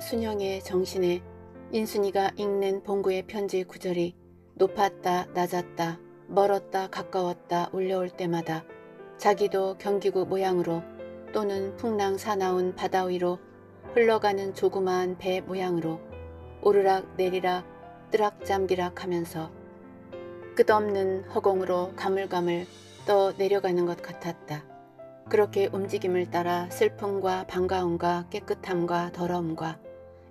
순영의 정신에 인순이가 읽는 봉구의 편지 구절이 높았다 낮았다 멀었다 가까웠다 올려올 때마다 자기도 경기구 모양으로 또는 풍랑 사나운 바다 위로 흘러가는 조그마한 배 모양으로 오르락 내리락 뜨락 잠기락 하면서 끝없는 허공으로 가물가물 떠 내려가는 것 같았다. 그렇게 움직임을 따라 슬픔과 반가움과 깨끗함과 더러움과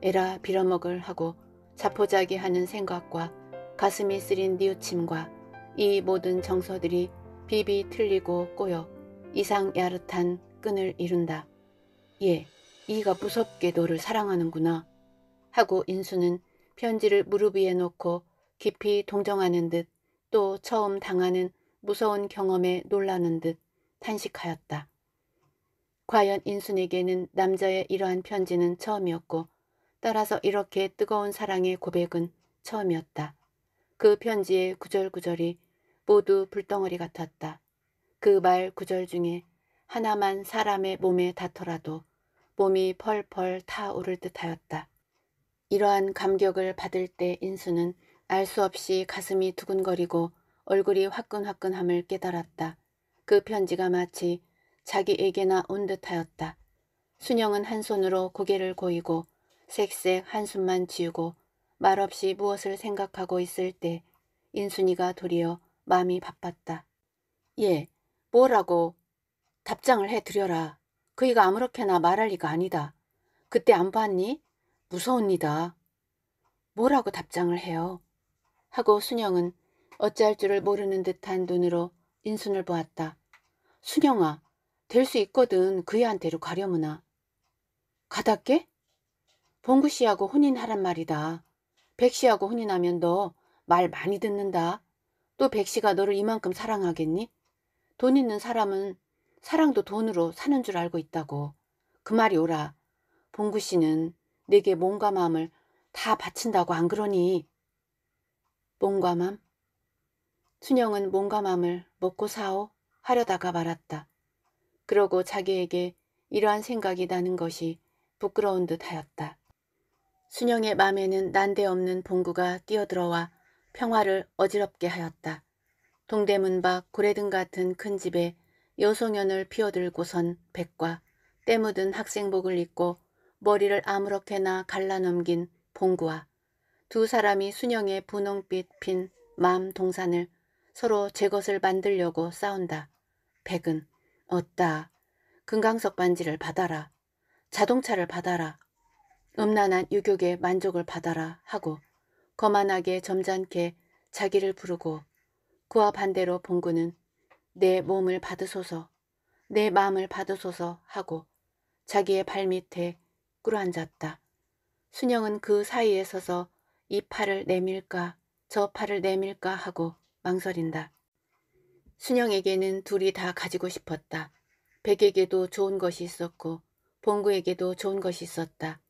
에라 빌어먹을 하고 자포자기 하는 생각과 가슴이 쓰린 뉘우침과 이 모든 정서들이 비비 틀리고 꼬여 이상 야릇한 끈을 이룬다. 예, 이가 무섭게 너를 사랑하는구나. 하고 인수는 편지를 무릎 위에 놓고 깊이 동정하는 듯 또 처음 당하는 무서운 경험에 놀라는 듯 탄식하였다. 과연 인순에게는 남자의 이러한 편지는 처음이었고 따라서 이렇게 뜨거운 사랑의 고백은 처음이었다. 그 편지의 구절구절이 모두 불덩어리 같았다. 그 말 구절 중에 하나만 사람의 몸에 닿더라도 몸이 펄펄 타오를 듯하였다. 이러한 감격을 받을 때 인수는 알 수 없이 가슴이 두근거리고 얼굴이 화끈화끈함을 깨달았다. 그 편지가 마치 자기에게나 온 듯하였다. 순영은 한 손으로 고개를 고이고 색색 한숨만 지우고 말없이 무엇을 생각하고 있을 때 인순이가 도리어 마음이 바빴다. 예, 뭐라고 답장을 해드려라. 그이가 아무렇게나 말할 리가 아니다. 그때 안 봤니? 무서웁니다. 뭐라고 답장을 해요? 하고 순영은 어찌할 줄을 모르는 듯한 눈으로 인순을 보았다. 순영아, 될 수 있거든 그이한테로 가려무나. 가닿게? 봉구 씨하고 혼인하란 말이다. 백 씨하고 혼인하면 너 말 많이 듣는다. 또 백 씨가 너를 이만큼 사랑하겠니? 돈 있는 사람은 사랑도 돈으로 사는 줄 알고 있다고. 그 말이 오라. 봉구 씨는 내게 몸과 마음을 다 바친다고 안 그러니? 몸과 마음? 순영은 몸과 마음을 먹고 사오 하려다가 말았다. 그러고 자기에게 이러한 생각이 나는 것이 부끄러운 듯 하였다. 순영의 맘에는 난데없는 봉구가 뛰어들어와 평화를 어지럽게 하였다. 동대문 밖 고래등 같은 큰 집에 여소년을 피어들고선 백과 때묻은 학생복을 입고 머리를 아무렇게나 갈라넘긴 봉구와 두 사람이 순영의 분홍빛 핀 맘 동산을 서로 제 것을 만들려고 싸운다. 백은 얻다. 금강석 반지를 받아라. 자동차를 받아라. 음란한 유격에 만족을 받아라 하고 거만하게 점잖게 자기를 부르고 그와 반대로 봉구는 내 몸을 받으소서 내 마음을 받으소서 하고 자기의 발밑에 꿇어앉았다. 순영은 그 사이에 서서 이 팔을 내밀까 저 팔을 내밀까 하고 망설인다. 순영에게는 둘이 다 가지고 싶었다. 백에게도 좋은 것이 있었고 봉구에게도 좋은 것이 있었다.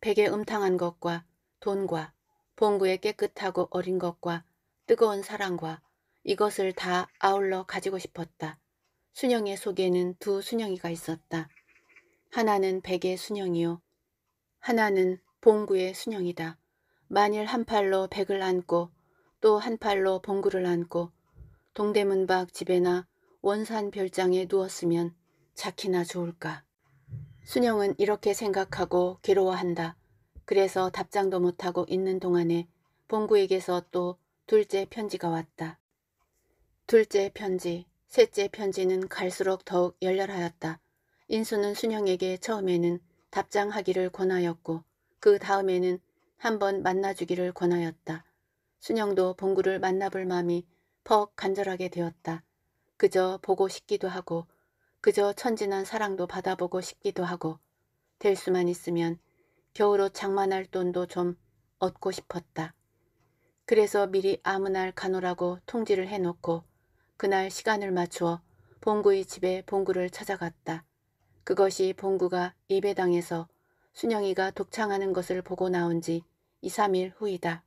백의 음탕한 것과 돈과 봉구의 깨끗하고 어린 것과 뜨거운 사랑과 이것을 다 아울러 가지고 싶었다. 순영의 속에는 두 순영이가 있었다. 하나는 백의 순영이요. 하나는 봉구의 순영이다. 만일 한 팔로 백을 안고 또 한 팔로 봉구를 안고 동대문 밖 집에나 원산 별장에 누웠으면 자키나 좋을까. 순영은 이렇게 생각하고 괴로워한다. 그래서 답장도 못하고 있는 동안에 봉구에게서 또 둘째 편지가 왔다. 둘째 편지, 셋째 편지는 갈수록 더욱 열렬하였다. 인수는 순영에게 처음에는 답장하기를 권하였고 그 다음에는 한번 만나주기를 권하였다. 순영도 봉구를 만나볼 마음이 퍽 간절하게 되었다. 그저 보고 싶기도 하고 그저 천진한 사랑도 받아보고 싶기도 하고 될 수만 있으면 겨울옷 장만할 돈도 좀 얻고 싶었다. 그래서 미리 아무 날 가노라고 통지를 해놓고 그날 시간을 맞추어 봉구의 집에 봉구를 찾아갔다. 그것이 봉구가 예배당에서 순영이가 독창하는 것을 보고 나온 지 2, 3일 후이다.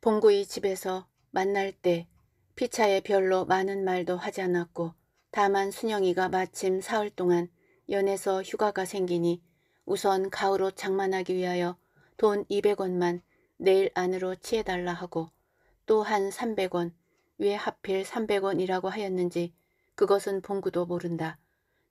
봉구의 집에서 만날 때 피차에 별로 많은 말도 하지 않았고 다만 순영이가 마침 사흘 동안 연에서 휴가가 생기니 우선 가을옷 장만하기 위하여 돈 200원만 내일 안으로 치해달라 하고 또 한 300원 왜 하필 300원이라고 하였는지 그것은 봉구도 모른다.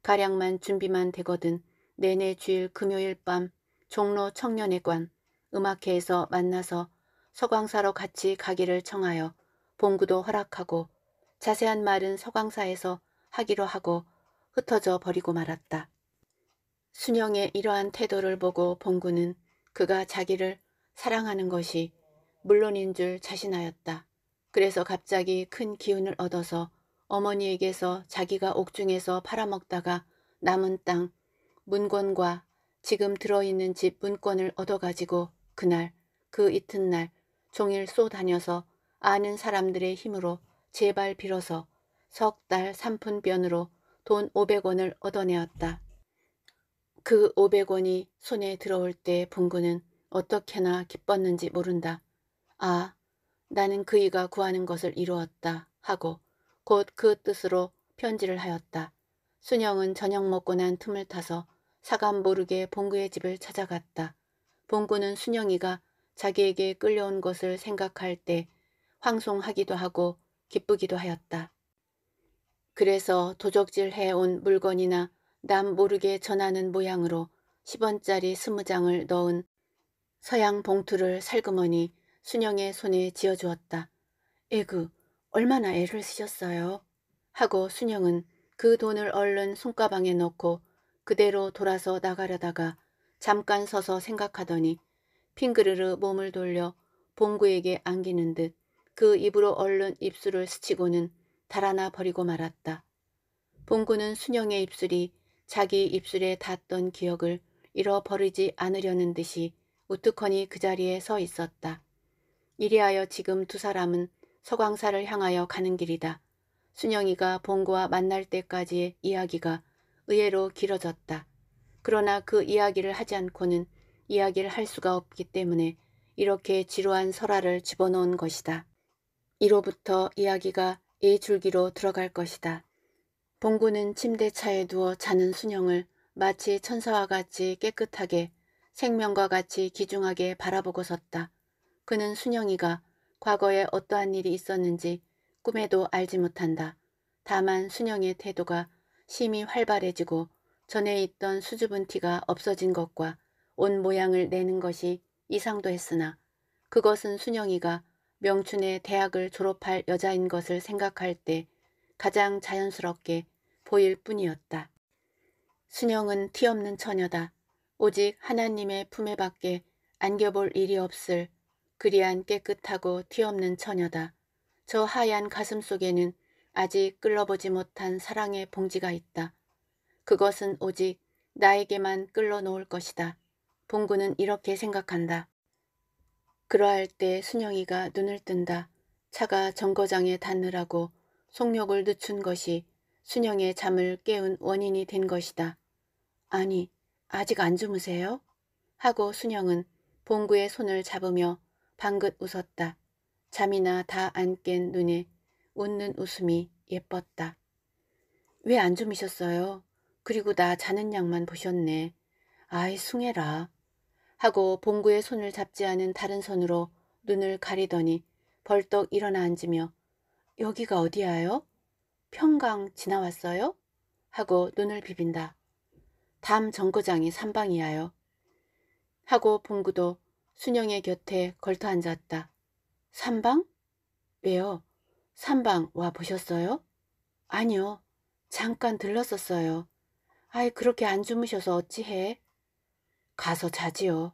가량만 준비만 되거든 내내 주일 금요일 밤 종로 청년회관 음악회에서 만나서 서광사로 같이 가기를 청하여 봉구도 허락하고 자세한 말은 서광사에서 하기로 하고 흩어져 버리고 말았다. 순영의 이러한 태도를 보고 봉구는 그가 자기를 사랑하는 것이 물론인 줄 자신하였다. 그래서 갑자기 큰 기운을 얻어서 어머니에게서 자기가 옥중에서 팔아먹다가 남은 땅 문권과 지금 들어있는 집 문권을 얻어가지고 그날 그 이튿날 종일 쏘다녀서 아는 사람들의 힘으로 제발 빌어서 석달 3푼변으로 돈 500원을 얻어내었다. 그 500원이 손에 들어올 때 분구는 어떻게나 기뻤는지 모른다. 아, 나는 그이가 구하는 것을 이루었다 하고 곧 그 뜻으로 편지를 하였다. 순영은 저녁 먹고 난 틈을 타서 사감 모르게 봉구의 집을 찾아갔다. 봉구는 순영이가 자기에게 끌려온 것을 생각할 때 황송하기도 하고 기쁘기도 하였다. 그래서 도적질해 온 물건이나 남 모르게 전하는 모양으로 10원짜리 20장을 넣은 서양 봉투를 살그머니 순영의 손에 지어주었다. 에그, 얼마나 애를 쓰셨어요? 하고 순영은 그 돈을 얼른 손가방에 넣고 그대로 돌아서 나가려다가 잠깐 서서 생각하더니 핑그르르 몸을 돌려 봉구에게 안기는 듯 그 입으로 얼른 입술을 스치고는 달아나 버리고 말았다. 봉구는 순영의 입술이 자기 입술에 닿던 기억을 잃어버리지 않으려는 듯이 우뚝하니 그 자리에 서 있었다. 이리하여 지금 두 사람은 서광사를 향하여 가는 길이다. 순영이가 봉구와 만날 때까지의 이야기가 의외로 길어졌다. 그러나 그 이야기를 하지 않고는 이야기를 할 수가 없기 때문에 이렇게 지루한 설화를 집어넣은 것이다. 이로부터 이야기가 이 줄기로 들어갈 것이다. 봉구는 침대차에 누워 자는 순영을 마치 천사와 같이 깨끗하게 생명과 같이 기중하게 바라보고 섰다. 그는 순영이가 과거에 어떠한 일이 있었는지 꿈에도 알지 못한다. 다만 순영의 태도가 심히 활발해지고 전에 있던 수줍은 티가 없어진 것과 온 모양을 내는 것이 이상도 했으나 그것은 순영이가 명춘의 대학을 졸업할 여자인 것을 생각할 때 가장 자연스럽게 보일 뿐이었다. 순영은 티없는 처녀다. 오직 하나님의 품에 밖에 안겨볼 일이 없을 그리한 깨끗하고 티없는 처녀다. 저 하얀 가슴 속에는 아직 끌러보지 못한 사랑의 봉지가 있다. 그것은 오직 나에게만 끌러놓을 것이다. 봉구는 이렇게 생각한다. 그러할 때 순영이가 눈을 뜬다. 차가 정거장에 닿느라고 속력을 늦춘 것이 순영의 잠을 깨운 원인이 된 것이다. 아니, 아직 안 주무세요? 하고 순영은 봉구의 손을 잡으며 방긋 웃었다. 잠이나 다 안 깬 눈에 웃는 웃음이 예뻤다. 왜 안 주무셨어요? 그리고 나 자는 양만 보셨네. 아이 숭해라. 하고 봉구의 손을 잡지 않은 다른 손으로 눈을 가리더니 벌떡 일어나 앉으며 여기가 어디야요? 평강 지나왔어요? 하고 눈을 비빈다. 담 정거장이 삼방이야요. 하고 봉구도 순영의 곁에 걸터 앉았다. 삼방? 왜요? 삼방 와 보셨어요? 아니요. 잠깐 들렀었어요. 아이 그렇게 안 주무셔서 어찌해? 가서 자지요.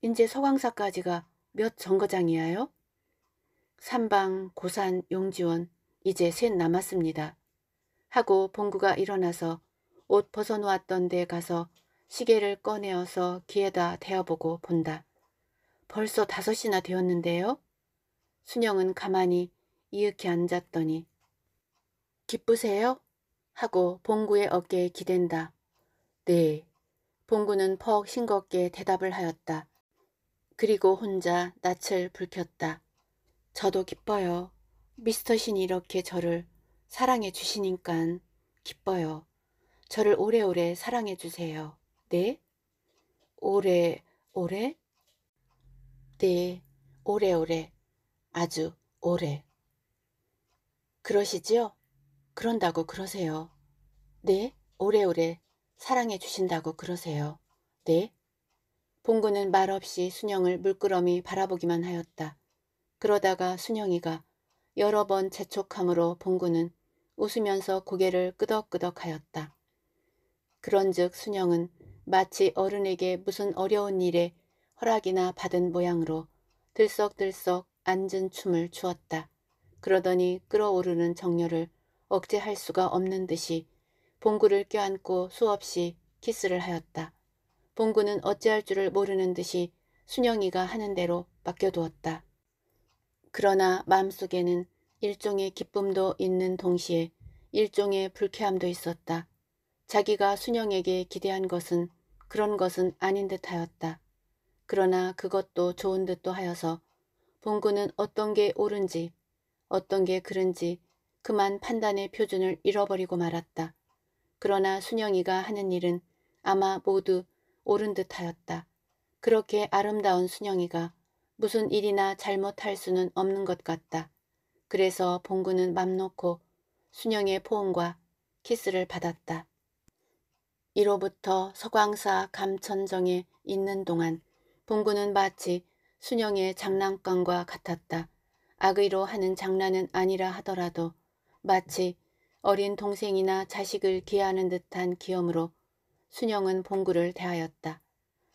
이제 서강사까지가 몇 정거장이야요? 삼방, 고산, 용지원 이제 셋 남았습니다. 하고 봉구가 일어나서 옷 벗어놓았던 데 가서 시계를 꺼내어서 귀에다 대어보고 본다. 벌써 다섯이나 되었는데요? 순영은 가만히 이윽히 앉았더니 기쁘세요? 하고 봉구의 어깨에 기댄다. 네, 봉구는 퍽 싱겁게 대답을 하였다. 그리고 혼자 낯을 불켰다. 저도 기뻐요. 미스터 신이 이렇게 저를 사랑해 주시니깐 기뻐요. 저를 오래오래 사랑해 주세요. 네? 오래, 오래? 네, 오래오래. 아주 오래. 그러시지요? 그런다고 그러세요. 네, 오래오래 사랑해 주신다고 그러세요. 네? 봉구는 말없이 순영을 물끄러미 바라보기만 하였다. 그러다가 순영이가 여러 번 재촉함으로 봉구는 웃으면서 고개를 끄덕끄덕 하였다. 그런즉 순영은 마치 어른에게 무슨 어려운 일에 허락이나 받은 모양으로 들썩들썩 앉은 춤을 추었다. 그러더니 끌어오르는 정열을 억제할 수가 없는 듯이 봉구를 껴안고 수없이 키스를 하였다. 봉구는 어찌할 줄을 모르는 듯이 순영이가 하는 대로 맡겨두었다. 그러나 마음속에는 일종의 기쁨도 있는 동시에 일종의 불쾌함도 있었다. 자기가 순영에게 기대한 것은 그런 것은 아닌 듯하였다. 그러나 그것도 좋은 듯도 하여서 봉구는 어떤 게 옳은지 어떤 게 그른지 그만 판단의 표준을 잃어버리고 말았다. 그러나 순영이가 하는 일은 아마 모두 옳은 듯하였다. 그렇게 아름다운 순영이가 무슨 일이나 잘못할 수는 없는 것 같다. 그래서 봉구는 맘 놓고 순영의 포옹과 키스를 받았다. 이로부터 서광사 감천정에 있는 동안 봉구는 마치 순영의 장난감과 같았다. 악의로 하는 장난은 아니라 하더라도 마치 어린 동생이나 자식을 귀하는 듯한 기염으로 순영은 봉구를 대하였다.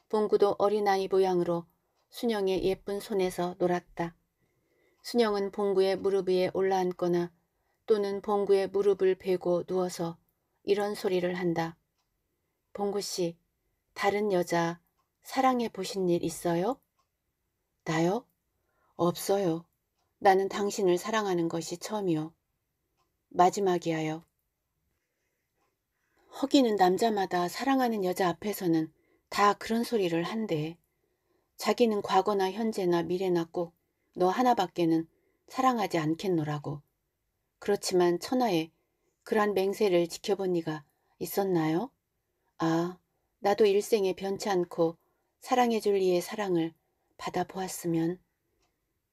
봉구도 어린아이 모양으로 순영의 예쁜 손에서 놀았다. 순영은 봉구의 무릎 위에 올라앉거나 또는 봉구의 무릎을 베고 누워서 이런 소리를 한다. 봉구씨, 다른 여자 사랑해 보신 일 있어요? 나요? 없어요. 나는 당신을 사랑하는 것이 처음이요. 마지막이하여 허기는 남자마다 사랑하는 여자 앞에서는 다 그런 소리를 한대. 자기는 과거나 현재나 미래나 꼭 너 하나밖에는 사랑하지 않겠노라고. 그렇지만 천하에 그러한 맹세를 지켜본 네가 있었나요? 아, 나도 일생에 변치 않고 사랑해줄 이의 사랑을 받아보았으면.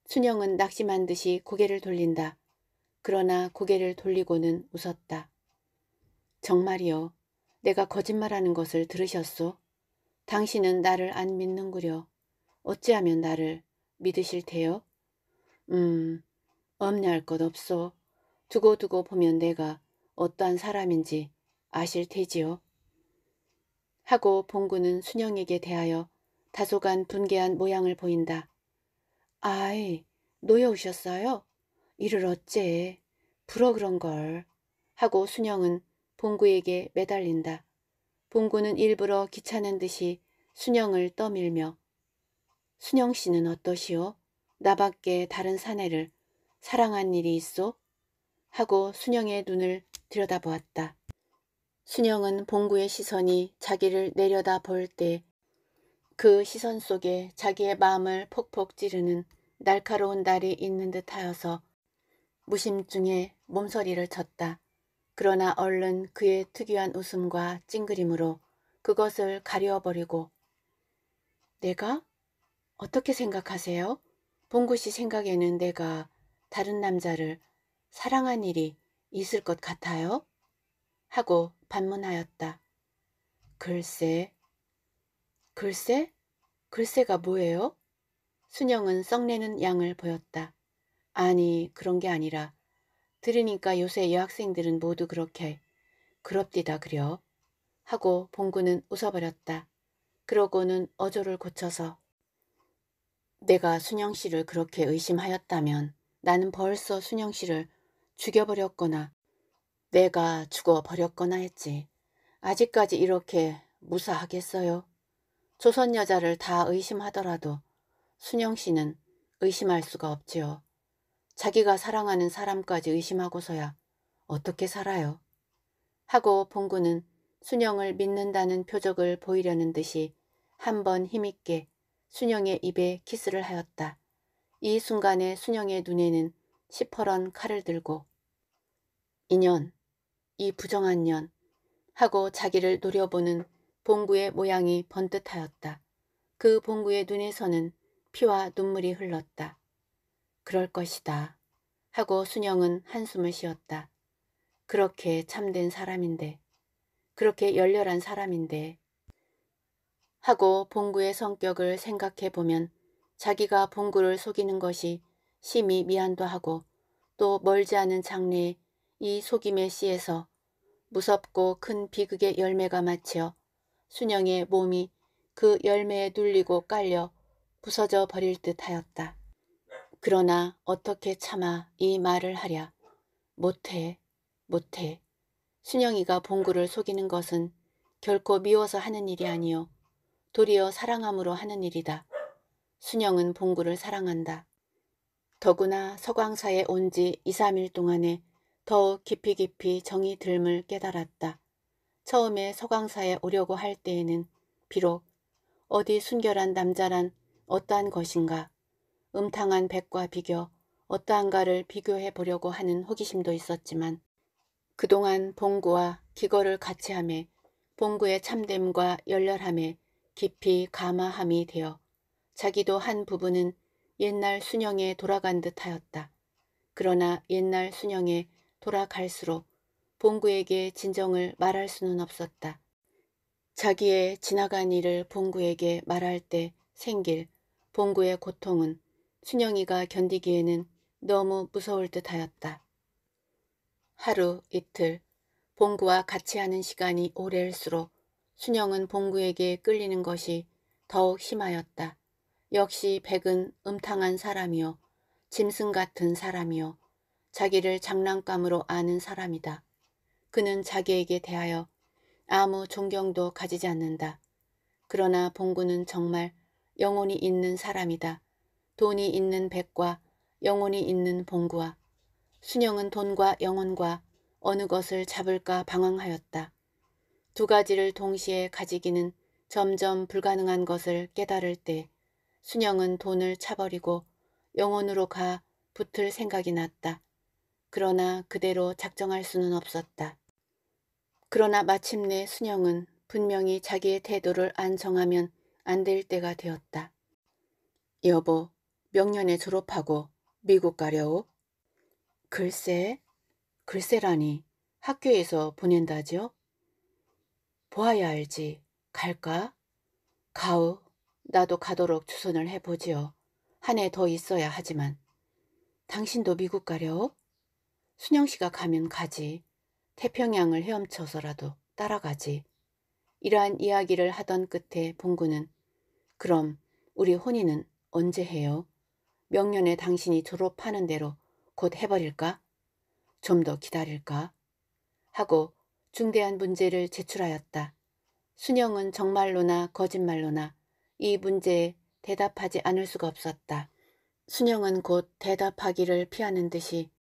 순영은 낙심한 듯이 고개를 돌린다. 그러나 고개를 돌리고는 웃었다. 정말이요. 내가 거짓말하는 것을 들으셨소? 당신은 나를 안 믿는구려. 어찌하면 나를 믿으실 테요? 음, 엄냐할 것 없소. 두고두고 보면 내가 어떠한 사람인지 아실 테지요. 하고 봉구는 순영에게 대하여 다소간 분개한 모양을 보인다. 아이, 놓여오셨어요? 이를 어째 불어 그런 걸 하고 순영은 봉구에게 매달린다. 봉구는 일부러 귀찮은 듯이 순영을 떠밀며 순영 씨는 어떠시오? 나밖에 다른 사내를 사랑한 일이 있소? 하고 순영의 눈을 들여다보았다. 순영은 봉구의 시선이 자기를 내려다 볼 때 그 시선 속에 자기의 마음을 폭폭 찌르는 날카로운 날이 있는 듯하여서 무심중에 몸서리를 쳤다. 그러나 얼른 그의 특이한 웃음과 찡그림으로 그것을 가려버리고 내가? 어떻게 생각하세요? 봉구씨 생각에는 내가 다른 남자를 사랑한 일이 있을 것 같아요? 하고 반문하였다. 글쎄, 글쎄? 글쎄가 뭐예요? 순영은 썩내는 양을 보였다. 아니 그런 게 아니라 들으니까 요새 여학생들은 모두 그렇게 그럽디다 그려 하고 봉구는 웃어버렸다. 그러고는 어조를 고쳐서 내가 순영 씨를 그렇게 의심하였다면 나는 벌써 순영 씨를 죽여버렸거나 내가 죽어버렸거나 했지. 아직까지 이렇게 무사하겠어요? 조선 여자를 다 의심하더라도 순영 씨는 의심할 수가 없지요. 자기가 사랑하는 사람까지 의심하고서야 어떻게 살아요? 하고 봉구는 순영을 믿는다는 표적을 보이려는 듯이 한 번 힘있게 순영의 입에 키스를 하였다. 이 순간에 순영의 눈에는 시퍼런 칼을 들고 인연, 이 부정한 년 하고 자기를 노려보는 봉구의 모양이 번듯하였다. 그 봉구의 눈에서는 피와 눈물이 흘렀다. 그럴 것이다. 하고 순영은 한숨을 쉬었다. 그렇게 참된 사람인데 그렇게 열렬한 사람인데 하고 봉구의 성격을 생각해보면 자기가 봉구를 속이는 것이 심히 미안도 하고 또 멀지 않은 장래에 이속임의 씨에서 무섭고 큰 비극의 열매가 맞혀 순영의 몸이 그 열매에 눌리고 깔려 부서져 버릴 듯 하였다. 그러나 어떻게 참아 이 말을 하랴. 못해, 못해. 순영이가 봉구를 속이는 것은 결코 미워서 하는 일이 아니요. 도리어 사랑함으로 하는 일이다. 순영은 봉구를 사랑한다. 더구나 서광사에 온 지 2, 3일 동안에 더욱 깊이 깊이 정이 들물 깨달았다. 처음에 서광사에 오려고 할 때에는 비록 어디 순결한 남자란 어떠한 것인가 음탕한 백과 비교 어떠한가를 비교해 보려고 하는 호기심도 있었지만 그동안 봉구와 기거를 같이 함에 봉구의 참됨과 열렬함에 깊이 감화함이 되어 자기도 한 부분은 옛날 순영에 돌아간 듯하였다. 그러나 옛날 순영에 돌아갈수록 봉구에게 진정을 말할 수는 없었다. 자기의 지나간 일을 봉구에게 말할 때 생길 봉구의 고통은 순영이가 견디기에는 너무 무서울 듯하였다. 하루 이틀 봉구와 같이 하는 시간이 오래일수록 순영은 봉구에게 끌리는 것이 더욱 심하였다. 역시 백은 음탕한 사람이요 짐승 같은 사람이요 자기를 장난감으로 아는 사람이다. 그는 자기에게 대하여 아무 존경도 가지지 않는다. 그러나 봉구는 정말 영혼이 있는 사람이다. 돈이 있는 백과 영혼이 있는 봉구와 순영은 돈과 영혼과 어느 것을 잡을까 방황하였다. 두 가지를 동시에 가지기는 점점 불가능한 것을 깨달을 때 순영은 돈을 차버리고 영혼으로 가 붙을 생각이 났다. 그러나 그대로 작정할 수는 없었다. 그러나 마침내 순영은 분명히 자기의 태도를 안정하면 안 될 때가 되었다. 여보, 명년에 졸업하고 미국 가려오? 글쎄, 글쎄라니 학교에서 보낸다지요? 보아야 알지. 갈까? 가우, 나도 가도록 추선을 해보지요. 한 해 더 있어야 하지만. 당신도 미국 가려오? 순영씨가 가면 가지. 태평양을 헤엄쳐서라도 따라가지. 이러한 이야기를 하던 끝에 봉구는 그럼 우리 혼인은 언제 해요? 명년에 당신이 졸업하는 대로 곧 해버릴까? 좀 더 기다릴까? 하고 중대한 문제를 제출하였다. 순영은 정말로나 거짓말로나 이 문제에 대답하지 않을 수가 없었다. 순영은 곧 대답하기를 피하는 듯이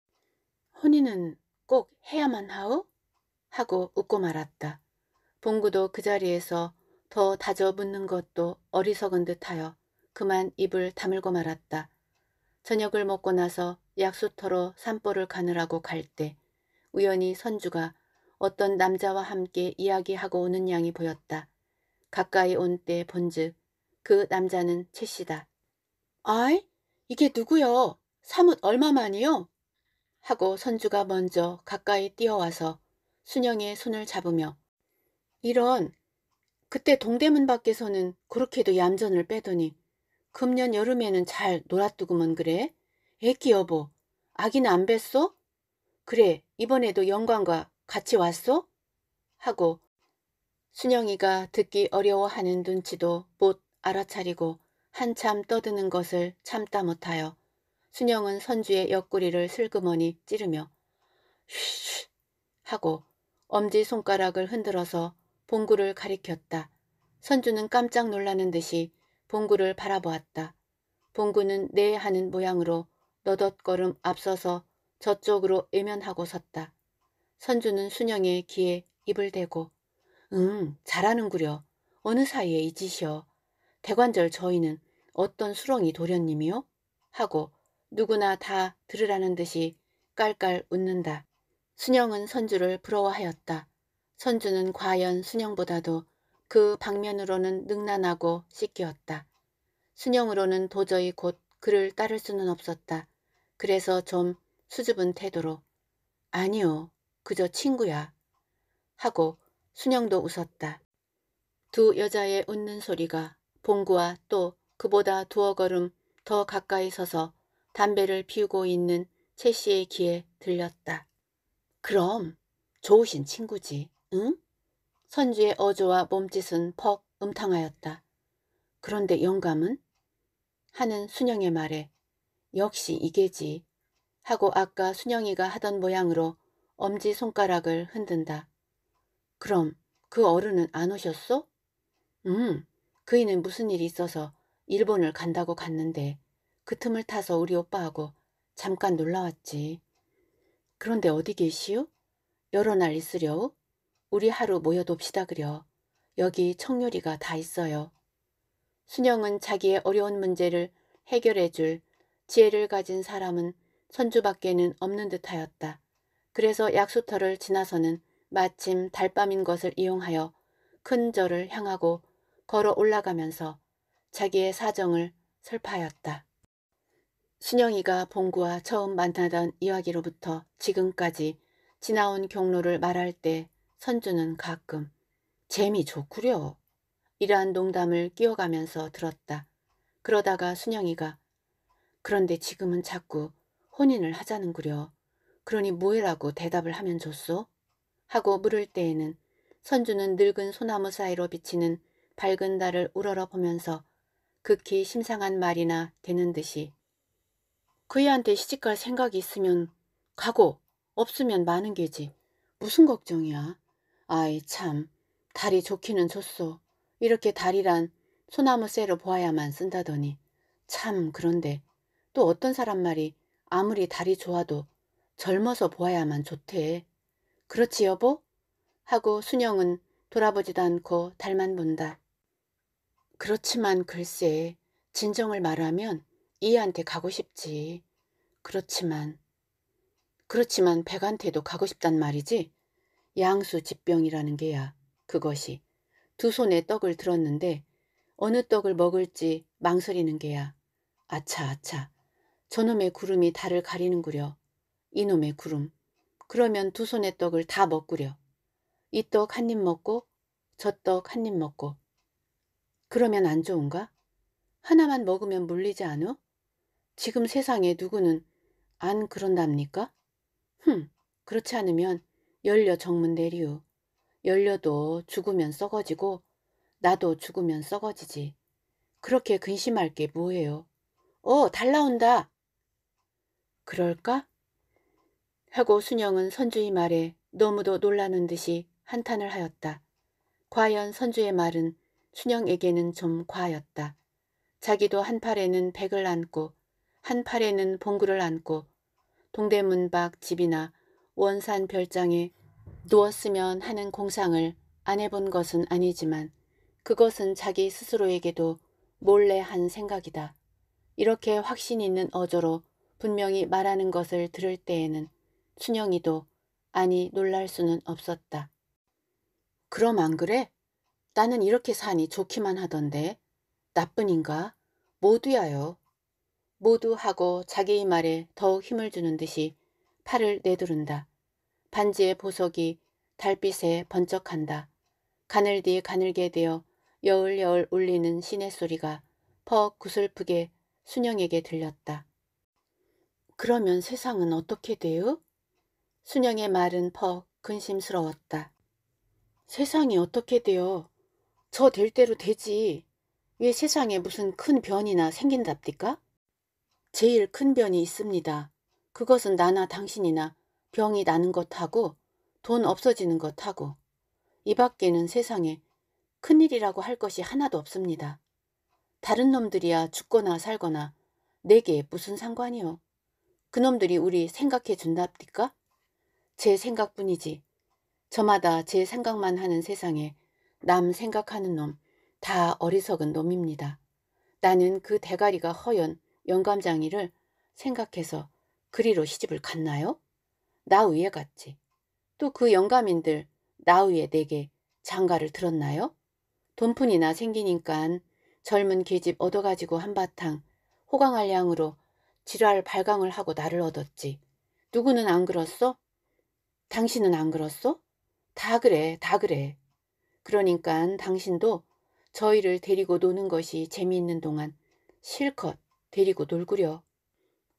혼인은 꼭 해야만 하오? 하고 웃고 말았다. 봉구도 그 자리에서 더 다져 묻는 것도 어리석은 듯하여 그만 입을 다물고 말았다. 저녁을 먹고 나서 약수터로 산보를 가느라고 갈 때 우연히 선주가 어떤 남자와 함께 이야기하고 오는 양이 보였다. 가까이 온 때 본즉 그 남자는 최씨다 아이? 이게 누구요? 사뭇 얼마만이요? 하고 선주가 먼저 가까이 뛰어와서 순영의 손을 잡으며 이런 그때 동대문 밖에서는 그렇게도 얌전을 빼더니 금년 여름에는 잘놀아두고만 그래. 애기 여보, 아기는 안 뵀어? 그래, 이번에도 영광과 같이 왔어? 하고 순영이가 듣기 어려워하는 눈치도 못 알아차리고 한참 떠드는 것을 참다 못하여 순영은 선주의 옆구리를 슬그머니 찌르며 휘쉬 하고 엄지손가락을 흔들어서 봉구를 가리켰다. 선주는 깜짝 놀라는 듯이 봉구를 바라보았다. 봉구는 네 하는 모양으로 너덧걸음 앞서서 저쪽으로 애면하고 섰다. 선주는 순영의 귀에 입을 대고 응 잘하는구려. 어느 사이에 이 짓이여. 대관절 저희는 어떤 수렁이 도련님이요? 하고 누구나 다 들으라는 듯이 깔깔 웃는다. 순영은 선주를 부러워하였다. 선주는 과연 순영보다도 그 방면으로는 능란하고 씻기었다. 순영으로는 도저히 곧 그를 따를 수는 없었다. 그래서 좀 수줍은 태도로 아니요 그저 친구야 하고 순영도 웃었다. 두 여자의 웃는 소리가 봉구와 또 그보다 두어 걸음 더 가까이 서서 담배를 피우고 있는 최 씨의 귀에 들렸다. 그럼 좋으신 친구지, 응? 선주의 어조와 몸짓은 퍽 음탕하였다. 그런데 영감은? 하는 순영의 말에 역시 이게지 하고 아까 순영이가 하던 모양으로 엄지손가락을 흔든다. 그럼 그 어른은 안오셨소 음, 그이는 무슨 일이 있어서 일본을 간다고 갔는데 그 틈을 타서 우리 오빠하고 잠깐 놀러왔지. 그런데 어디 계시오? 여러 날 있으려오? 우리 하루 모여돕시다 그려. 여기 청요리가 다 있어요. 순영은 자기의 어려운 문제를 해결해줄 지혜를 가진 사람은 선주밖에는 없는 듯하였다. 그래서 약수터를 지나서는 마침 달밤인 것을 이용하여 큰 절을 향하고 걸어 올라가면서 자기의 사정을 설파하였다. 순영이가 봉구와 처음 만나던 이야기로부터 지금까지 지나온 경로를 말할 때 선주는 가끔 재미 좋구려 이러한 농담을 끼어가면서 들었다. 그러다가 순영이가 그런데 지금은 자꾸 혼인을 하자는구려. 그러니 뭐해라고 대답을 하면 좋소? 하고 물을 때에는 선주는 늙은 소나무 사이로 비치는 밝은 달을 우러러 보면서 극히 심상한 말이나 되는 듯이 그이한테 시집갈 생각이 있으면 가고 없으면 마는 게지 무슨 걱정이야. 아이 참 달이 좋기는 좋소. 이렇게 달이란 소나무 쇠로 보아야만 쓴다더니 참 그런데 또 어떤 사람 말이 아무리 달이 좋아도 젊어서 보아야만 좋대. 그렇지 여보? 하고 순영은 돌아보지도 않고 달만 본다. 그렇지만 글쎄 진정을 말하면 이한테 가고 싶지. 그렇지만 그렇지만 백한테도 가고 싶단 말이지. 양수 집병이라는 게야 그것이 두 손에 떡을 들었는데 어느 떡을 먹을지 망설이는 게야 아차 아차 저놈의 구름이 달을 가리는구려 이놈의 구름 그러면 두손에 떡을 다 먹구려 이 떡 한 입 먹고 저 떡 한 입 먹고 그러면 안 좋은가? 하나만 먹으면 물리지 않어? 지금 세상에 누구는 안 그런답니까? 흠, 그렇지 않으면 열려 정문 내리류 열려도 죽으면 썩어지고 나도 죽으면 썩어지지. 그렇게 근심할 게 뭐예요. 어, 달라온다 그럴까? 하고 순영은 선주의 말에 너무도 놀라는 듯이 한탄을 하였다. 과연 선주의 말은 순영에게는 좀 과였다. 자기도 한 팔에는 백을 안고 한 팔에는 봉구를 안고 동대문 밖 집이나 원산 별장에 누웠으면 하는 공상을 안 해본 것은 아니지만 그것은 자기 스스로에게도 몰래 한 생각이다. 이렇게 확신 있는 어조로 분명히 말하는 것을 들을 때에는 순영이도 아니 놀랄 수는 없었다. 그럼 안 그래? 나는 이렇게 사니 좋기만 하던데 나뿐인가 모두야요. 모두 하고 자기의 말에 더욱 힘을 주는 듯이 팔을 내두른다. 반지의 보석이 달빛에 번쩍한다. 가늘디 가늘게 되어 여울여울 울리는 시내 소리가 퍽 구슬프게 순영에게 들렸다. 그러면 세상은 어떻게 돼요? 순영의 말은 퍽 근심스러웠다. 세상이 어떻게 돼요? 저 될 대로 되지. 왜 세상에 무슨 큰 변이나 생긴답디까? 제일 큰 변이 있습니다. 그것은 나나 당신이나 병이 나는 것하고 돈 없어지는 것하고 이 밖에는 세상에 큰일이라고 할 것이 하나도 없습니다. 다른 놈들이야 죽거나 살거나 내게 무슨 상관이요. 그놈들이 우리 생각해 준답니까? 제 생각뿐이지. 저마다 제 생각만 하는 세상에 남 생각하는 놈 다 어리석은 놈입니다. 나는 그 대가리가 허연 영감장이를 생각해서 그리로 시집을 갔나요? 나위에 갔지. 또 그 영감인들 나위에 내게 장가를 들었나요? 돈푼이나 생기니깐 젊은 계집 얻어가지고 한바탕 호강할 양으로 지랄 발광을 하고 나를 얻었지. 누구는 안 그렇소? 당신은 안 그렇소? 다 그래, 다 그래. 그러니깐 당신도 저희를 데리고 노는 것이 재미있는 동안 실컷 데리고 놀구려.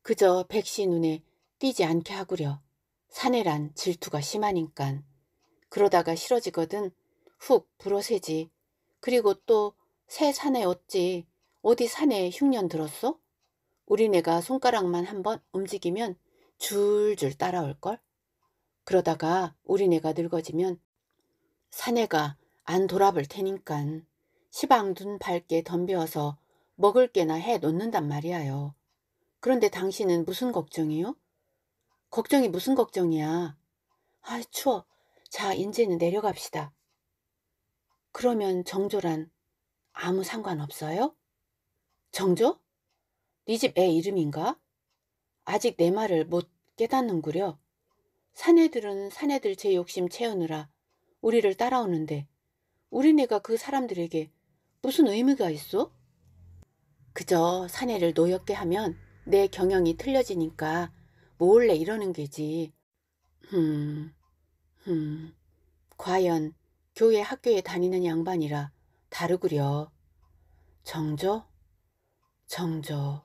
그저 백씨 눈에 띄지 않게 하구려. 사내란 질투가 심하니깐. 그러다가 싫어지거든 훅 불어세지. 그리고 또 새 사내 어찌 어디 사내에 흉년 들었어? 우리네가 손가락만 한번 움직이면 줄줄 따라올걸? 그러다가 우리네가 늙어지면 사내가 안 돌아볼 테니깐 시방 눈 밝게 덤벼서 먹을 게나 해 놓는단 말이야요. 그런데 당신은 무슨 걱정이요? 걱정이 무슨 걱정이야. 아이 추워. 자 이제는 내려갑시다. 그러면 정조란 아무 상관없어요? 정조? 네 집 애 이름인가? 아직 내 말을 못 깨닫는구려. 사내들은 사내들 제 욕심 채우느라 우리를 따라오는데 우리네가 그 사람들에게 무슨 의미가 있어? 그저 사내를 노엽게 하면 내 경영이 틀려지니까 몰래 이러는 게지. 흠, 흠, 과연 교회 학교에 다니는 양반이라 다르구려. 정조? 정조.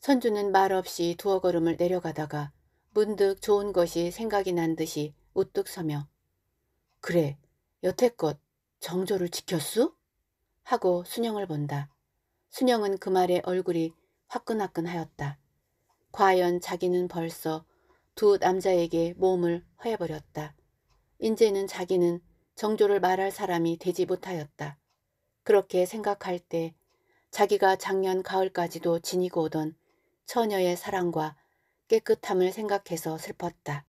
선주는 말없이 두어 걸음을 내려가다가 문득 좋은 것이 생각이 난 듯이 우뚝 서며 그래, 여태껏 정조를 지켰수? 하고 순영을 본다. 순영은 그 말에 얼굴이 화끈화끈하였다. 과연 자기는 벌써 두 남자에게 몸을 허해버렸다. 이제는 자기는 정조를 말할 사람이 되지 못하였다. 그렇게 생각할 때 자기가 작년 가을까지도 지니고 오던 처녀의 사랑과 깨끗함을 생각해서 슬펐다.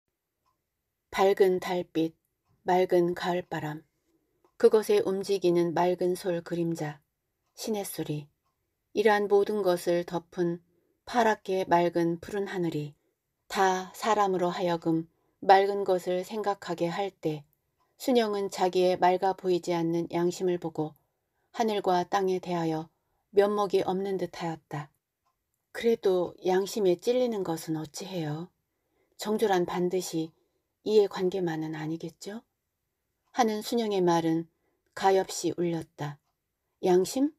밝은 달빛, 맑은 가을바람, 그것의 움직이는 맑은 솔 그림자, 신의 소리 이러한 모든 것을 덮은 파랗게 맑은 푸른 하늘이 다 사람으로 하여금 맑은 것을 생각하게 할 때 순영은 자기의 맑아 보이지 않는 양심을 보고 하늘과 땅에 대하여 면목이 없는 듯하였다. 그래도 양심에 찔리는 것은 어찌해요? 정조란 반드시 이해관계만은 아니겠죠? 하는 순영의 말은 가엾이 울렸다. 양심?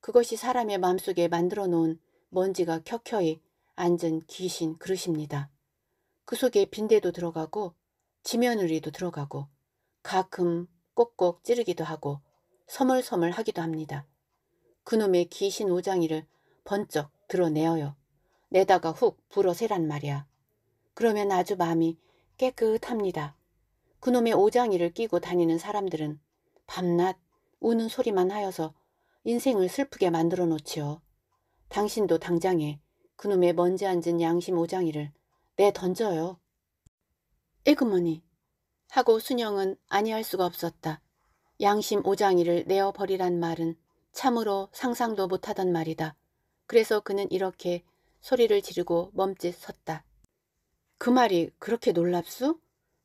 그것이 사람의 마음속에 만들어 놓은 먼지가 켜켜이 앉은 귀신 그릇입니다. 그 속에 빈대도 들어가고 지면우리도 들어가고 가끔 꼭꼭 찌르기도 하고 서물서물 하기도 합니다. 그놈의 귀신 오장이를 번쩍 드러내어요. 내다가 훅 불어세란 말이야. 그러면 아주 마음이 깨끗합니다. 그놈의 오장이를 끼고 다니는 사람들은 밤낮 우는 소리만 하여서 인생을 슬프게 만들어 놓지요. 당신도 당장에 그놈의 먼지 앉은 양심 오장이를 내 던져요. 에그머니 하고 순영은 아니할 수가 없었다. 양심 오장이를 내어버리란 말은 참으로 상상도 못하던 말이다. 그래서 그는 이렇게 소리를 지르고 멈칫 섰다. 그 말이 그렇게 놀랍수?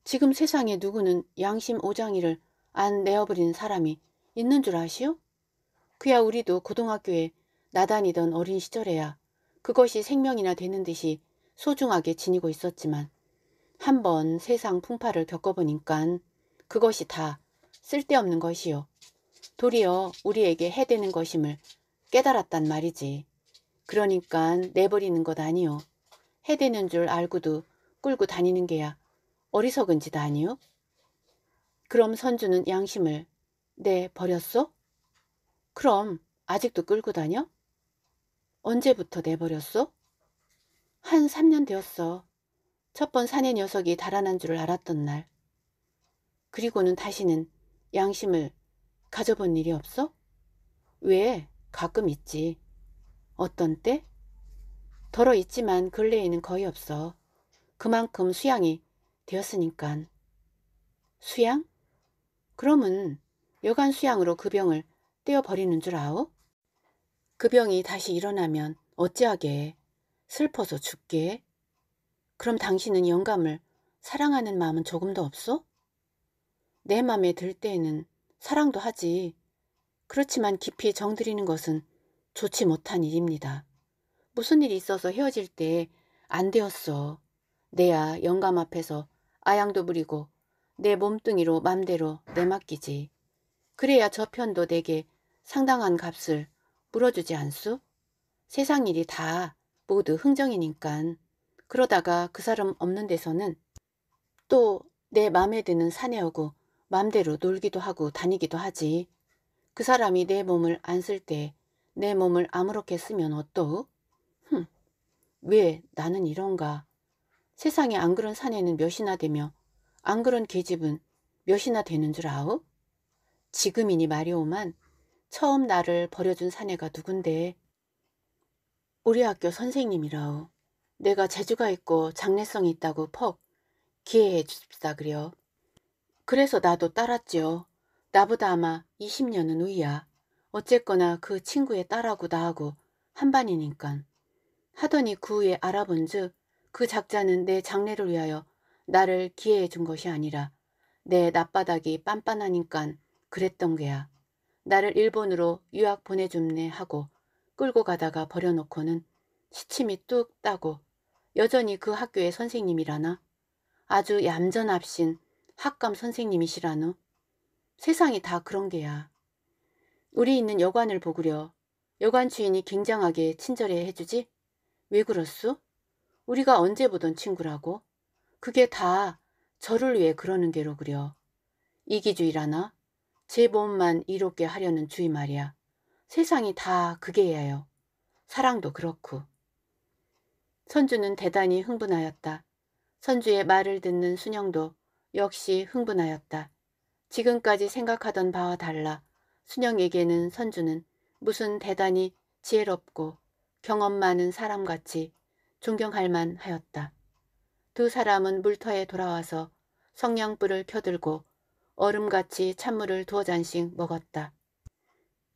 지금 세상에 누구는 양심 오장이를 안 내어버린 사람이 있는 줄 아시오? 그야 우리도 고등학교에 나다니던 어린 시절에야 그것이 생명이나 되는 듯이 소중하게 지니고 있었지만 한번 세상 풍파를 겪어보니깐 그것이 다 쓸데없는 것이요. 도리어 우리에게 해대는 것임을 깨달았단 말이지. 그러니까 내버리는 것 아니요. 해대는줄 알고도 끌고 다니는 게야 어리석은 짓 아니요? 그럼 선주는 양심을 내 버렸소? 그럼 아직도 끌고 다녀? 언제부터 내버렸어? 한 3년 되었어. 첫 번 사내 녀석이 달아난 줄 알았던 날. 그리고는 다시는 양심을 가져본 일이 없어? 왜? 가끔 있지. 어떤 때? 덜어 있지만 근래에는 거의 없어. 그만큼 수양이 되었으니깐 수양? 그러면 여간 수양으로 그 병을 떼어버리는 줄 아오? 그 병이 다시 일어나면 어찌하게 슬퍼서 죽게 그럼 당신은 영감을 사랑하는 마음은 조금도 없어? 내 맘에 들 때에는 사랑도 하지. 그렇지만 깊이 정드리는 것은 좋지 못한 일입니다. 무슨 일이 있어서 헤어질 때 안 되었어. 내야 영감 앞에서 아양도 부리고 내 몸뚱이로 맘대로 내맡기지. 그래야 저편도 내게 상당한 값을 물어주지 않수? 세상 일이 다 모두 흥정이니깐 그러다가 그 사람 없는 데서는 또 내 맘에 드는 사내하고 맘대로 놀기도 하고 다니기도 하지. 그 사람이 내 몸을 안 쓸 때 내 몸을 아무렇게 쓰면 어떠? 흠, 왜 나는 이런가? 세상에 안 그런 사내는 몇이나 되며 안 그런 계집은 몇이나 되는 줄 아우? 지금이니 말이오만 처음 나를 버려준 사내가 누군데? 우리 학교 선생님이라우 내가 재주가 있고 장래성이 있다고 퍽 기회해 주십사 그려. 그래서 나도 따랐지요. 나보다 아마 20년은 우이야. 어쨌거나 그 친구의 딸하고 나하고 한반이니깐. 하더니 그 후에 알아본 즉그 작자는 내 장래를 위하여 나를 기회해 준 것이 아니라 내낯바닥이 빤빤하니깐 그랬던 게야. 나를 일본으로 유학 보내줍네 하고 끌고 가다가 버려놓고는 시침이 뚝 따고 여전히 그 학교의 선생님이라나 아주 얌전합신 학감 선생님이시라노 세상이 다 그런 게야. 우리 있는 여관을 보구려 여관 주인이 굉장하게 친절해 해주지? 왜 그렇소? 우리가 언제 보던 친구라고? 그게 다 저를 위해 그러는 게로 그려. 이기주의라나? 제 몸만 이롭게 하려는 주의 말이야. 세상이 다 그게예요. 사랑도 그렇고. 선주는 대단히 흥분하였다. 선주의 말을 듣는 순영도 역시 흥분하였다. 지금까지 생각하던 바와 달라 순영에게는 선주는 무슨 대단히 지혜롭고 경험 많은 사람같이 존경할 만하였다. 두 사람은 물터에 돌아와서 성냥불을 켜들고 얼음같이 찬물을 두어 잔씩 먹었다.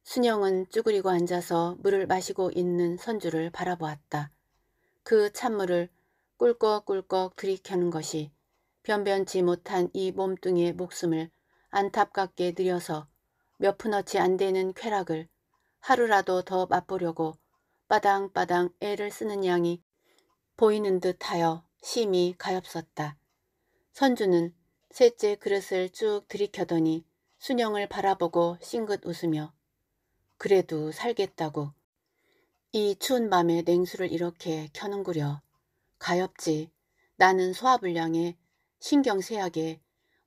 순영은 쭈그리고 앉아서 물을 마시고 있는 선주를 바라보았다. 그 찬물을 꿀꺽꿀꺽 들이켜는 것이 변변치 못한 이 몸뚱이의 목숨을 안타깝게 느려서 몇 푼어치 안 되는 쾌락을 하루라도 더 맛보려고 빠당빠당 애를 쓰는 양이 보이는 듯하여 심히 가엾었다. 선주는 셋째 그릇을 쭉 들이켜더니 순영을 바라보고 싱긋 웃으며 그래도 살겠다고 이 추운 밤에 냉수를 이렇게 켜는구려 가엾지 나는 소화불량에 신경쇠약에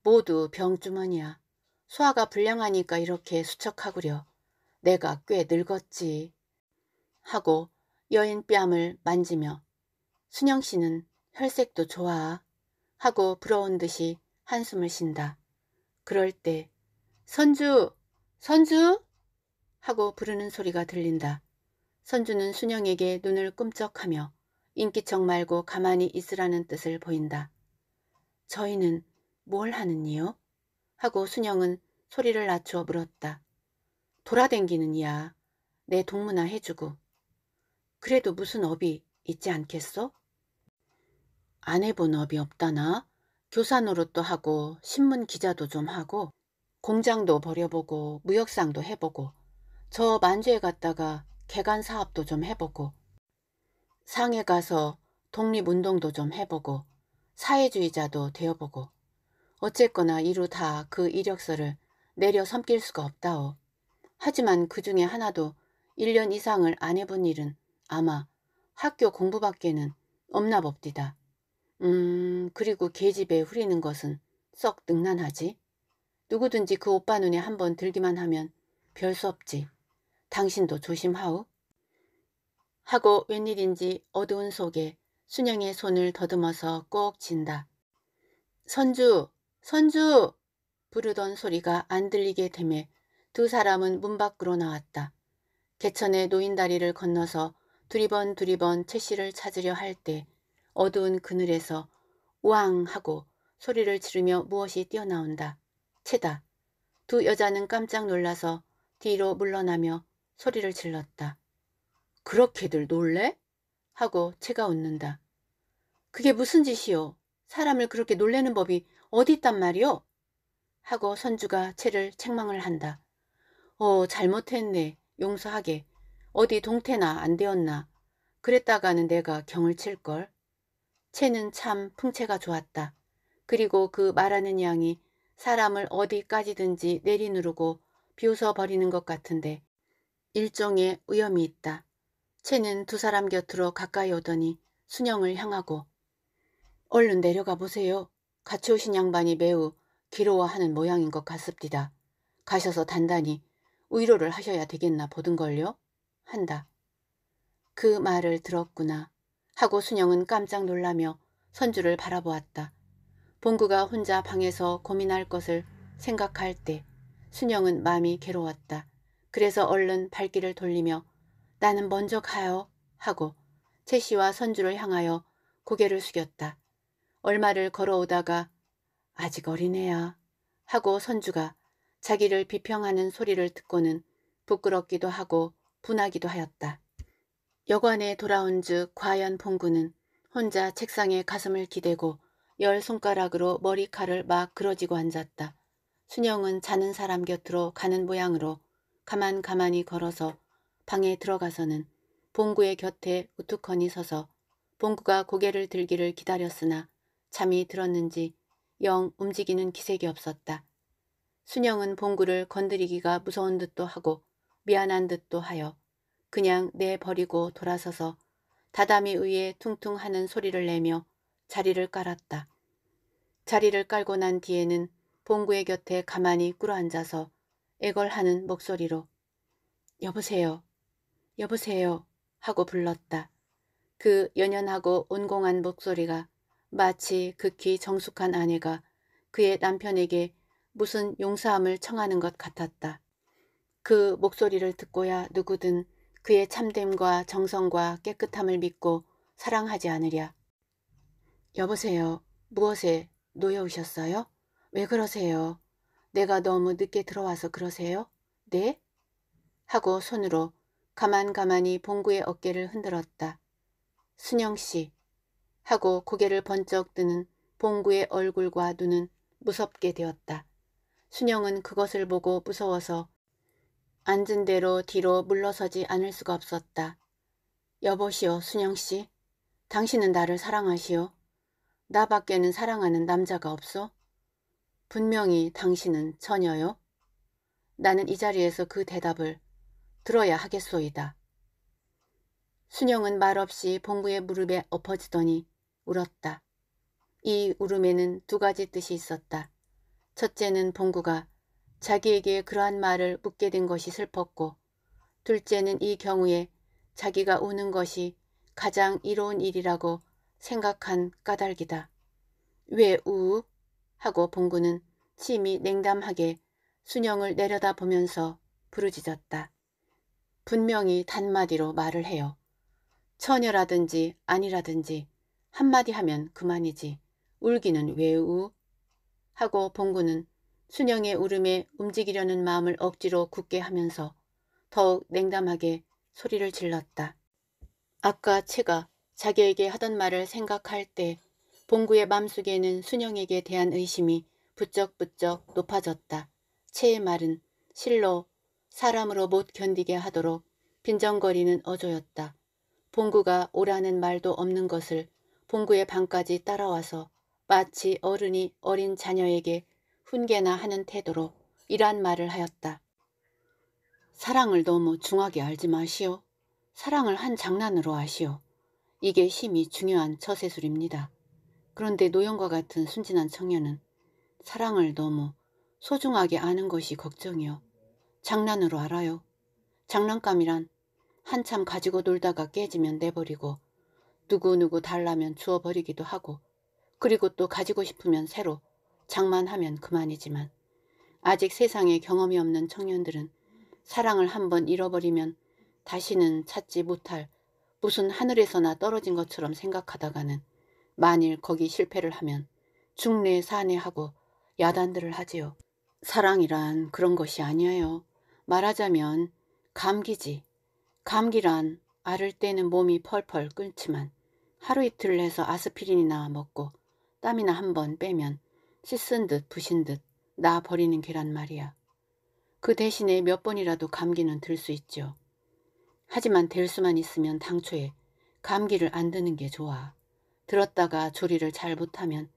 모두 병주머니야 소화가 불량하니까 이렇게 수척하구려 내가 꽤 늙었지 하고 여인 뺨을 만지며 순영씨는 혈색도 좋아 하고 부러운 듯이 한숨을 쉰다. 그럴 때 선주! 선주! 하고 부르는 소리가 들린다. 선주는 순영에게 눈을 꿈쩍하며 인기척 말고 가만히 있으라는 뜻을 보인다. 저희는 뭘 하는니요? 하고 순영은 소리를 낮추어 물었다. 돌아댕기는 이야. 내 동문화 해주고. 그래도 무슨 업이 있지 않겠소? 안 해본 업이 없다나? 교사 노릇도 하고 신문 기자도 좀 하고 공장도 버려보고 무역상도 해보고 저 만주에 갔다가 개간 사업도 좀 해보고 상해 가서 독립운동도 좀 해보고 사회주의자도 되어보고 어쨌거나 이루 다 그 이력서를 내려 섬길 수가 없다오. 하지만 그 중에 하나도 1년 이상을 안 해본 일은 아마 학교 공부밖에는 없나 봅디다. 음, 그리고 계집애 후리는 것은 썩 능란하지. 누구든지 그 오빠 눈에 한 번 들기만 하면 별 수 없지. 당신도 조심하오. 하고 웬일인지 어두운 속에 순영의 손을 더듬어서 꼭 진다. 선주! 선주! 부르던 소리가 안 들리게 되매 두 사람은 문 밖으로 나왔다. 개천의 노인 다리를 건너서 두리번 두리번 채씨를 찾으려 할때 어두운 그늘에서 우왕 하고 소리를 지르며 무엇이 뛰어나온다. 채다. 두 여자는 깜짝 놀라서 뒤로 물러나며 소리를 질렀다. 그렇게들 놀래? 하고 채가 웃는다. 그게 무슨 짓이요? 사람을 그렇게 놀래는 법이 어디 있단 말이요? 하고 선주가 채를 책망을 한다. 어 잘못했네. 용서하게. 어디 동태나 안 되었나. 그랬다가는 내가 경을 칠걸. 채는 참 풍채가 좋았다. 그리고 그 말하는 양이 사람을 어디까지든지 내리누르고 비웃어버리는 것 같은데 일종의 위험이 있다. 채는 두 사람 곁으로 가까이 오더니 순영을 향하고 얼른 내려가 보세요. 같이 오신 양반이 매우 기로워하는 모양인 것 같습니다. 가셔서 단단히 위로를 하셔야 되겠나 보든걸요? 한다. 그 말을 들었구나. 하고 순영은 깜짝 놀라며 선주를 바라보았다. 봉구가 혼자 방에서 고민할 것을 생각할 때 순영은 마음이 괴로웠다. 그래서 얼른 발길을 돌리며 나는 먼저 가요 하고 채씨와 선주를 향하여 고개를 숙였다. 얼마를 걸어오다가 아직 어린애야 하고 선주가 자기를 비평하는 소리를 듣고는 부끄럽기도 하고 분하기도 하였다. 여관에 돌아온 즉 과연 봉구는 혼자 책상에 가슴을 기대고 열 손가락으로 머리칼을 막 그러지고 앉았다. 순영은 자는 사람 곁으로 가는 모양으로 가만 가만히 걸어서 방에 들어가서는 봉구의 곁에 우뚝거니 서서 봉구가 고개를 들기를 기다렸으나 잠이 들었는지 영 움직이는 기색이 없었다. 순영은 봉구를 건드리기가 무서운 듯도 하고 미안한 듯도 하여 그냥 내버리고 돌아서서 다다미 위에 퉁퉁 하는 소리를 내며 자리를 깔았다. 자리를 깔고 난 뒤에는 봉구의 곁에 가만히 꿇어앉아서 애걸하는 목소리로 여보세요, 여보세요 하고 불렀다. 그 연연하고 온공한 목소리가 마치 극히 정숙한 아내가 그의 남편에게 무슨 용서함을 청하는 것 같았다. 그 목소리를 듣고야 누구든 그의 참됨과 정성과 깨끗함을 믿고 사랑하지 않으랴. 여보세요. 무엇에 놓여오셨어요? 왜 그러세요? 내가 너무 늦게 들어와서 그러세요? 네? 하고 손으로 가만가만히 봉구의 어깨를 흔들었다. 순영씨 하고 고개를 번쩍 드는 봉구의 얼굴과 눈은 무섭게 되었다. 순영은 그것을 보고 무서워서 앉은 대로 뒤로 물러서지 않을 수가 없었다. 여보시오 순영씨. 당신은 나를 사랑하시오. 나밖에는 사랑하는 남자가 없소. 분명히 당신은 처녀요. 나는 이 자리에서 그 대답을 들어야 하겠소이다. 순영은 말없이 봉구의 무릎에 엎어지더니 울었다. 이 울음에는 두 가지 뜻이 있었다. 첫째는 봉구가 자기에게 그러한 말을 묻게 된 것이 슬펐고 둘째는 이 경우에 자기가 우는 것이 가장 이로운 일이라고 생각한 까닭이다. 왜 우? 하고 봉구는 침이 냉담하게 순영을 내려다보면서 부르짖었다. 분명히 단마디로 말을 해요. 처녀라든지 아니라든지 한마디 하면 그만이지. 울기는 왜 우? 하고 봉구는 순영의 울음에 움직이려는 마음을 억지로 굳게 하면서 더욱 냉담하게 소리를 질렀다. 아까 채가 자기에게 하던 말을 생각할 때 봉구의 맘속에는 순영에게 대한 의심이 부쩍부쩍 높아졌다. 채의 말은 실로 사람으로 못 견디게 하도록 빈정거리는 어조였다. 봉구가 오라는 말도 없는 것을 봉구의 방까지 따라와서 마치 어른이 어린 자녀에게 훈계나 하는 태도로 이러한 말을 하였다. 사랑을 너무 중하게 알지 마시오. 사랑을 한 장난으로 하시오. 이게 심히 중요한 처세술입니다. 그런데 노영과 같은 순진한 청년은 사랑을 너무 소중하게 아는 것이 걱정이요. 장난으로 알아요. 장난감이란 한참 가지고 놀다가 깨지면 내버리고 누구누구 달라면 주워버리기도 하고 그리고 또 가지고 싶으면 새로 장만하면 그만이지만 아직 세상에 경험이 없는 청년들은 사랑을 한번 잃어버리면 다시는 찾지 못할 무슨 하늘에서나 떨어진 것처럼 생각하다가는 만일 거기 실패를 하면 중뇌사내하고 야단들을 하지요. 사랑이란 그런 것이 아니에요. 말하자면 감기지. 감기란 아를 때는 몸이 펄펄 끓지만 하루 이틀 해서 아스피린이나 먹고 땀이나 한번 빼면 씻은 듯 부신 듯 나 버리는 계란 말이야. 그 대신에 몇 번이라도 감기는 들 수 있죠. 하지만 될 수만 있으면 당초에 감기를 안 드는 게 좋아. 들었다가 조리를 잘 못하면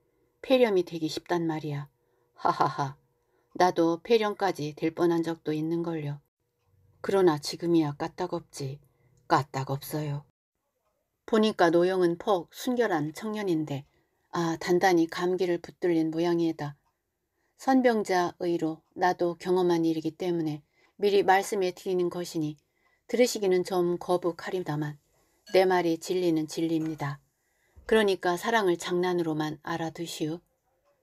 폐렴이 되기 쉽단 말이야. 하하하. 나도 폐렴까지 될 뻔한 적도 있는걸요. 그러나 지금이야 까딱없지. 까딱없어요. 보니까 노영은 퍽 순결한 청년인데 아 단단히 감기를 붙들린 모양이다. 선병자 의로 나도 경험한 일이기 때문에 미리 말씀해 드리는 것이니 들으시기는 좀 거북하리다만 내 말이 진리는 진리입니다. 그러니까 사랑을 장난으로만 알아두시오.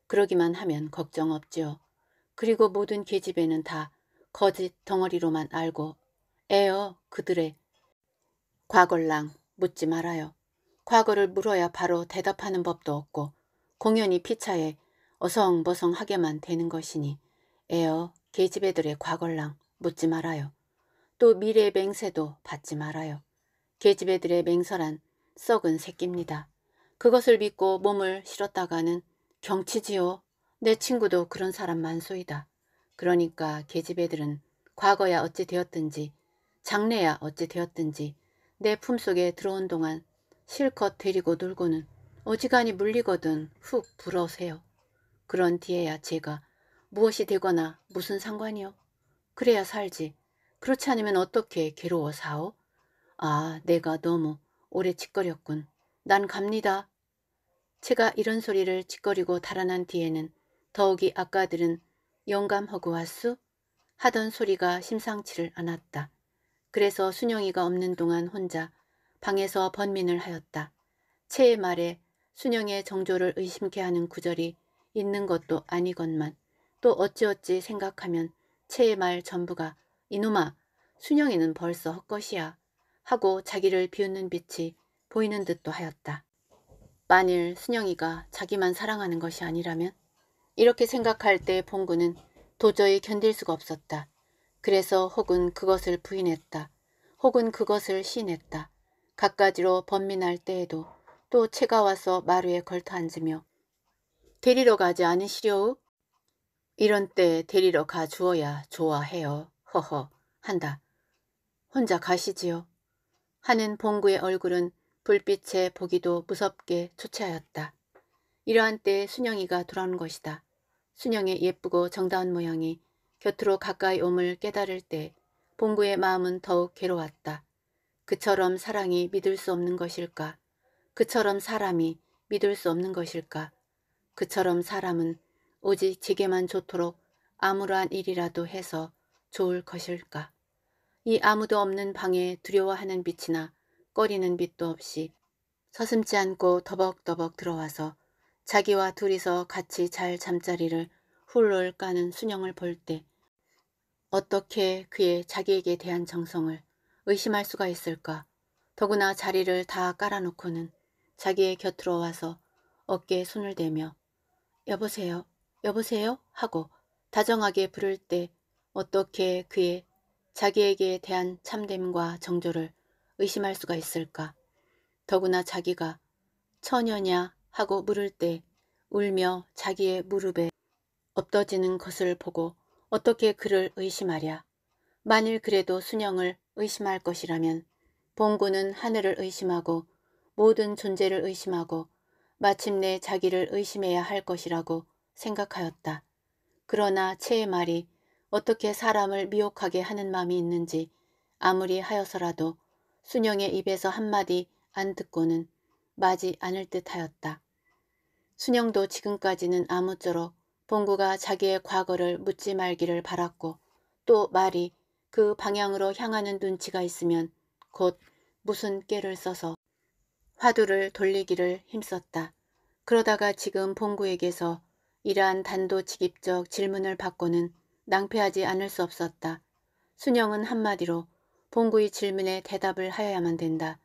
그러기만 하면 걱정 없지요. 그리고 모든 계집애는 다 거짓 덩어리로만 알고 에어 그들의 과걸랑 묻지 말아요. 과거를 물어야 바로 대답하는 법도 없고 공연히 피차에 어성버성하게만 되는 것이니 에어 계집애들의 과걸랑 묻지 말아요. 또 미래의 맹세도 받지 말아요. 계집애들의 맹설한 썩은 새끼입니다. 그것을 믿고 몸을 실었다가는 경치지요. 내 친구도 그런 사람 만소이다. 그러니까 계집애들은 과거야 어찌 되었든지 장래야 어찌 되었든지 내 품속에 들어온 동안 실컷 데리고 놀고는 어지간히 물리거든 훅 불어세요. 그런 뒤에야 제가 무엇이 되거나 무슨 상관이요? 그래야 살지. 그렇지 않으면 어떻게 괴로워 사오? 아 내가 너무 오래 짓거렸군. 난 갑니다. 제가 이런 소리를 짓거리고 달아난 뒤에는 더욱이 아까들은 영감허고 왔수? 하던 소리가 심상치를 않았다. 그래서 순영이가 없는 동안 혼자 방에서 번민을 하였다. 체의 말에 순영의 정조를 의심케 하는 구절이 있는 것도 아니건만 또 어찌어찌 생각하면 체의 말 전부가 이놈아 순영이는 벌써 헛것이야 하고 자기를 비웃는 빛이 보이는 듯도 하였다. 만일 순영이가 자기만 사랑하는 것이 아니라면 이렇게 생각할 때 봉구는 도저히 견딜 수가 없었다. 그래서 혹은 그것을 부인했다. 혹은 그것을 시인했다. 갖가지로 번민할 때에도 또 채가 와서 마루에 걸터앉으며 데리러 가지 않으시려우? 이런 때 데리러 가주어야 좋아해요. 허허 한다. 혼자 가시지요. 하는 봉구의 얼굴은 불빛에 보기도 무섭게 초췌하였다. 이러한 때에 순영이가 돌아온 것이다. 순영의 예쁘고 정다운 모양이 곁으로 가까이 옴을 깨달을 때 봉구의 마음은 더욱 괴로웠다. 그처럼 사랑이 믿을 수 없는 것일까? 그처럼 사람이 믿을 수 없는 것일까? 그처럼 사람은 오직 지게만 좋도록 아무런 일이라도 해서 좋을 것일까? 이 아무도 없는 방에 두려워하는 빛이나 꺼리는 빛도 없이 서슴지 않고 더벅더벅 들어와서 자기와 둘이서 같이 잘 잠자리를 훌훌 까는 순영을 볼 때 어떻게 그의 자기에게 대한 정성을 의심할 수가 있을까? 더구나 자리를 다 깔아놓고는 자기의 곁으로 와서 어깨에 손을 대며 여보세요, 여보세요 하고 다정하게 부를 때 어떻게 그의 자기에게 대한 참됨과 정조를 의심할 수가 있을까? 더구나 자기가 처녀냐 하고 물을 때 울며 자기의 무릎에 엎어지는 것을 보고 어떻게 그를 의심하랴. 만일 그래도 순영을 의심할 것이라면 봉구는 하늘을 의심하고 모든 존재를 의심하고 마침내 자기를 의심해야 할 것이라고 생각하였다. 그러나 체의 말이 어떻게 사람을 미혹하게 하는 마음이 있는지 아무리 하여서라도 순영의 입에서 한마디 안 듣고는 마지 않을 듯 하였다. 순영도 지금까지는 아무쪼록 봉구가 자기의 과거를 묻지 말기를 바랐고 또 말이 그 방향으로 향하는 눈치가 있으면 곧 무슨 깨를 써서 화두를 돌리기를 힘썼다. 그러다가 지금 봉구에게서 이러한 단도직입적 질문을 받고는 낭패하지 않을 수 없었다. 순영은 한마디로 봉구의 질문에 대답을 하여야만 된다.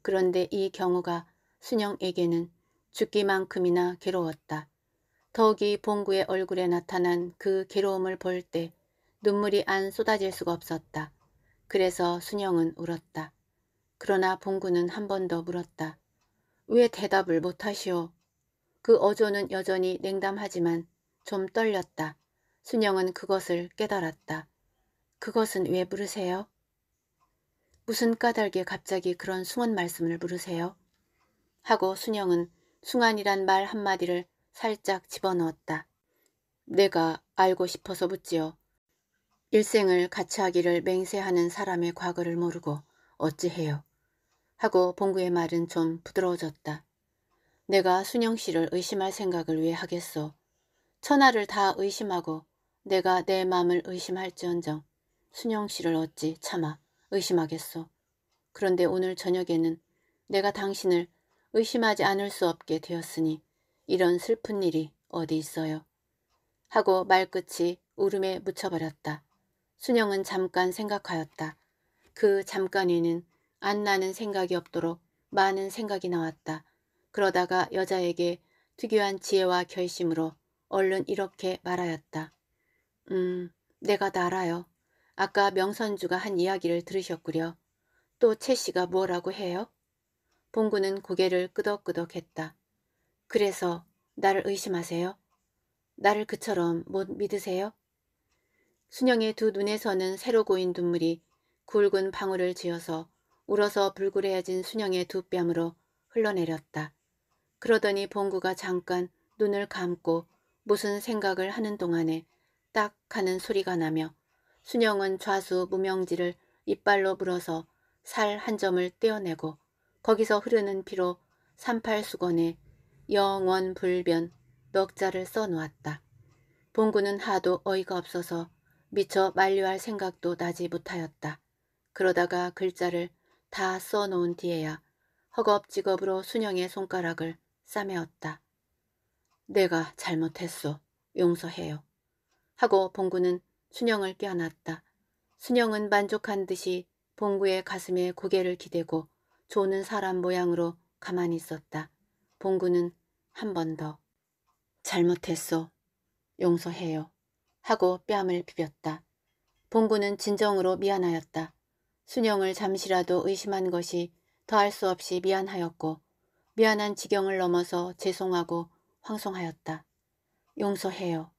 그런데 이 경우가 순영에게는 죽기만큼이나 괴로웠다. 더욱이 봉구의 얼굴에 나타난 그 괴로움을 볼때 눈물이 안 쏟아질 수가 없었다. 그래서 순영은 울었다. 그러나 봉구는 한 번 더 물었다. 왜 대답을 못하시오? 그 어조는 여전히 냉담하지만 좀 떨렸다. 순영은 그것을 깨달았다. 그것은 왜 물으세요? 무슨 까닭에 갑자기 그런 숭언 말씀을 물으세요? 하고 순영은 숭한이란 말 한마디를 살짝 집어넣었다. 내가 알고 싶어서 묻지요. 일생을 같이 하기를 맹세하는 사람의 과거를 모르고 어찌해요. 하고 봉구의 말은 좀 부드러워졌다. 내가 순영 씨를 의심할 생각을 왜 하겠소. 천하를 다 의심하고 내가 내 마음을 의심할지언정 순영 씨를 어찌 참아 의심하겠소. 그런데 오늘 저녁에는 내가 당신을 의심하지 않을 수 없게 되었으니 이런 슬픈 일이 어디 있어요. 하고 말끝이 울음에 묻혀버렸다. 순영은 잠깐 생각하였다. 그 잠깐 에는안 나는 생각이 없도록 많은 생각이 나왔다. 그러다가 여자에게 특유한 지혜와 결심으로 얼른 이렇게 말하였다. 음, 내가 다 알아요. 아까 명선주가 한 이야기를 들으셨구려. 또 채씨가 뭐라고 해요? 봉구는 고개를 끄덕끄덕했다. 그래서 나를 의심하세요? 나를 그처럼 못 믿으세요? 순영의 두 눈에서는 새로 고인 눈물이 굵은 방울을 지어서 울어서 불그레해진 순영의 두 뺨으로 흘러내렸다. 그러더니 봉구가 잠깐 눈을 감고 무슨 생각을 하는 동안에 딱 하는 소리가 나며 순영은 좌수 무명지를 이빨로 물어서 살 한 점을 떼어내고 거기서 흐르는 피로 삼팔수건에 영원불변 넉자를 써놓았다. 봉구는 하도 어이가 없어서 미처 만류할 생각도 나지 못하였다. 그러다가 글자를 다 써놓은 뒤에야 허겁지겁으로 순영의 손가락을 싸매었다. 내가 잘못했소. 용서해요. 하고 봉구는 순영을 껴안았다. 순영은 만족한 듯이 봉구의 가슴에 고개를 기대고 조는 사람 모양으로 가만히 있었다. 봉구는 한 번 더. 잘못했소. 용서해요. 하고 뺨을 비볐다. 봉구는 진정으로 미안하였다. 순영을 잠시라도 의심한 것이 더할 수 없이 미안하였고 미안한 지경을 넘어서 죄송하고 황송하였다. 용서해요.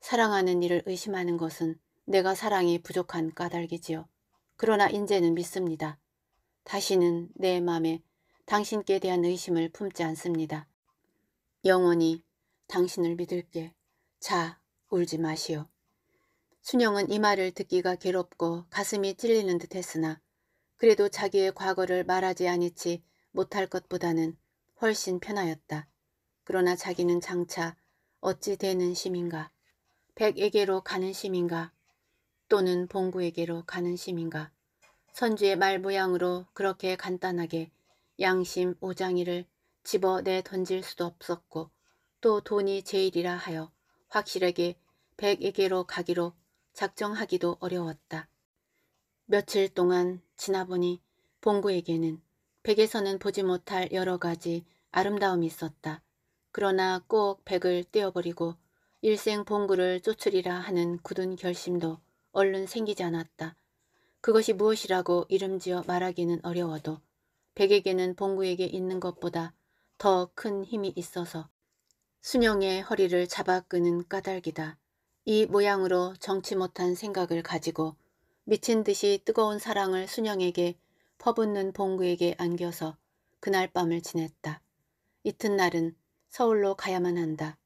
사랑하는 일을 의심하는 것은 내가 사랑이 부족한 까닭이지요. 그러나 인제는 믿습니다. 다시는 내 맘에 당신께 대한 의심을 품지 않습니다. 영원히 당신을 믿을게. 자, 울지 마시오. 순영은 이 말을 듣기가 괴롭고 가슴이 찔리는 듯 했으나 그래도 자기의 과거를 말하지 아니치 못할 것보다는 훨씬 편하였다. 그러나 자기는 장차 어찌 되는 심인가 백에게로 가는 심인가 또는 봉구에게로 가는 심인가 선주의 말 모양으로 그렇게 간단하게 양심 오장이를 집어내 던질 수도 없었고 또 돈이 제일이라 하여 확실하게 백에게로 가기로 작정하기도 어려웠다. 며칠 동안 지나보니 봉구에게는 백에서는 보지 못할 여러 가지 아름다움이 있었다. 그러나 꼭 백을 떼어버리고 일생 봉구를 쫓으리라 하는 굳은 결심도 얼른 생기지 않았다. 그것이 무엇이라고 이름지어 말하기는 어려워도 백에게는 봉구에게 있는 것보다 더 큰 힘이 있어서 순영의 허리를 잡아 끄는 까닭이다. 이 모양으로 정치 못한 생각을 가지고 미친 듯이 뜨거운 사랑을 순영에게 퍼붓는 봉구에게 안겨서 그날 밤을 지냈다. 이튿날은 서울로 가야만 한다.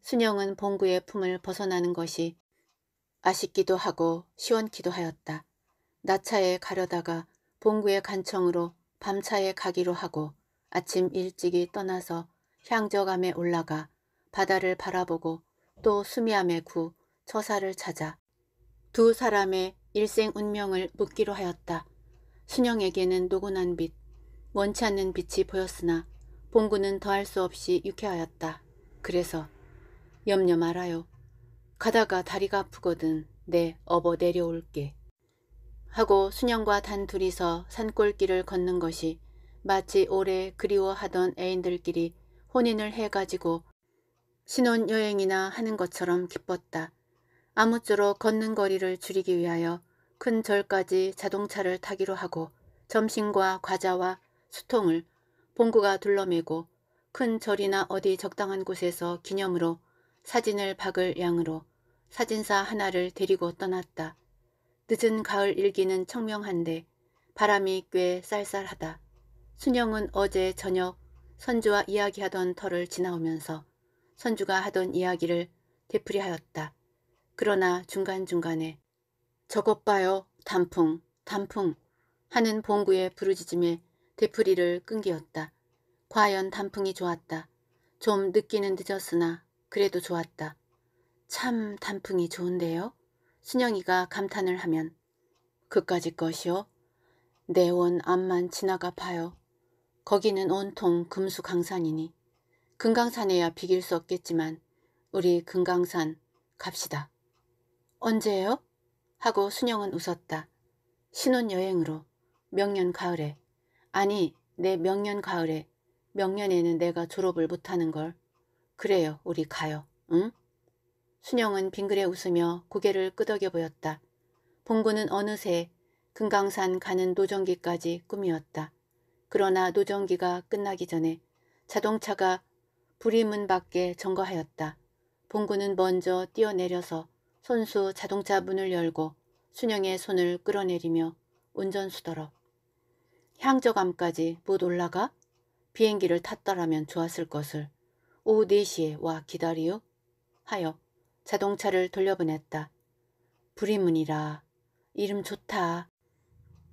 순영은 봉구의 품을 벗어나는 것이 아쉽기도 하고 시원키도 하였다. 나차에 가려다가 봉구의 간청으로 밤차에 가기로 하고 아침 일찍이 떠나서 향저감에 올라가 바다를 바라보고 또수미암에구 처사를 찾아 두 사람의 일생 운명을 묻기로 하였다. 순영에게는 노곤한 빛, 원치 않는 빛이 보였으나 봉구는 더할 수 없이 유쾌하였다. 그래서 염려 말아요. 가다가 다리가 아프거든 내 업어 내려올게. 하고 순영과 단 둘이서 산골길을 걷는 것이 마치 오래 그리워하던 애인들끼리 혼인을 해가지고 신혼여행이나 하는 것처럼 기뻤다. 아무쪼록 걷는 거리를 줄이기 위하여 큰 절까지 자동차를 타기로 하고 점심과 과자와 수통을 봉구가 둘러매고 큰 절이나 어디 적당한 곳에서 기념으로 사진을 박을 양으로 사진사 하나를 데리고 떠났다. 늦은 가을 일기는 청명한데 바람이 꽤 쌀쌀하다. 순영은 어제 저녁 선주와 이야기하던 터를 지나오면서 선주가 하던 이야기를 되풀이하였다. 그러나 중간중간에 저것 봐요 단풍 단풍 하는 봉구의 부르짖음에 되풀이를 끊기었다. 과연 단풍이 좋았다. 좀 늦기는 늦었으나 그래도 좋았다. 참 단풍이 좋은데요? 신영이가 감탄을 하면 그까지 것이요? 내 원 앞만 지나가 봐요. 거기는 온통 금수 강산이니 금강산에야 비길 수 없겠지만 우리 금강산 갑시다. 언제요 하고 순영은 웃었다. 신혼여행으로 명년 가을에 아니 내 명년 가을에 명년에는 내가 졸업을 못하는 걸 그래요 우리 가요 응? 순영은 빙그레 웃으며 고개를 끄덕여 보였다. 봉구는 어느새 금강산 가는 노정기까지 꿈이었다. 그러나 노정기가 끝나기 전에 자동차가 불이문 밖에 정거하였다. 봉구는 먼저 뛰어내려서 손수 자동차 문을 열고 순영의 손을 끌어내리며 운전수더러 향저감까지 못 올라가 비행기를 탔더라면 좋았을 것을 오후 4시에 와 기다리오 하여 자동차를 돌려보냈다. 브리문이라 이름 좋다.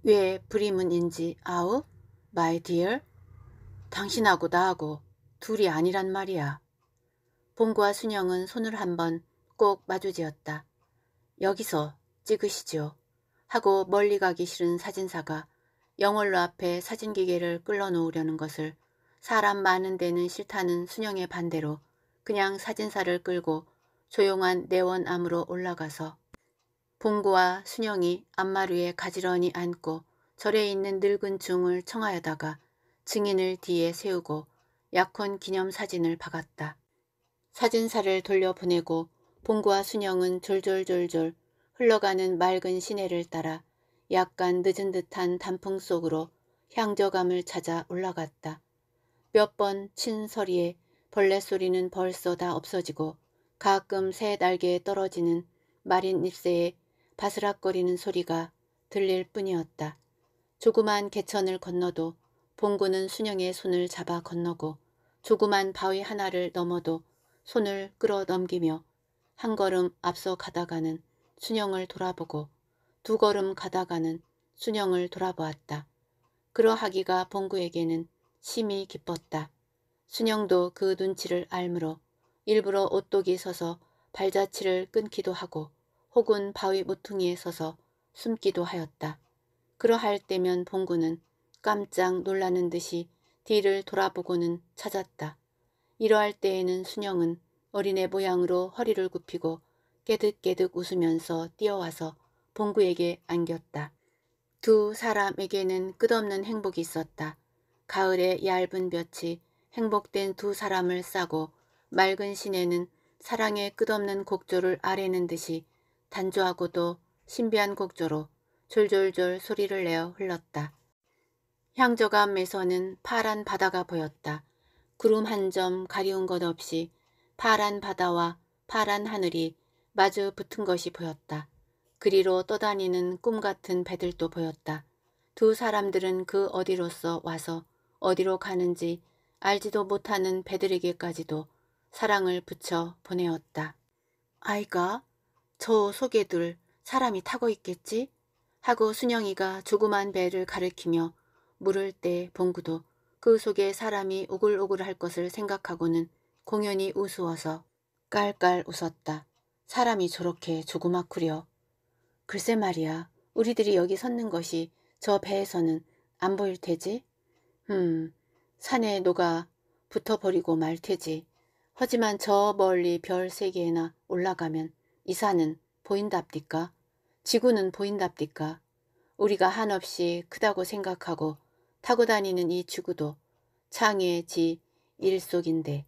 왜 브리문인지 아우? 마이 디얼? 당신하고 나하고 둘이 아니란 말이야. 봉구와 순영은 손을 한번 꼭 마주지었다. 여기서 찍으시죠 하고 멀리 가기 싫은 사진사가 영월로 앞에 사진기계를 끌어놓으려는 것을 사람 많은 데는 싫다는 순영의 반대로 그냥 사진사를 끌고 조용한 내원 암으로 올라가서 봉구와 순영이 앞마루에 가지런히 앉고 절에 있는 늙은 중을 청하여다가 증인을 뒤에 세우고 약혼 기념사진을 박았다. 사진사를 돌려보내고 봉구와 순영은 졸졸졸졸 흘러가는 맑은 시내를 따라 약간 늦은 듯한 단풍 속으로 향저감을 찾아 올라갔다. 몇 번 친 서리에 벌레 소리는 벌써 다 없어지고 가끔 새 날개에 떨어지는 마린 잎새의 바스락거리는 소리가 들릴 뿐이었다. 조그만 개천을 건너도 봉구는 순영의 손을 잡아 건너고 조그만 바위 하나를 넘어도 손을 끌어넘기며 한 걸음 앞서 가다가는 순영을 돌아보고 두 걸음 가다가는 순영을 돌아보았다. 그러하기가 봉구에게는 심히 기뻤다. 순영도 그 눈치를 알므로 일부러 오똑이 서서 발자취를 끊기도 하고 혹은 바위 모퉁이에 서서 숨기도 하였다. 그러할 때면 봉구는 깜짝 놀라는 듯이 뒤를 돌아보고는 찾았다. 이러할 때에는 순영은 어린애 모양으로 허리를 굽히고 깨득깨득 웃으면서 뛰어와서 봉구에게 안겼다. 두 사람에게는 끝없는 행복이 있었다. 가을의 얇은 볕이 행복된 두 사람을 싸고 맑은 시내는 사랑의 끝없는 곡조를 아래는 듯이 단조하고도 신비한 곡조로 졸졸졸 소리를 내어 흘렀다. 향조감에서는 파란 바다가 보였다. 구름 한 점 가리운 것 없이 파란 바다와 파란 하늘이 마주 붙은 것이 보였다. 그리로 떠다니는 꿈같은 배들도 보였다. 두 사람들은 그 어디로서 와서 어디로 가는지 알지도 못하는 배들에게까지도 사랑을 붙여 보내었다. 아이가 저 속에 둘 사람이 타고 있겠지? 하고 순영이가 조그만 배를 가리키며 물을 때 봉구도 그 속에 사람이 우글우글할 것을 생각하고는 공연이 우스워서 깔깔 웃었다. 사람이 저렇게 조그맣구려. 글쎄 말이야. 우리들이 여기 섰는 것이 저 배에서는 안 보일 테지? 음, 산에 녹아 붙어버리고 말 테지. 하지만 저 멀리 별 세 개나 올라가면 이 산은 보인답디까? 지구는 보인답디까? 우리가 한없이 크다고 생각하고 타고 다니는 이 지구도 창의의 지 일속인데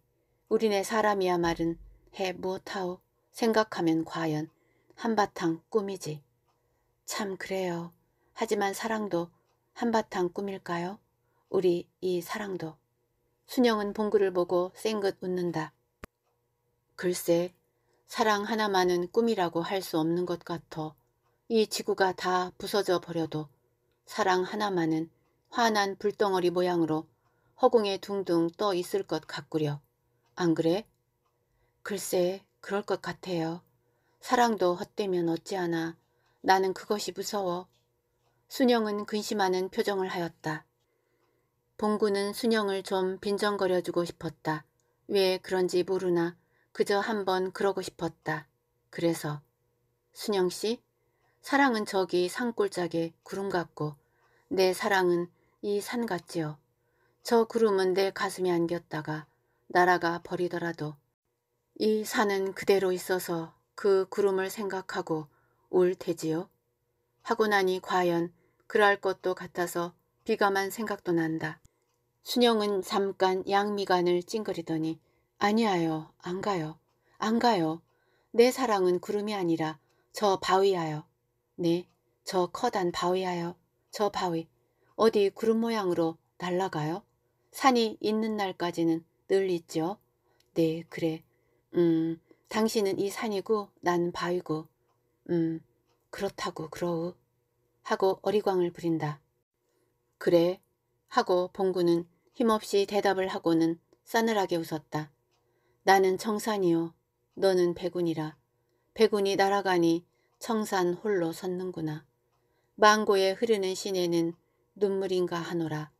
우리네 사람이야말은 해 무엇하오 생각하면 과연 한바탕 꿈이지. 참 그래요. 하지만 사랑도 한바탕 꿈일까요? 우리 이 사랑도. 순영은 봉구를 보고 쌩긋 웃는다. 글쎄 사랑 하나만은 꿈이라고 할 수 없는 것같아이 지구가 다 부서져 버려도 사랑 하나만은 환한 불덩어리 모양으로 허공에 둥둥 떠 있을 것 같구려. 안 그래? 글쎄 그럴 것 같아요. 사랑도 헛되면 어찌하나 나는 그것이 무서워. 순영은 근심하는 표정을 하였다. 봉구는 순영을 좀 빈정거려주고 싶었다. 왜 그런지 모르나 그저 한번 그러고 싶었다. 그래서 순영씨 사랑은 저기 산골짜기 구름 같고 내 사랑은 이 산 같지요. 저 구름은 내 가슴에 안겼다가 날아가 버리더라도 이 산은 그대로 있어서 그 구름을 생각하고 올 테지요. 하고 나니 과연 그럴 것도 같아서 비감한 생각도 난다. 순영은 잠깐 양미간을 찡그리더니 아니하요. 안 가요. 안 가요. 내 사랑은 구름이 아니라 저 바위하여. 네, 저 커단 바위하여. 저 바위. 어디 구름 모양으로 날아가요? 산이 있는 날까지는 늘 있죠. 네, 그래. 음, 당신은 이 산이고 난 바위고. 음, 그렇다고 그러우. 하고 어리광을 부린다. 그래. 하고 봉구는 힘없이 대답을 하고는 싸늘하게 웃었다. 나는 청산이요. 너는 백운이라. 백운이 날아가니 청산 홀로 섰는구나. 망고에 흐르는 시내는 눈물인가 하노라.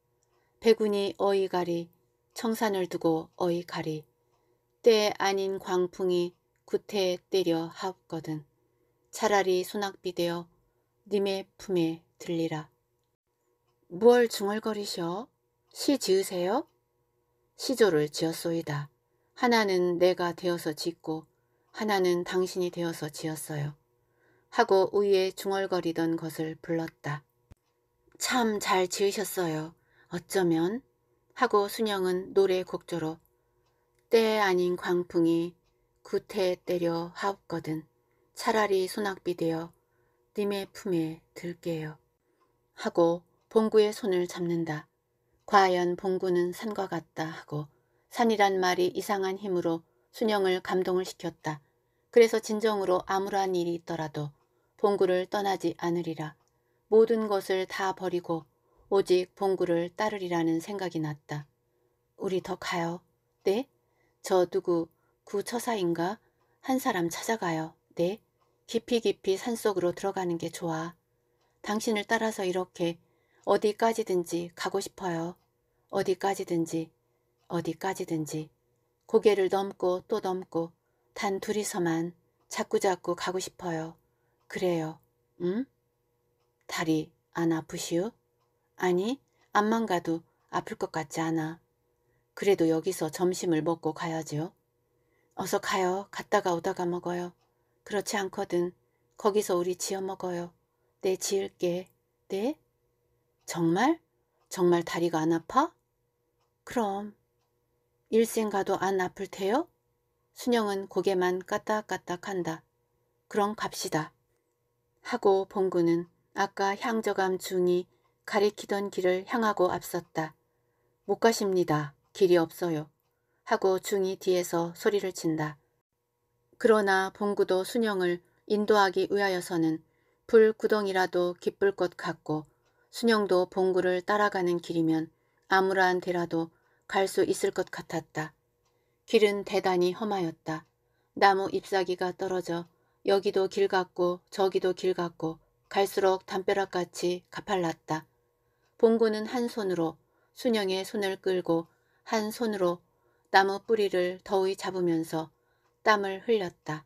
백운이 어이가리 청산을 두고 어이 가리 때 아닌 광풍이 구태에 때려 하옵거든 차라리 소낙비 되어 님의 품에 들리라. 무얼 중얼거리셔? 시 지으세요? 시조를 지었소이다. 하나는 내가 되어서 짓고 하나는 당신이 되어서 지었어요. 하고 우위에 중얼거리던 것을 불렀다. 참 잘 지으셨어요. 어쩌면 하고 순영은 노래 곡조로 때 아닌 광풍이 구태에 때려 하옵거든 차라리 소낙비 되어 님의 품에 들게요. 하고 봉구의 손을 잡는다. 과연 봉구는 산과 같다 하고 산이란 말이 이상한 힘으로 순영을 감동을 시켰다. 그래서 진정으로 아무러한 일이 있더라도 봉구를 떠나지 않으리라. 모든 것을 다 버리고 오직 봉구를 따르리라는 생각이 났다. 우리 더 가요. 네? 저 누구 구처사인가? 한 사람 찾아가요. 네? 깊이 깊이 산속으로 들어가는 게 좋아. 당신을 따라서 이렇게 어디까지든지 가고 싶어요. 어디까지든지 어디까지든지 고개를 넘고 또 넘고 단 둘이서만 자꾸자꾸 가고 싶어요. 그래요. 응? 다리 안 아프시오? 아니, 암만 가도 아플 것 같지 않아. 그래도 여기서 점심을 먹고 가야지요. 어서 가요. 갔다가 오다가 먹어요. 그렇지 않거든. 거기서 우리 지어 먹어요. 네, 지을게. 네? 정말? 정말 다리가 안 아파? 그럼. 일생 가도 안 아플 테요? 순영은 고개만 까딱까딱한다. 그럼 갑시다. 하고 봉구는 아까 향저감 중이 가리키던 길을 향하고 앞섰다. 못 가십니다. 길이 없어요. 하고 중이 뒤에서 소리를 친다. 그러나 봉구도 순영을 인도하기 위하여서는 불구덩이라도 기쁠 것 같고 순영도 봉구를 따라가는 길이면 아무러한 데라도 갈 수 있을 것 같았다. 길은 대단히 험하였다. 나무 잎사귀가 떨어져 여기도 길 같고 저기도 길 같고 갈수록 담벼락같이 가팔랐다. 봉구는 한 손으로 순영의 손을 끌고 한 손으로 나무 뿌리를 더위 잡으면서 땀을 흘렸다.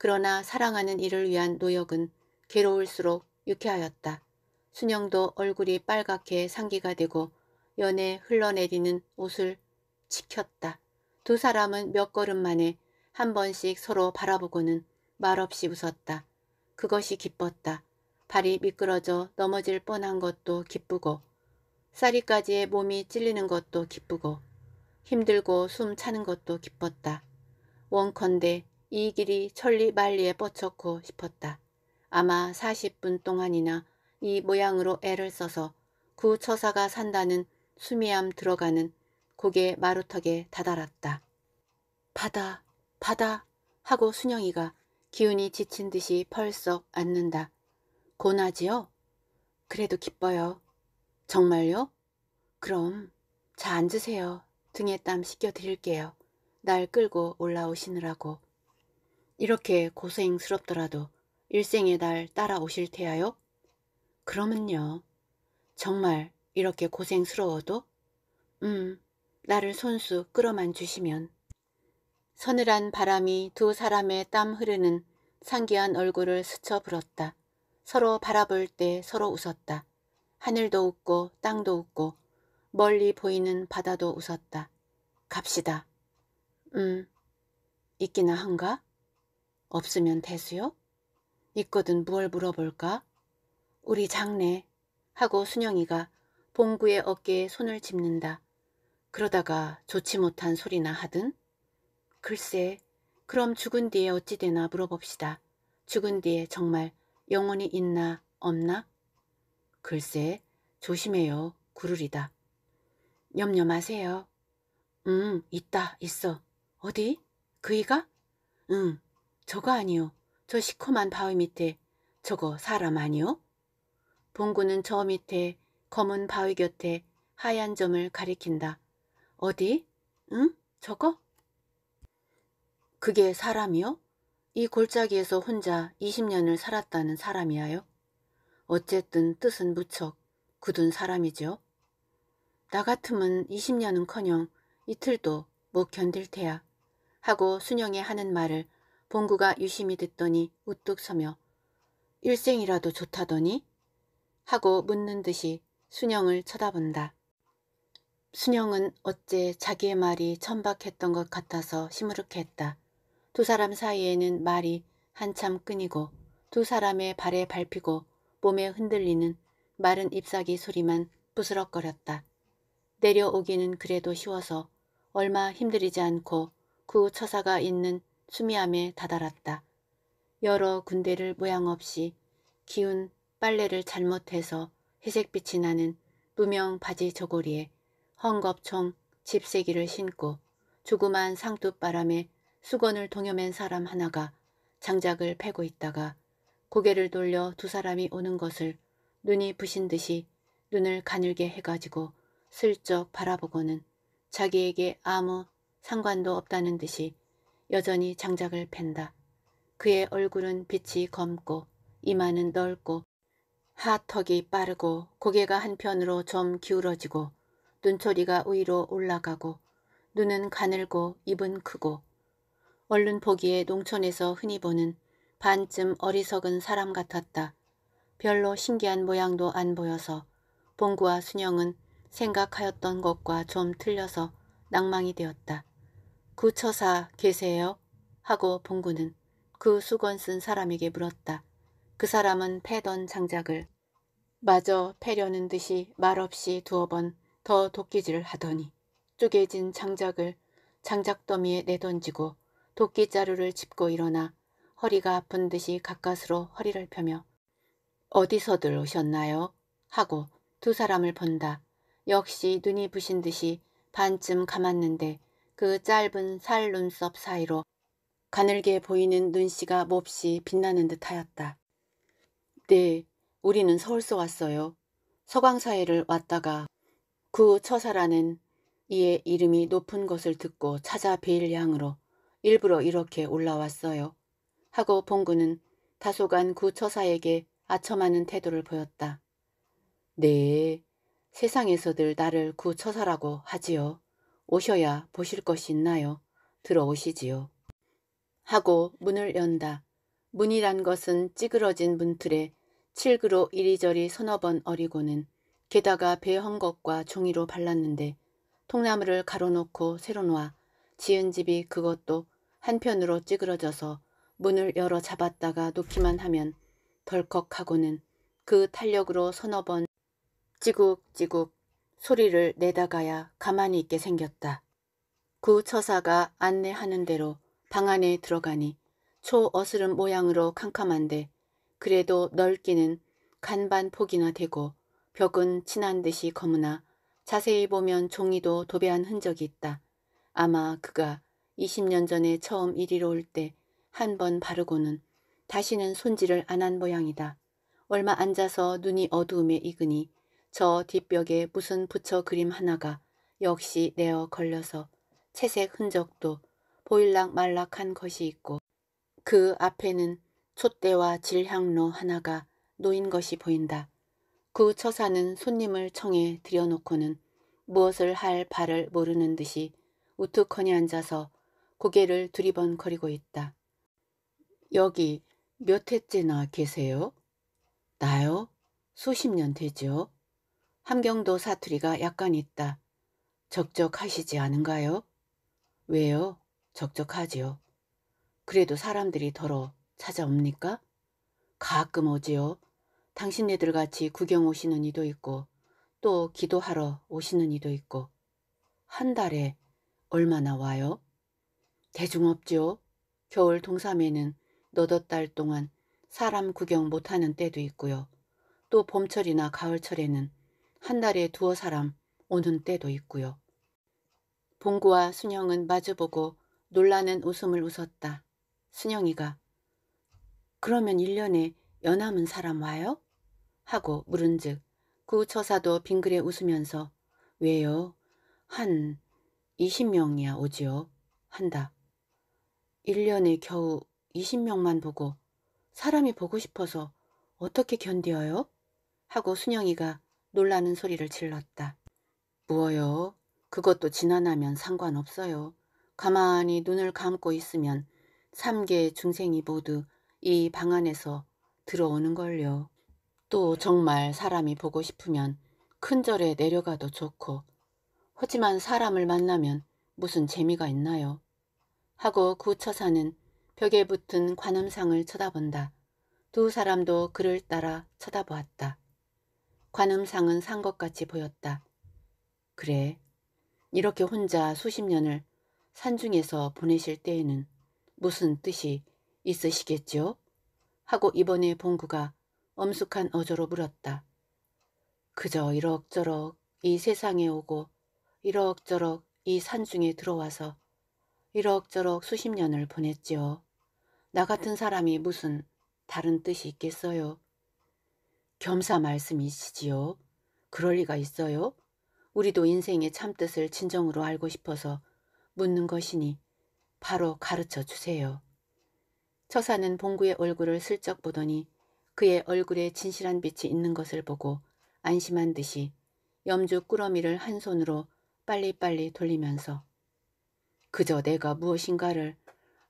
그러나 사랑하는 이를 위한 노역은 괴로울수록 유쾌하였다. 순영도 얼굴이 빨갛게 상기가 되고 연에 흘러내리는 옷을 지켰다두 사람은 몇 걸음 만에 한 번씩 서로 바라보고는 말없이 웃었다. 그것이 기뻤다. 발이 미끄러져 넘어질 뻔한 것도 기쁘고 사리까지의 몸이 찔리는 것도 기쁘고 힘들고 숨 차는 것도 기뻤다. 원컨대 이 길이 천리 만리에 뻗쳤고 싶었다. 아마 40분 동안이나 이 모양으로 애를 써서 구처사가 산다는 수미암 들어가는 고개 마루턱에 다다랐다. 바다, 바다 하고 순영이가 기운이 지친 듯이 펄썩 앉는다. 고나지요? 그래도 기뻐요. 정말요? 그럼 자 앉으세요. 등에 땀 씻겨드릴게요. 날 끌고 올라오시느라고. 이렇게 고생스럽더라도 일생의 날 따라오실 테야요? 그러면요. 정말 이렇게 고생스러워도? 음, 나를 손수 끌어만 주시면. 서늘한 바람이 두 사람의 땀 흐르는 상기한 얼굴을 스쳐 불었다. 서로 바라볼 때 서로 웃었다. 하늘도 웃고 땅도 웃고 멀리 보이는 바다도 웃었다. 갑시다. 음, 있기나 한가? 없으면 대수요? 있거든 무얼 물어볼까? 우리 장례 하고 순영이가 봉구의 어깨에 손을 짚는다. 그러다가 좋지 못한 소리나 하든? 글쎄, 그럼 죽은 뒤에 어찌 되나 물어봅시다. 죽은 뒤에 정말 영혼이 있나 없나? 글쎄, 조심해요. 구르리다. 염려 마세요. 응, 있다, 있어. 어디? 그이가? 응, 음, 저거 아니요. 저 시커먼 바위 밑에. 저거 사람 아니요? 봉구는 저 밑에 검은 바위 곁에 하얀 점을 가리킨다. 어디? 응? 저거? 그게 사람이요? 이 골짜기에서 혼자 20년을 살았다는 사람이야요? 어쨌든 뜻은 무척 굳은 사람이죠. 나 같으면 20년은커녕 이틀도 못 견딜 테야 하고 순영이 하는 말을 봉구가 유심히 듣더니 우뚝 서며 일생이라도 좋다더니 하고 묻는 듯이 순영을 쳐다본다. 순영은 어째 자기의 말이 천박했던 것 같아서 시무룩했다. 두 사람 사이에는 말이 한참 끊이고 두 사람의 발에 밟히고 봄에 흔들리는 마른 잎사귀 소리만 부스럭거렸다. 내려오기는 그래도 쉬워서 얼마 힘들이지 않고 그 처사가 있는 수미암에 다다랐다. 여러 군대를 모양 없이 기운 빨래를 잘못해서 회색빛이 나는 무명 바지 저고리에 헝겊총 집세기를 신고 조그만 상뚜바람에 수건을 동여맨 사람 하나가 장작을 패고 있다가 고개를 돌려 두 사람이 오는 것을 눈이 부신 듯이 눈을 가늘게 해가지고 슬쩍 바라보고는 자기에게 아무 상관도 없다는 듯이 여전히 장작을 팬다. 그의 얼굴은 빛이 검고 이마는 넓고 하턱이 빠르고 고개가 한편으로 좀 기울어지고 눈초리가 위로 올라가고 눈은 가늘고 입은 크고 얼른 보기에 농촌에서 흔히 보는 반쯤 어리석은 사람 같았다. 별로 신기한 모양도 안 보여서 봉구와 순영은 생각하였던 것과 좀 틀려서 낭망이 되었다. 구처사 계세요? 하고 봉구는 그 수건 쓴 사람에게 물었다. 그 사람은 패던 장작을 마저 패려는 듯이 말없이 두어 번 더 도끼질을 하더니 쪼개진 장작을 장작더미에 내던지고 도끼자루를 짚고 일어나 허리가 아픈 듯이 가까스로 허리를 펴며 어디서들 오셨나요? 하고 두 사람을 본다. 역시 눈이 부신 듯이 반쯤 감았는데 그 짧은 살 눈썹 사이로 가늘게 보이는 눈씨가 몹시 빛나는 듯하였다. 네, 우리는 서울서 왔어요. 서강사회를 왔다가 그 처사라는 이의 이름이 높은 것을 듣고 찾아 뵈일 양으로 일부러 이렇게 올라왔어요. 하고 봉구는 다소간 구처사에게 아첨하는 태도를 보였다. 네, 세상에서들 나를 구처사라고 하지요. 오셔야 보실 것이 있나요? 들어오시지요. 하고 문을 연다. 문이란 것은 찌그러진 문틀에 칠그로 이리저리 서너 번 어리고는 게다가 배 헌것과 종이로 발랐는데 통나무를 가로놓고 세로 놓아 지은 집이 그것도 한편으로 찌그러져서 문을 열어 잡았다가 놓기만 하면 덜컥 하고는 그 탄력으로 서너 번 찌국찌국 소리를 내다가야 가만히 있게 생겼다. 구 처사가 안내하는 대로 방 안에 들어가니 초어스름 모양으로 캄캄한데 그래도 넓기는 간반 폭이나 되고 벽은 진한 듯이 검으나 자세히 보면 종이도 도배한 흔적이 있다. 아마 그가 20년 전에 처음 이리로 올때 한번 바르고는 다시는 손질을 안 한 모양이다. 얼마 앉아서 눈이 어두움에 익으니 저 뒷벽에 무슨 부처 그림 하나가 역시 내어 걸려서 채색 흔적도 보일락 말락한 것이 있고 그 앞에는 촛대와 질향로 하나가 놓인 것이 보인다. 그 처사는 손님을 청해 들여놓고는 무엇을 할 바를 모르는 듯이 우뚝하니 앉아서 고개를 두리번거리고 있다. 여기 몇 해째나 계세요? 나요? 수십 년 되죠. 함경도 사투리가 약간 있다. 적적하시지 않은가요? 왜요? 적적하지요. 그래도 사람들이 더러 찾아옵니까? 가끔 오지요. 당신네들 같이 구경 오시는 이도 있고 또 기도하러 오시는 이도 있고 한 달에 얼마나 와요? 대중 없지요. 겨울 동삼에는 너덧 달 동안 사람 구경 못하는 때도 있고요. 또 봄철이나 가을철에는 한 달에 두어 사람 오는 때도 있고요. 봉구와 순영은 마주보고 놀라는 웃음을 웃었다. 순영이가 그러면 1년에 연함은 사람 와요? 하고 물은즉 그 처사도 빙그레 웃으면서 왜요? 한 20명이야 오지요? 한다. 1년에 겨우 20명만 보고 사람이 보고 싶어서 어떻게 견뎌요? 하고 순영이가 놀라는 소리를 질렀다. 뭐요 그것도 지난하면 상관없어요. 가만히 눈을 감고 있으면 3개의 중생이 모두 이 방 안에서 들어오는걸요. 또 정말 사람이 보고 싶으면 큰절에 내려가도 좋고 하지만 사람을 만나면 무슨 재미가 있나요? 하고 구처사는 벽에 붙은 관음상을 쳐다본다. 두 사람도 그를 따라 쳐다보았다. 관음상은 산 것 같이 보였다. 그래, 이렇게 혼자 수십 년을 산중에서 보내실 때에는 무슨 뜻이 있으시겠죠 하고 이번에 봉구가 엄숙한 어조로 물었다. 그저 이럭저럭 이 세상에 오고 이럭저럭 이 산중에 들어와서 이럭저럭 수십 년을 보냈지요. 나 같은 사람이 무슨 다른 뜻이 있겠어요? 겸사 말씀이시지요? 그럴 리가 있어요? 우리도 인생의 참뜻을 진정으로 알고 싶어서 묻는 것이니 바로 가르쳐 주세요. 처사는 봉구의 얼굴을 슬쩍 보더니 그의 얼굴에 진실한 빛이 있는 것을 보고 안심한 듯이 염주 꾸러미를 한 손으로 빨리빨리 돌리면서 그저 내가 무엇인가를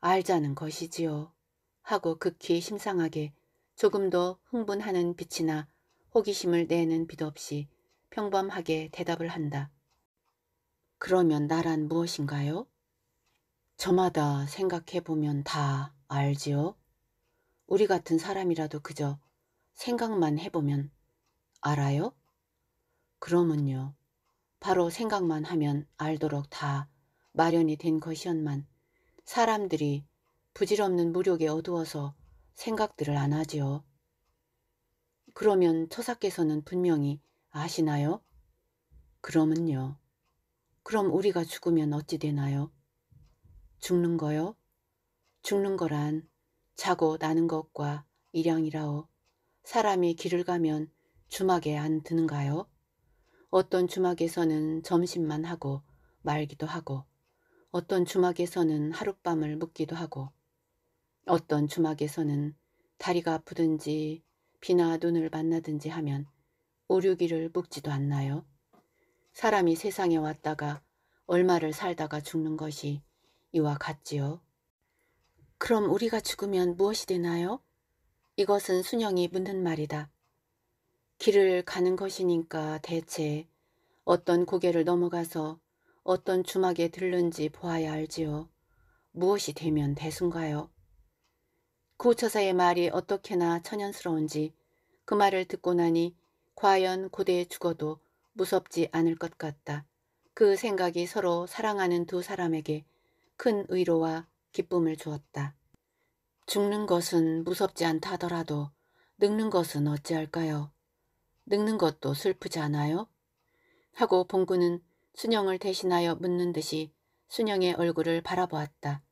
알자는 것이지요. 하고 극히 심상하게 조금 더 흥분하는 빛이나 호기심을 내는 빛 없이 평범하게 대답을 한다. 그러면 나란 무엇인가요? 저마다 생각해보면 다 알지요. 우리 같은 사람이라도 그저 생각만 해보면 알아요? 그러면요. 바로 생각만 하면 알도록 다 마련이 된 것이었만 사람들이 부질없는 무력에 어두워서 생각들을 안 하지요. 그러면 처사께서는 분명히 아시나요? 그럼은요. 그럼 우리가 죽으면 어찌 되나요? 죽는 거요? 죽는 거란 자고 나는 것과 일양이라오. 사람이 길을 가면 주막에 안 드는가요? 어떤 주막에서는 점심만 하고 말기도 하고 어떤 주막에서는 하룻밤을 묵기도 하고 어떤 주막에서는 다리가 아프든지 비나 눈을 만나든지 하면 오 6일을 묵지도 않나요? 사람이 세상에 왔다가 얼마를 살다가 죽는 것이 이와 같지요. 그럼 우리가 죽으면 무엇이 되나요? 이것은 순영이 묻는 말이다. 길을 가는 것이니까 대체 어떤 고개를 넘어가서 어떤 주막에 들른지 보아야 알지요. 무엇이 되면 대순가요? 구처사의 말이 어떻게나 천연스러운지 그 말을 듣고 나니 과연 고대에 죽어도 무섭지 않을 것 같다. 그 생각이 서로 사랑하는 두 사람에게 큰 의로와 기쁨을 주었다. 죽는 것은 무섭지 않다 하더라도 늙는 것은 어찌할까요? 늙는 것도 슬프지 않아요? 하고 봉구는 순영을 대신하여 묻는 듯이 순영의 얼굴을 바라보았다.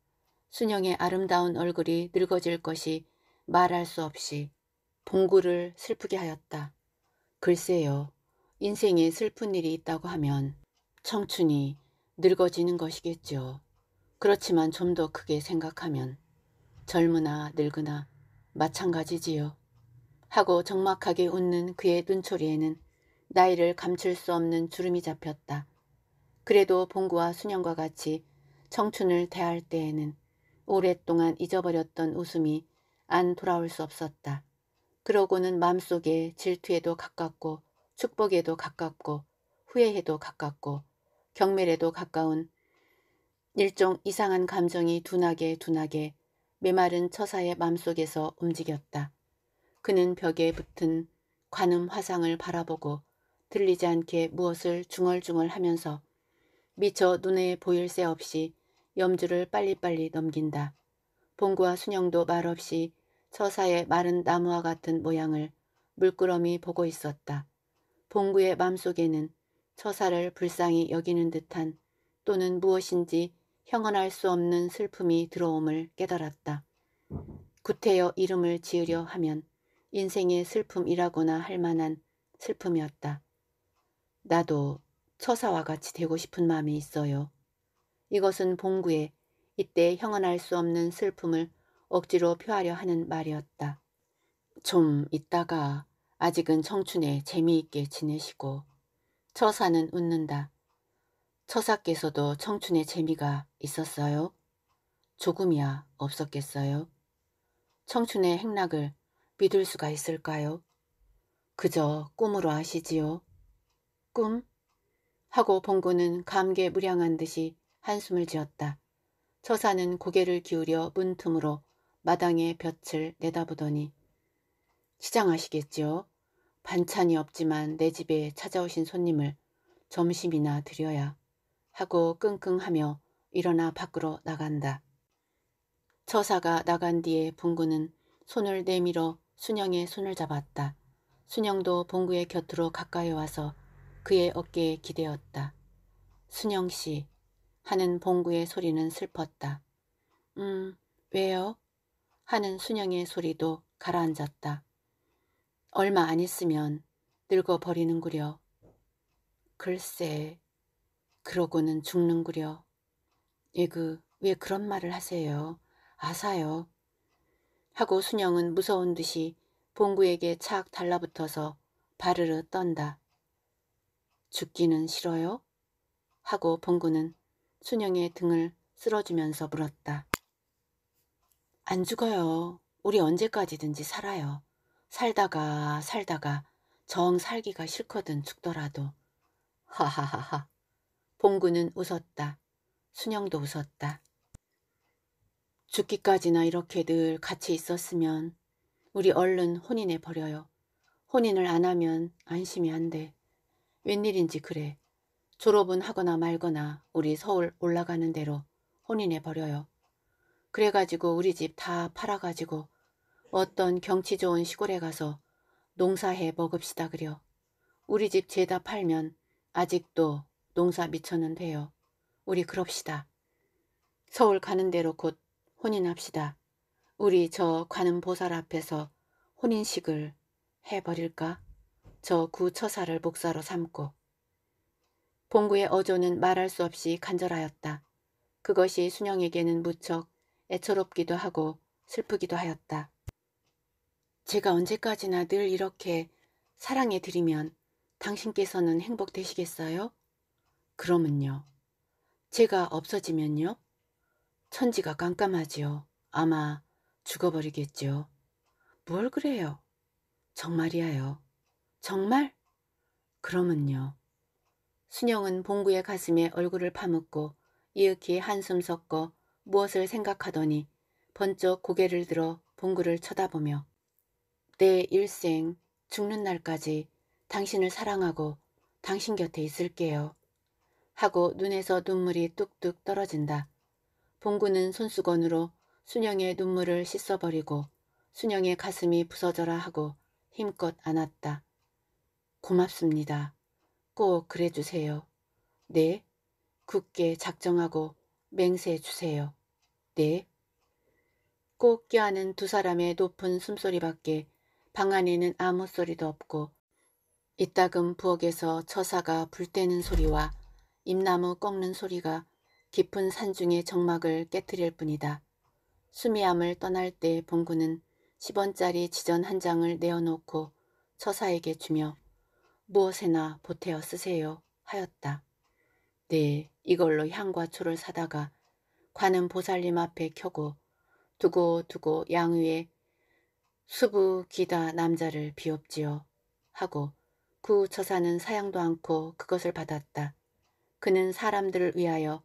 순영의 아름다운 얼굴이 늙어질 것이 말할 수 없이 봉구를 슬프게 하였다. 글쎄요. 인생에 슬픈 일이 있다고 하면 청춘이 늙어지는 것이겠죠. 그렇지만 좀 더 크게 생각하면 젊으나 늙으나 마찬가지지요. 하고 적막하게 웃는 그의 눈초리에는 나이를 감출 수 없는 주름이 잡혔다. 그래도 봉구와 순영과 같이 청춘을 대할 때에는 오랫동안 잊어버렸던 웃음이 안 돌아올 수 없었다. 그러고는 마음속에 질투에도 가깝고 축복에도 가깝고 후회에도 가깝고 경멸에도 가까운 일종 이상한 감정이 둔하게 둔하게 메마른 처사의 맘속에서 움직였다. 그는 벽에 붙은 관음 화상을 바라보고 들리지 않게 무엇을 중얼중얼 하면서 미처 눈에 보일 새 없이 염주를 빨리빨리 넘긴다. 봉구와 순영도 말없이 처사의 마른 나무와 같은 모양을 물끄러미 보고 있었다. 봉구의 맘속에는 처사를 불쌍히 여기는 듯한 또는 무엇인지 형언할 수 없는 슬픔이 들어옴을 깨달았다. 구태여 이름을 지으려 하면 인생의 슬픔이라고나 할 만한 슬픔이었다. 나도 처사와 같이 되고 싶은 마음이 있어요. 이것은 봉구의 이때 형언할 수 없는 슬픔을 억지로 표하려 하는 말이었다. 좀 있다가 아직은 청춘에 재미있게 지내시고 처사는 웃는다. 처사께서도 청춘에 재미가 있었어요? 조금이야 없었겠어요? 청춘의 행락을 믿을 수가 있을까요? 그저 꿈으로 아시지요. 꿈? 하고 봉구는 감개무량한 듯이 한숨을 지었다. 처사는 고개를 기울여 문틈으로 마당의 볕을 내다보더니 시장하시겠지요? 반찬이 없지만 내 집에 찾아오신 손님을 점심이나 드려야 하고 끙끙하며 일어나 밖으로 나간다. 처사가 나간 뒤에 봉구는 손을 내밀어 순영의 손을 잡았다. 순영도 봉구의 곁으로 가까이 와서 그의 어깨에 기대었다. 순영 씨 하는 봉구의 소리는 슬펐다. 음, 왜요? 하는 순영의 소리도 가라앉았다. 얼마 안 있으면 늙어버리는구려. 글쎄, 그러고는 죽는구려. 예그, 왜 그런 말을 하세요? 아사요. 하고 순영은 무서운 듯이 봉구에게 착 달라붙어서 바르르 떤다. 죽기는 싫어요? 하고 봉구는 순영의 등을 쓸어주면서 물었다. 안 죽어요. 우리 언제까지든지 살아요. 살다가 살다가 정 살기가 싫거든 죽더라도. 하하하하. 봉구는 웃었다. 순영도 웃었다. 죽기까지나 이렇게 늘 같이 있었으면 우리 얼른 혼인해 버려요. 혼인을 안 하면 안심이 안 돼. 웬일인지 그래. 졸업은 하거나 말거나 우리 서울 올라가는 대로 혼인해버려요. 그래가지고 우리 집 다 팔아가지고 어떤 경치 좋은 시골에 가서 농사해 먹읍시다 그려. 우리 집 죄다 팔면 아직도 농사 미쳐는 돼요. 우리 그럽시다. 서울 가는 대로 곧 혼인합시다. 우리 저 관음보살 앞에서 혼인식을 해버릴까? 저 구처사를 목사로 삼고 봉구의 어조는 말할 수 없이 간절하였다. 그것이 순영에게는 무척 애처롭기도 하고 슬프기도 하였다. 제가 언제까지나 늘 이렇게 사랑해 드리면 당신께서는 행복되시겠어요? 그러면요. 제가 없어지면요? 천지가 깜깜하지요. 아마 죽어버리겠지요. 뭘 그래요? 정말이야요. 정말? 그러면요. 순영은 봉구의 가슴에 얼굴을 파묻고 이윽히 한숨 섞어 무엇을 생각하더니 번쩍 고개를 들어 봉구를 쳐다보며 내 일생 죽는 날까지 당신을 사랑하고 당신 곁에 있을게요. 하고 눈에서 눈물이 뚝뚝 떨어진다. 봉구는 손수건으로 순영의 눈물을 씻어버리고 순영의 가슴이 부서져라 하고 힘껏 안았다. 고맙습니다. 꼭 그래 주세요. 네. 굳게 작정하고 맹세해 주세요. 네. 꼭 껴안은 두 사람의 높은 숨소리밖에 방 안에는 아무 소리도 없고 이따금 부엌에서 처사가 불때는 소리와 잎나무 꺾는 소리가 깊은 산중의 정막을 깨뜨릴 뿐이다. 수미암을 떠날 때 봉구는 10원짜리 지전 한 장을 내어놓고 처사에게 주며 무엇에나 보태어 쓰세요 하였다. 네, 이걸로 향과 초를 사다가 관은 보살님 앞에 켜고 두고두고 양위에 수부 기다 남자를 비옵지요 하고 그처사는 사양도 않고 그것을 받았다. 그는 사람들을 위하여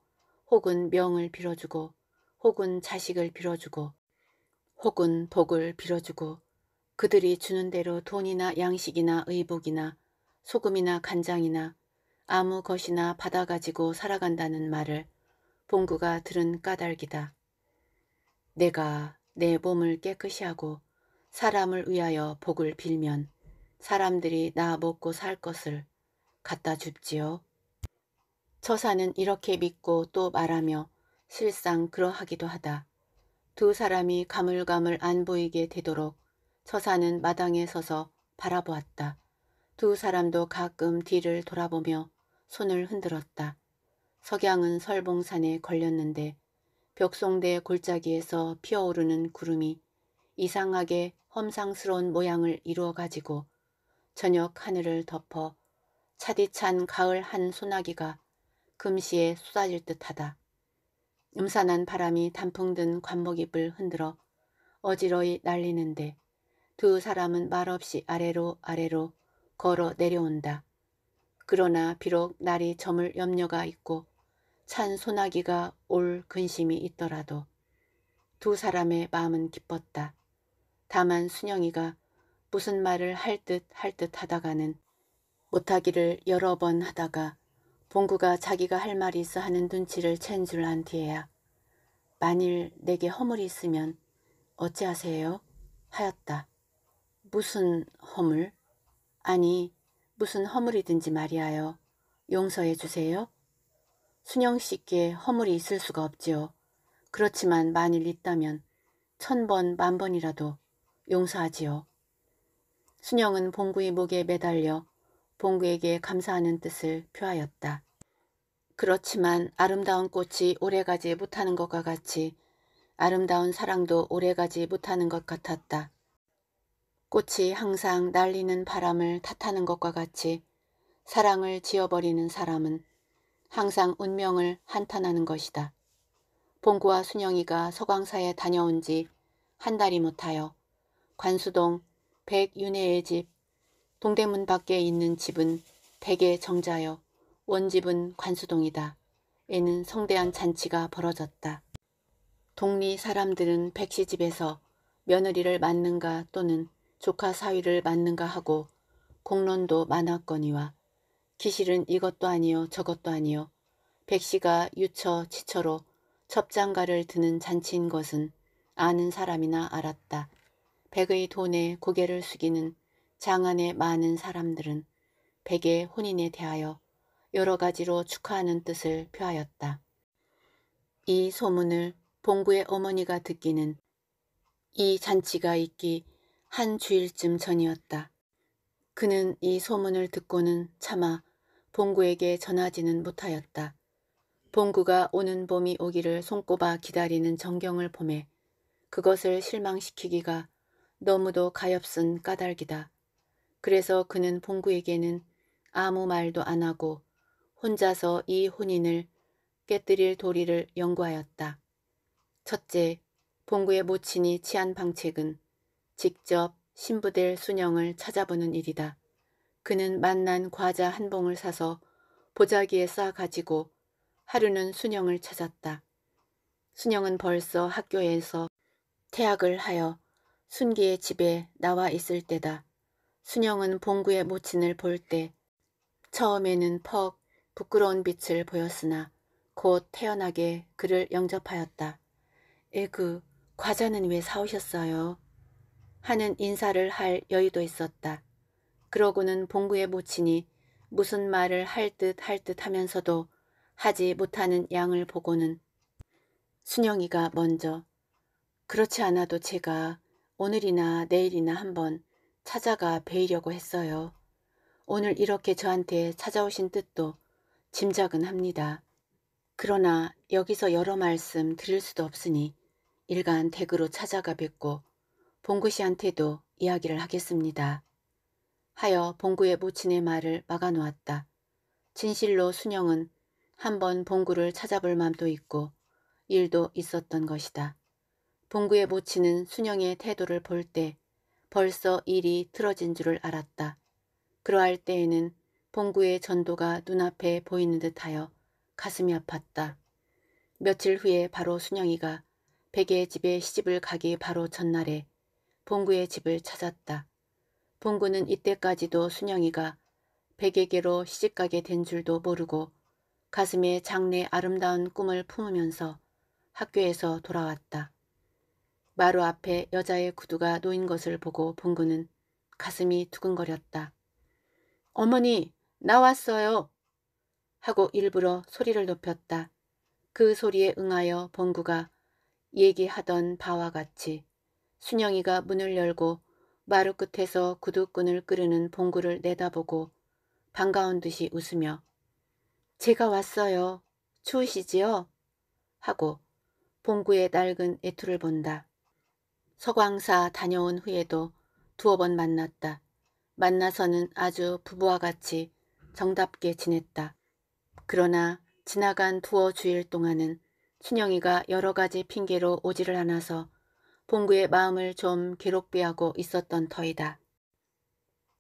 혹은 명을 빌어주고 혹은 자식을 빌어주고 혹은 복을 빌어주고 그들이 주는 대로 돈이나 양식이나 의복이나 소금이나 간장이나 아무 것이나 받아가지고 살아간다는 말을 봉구가 들은 까닭이다. 내가 내 몸을 깨끗이 하고 사람을 위하여 복을 빌면 사람들이 나 먹고 살 것을 갖다 줍지요. 처사는 이렇게 믿고 또 말하며 실상 그러하기도 하다. 두 사람이 가물가물 안 보이게 되도록 처사는 마당에 서서 바라보았다. 두 사람도 가끔 뒤를 돌아보며 손을 흔들었다. 석양은 설봉산에 걸렸는데 벽송대 골짜기에서 피어오르는 구름이 이상하게 험상스러운 모양을 이루어가지고 저녁 하늘을 덮어 차디찬 가을 한 소나기가 금시에 쏟아질 듯하다. 음산한 바람이 단풍 든 관목잎을 흔들어 어지러이 날리는데 두 사람은 말없이 아래로 아래로 걸어 내려온다. 그러나 비록 날이 저물 염려가 있고 찬 소나기가 올 근심이 있더라도 두 사람의 마음은 기뻤다. 다만 순영이가 무슨 말을 할 듯 할 듯 하다가는 못하기를 여러 번 하다가 봉구가 자기가 할 말이 있어 하는 눈치를 챈 줄안 뒤에야 만일 내게 허물이 있으면 어찌하세요? 하였다. 무슨 허물? 아니 무슨 허물이든지 말이하여 용서해 주세요. 순영씨께 허물이 있을 수가 없지요. 그렇지만 만일 있다면 천번 만번이라도 용서하지요. 순영은 봉구의 목에 매달려 봉구에게 감사하는 뜻을 표하였다. 그렇지만 아름다운 꽃이 오래가지 못하는 것과 같이 아름다운 사랑도 오래가지 못하는 것 같았다. 꽃이 항상 날리는 바람을 탓하는 것과 같이 사랑을 지어버리는 사람은 항상 운명을 한탄하는 것이다. 봉구와 순영이가 서광사에 다녀온 지 한 달이 못하여 관수동 백윤혜의 집 동대문 밖에 있는 집은 백의 정자여 원집은 관수동이다. 에는 성대한 잔치가 벌어졌다. 동리 사람들은 백씨 집에서 며느리를 맞는가 또는 조카 사위를 맞는가 하고 공론도 많았거니와 기실은 이것도 아니요 저것도 아니요 백씨가 유처 치처로 첩장가를 드는 잔치인 것은 아는 사람이나 알았다. 백의 돈에 고개를 숙이는 장안의 많은 사람들은 백의 혼인에 대하여 여러 가지로 축하하는 뜻을 표하였다. 이 소문을 봉구의 어머니가 듣기는 이 잔치가 있기 한 주일쯤 전이었다. 그는 이 소문을 듣고는 차마 봉구에게 전하지는 못하였다. 봉구가 오는 봄이 오기를 손꼽아 기다리는 정경을 봄에 그것을 실망시키기가 너무도 가엾은 까닭이다. 그래서 그는 봉구에게는 아무 말도 안 하고 혼자서 이 혼인을 깨뜨릴 도리를 연구하였다. 첫째, 봉구의 모친이 취한 방책은 직접 신부될 순영을 찾아보는 일이다. 그는 만난 과자 한 봉을 사서 보자기에 쌓아 가지고 하루는 순영을 찾았다. 순영은 벌써 학교에서 퇴학을 하여 순기의 집에 나와 있을 때다. 순영은 봉구의 모친을 볼 때 처음에는 퍽 부끄러운 빛을 보였으나 곧 태연하게 그를 영접하였다. 에그, 과자는 왜 사오셨어요? 하는 인사를 할여유도 있었다. 그러고는 봉구의 모친이 무슨 말을 할 듯 할 듯 하면서도 하지 못하는 양을 보고는 순영이가 먼저 그렇지 않아도 제가 오늘이나 내일이나 한번 찾아가 뵈려고 했어요. 오늘 이렇게 저한테 찾아오신 뜻도 짐작은 합니다. 그러나 여기서 여러 말씀 드릴 수도 없으니 일간 댁으로 찾아가 뵙고 봉구 씨한테도 이야기를 하겠습니다. 하여 봉구의 모친의 말을 막아놓았다. 진실로 순영은 한번 봉구를 찾아볼 맘도 있고 일도 있었던 것이다. 봉구의 모친은 순영의 태도를 볼 때 벌써 일이 틀어진 줄을 알았다. 그러할 때에는 봉구의 전도가 눈앞에 보이는 듯하여 가슴이 아팠다. 며칠 후에 바로 순영이가 백의 집에 시집을 가기 바로 전날에 봉구의 집을 찾았다. 봉구는 이때까지도 순영이가 베개개로 시집가게 된 줄도 모르고 가슴에 장래 아름다운 꿈을 품으면서 학교에서 돌아왔다. 마루 앞에 여자의 구두가 놓인 것을 보고 봉구는 가슴이 두근거렸다. 어머니 나왔어요 하고 일부러 소리를 높였다. 그 소리에 응하여 봉구가 얘기하던 바와 같이 순영이가 문을 열고 마루 끝에서 구두끈을 끄르는 봉구를 내다보고 반가운 듯이 웃으며 제가 왔어요. 추우시지요? 하고 봉구의 낡은 애투를 본다. 서광사 다녀온 후에도 두어 번 만났다. 만나서는 아주 부부와 같이 정답게 지냈다. 그러나 지나간 두어 주일 동안은 춘영이가 여러 가지 핑계로 오지를 않아서 봉구의 마음을 좀괴롭게하고 있었던 터이다.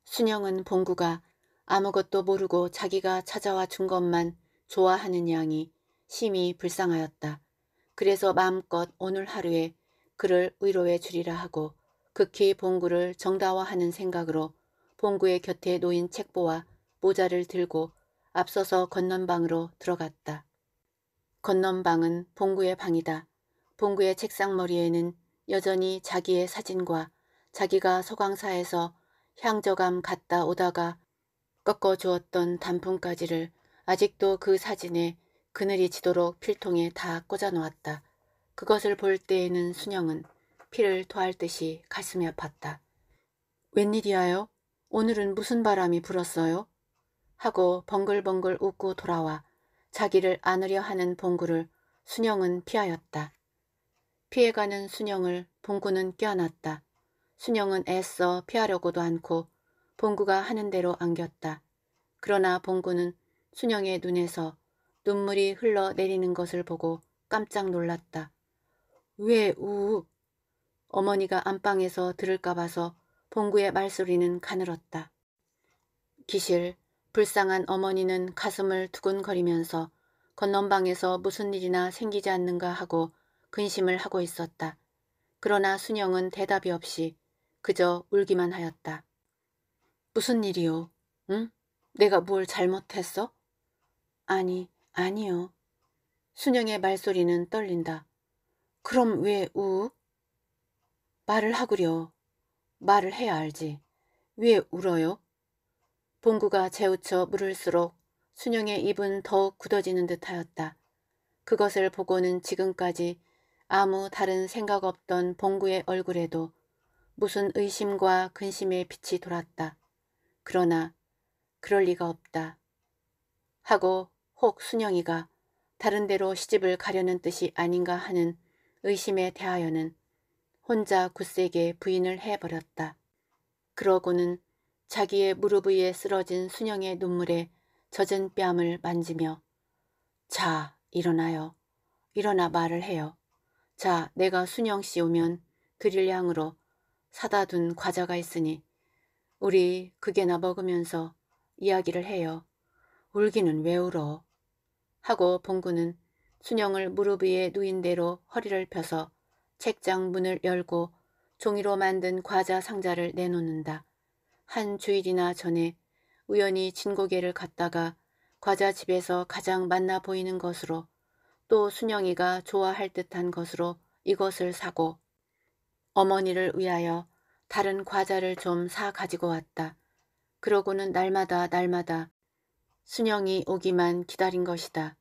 순영은 봉구가 아무것도 모르고 자기가 찾아와 준 것만 좋아하는 양이 심히 불쌍하였다. 그래서 마음껏 오늘 하루에 그를 위로해 주리라 하고 극히 봉구를 정다워하는 생각으로 봉구의 곁에 놓인 책보와 모자를 들고 앞서서 건넌방으로 들어갔다. 건넌방은 봉구의 방이다. 봉구의 책상머리에는 여전히 자기의 사진과 자기가 소강사에서 향저감 갔다 오다가 꺾어 주었던 단풍까지를 아직도 그 사진에 그늘이 지도록 필통에 다 꽂아놓았다. 그것을 볼 때에는 순영은 피를 토할 듯이 가슴이 아팠다. 웬일이야요? 오늘은 무슨 바람이 불었어요? 하고 벙글벙글 웃고 돌아와 자기를 안으려 하는 봉구를 순영은 피하였다. 피해가는 순영을 봉구는 껴안았다. 순영은 애써 피하려고도 않고 봉구가 하는 대로 안겼다. 그러나 봉구는 순영의 눈에서 눈물이 흘러내리는 것을 보고 깜짝 놀랐다. 왜 우? 어머니가 안방에서 들을까 봐서 봉구의 말소리는 가늘었다. 기실, 불쌍한 어머니는 가슴을 두근거리면서 건넌방에서 무슨 일이나 생기지 않는가 하고 근심을 하고 있었다. 그러나 순영은 대답이 없이 그저 울기만 하였다. 무슨 일이요? 응? 내가 뭘 잘못했어? 아니, 아니요. 순영의 말소리는 떨린다. 그럼 왜 우? 말을 하구려. 말을 해야 알지. 왜 울어요? 봉구가 재우쳐 물을수록 순영의 입은 더욱 굳어지는 듯하였다. 그것을 보고는 지금까지 아무 다른 생각 없던 봉구의 얼굴에도 무슨 의심과 근심의 빛이 돌았다. 그러나 그럴 리가 없다. 하고 혹 순영이가 다른 데로 시집을 가려는 뜻이 아닌가 하는 의심에 대하여는 혼자 굳세게 부인을 해버렸다. 그러고는 자기의 무릎 위에 쓰러진 순영의 눈물에 젖은 뺨을 만지며 자 일어나요. 일어나 말을 해요. 자, 내가 순영씨 오면 드릴 양으로 사다 둔 과자가 있으니 우리 그게나 먹으면서 이야기를 해요. 울기는 왜 울어? 하고 봉구는 순영을 무릎 위에 누인 대로 허리를 펴서 책장 문을 열고 종이로 만든 과자 상자를 내놓는다. 한 주일이나 전에 우연히 진고개를 갔다가 과자집에서 가장 만나 보이는 것으로 또 순영이가 좋아할 듯한 것으로 이것을 사고 어머니를 위하여 다른 과자를 좀 사 가지고 왔다. 그러고는 날마다 날마다 순영이 오기만 기다린 것이다.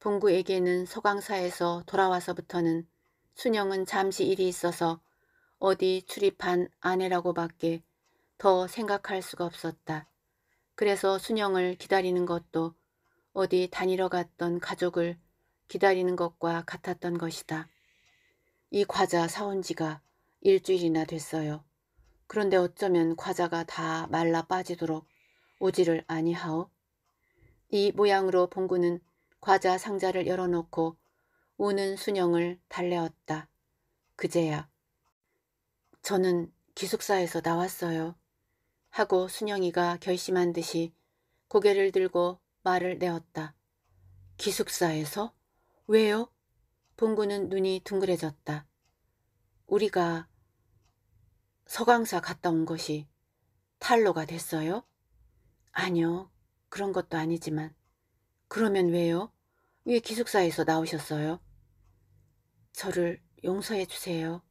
봉구에게는 소강사에서 돌아와서부터는 순영은 잠시 일이 있어서 어디 출입한 아내라고밖에 더 생각할 수가 없었다. 그래서 순영을 기다리는 것도 어디 다니러 갔던 가족을 기다리는 것과 같았던 것이다. 이 과자 사온 지가 일주일이나 됐어요. 그런데 어쩌면 과자가 다 말라 빠지도록 오지를 아니하오. 이 모양으로 봉구는 과자 상자를 열어놓고 우는 순영을 달래었다. 그제야 저는 기숙사에서 나왔어요. 하고 순영이가 결심한 듯이 고개를 들고 말을 내었다. 기숙사에서? 왜요? 봉구는 눈이 둥그레졌다. 우리가 서강사 갔다 온 것이 탈로가 됐어요? 아니요. 그런 것도 아니지만. 그러면 왜요? 왜 기숙사에서 나오셨어요? 저를 용서해 주세요.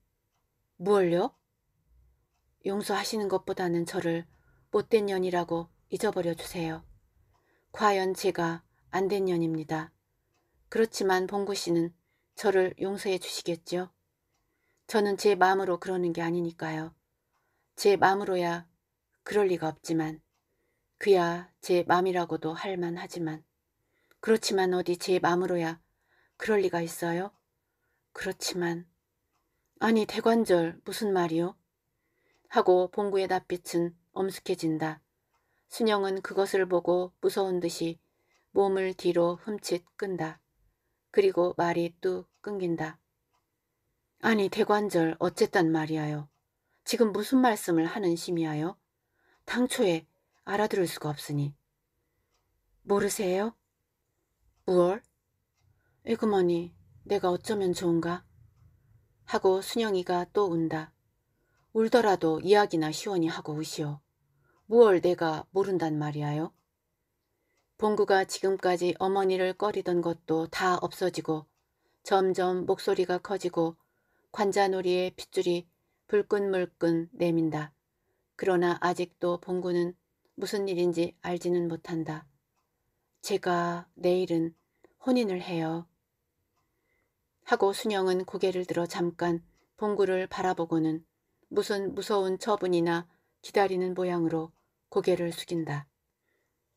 무얼요? 용서하시는 것보다는 저를 못된 년이라고 잊어버려 주세요. 과연 제가 안된 년입니다. 그렇지만 봉구 씨는 저를 용서해 주시겠죠? 저는 제 마음으로 그러는 게 아니니까요. 제 마음으로야 그럴 리가 없지만 그야 제 마음이라고도 할 만하지만 그렇지만 어디 제 마음으로야 그럴 리가 있어요? 그렇지만 아니 대관절 무슨 말이요? 하고 봉구의 낯빛은 엄숙해진다. 순영은 그것을 보고 무서운 듯이 몸을 뒤로 흠칫 끈다. 그리고 말이 뚝 끊긴다. 아니 대관절 어쨌단 말이야요. 지금 무슨 말씀을 하는 심이야요? 당초에 알아들을 수가 없으니. 모르세요? 무얼? 에그머니 내가 어쩌면 좋은가? 하고 순영이가 또 운다. 울더라도 이야기나 시원히 하고 우시오. 무얼 내가 모른단 말이야요? 봉구가 지금까지 어머니를 꺼리던 것도 다 없어지고 점점 목소리가 커지고 관자놀이의 핏줄이 불끈물끈 내민다. 그러나 아직도 봉구는 무슨 일인지 알지는 못한다. 제가 내일은 혼인을 해요. 하고 순영은 고개를 들어 잠깐 봉구를 바라보고는 무슨 무서운 처분이나 기다리는 모양으로 고개를 숙인다.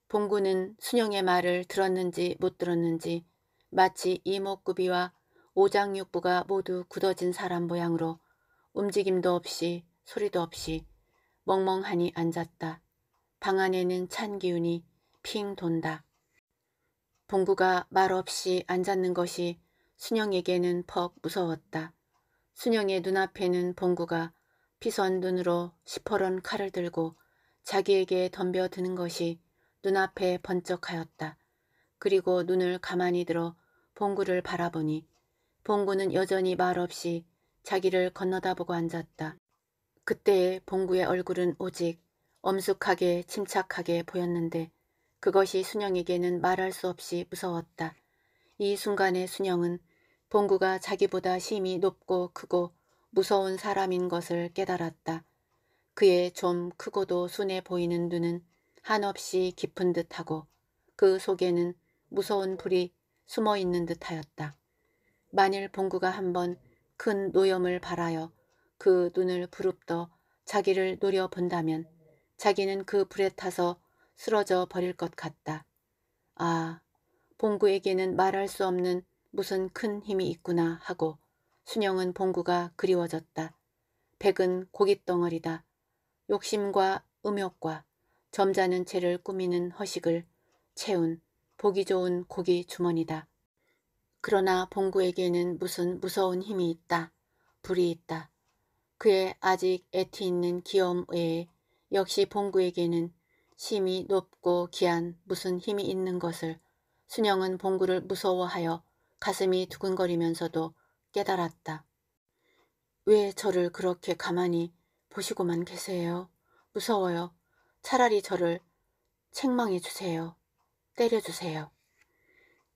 봉구는 순영의 말을 들었는지 못 들었는지 마치 이목구비와 오장육부가 모두 굳어진 사람 모양으로 움직임도 없이 소리도 없이 멍멍하니 앉았다. 방 안에는 찬 기운이 핑 돈다. 봉구가 말없이 앉았는 것이 순영에게는 퍽 무서웠다. 순영의 눈앞에는 봉구가 피선 눈으로 시퍼런 칼을 들고 자기에게 덤벼드는 것이 눈앞에 번쩍하였다. 그리고 눈을 가만히 들어 봉구를 바라보니 봉구는 여전히 말없이 자기를 건너다보고 앉았다. 그때의 봉구의 얼굴은 오직 엄숙하게 침착하게 보였는데 그것이 순영에게는 말할 수 없이 무서웠다. 이순간의 순영은 봉구가 자기보다 심히 높고 크고 무서운 사람인 것을 깨달았다. 그의 좀 크고도 순해 보이는 눈은 한없이 깊은 듯하고 그 속에는 무서운 불이 숨어 있는 듯하였다. 만일 봉구가 한번 큰 노염을 발하여 그 눈을 부릅떠 자기를 노려본다면 자기는 그 불에 타서 쓰러져 버릴 것 같다. 아, 봉구에게는 말할 수 없는 무슨 큰 힘이 있구나 하고 순영은 봉구가 그리워졌다. 백은 고깃덩어리다. 욕심과 음욕과 점잖은 채를 꾸미는 허식을 채운 보기 좋은 고기 주머니다. 그러나 봉구에게는 무슨 무서운 힘이 있다. 불이 있다. 그의 아직 애티 있는 귀여움 외에 역시 봉구에게는 심이 높고 귀한 무슨 힘이 있는 것을 순영은 봉구를 무서워하여 가슴이 두근거리면서도 깨달았다. 왜 저를 그렇게 가만히 보시고만 계세요? 무서워요. 차라리 저를 책망해 주세요. 때려 주세요.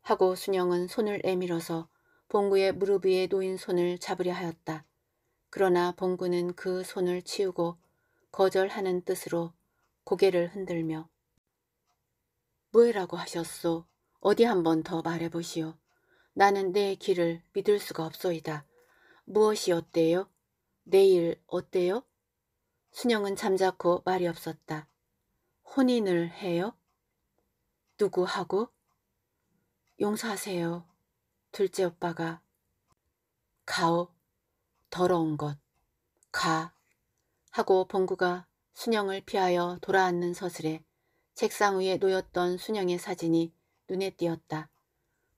하고 순영은 손을 애밀어서 봉구의 무릎 위에 놓인 손을 잡으려 하였다. 그러나 봉구는 그 손을 치우고 거절하는 뜻으로 고개를 흔들며 뭐라고 하셨소? 어디 한 번 더 말해보시오. 나는 내 길을 믿을 수가 없소이다. 무엇이 어때요? 내일 어때요? 순영은 잠자코 말이 없었다. 혼인을 해요? 누구하고? 용서하세요. 둘째 오빠가. 가오. 더러운 것. 가. 하고 봉구가 순영을 피하여 돌아앉는 서슬에 책상 위에 놓였던 순영의 사진이 눈에 띄었다.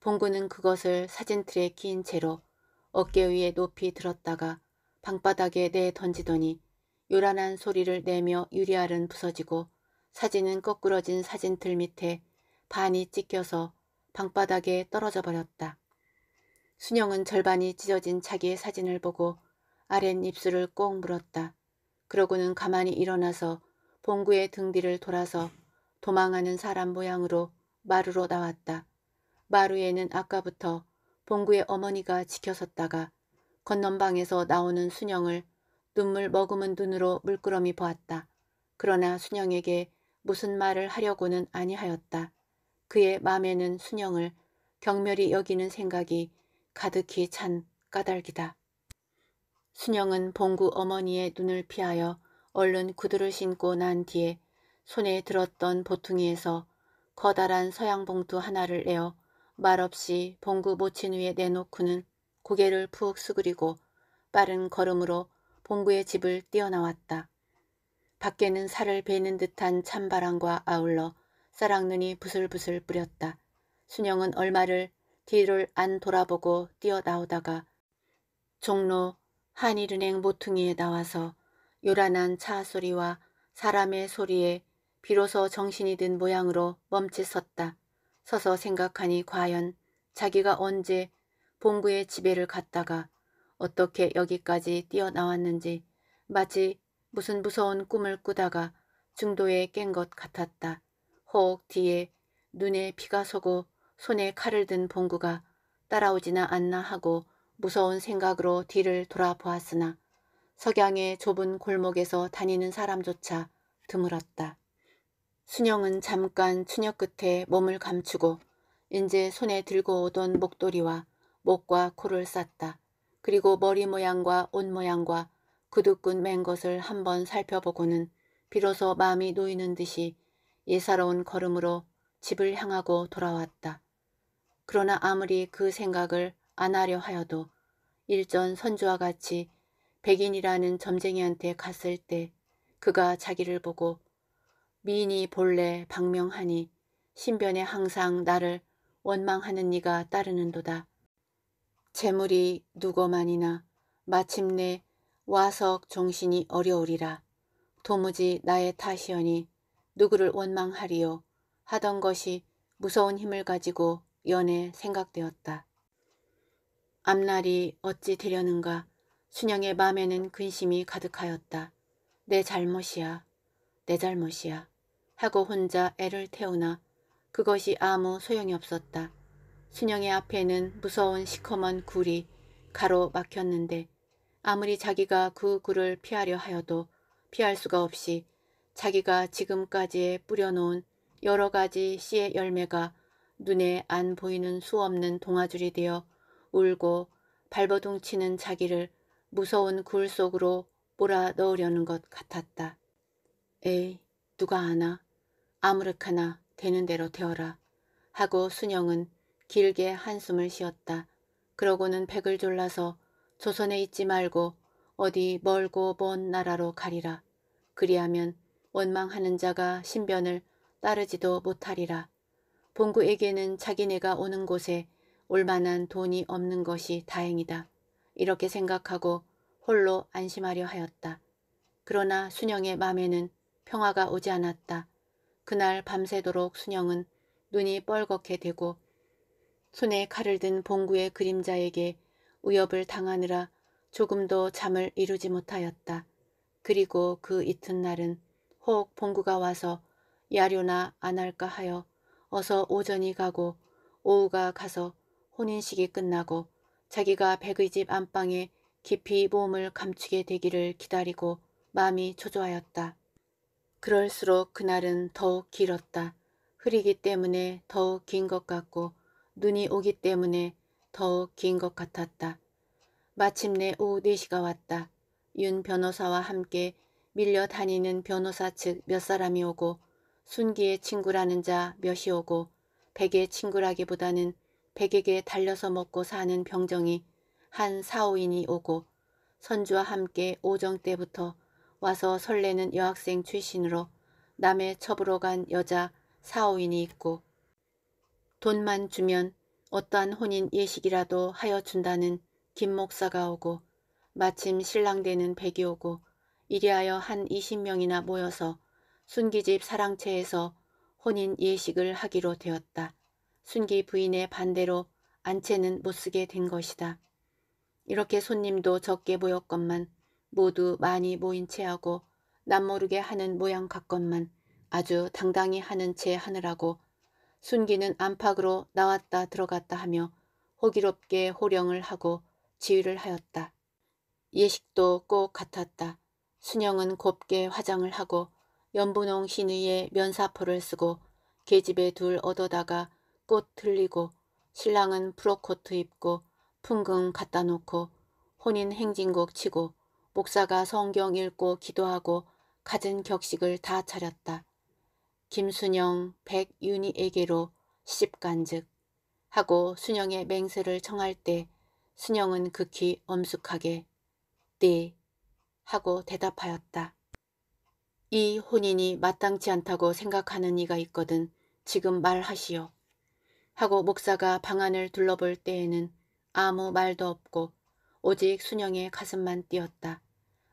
봉구는 그것을 사진틀에 낀 채로 어깨 위에 높이 들었다가 방바닥에 내 던지더니 요란한 소리를 내며 유리알은 부서지고 사진은 거꾸러진 사진틀 밑에 반이 찢겨서 방바닥에 떨어져 버렸다. 순영은 절반이 찢어진 자기의 사진을 보고 아랫 입술을 꼭 물었다. 그러고는 가만히 일어나서 봉구의 등 뒤를 돌아서 도망하는 사람 모양으로 마루로 나왔다. 마루에는 아까부터 봉구의 어머니가 지켜섰다가 건넌방에서 나오는 순영을 눈물 머금은 눈으로 물끄러미 보았다. 그러나 순영에게 무슨 말을 하려고는 아니하였다. 그의 마음에는 순영을 경멸히 여기는 생각이 가득히 찬 까닭이다. 순영은 봉구 어머니의 눈을 피하여 얼른 구두를 신고 난 뒤에 손에 들었던 보퉁이에서 커다란 서양 봉투 하나를 내어 말없이 봉구 모친 위에 내놓고는 고개를 푹 숙이고 빠른 걸음으로 봉구의 집을 뛰어나왔다. 밖에는 살을 베는 듯한 찬바람과 아울러 사랑눈이 부슬부슬 뿌렸다. 순영은 얼마를 뒤를 안 돌아보고 뛰어나오다가 종로 한일은행 모퉁이에 나와서 요란한 차 소리와 사람의 소리에 비로소 정신이 든 모양으로 멈칫섰다. 서서 생각하니 과연 자기가 언제 봉구의 지배를 갔다가 어떻게 여기까지 뛰어나왔는지 마치 무슨 무서운 꿈을 꾸다가 중도에 깬 것 같았다. 혹 뒤에 눈에 피가 서고 손에 칼을 든 봉구가 따라오지나 않나 하고 무서운 생각으로 뒤를 돌아보았으나 석양의 좁은 골목에서 다니는 사람조차 드물었다. 순영은 잠깐 추녀 끝에 몸을 감추고 이제 손에 들고 오던 목도리와 목과 코를 쌌다. 그리고 머리 모양과 옷 모양과 구두끈 맨 것을 한번 살펴보고는 비로소 마음이 놓이는 듯이 예사로운 걸음으로 집을 향하고 돌아왔다. 그러나 아무리 그 생각을 안 하려 하여도 일전 선주와 같이 백인이라는 점쟁이한테 갔을 때 그가 자기를 보고 미인이 본래 방명하니 신변에 항상 나를 원망하는 네가 따르는도다. 재물이 누구만이나 마침내 와석 정신이 어려우리라. 도무지 나의 탓이오니 누구를 원망하리요 하던 것이 무서운 힘을 가지고 연애 생각되었다. 앞날이 어찌 되려는가 순영의 마음에는 근심이 가득하였다. 내 잘못이야. 내 잘못이야. 하고 혼자 애를 태우나 그것이 아무 소용이 없었다. 순영의 앞에는 무서운 시커먼 굴이 가로막혔는데 아무리 자기가 그 굴을 피하려 하여도 피할 수가 없이 자기가 지금까지 뿌려놓은 여러 가지 씨의 열매가 눈에 안 보이는 수 없는 동아줄이 되어 울고 발버둥치는 자기를 무서운 굴 속으로 몰아 넣으려는 것 같았다. 에이 누가 아나 아무렇게나 되는 대로 되어라 하고 순영은 길게 한숨을 쉬었다. 그러고는 백을 졸라서 조선에 있지 말고 어디 멀고 먼 나라로 가리라. 그리하면 원망하는 자가 신변을 따르지도 못하리라. 본구에게는 자기네가 오는 곳에 올만한 돈이 없는 것이 다행이다. 이렇게 생각하고 홀로 안심하려 하였다. 그러나 순영의 맘에는 평화가 오지 않았다. 그날 밤새도록 순영은 눈이 뻘겋게 되고 손에 칼을 든 봉구의 그림자에게 위협을 당하느라 조금도 잠을 이루지 못하였다. 그리고 그 이튿날은 혹 봉구가 와서 야료나 안 할까 하여 어서 오전이 가고 오후가 가서 혼인식이 끝나고 자기가 백의 집 안방에 깊이 몸을 감추게 되기를 기다리고 마음이 초조하였다. 그럴수록 그날은 더욱 길었다. 흐리기 때문에 더욱 긴 것 같고 눈이 오기 때문에 더욱 긴 것 같았다. 마침내 오후 4시가 왔다. 윤 변호사와 함께 밀려 다니는 변호사 측 몇 사람이 오고 순기의 친구라는 자 몇이 오고 백의 친구라기보다는 백에게 달려서 먹고 사는 병정이 한 사오인이 오고 선주와 함께 오정 때부터 와서 설레는 여학생 출신으로 남의 첩으로 간 여자 사오인이 있고 돈만 주면 어떠한 혼인 예식이라도 하여 준다는 김 목사가 오고 마침 신랑 되는 백이 오고 이리하여 한 20명이나 모여서 순기집 사랑채에서 혼인 예식을 하기로 되었다. 순기 부인의 반대로 안채는 못쓰게 된 것이다. 이렇게 손님도 적게 모였건만 모두 많이 모인 채하고 남모르게 하는 모양 같건만 아주 당당히 하는 채 하느라고 순기는 안팎으로 나왔다 들어갔다 하며 호기롭게 호령을 하고 지휘를 하였다. 예식도 꼭 같았다. 순영은 곱게 화장을 하고 연분홍 신의에 면사포를 쓰고 계집애 둘 얻어다가 꽃 들리고 신랑은 프로코트 입고 풍금 갖다 놓고 혼인 행진곡 치고 목사가 성경 읽고 기도하고 갖은 격식을 다 차렸다. 김순영 백윤희에게로 씹간즉 하고 순영의 맹세를 청할 때 순영은 극히 엄숙하게 네 하고 대답하였다. 이 혼인이 마땅치 않다고 생각하는 이가 있거든 지금 말하시오. 하고 목사가 방안을 둘러볼 때에는 아무 말도 없고 오직 순영의 가슴만 뛰었다.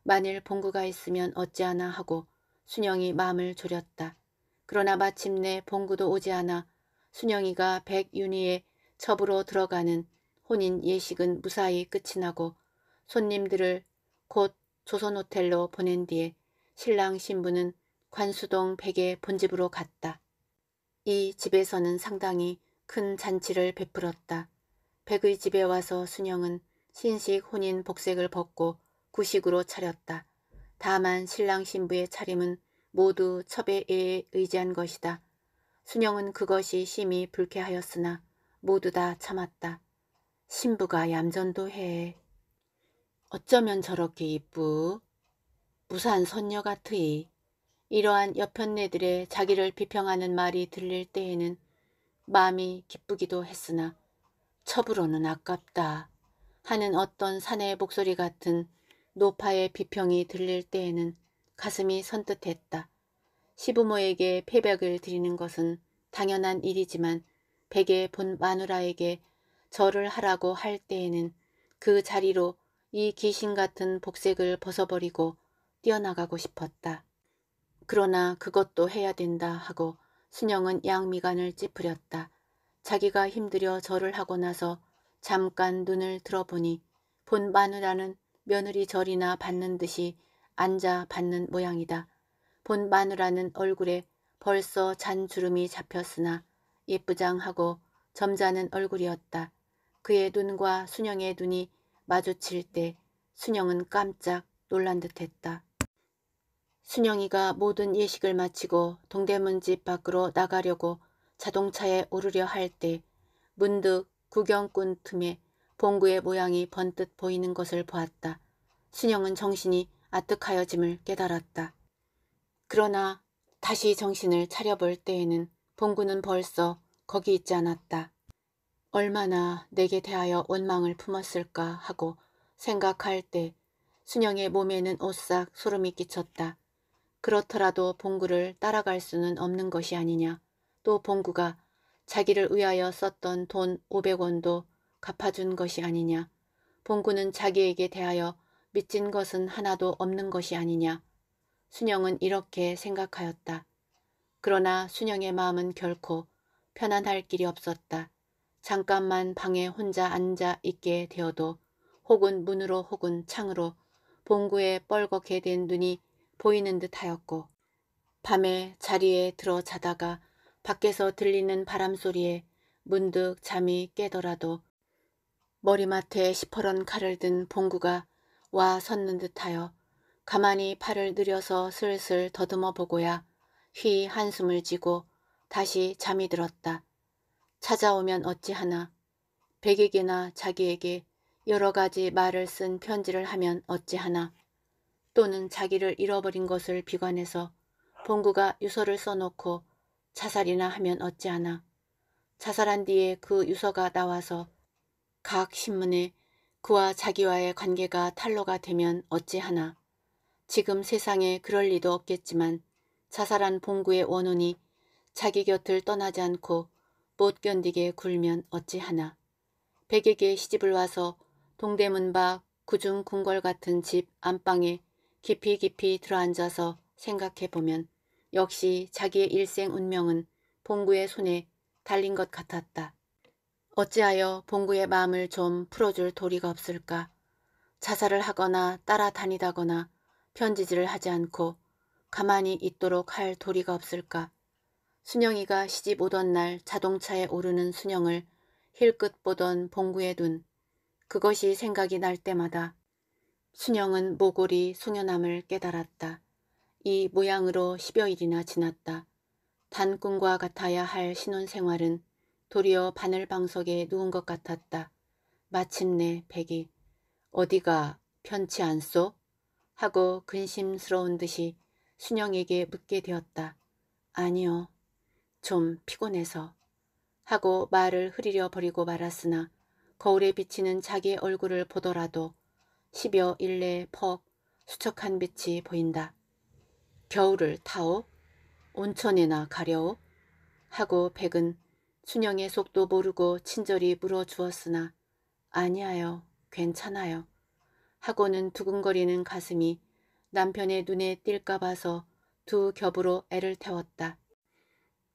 만일 봉구가 있으면 어찌하나 하고 순영이 마음을 졸였다. 그러나 마침내 봉구도 오지 않아 순영이가 백윤희의 첩으로 들어가는 혼인 예식은 무사히 끝이 나고 손님들을 곧 조선호텔로 보낸 뒤에 신랑 신부는 관수동 백의 본집으로 갔다. 이 집에서는 상당히 큰 잔치를 베풀었다. 백의 집에 와서 순영은 신식 혼인 복색을 벗고 구식으로 차렸다. 다만 신랑 신부의 차림은 모두 첩의에 의지한 것이다. 순영은 그것이 심히 불쾌하였으나 모두 다 참았다. 신부가 얌전도 해. 어쩌면 저렇게 이쁘? 무산 선녀 같으이. 이러한 여편네들의 자기를 비평하는 말이 들릴 때에는 마음이 기쁘기도 했으나 첩으로는 아깝다 하는 어떤 사내의 목소리 같은 노파의 비평이 들릴 때에는 가슴이 선뜻했다. 시부모에게 폐백을 드리는 것은 당연한 일이지만 백의 본 마누라에게 절을 하라고 할 때에는 그 자리로 이 귀신 같은 복색을 벗어버리고 뛰어나가고 싶었다. 그러나 그것도 해야 된다 하고 순영은 양미간을 찌푸렸다. 자기가 힘들여 절을 하고 나서 잠깐 눈을 들어보니 본 마누라는 며느리 절이나 받는 듯이 앉아 받는 모양이다. 본 마누라는 얼굴에 벌써 잔 주름이 잡혔으나 예쁘장하고 점잖은 얼굴이었다. 그의 눈과 순영의 눈이 마주칠 때 순영은 깜짝 놀란 듯했다. 순영이가 모든 예식을 마치고 동대문 집 밖으로 나가려고 자동차에 오르려 할 때 문득 구경꾼 틈에 봉구의 모양이 번뜻 보이는 것을 보았다. 순영은 정신이 아득하여짐을 깨달았다. 그러나 다시 정신을 차려볼 때에는 봉구는 벌써 거기 있지 않았다. 얼마나 내게 대하여 원망을 품었을까 하고 생각할 때 순영의 몸에는 오싹 소름이 끼쳤다. 그렇더라도 봉구를 따라갈 수는 없는 것이 아니냐. 또 봉구가 자기를 위하여 썼던 돈 500원도 갚아준 것이 아니냐. 봉구는 자기에게 대하여 미친 것은 하나도 없는 것이 아니냐. 순영은 이렇게 생각하였다. 그러나 순영의 마음은 결코 편안할 길이 없었다. 잠깐만 방에 혼자 앉아 있게 되어도 혹은 문으로 혹은 창으로 봉구에 뻘겋게 된 눈이 보이는 듯 하였고 밤에 자리에 들어 자다가 밖에서 들리는 바람 소리에 문득 잠이 깨더라도 머리맡에 시퍼런 칼을 든 봉구가 와 섰는 듯하여 가만히 팔을 늘여서 슬슬 더듬어 보고야 휘 한숨을 지고 다시 잠이 들었다. 찾아오면 어찌하나 백에게나 자기에게 여러 가지 말을 쓴 편지를 하면 어찌하나 또는 자기를 잃어버린 것을 비관해서 봉구가 유서를 써놓고 자살이나 하면 어찌하나 자살한 뒤에 그 유서가 나와서 각 신문에 그와 자기와의 관계가 탈로가 되면 어찌하나. 지금 세상에 그럴 리도 없겠지만 자살한 봉구의 원혼이 자기 곁을 떠나지 않고 못 견디게 굴면 어찌하나. 백에게 시집을 와서 동대문 바 구중 궁궐 같은 집 안방에 깊이 깊이 들어앉아서 생각해보면 역시 자기의 일생 운명은 봉구의 손에 달린 것 같았다. 어찌하여 봉구의 마음을 좀 풀어줄 도리가 없을까. 자살을 하거나 따라다니다거나 편지질을 하지 않고 가만히 있도록 할 도리가 없을까. 순영이가 시집 오던 날 자동차에 오르는 순영을 힐끗 보던 봉구의 눈. 그것이 생각이 날 때마다 순영은 모골이 송연함을 깨달았다. 이 모양으로 십여 일이나 지났다. 단꿈과 같아야 할 신혼생활은 도리어 바늘방석에 누운 것 같았다. 마침내 백이 어디가 편치 않소? 하고 근심스러운 듯이 순영에게 묻게 되었다. 아니요. 좀 피곤해서. 하고 말을 흐리려 버리고 말았으나 거울에 비치는 자기 얼굴을 보더라도 십여 일레 퍽 수척한 빛이 보인다. 겨울을 타오? 온천에나 가려오? 하고 백은 춘영의 속도 모르고 친절히 물어주었으나 아니하요. 괜찮아요. 하고는 두근거리는 가슴이 남편의 눈에 띌까 봐서 두 겹으로 애를 태웠다.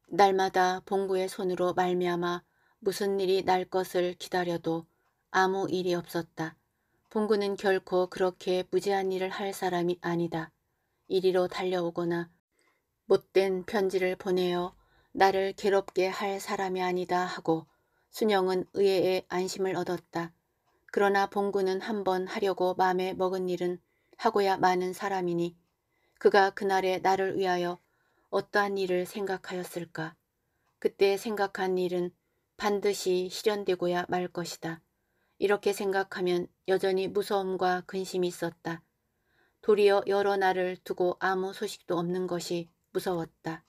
날마다 봉구의 손으로 말미암아 무슨 일이 날 것을 기다려도 아무 일이 없었다. 봉구는 결코 그렇게 무지한 일을 할 사람이 아니다. 이리로 달려오거나 못된 편지를 보내어 나를 괴롭게 할 사람이 아니다 하고 순영은 의외의 안심을 얻었다. 그러나 봉구는 한번 하려고 마음에 먹은 일은 하고야 많은 사람이니 그가 그날에 나를 위하여 어떠한 일을 생각하였을까. 그때 생각한 일은 반드시 실현되고야 말 것이다. 이렇게 생각하면 여전히 무서움과 근심이 있었다. 도리어 여러 날을 두고 아무 소식도 없는 것이 무서웠다.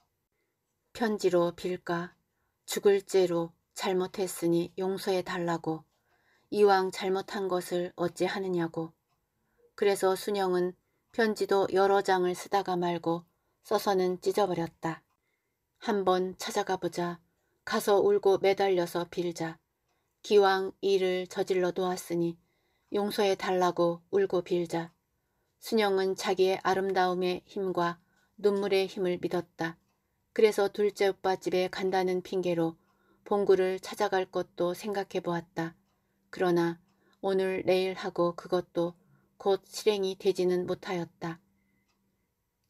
편지로 빌까 죽을 죄로 잘못했으니 용서해 달라고 이왕 잘못한 것을 어찌 하느냐고 그래서 순영은 편지도 여러 장을 쓰다가 말고 써서는 찢어버렸다. 한번 찾아가 보자. 가서 울고 매달려서 빌자. 기왕 일을 저질러 놓았으니 용서해 달라고 울고 빌자. 순영은 자기의 아름다움의 힘과 눈물의 힘을 믿었다. 그래서 둘째 오빠 집에 간다는 핑계로 봉구를 찾아갈 것도 생각해 보았다. 그러나 오늘 내일 하고 그것도 곧 실행이 되지는 못하였다.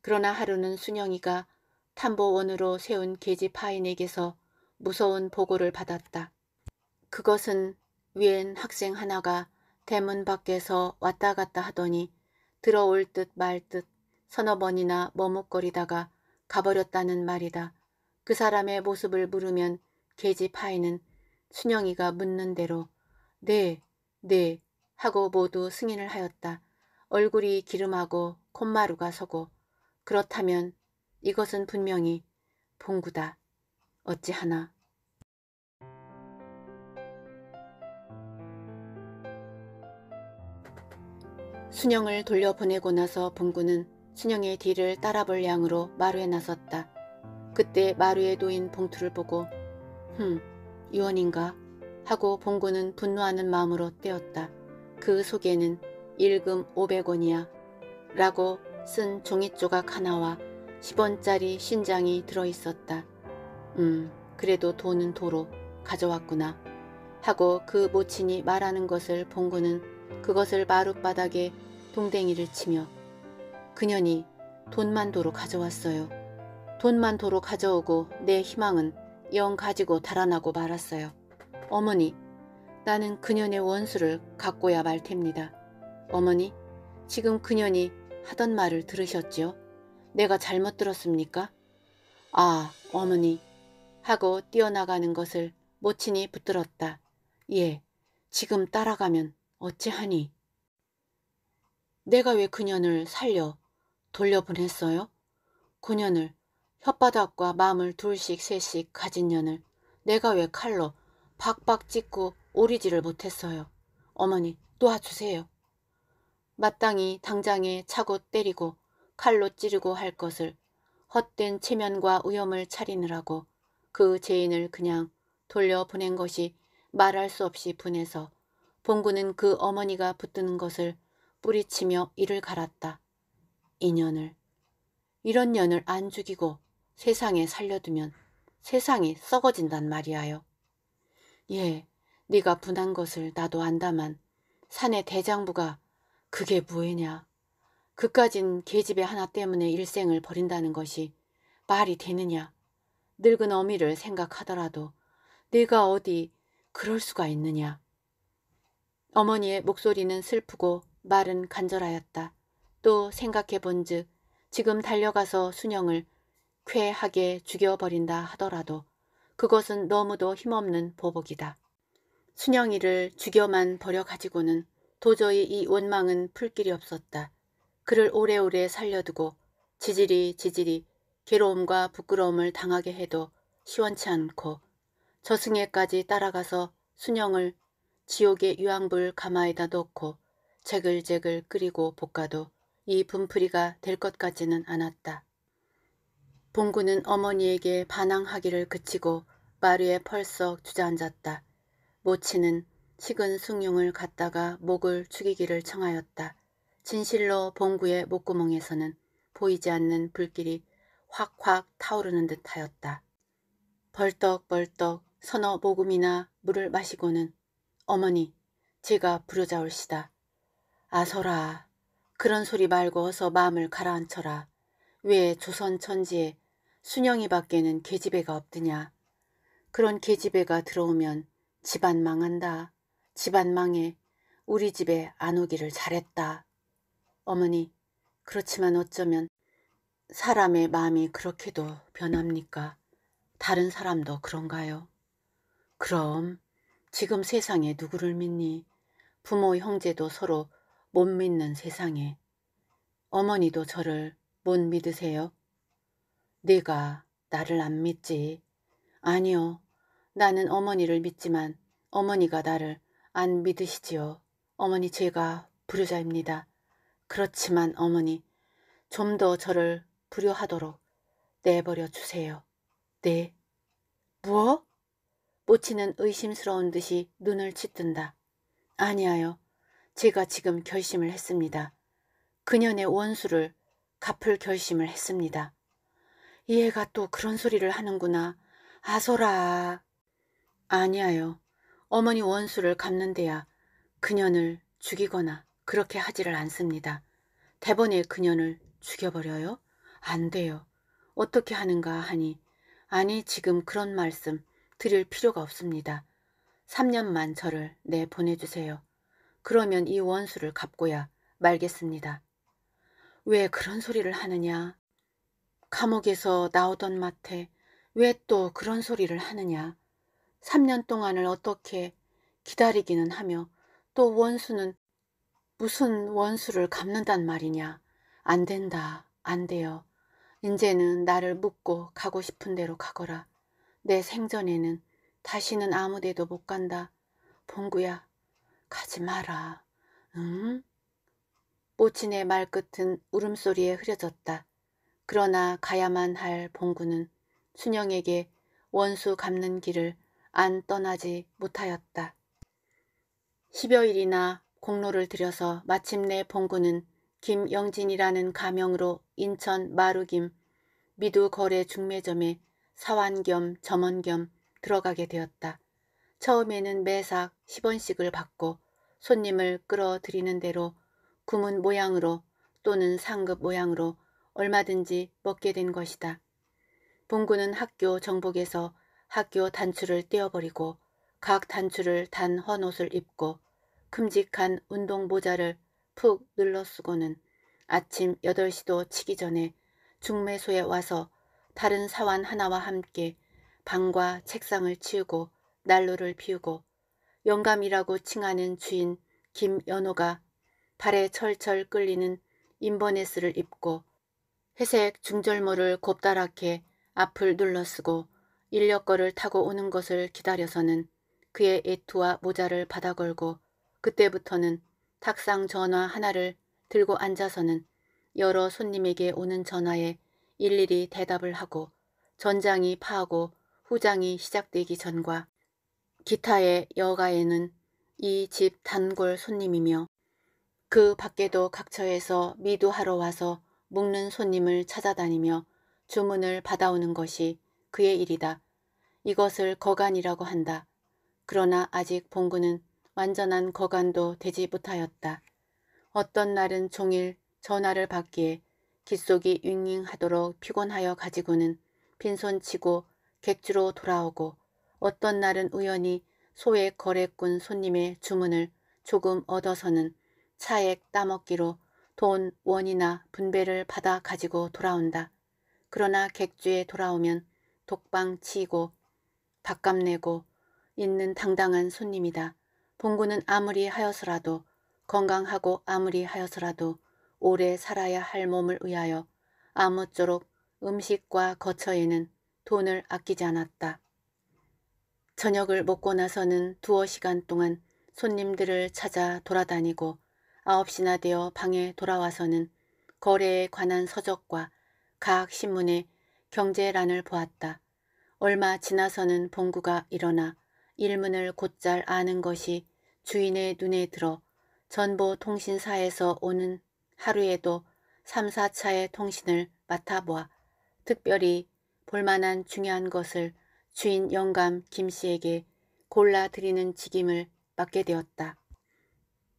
그러나 하루는 순영이가 탐보원으로 세운 계집 파인에게서 무서운 보고를 받았다. 그것은 위엔 학생 하나가 대문 밖에서 왔다 갔다 하더니 들어올 듯 말 듯 서너 번이나 머뭇거리다가 가버렸다는 말이다. 그 사람의 모습을 물으면 계지 파이는 순영이가 묻는 대로 네, 네 하고 모두 승인을 하였다. 얼굴이 기름하고 콧마루가 서고 그렇다면 이것은 분명히 봉구다. 어찌하나. 순영을 돌려보내고 나서 봉구는 춘영의 뒤를 따라볼 양으로 마루에 나섰다. 그때 마루에 놓인 봉투를 보고 흠 유언인가 하고 봉구는 분노하는 마음으로 떼었다. 그 속에는 일금 500원이야 라고 쓴 종잇조각 하나와 10원짜리 신장이 들어있었다. 음 그래도 돈은 도로 가져왔구나 하고 그 모친이 말하는 것을 봉구는 그것을 마룻바닥에 동댕이를 치며 그년이 돈만 도로 가져왔어요. 돈만 도로 가져오고 내 희망은 영 가지고 달아나고 말았어요. 어머니, 나는 그년의 원수를 갖고야 말텝니다 어머니, 지금 그년이 하던 말을 들으셨지요? 내가 잘못 들었습니까? 아, 어머니. 하고 뛰어나가는 것을 모친이 붙들었다. 예, 지금 따라가면 어찌하니? 내가 왜 그년을 살려 돌려보냈어요? 9년을 혓바닥과 마음을 둘씩 셋씩 가진 년을 내가 왜 칼로 박박 찍고 오리지를 못했어요. 어머니 놓아주세요. 마땅히 당장에 차고 때리고 칼로 찌르고 할 것을 헛된 체면과 위험을 차리느라고 그 죄인을 그냥 돌려보낸 것이 말할 수 없이 분해서 봉구는 그 어머니가 붙드는 것을 뿌리치며 이를 갈았다. 인연을 이런 년을 안 죽이고 세상에 살려두면 세상이 썩어진단 말이야요. 예, 네가 분한 것을 나도 안다만 산의 대장부가 그게 뭐냐 그까진 계집애 하나 때문에 일생을 버린다는 것이 말이 되느냐. 늙은 어미를 생각하더라도 네가 어디 그럴 수가 있느냐. 어머니의 목소리는 슬프고 말은 간절하였다. 또 생각해 본즉 지금 달려가서 순영을 쾌하게 죽여버린다 하더라도 그것은 너무도 힘없는 보복이다. 순영이를 죽여만 버려 가지고는 도저히 이 원망은 풀 길이 없었다. 그를 오래오래 살려두고 지질이 지질이 괴로움과 부끄러움을 당하게 해도 시원치 않고 저승에까지 따라가서 순영을 지옥의 유황불 가마에다 놓고 재글재글 끓이고 볶아도 이 분풀이가 될 것 같지는 않았다. 봉구는 어머니에게 반항하기를 그치고 마루에 펄썩 주저앉았다. 모치는 식은 숭늉을 갖다가 목을 축이기를 청하였다. 진실로 봉구의 목구멍에서는 보이지 않는 불길이 확확 타오르는 듯하였다. 벌떡벌떡 서너 모금이나 물을 마시고는 어머니 제가 부르자올시다. 아서라 그런 소리 말고 어서 마음을 가라앉혀라. 왜 조선 천지에 순영이 밖에는 계집애가 없드냐. 그런 계집애가 들어오면 집안 망한다. 집안 망해 우리 집에 안 오기를 잘했다. 어머니 그렇지만 어쩌면 사람의 마음이 그렇게도 변합니까? 다른 사람도 그런가요? 그럼 지금 세상에 누구를 믿니? 부모 형제도 서로 못 믿는 세상에 어머니도 저를 못 믿으세요? 네가 나를 안 믿지. 아니요. 나는 어머니를 믿지만 어머니가 나를 안 믿으시지요. 어머니 제가 불효자입니다. 그렇지만 어머니 좀 더 저를 불효하도록 내버려 주세요. 네. 뭐? 모치는 의심스러운 듯이 눈을 찢든다. 아니하여 제가 지금 결심을 했습니다. 그년의 원수를 갚을 결심을 했습니다. 얘가 또 그런 소리를 하는구나. 아소라. 아니야요 어머니 원수를 갚는 데야 그년을 죽이거나 그렇게 하지를 않습니다. 대번에 그년을 죽여버려요? 안 돼요. 어떻게 하는가 하니 아니 지금 그런 말씀 드릴 필요가 없습니다. 3년만 저를 내보내주세요. 그러면 이 원수를 갚고야 말겠습니다. 왜 그런 소리를 하느냐? 감옥에서 나오던 마태 왜 또 그런 소리를 하느냐? 3년 동안을 어떻게 기다리기는 하며 또 원수는 무슨 원수를 갚는단 말이냐? 안 된다. 안 돼요. 이제는 나를 묻고 가고 싶은 대로 가거라. 내 생전에는 다시는 아무 데도 못 간다. 봉구야 가지 마라. 응? 뽀친의 말끝은 울음소리에 흐려졌다. 그러나 가야만 할 봉구는 순영에게 원수 갚는 길을 안 떠나지 못하였다. 십여일이나 공로를 들여서 마침내 봉구는 김영진이라는 가명으로 인천 마루김 미두거래 중매점에 사완겸 점원 겸 들어가게 되었다. 처음에는 매삭 10원씩을 받고 손님을 끌어들이는 대로 구문 모양으로 또는 상급 모양으로 얼마든지 먹게 된 것이다. 봉구는 학교 정복에서 학교 단추를 떼어버리고 각 단추를 단 헌옷을 입고 큼직한 운동모자를 푹 눌러 쓰고는 아침 8시도 치기 전에 중매소에 와서 다른 사원 하나와 함께 방과 책상을 치우고 난로를 피우고 영감이라고 칭하는 주인 김연호가 발에 철철 끌리는 인버네스를 입고 회색 중절모를 곱다랗게 앞을 눌러쓰고 인력거를 타고 오는 것을 기다려서는 그의 애투와 모자를 받아 걸고 그때부터는 탁상 전화 하나를 들고 앉아서는 여러 손님에게 오는 전화에 일일이 대답을 하고 전장이 파하고 후장이 시작되기 전과 기타의 여가에는 이 집 단골 손님이며 그 밖에도 각처에서 미두하러 와서 묵는 손님을 찾아다니며 주문을 받아오는 것이 그의 일이다. 이것을 거간이라고 한다. 그러나 아직 봉구는 완전한 거간도 되지 못하였다. 어떤 날은 종일 전화를 받기에 귓속이 윙윙하도록 피곤하여 가지고는 빈손치고 객주로 돌아오고 어떤 날은 우연히 소의 거래꾼 손님의 주문을 조금 얻어서는 차액 따먹기로 돈, 원이나 분배를 받아 가지고 돌아온다. 그러나 객주에 돌아오면 독방 치고 밥값 내고 있는 당당한 손님이다. 봉구는 아무리 하여서라도 건강하고 아무리 하여서라도 오래 살아야 할 몸을 위하여 아무쪼록 음식과 거처에는 돈을 아끼지 않았다. 저녁을 먹고 나서는 두어 시간 동안 손님들을 찾아 돌아다니고 9시나 되어 방에 돌아와서는 거래에 관한 서적과 각 신문의 경제란을 보았다. 얼마 지나서는 봉구가 일어나 일문을 곧잘 아는 것이 주인의 눈에 들어 전보통신사에서 오는 하루에도 3, 4차의 통신을 맡아보아 특별히 볼만한 중요한 것을 주인 영감 김씨에게 골라 드리는 직임을 맡게 되었다.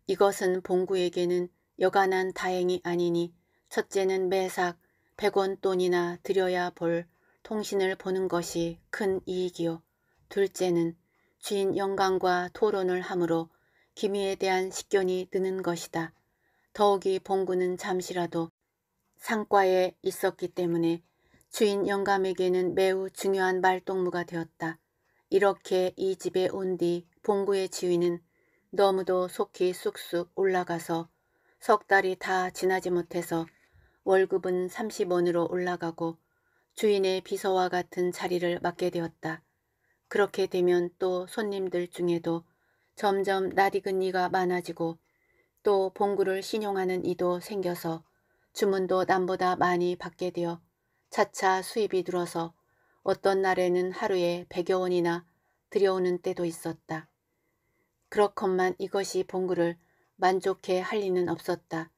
이것은 봉구에게는 여간한 다행이 아니니 첫째는 매삭 100원 돈이나 드려야볼 통신을 보는 것이 큰 이익이요. 둘째는 주인 영감과 토론을 함으로 기미에 대한 식견이 드는 것이다. 더욱이 봉구는 잠시라도 상과에 있었기 때문에 주인 영감에게는 매우 중요한 말동무가 되었다. 이렇게 이 집에 온 뒤 봉구의 지위는 너무도 속히 쑥쑥 올라가서 석 달이 다 지나지 못해서 월급은 30원으로 올라가고 주인의 비서와 같은 자리를 맡게 되었다. 그렇게 되면 또 손님들 중에도 점점 낯익은 이가 많아지고 또 봉구를 신용하는 이도 생겨서 주문도 남보다 많이 받게 되어 차차 수입이 늘어서 어떤 날에는 하루에 100여 원이나 들여오는 때도 있었다. 그렇건만 이것이 봉구를 만족해 할 리는 없었다.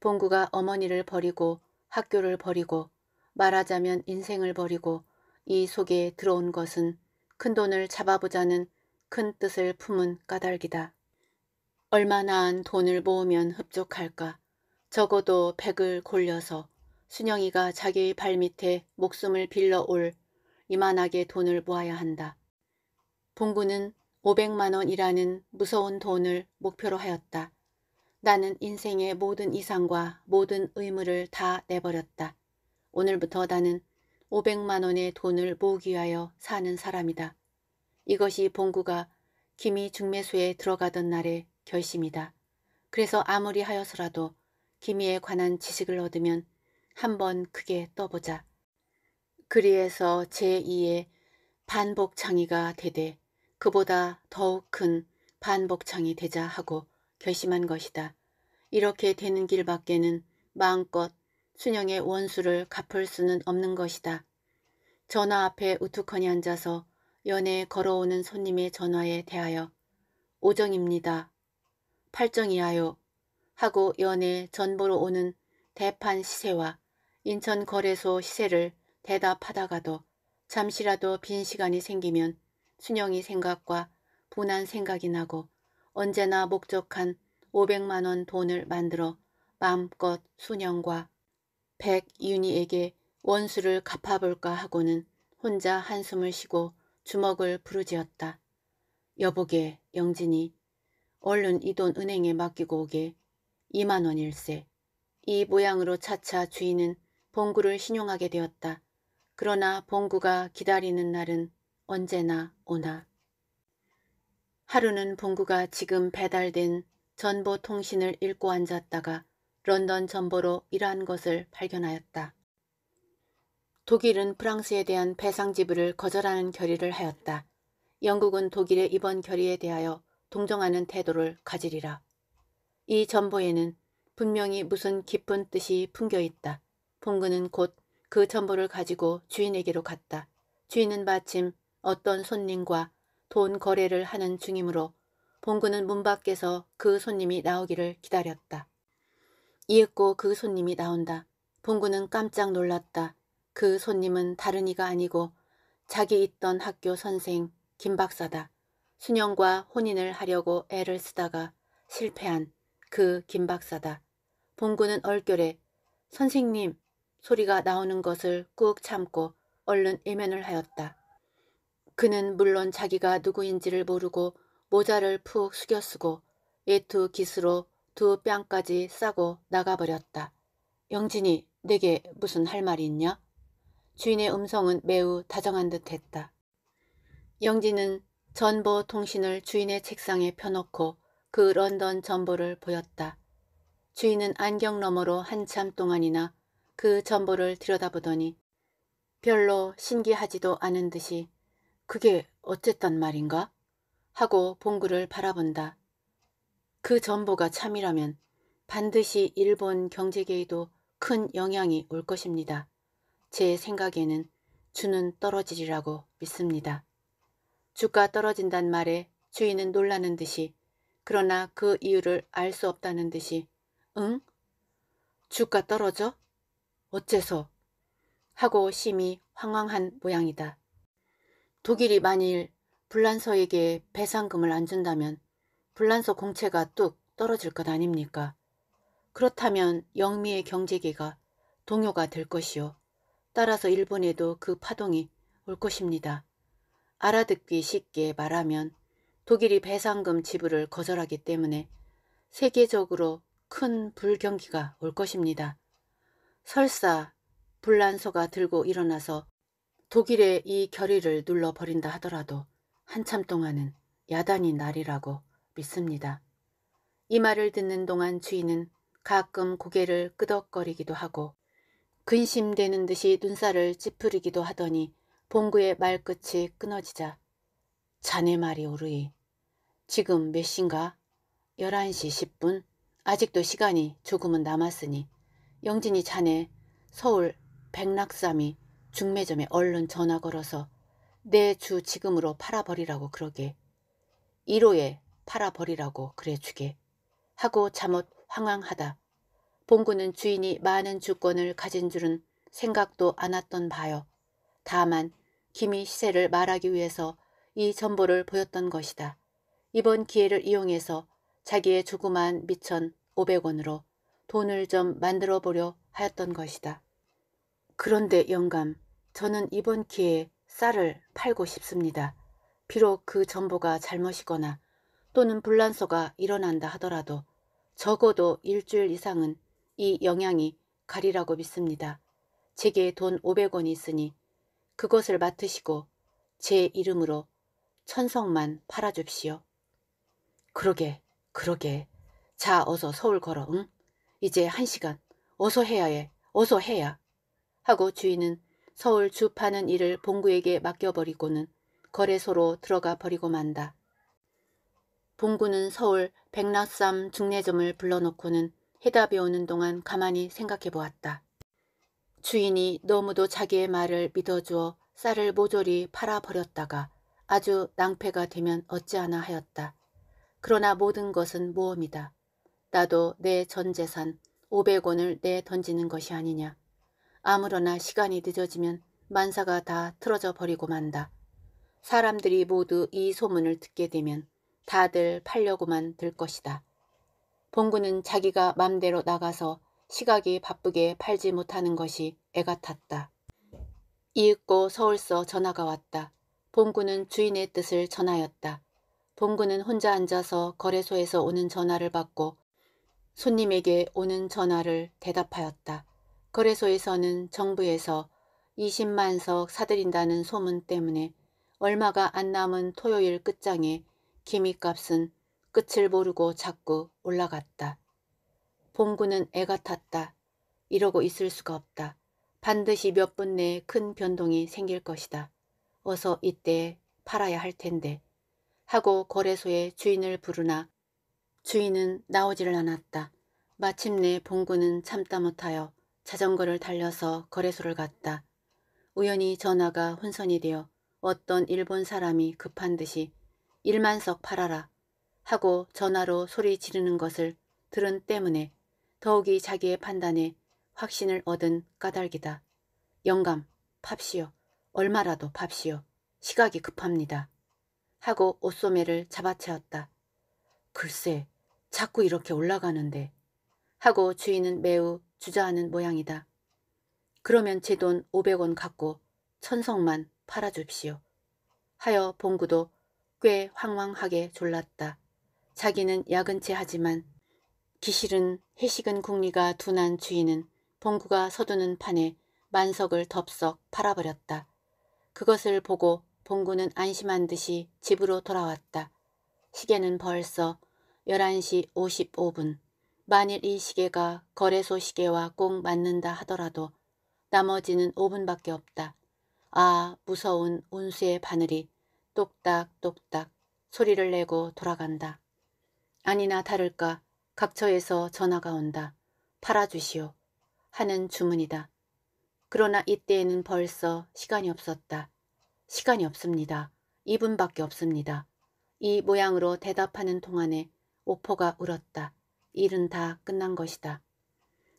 봉구가 어머니를 버리고 학교를 버리고 말하자면 인생을 버리고 이 속에 들어온 것은 큰돈을 잡아보자는 큰 뜻을 품은 까닭이다. 얼마나 한 돈을 모으면 흡족할까. 적어도 백을 골려서 순영이가 자기의 발밑에 목숨을 빌러 올 이만하게 돈을 모아야 한다. 봉구는 500만 원이라는 무서운 돈을 목표로 하였다. 나는 인생의 모든 이상과 모든 의무를 다 내버렸다. 오늘부터 나는 500만 원의 돈을 모으기 위하여 사는 사람이다. 이것이 봉구가 김이 중매수에 들어가던 날의 결심이다. 그래서 아무리 하여서라도 김이에 관한 지식을 얻으면 한번 크게 떠보자. 그리해서 제2의 반복창이가 되되 그보다 더욱 큰 반복창이 되자 하고 결심한 것이다. 이렇게 되는 길밖에는 마음껏 순영의 원수를 갚을 수는 없는 것이다. 전화 앞에 우투커니 앉아서 연애에 걸어오는 손님의 전화에 대하여 오정입니다. 팔정이하요 하고 연애 전보로 오는 대판 시세와 인천거래소 시세를 대답하다가도 잠시라도 빈 시간이 생기면 순영이 생각과 분한 생각이 나고 언제나 목적한 500만원 돈을 만들어 마음껏 순영과 백윤희에게 원수를 갚아볼까 하고는 혼자 한숨을 쉬고 주먹을 부르짖었다. 여보게 영진이 얼른 이 돈 은행에 맡기고 오게 2만원일세. 이 모양으로 차차 주인은 봉구를 신용하게 되었다. 그러나 봉구가 기다리는 날은 언제나 오나. 하루는 봉구가 지금 배달된 전보 통신을 읽고 앉았다가 런던 전보로 일한 것을 발견하였다. 독일은 프랑스에 대한 배상 지불을 거절하는 결의를 하였다. 영국은 독일의 이번 결의에 대하여 동정하는 태도를 가지리라. 이 전보에는 분명히 무슨 깊은 뜻이 풍겨 있다. 봉근은 곧그 천보를 가지고 주인에게로 갔다. 주인은 마침 어떤 손님과 돈 거래를 하는 중이므로 봉구는 문 밖에서 그 손님이 나오기를 기다렸다. 이윽고 그 손님이 나온다. 봉구는 깜짝 놀랐다. 그 손님은 다른 이가 아니고 자기 있던 학교 선생 김 박사다. 수년과 혼인을 하려고 애를 쓰다가 실패한 그김 박사다. 봉구는 얼결에 선생님 소리가 나오는 것을 꾹 참고 얼른 예면을 하였다. 그는 물론 자기가 누구인지를 모르고 모자를 푹 숙여 쓰고 예투 기스로 두 뺨까지 싸고 나가버렸다. 영진이 내게 무슨 할 말이 있냐? 주인의 음성은 매우 다정한 듯 했다. 영진은 전보 통신을 주인의 책상에 펴놓고 그 런던 전보를 보였다. 주인은 안경 너머로 한참 동안이나 그전보를 들여다보더니 별로 신기하지도 않은 듯이 그게 어쨌단 말인가? 하고 봉구를 바라본다. 그 전보가 참이라면 반드시 일본 경제계에도 큰 영향이 올 것입니다. 제 생각에는 주는 떨어지리라고 믿습니다. 주가 떨어진단 말에 주인은 놀라는 듯이 그러나 그 이유를 알 수 없다는 듯이 응? 주가 떨어져? 어째서 하고 심히 황황한 모양이다. 독일이 만일 불란서에게 배상금을 안 준다면 불란서 공채가 뚝 떨어질 것 아닙니까? 그렇다면 영미의 경제계가 동요가 될 것이요. 따라서 일본에도 그 파동이 올 것입니다. 알아듣기 쉽게 말하면 독일이 배상금 지불을 거절하기 때문에 세계적으로 큰 불경기가 올 것입니다. 설사 불란서가 들고 일어나서 독일의 이 결의를 눌러버린다 하더라도 한참 동안은 야단이 날이라고 믿습니다. 이 말을 듣는 동안 주인은 가끔 고개를 끄덕거리기도 하고 근심되는 듯이 눈살을 찌푸리기도 하더니 봉구의 말끝이 끊어지자 자네 말이 오르이 지금 몇 시인가? 11시 10분? 아직도 시간이 조금은 남았으니 영진이 자네 서울 백낙삼이 중매점에 얼른 전화 걸어서 내 주 지금으로 팔아버리라고 그러게. 1호에 팔아버리라고 그래주게. 하고 잠옷 황황하다. 봉구는 주인이 많은 주권을 가진 줄은 생각도 않았던 바요. 다만 김이 시세를 말하기 위해서 이 전보를 보였던 것이다. 이번 기회를 이용해서 자기의 조그만 미천 500원으로 돈을 좀 만들어 보려 하였던 것이다. 그런데 영감, 저는 이번 기회에 쌀을 팔고 싶습니다. 비록 그 전보가 잘못이거나 또는 불란서가 일어난다 하더라도 적어도 일주일 이상은 이 영향이 가리라고 믿습니다. 제게 돈 500원이 있으니 그것을 맡으시고 제 이름으로 천성만 팔아줍시오. 그러게, 그러게. 자, 어서 서울 걸어, 응? 이제 한 시간. 어서 해야 해. 어서 해야. 하고 주인은 서울 주 파는 일을 봉구에게 맡겨버리고는 거래소로 들어가 버리고 만다. 봉구는 서울 백라쌈 중례점을 불러놓고는 해답이 오는 동안 가만히 생각해 보았다. 주인이 너무도 자기의 말을 믿어주어 쌀을 모조리 팔아버렸다가 아주 낭패가 되면 어찌하나 하였다. 그러나 모든 것은 모험이다. 나도 내 전 재산 500원을 내 던지는 것이 아니냐. 아무러나 시간이 늦어지면 만사가 다 틀어져 버리고 만다. 사람들이 모두 이 소문을 듣게 되면 다들 팔려고만 들 것이다. 봉구는 자기가 맘대로 나가서 시각이 바쁘게 팔지 못하는 것이 애가 탔다. 이윽고 서울서 전화가 왔다. 봉구는 주인의 뜻을 전하였다. 봉구는 혼자 앉아서 거래소에서 오는 전화를 받고 손님에게 오는 전화를 대답하였다. 거래소에서는 정부에서 20만석 사들인다는 소문 때문에 얼마가 안 남은 토요일 끝장에 기미값은 끝을 모르고 자꾸 올라갔다. 봉구는 애가 탔다. 이러고 있을 수가 없다. 반드시 몇 분 내에 큰 변동이 생길 것이다. 어서 이때 팔아야 할 텐데. 하고 거래소에 주인을 부르나 주인은 나오지를 않았다. 마침내 봉구는 참다 못하여 자전거를 달려서 거래소를 갔다. 우연히 전화가 혼선이 되어 어떤 일본 사람이 급한 듯이 일만석 팔아라 하고 전화로 소리 지르는 것을 들은 때문에 더욱이 자기의 판단에 확신을 얻은 까닭이다. 영감, 팝시오. 얼마라도 팝시오. 시각이 급합니다. 하고 옷소매를 잡아채었다. 글쎄, 자꾸 이렇게 올라가는데 하고 주인은 매우 주저하는 모양이다. 그러면 제 돈 500원 갖고 천석만 팔아줍시오. 하여 봉구도 꽤 황황하게 졸랐다. 자기는 야근채 하지만 기실은 해식은 국리가 둔한 주인은 봉구가 서두는 판에 만석을 덥석 팔아버렸다. 그것을 보고 봉구는 안심한 듯이 집으로 돌아왔다. 시계는 벌써 11시 55분 만일 이 시계가 거래소 시계와 꼭 맞는다 하더라도 나머지는 5분밖에 없다. 아 무서운 온수의 바늘이 똑딱똑딱 소리를 내고 돌아간다. 아니나 다를까 각처에서 전화가 온다. 팔아주시오. 하는 주문이다. 그러나 이때에는 벌써 시간이 없었다. 시간이 없습니다. 2분밖에 없습니다. 이 모양으로 대답하는 동안에 오퍼가 울었다. 일은 다 끝난 것이다.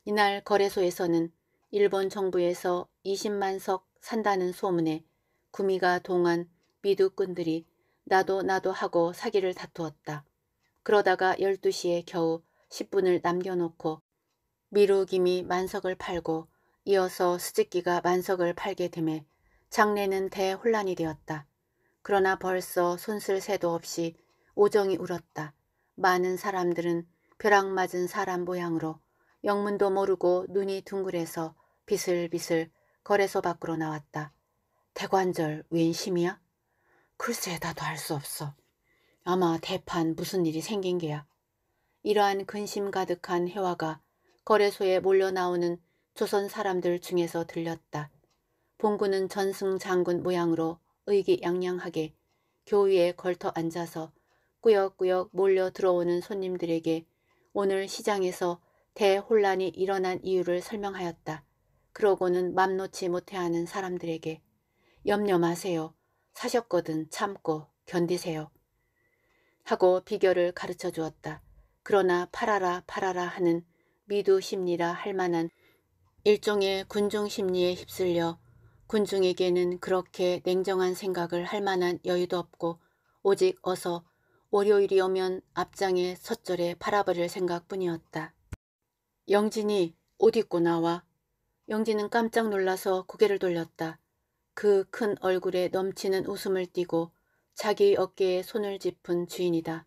이날 거래소에서는 일본 정부에서 20만 석 산다는 소문에 구미가 동안 미두꾼들이 나도 나도 하고 사기를 다투었다. 그러다가 12시에 겨우 10분을 남겨놓고 미루김이 만석을 팔고 이어서 수직기가 만석을 팔게 됨에 장례는 대혼란이 되었다. 그러나 벌써 손쓸 새도 없이 오정이 울었다. 많은 사람들은 벼락 맞은 사람 모양으로 영문도 모르고 눈이 둥글해서 비슬비슬 거래소 밖으로 나왔다. 대관절 웬심이야? 글쎄 나도 알수 없어. 아마 대판 무슨 일이 생긴 게야. 이러한 근심 가득한 회화가 거래소에 몰려 나오는 조선 사람들 중에서 들렸다. 봉구는 전승 장군 모양으로 의기양양하게 교위에 걸터 앉아서 꾸역꾸역 몰려 들어오는 손님들에게 오늘 시장에서 대혼란이 일어난 이유를 설명하였다. 그러고는 맘 놓지 못해하는 사람들에게 염려 마세요. 사셨거든 참고 견디세요. 하고 비결을 가르쳐 주었다. 그러나 팔아라 팔아라 하는 미두 심리라 할 만한 일종의 군중 심리에 휩쓸려 군중에게는 그렇게 냉정한 생각을 할 만한 여유도 없고 오직 어서 월요일이 오면 앞장에 섣절에 팔아버릴 생각뿐이었다. 영진이 옷 입고 나와. 영진은 깜짝 놀라서 고개를 돌렸다. 그 큰 얼굴에 넘치는 웃음을 띠고 자기 어깨에 손을 짚은 주인이다.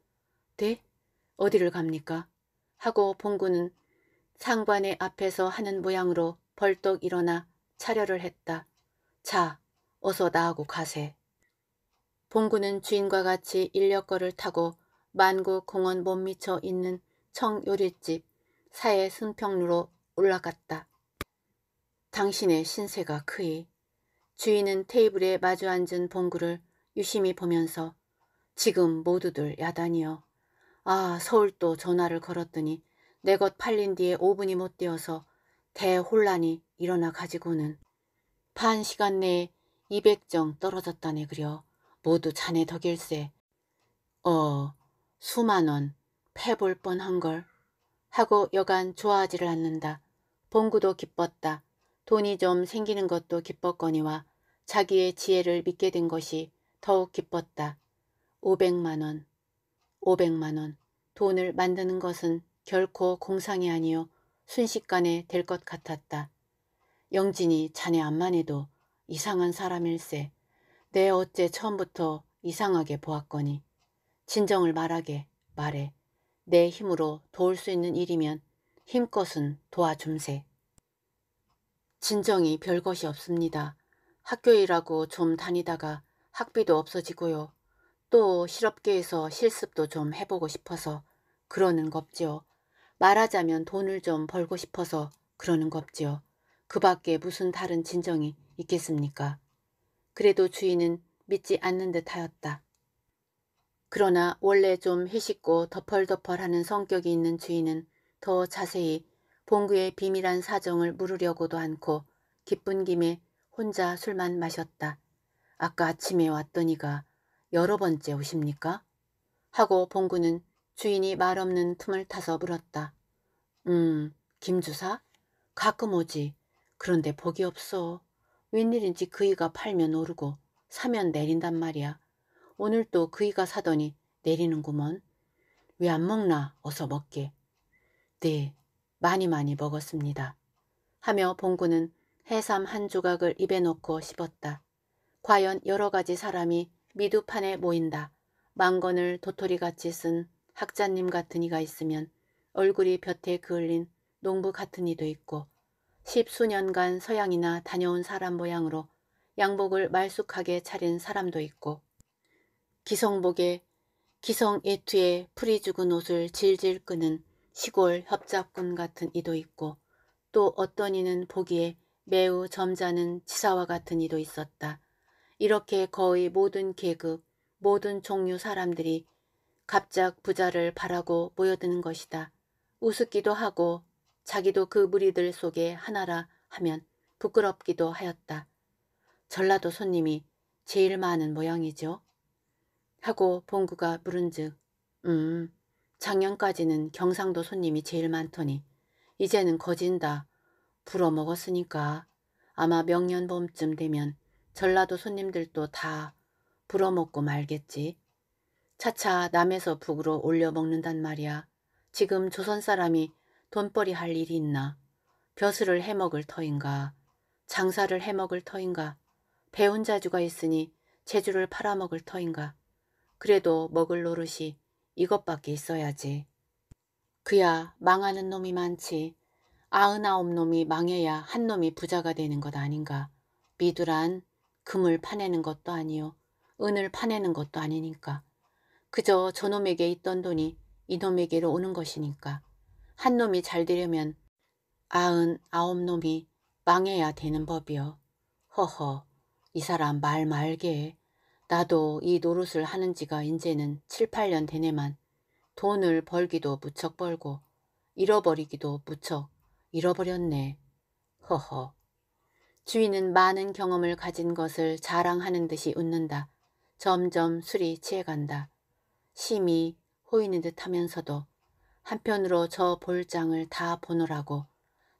네? 어디를 갑니까? 하고 봉구는 상관의 앞에서 하는 모양으로 벌떡 일어나 차려를 했다. 자, 어서 나하고 가세. 봉구는 주인과 같이 인력거를 타고 만구 공원 못 미쳐 있는 청요리집 사의순평루로 올라갔다. 당신의 신세가 크이. 주인은 테이블에 마주 앉은 봉구를 유심히 보면서 지금 모두들 야단이여. 아 서울도 전화를 걸었더니 내 것 팔린 뒤에 5분이 못 되어서 대혼란이 일어나 가지고는 반 시간 내에 200정 떨어졌다네 그려. 모두 자네 덕일세. 어, 수만원 패볼 뻔한걸. 하고 여간 좋아하지를 않는다. 봉구도 기뻤다. 돈이 좀 생기는 것도 기뻤거니와 자기의 지혜를 믿게 된 것이 더욱 기뻤다. 500만원, 500만원. 돈을 만드는 것은 결코 공상이 아니요 순식간에 될 것 같았다. 영진이 자네 안만 해도 이상한 사람일세. 내 어째 처음부터 이상하게 보았거니 진정을 말하게 말해 내 힘으로 도울 수 있는 일이면 힘껏은 도와줌세. 진정이 별것이 없습니다. 학교일하고 좀 다니다가 학비도 없어지고요. 또 실업계에서 실습도 좀 해보고 싶어서 그러는 겁지요. 말하자면 돈을 좀 벌고 싶어서 그러는 겁지요. 그 밖에 무슨 다른 진정이 있겠습니까? 그래도 주인은 믿지 않는 듯하였다. 그러나 원래 좀헤식고 덮얼덮얼하는 성격이 있는 주인은 더 자세히 봉구의 비밀한 사정을 물으려고도 않고 기쁜 김에 혼자 술만 마셨다. 아까 아침에 왔더니가 여러 번째 오십니까? 하고 봉구는 주인이 말없는 틈을 타서 물었다. 음, 김주사? 가끔 오지. 그런데 복이 없어. 웬일인지 그이가 팔면 오르고 사면 내린단 말이야. 오늘 또 그이가 사더니 내리는구먼. 왜 안 먹나? 어서 먹게. 네, 많이 많이 먹었습니다. 하며 봉구는 해삼 한 조각을 입에 넣고 씹었다. 과연 여러 가지 사람이 미두판에 모인다. 망건을 도토리같이 쓴 학자님 같은 이가 있으면 얼굴이 볕에 그을린 농부 같은 이도 있고 십수년간 서양이나 다녀온 사람 모양으로 양복을 말쑥하게 차린 사람도 있고 기성복에 기성 예투에 풀이 죽은 옷을 질질 끄는 시골 협잡꾼 같은 이도 있고 또 어떤 이는 보기에 매우 점잖은 치사와 같은 이도 있었다. 이렇게 거의 모든 계급, 모든 종류 사람들이 갑작 부자를 바라고 모여드는 것이다. 우습기도 하고 자기도 그 무리들 속에 하나라 하면 부끄럽기도 하였다. 전라도 손님이 제일 많은 모양이죠. 하고 봉구가 물은즉 음 작년까지는 경상도 손님이 제일 많더니 이제는 거진다 불어먹었으니까 아마 명년봄쯤 되면 전라도 손님들도 다 불어먹고 말겠지. 차차 남에서 북으로 올려먹는단 말이야. 지금 조선 사람이 돈벌이 할 일이 있나 벼슬을 해먹을 터인가 장사를 해먹을 터인가 배운 자주가 있으니 재주를 팔아먹을 터인가 그래도 먹을 노릇이 이것밖에 있어야지. 그야 망하는 놈이 많지 아흔아홉 놈이 망해야 한 놈이 부자가 되는 것 아닌가. 미두란 금을 파내는 것도 아니요 은을 파내는 것도 아니니까. 그저 저놈에게 있던 돈이 이놈에게로 오는 것이니까. 한 놈이 잘 되려면 아흔 아홉 놈이 망해야 되는 법이요. 허허 이 사람 말 말게 나도 이 노릇을 하는 지가 이제는 7, 8년 되네만 돈을 벌기도 무척 벌고 잃어버리기도 무척 잃어버렸네. 허허. 주인은 많은 경험을 가진 것을 자랑하는 듯이 웃는다. 점점 술이 취해간다. 심히 호인는듯 하면서도 한편으로 저 볼장을 다 보느라고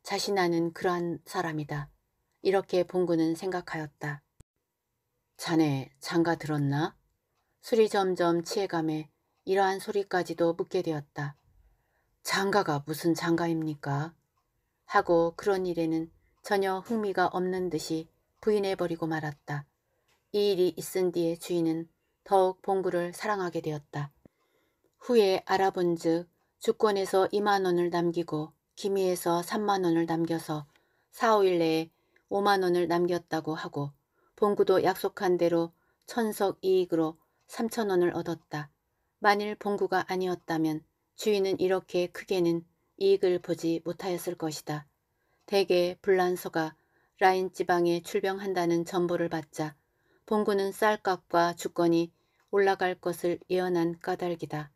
자신하는 그러한 사람이다. 이렇게 봉구는 생각하였다. 자네 장가 들었나? 술이 점점 취해감에 이러한 소리까지도 묻게 되었다. 장가가 무슨 장가입니까? 하고 그런 일에는 전혀 흥미가 없는 듯이 부인해버리고 말았다. 이 일이 있은 뒤에 주인은 더욱 봉구를 사랑하게 되었다. 후에 알아본 즉 주권에서 2만원을 남기고 기미에서 3만원을 남겨서 4, 5일 내에 5만원을 남겼다고 하고 봉구도 약속한 대로 천석 이익으로 3천원을 얻었다. 만일 봉구가 아니었다면 주인은 이렇게 크게는 이익을 보지 못하였을 것이다. 대개 불란서가 라인 지방에 출병한다는 전보를 받자 봉구는 쌀값과 주권이 올라갈 것을 예언한 까닭이다.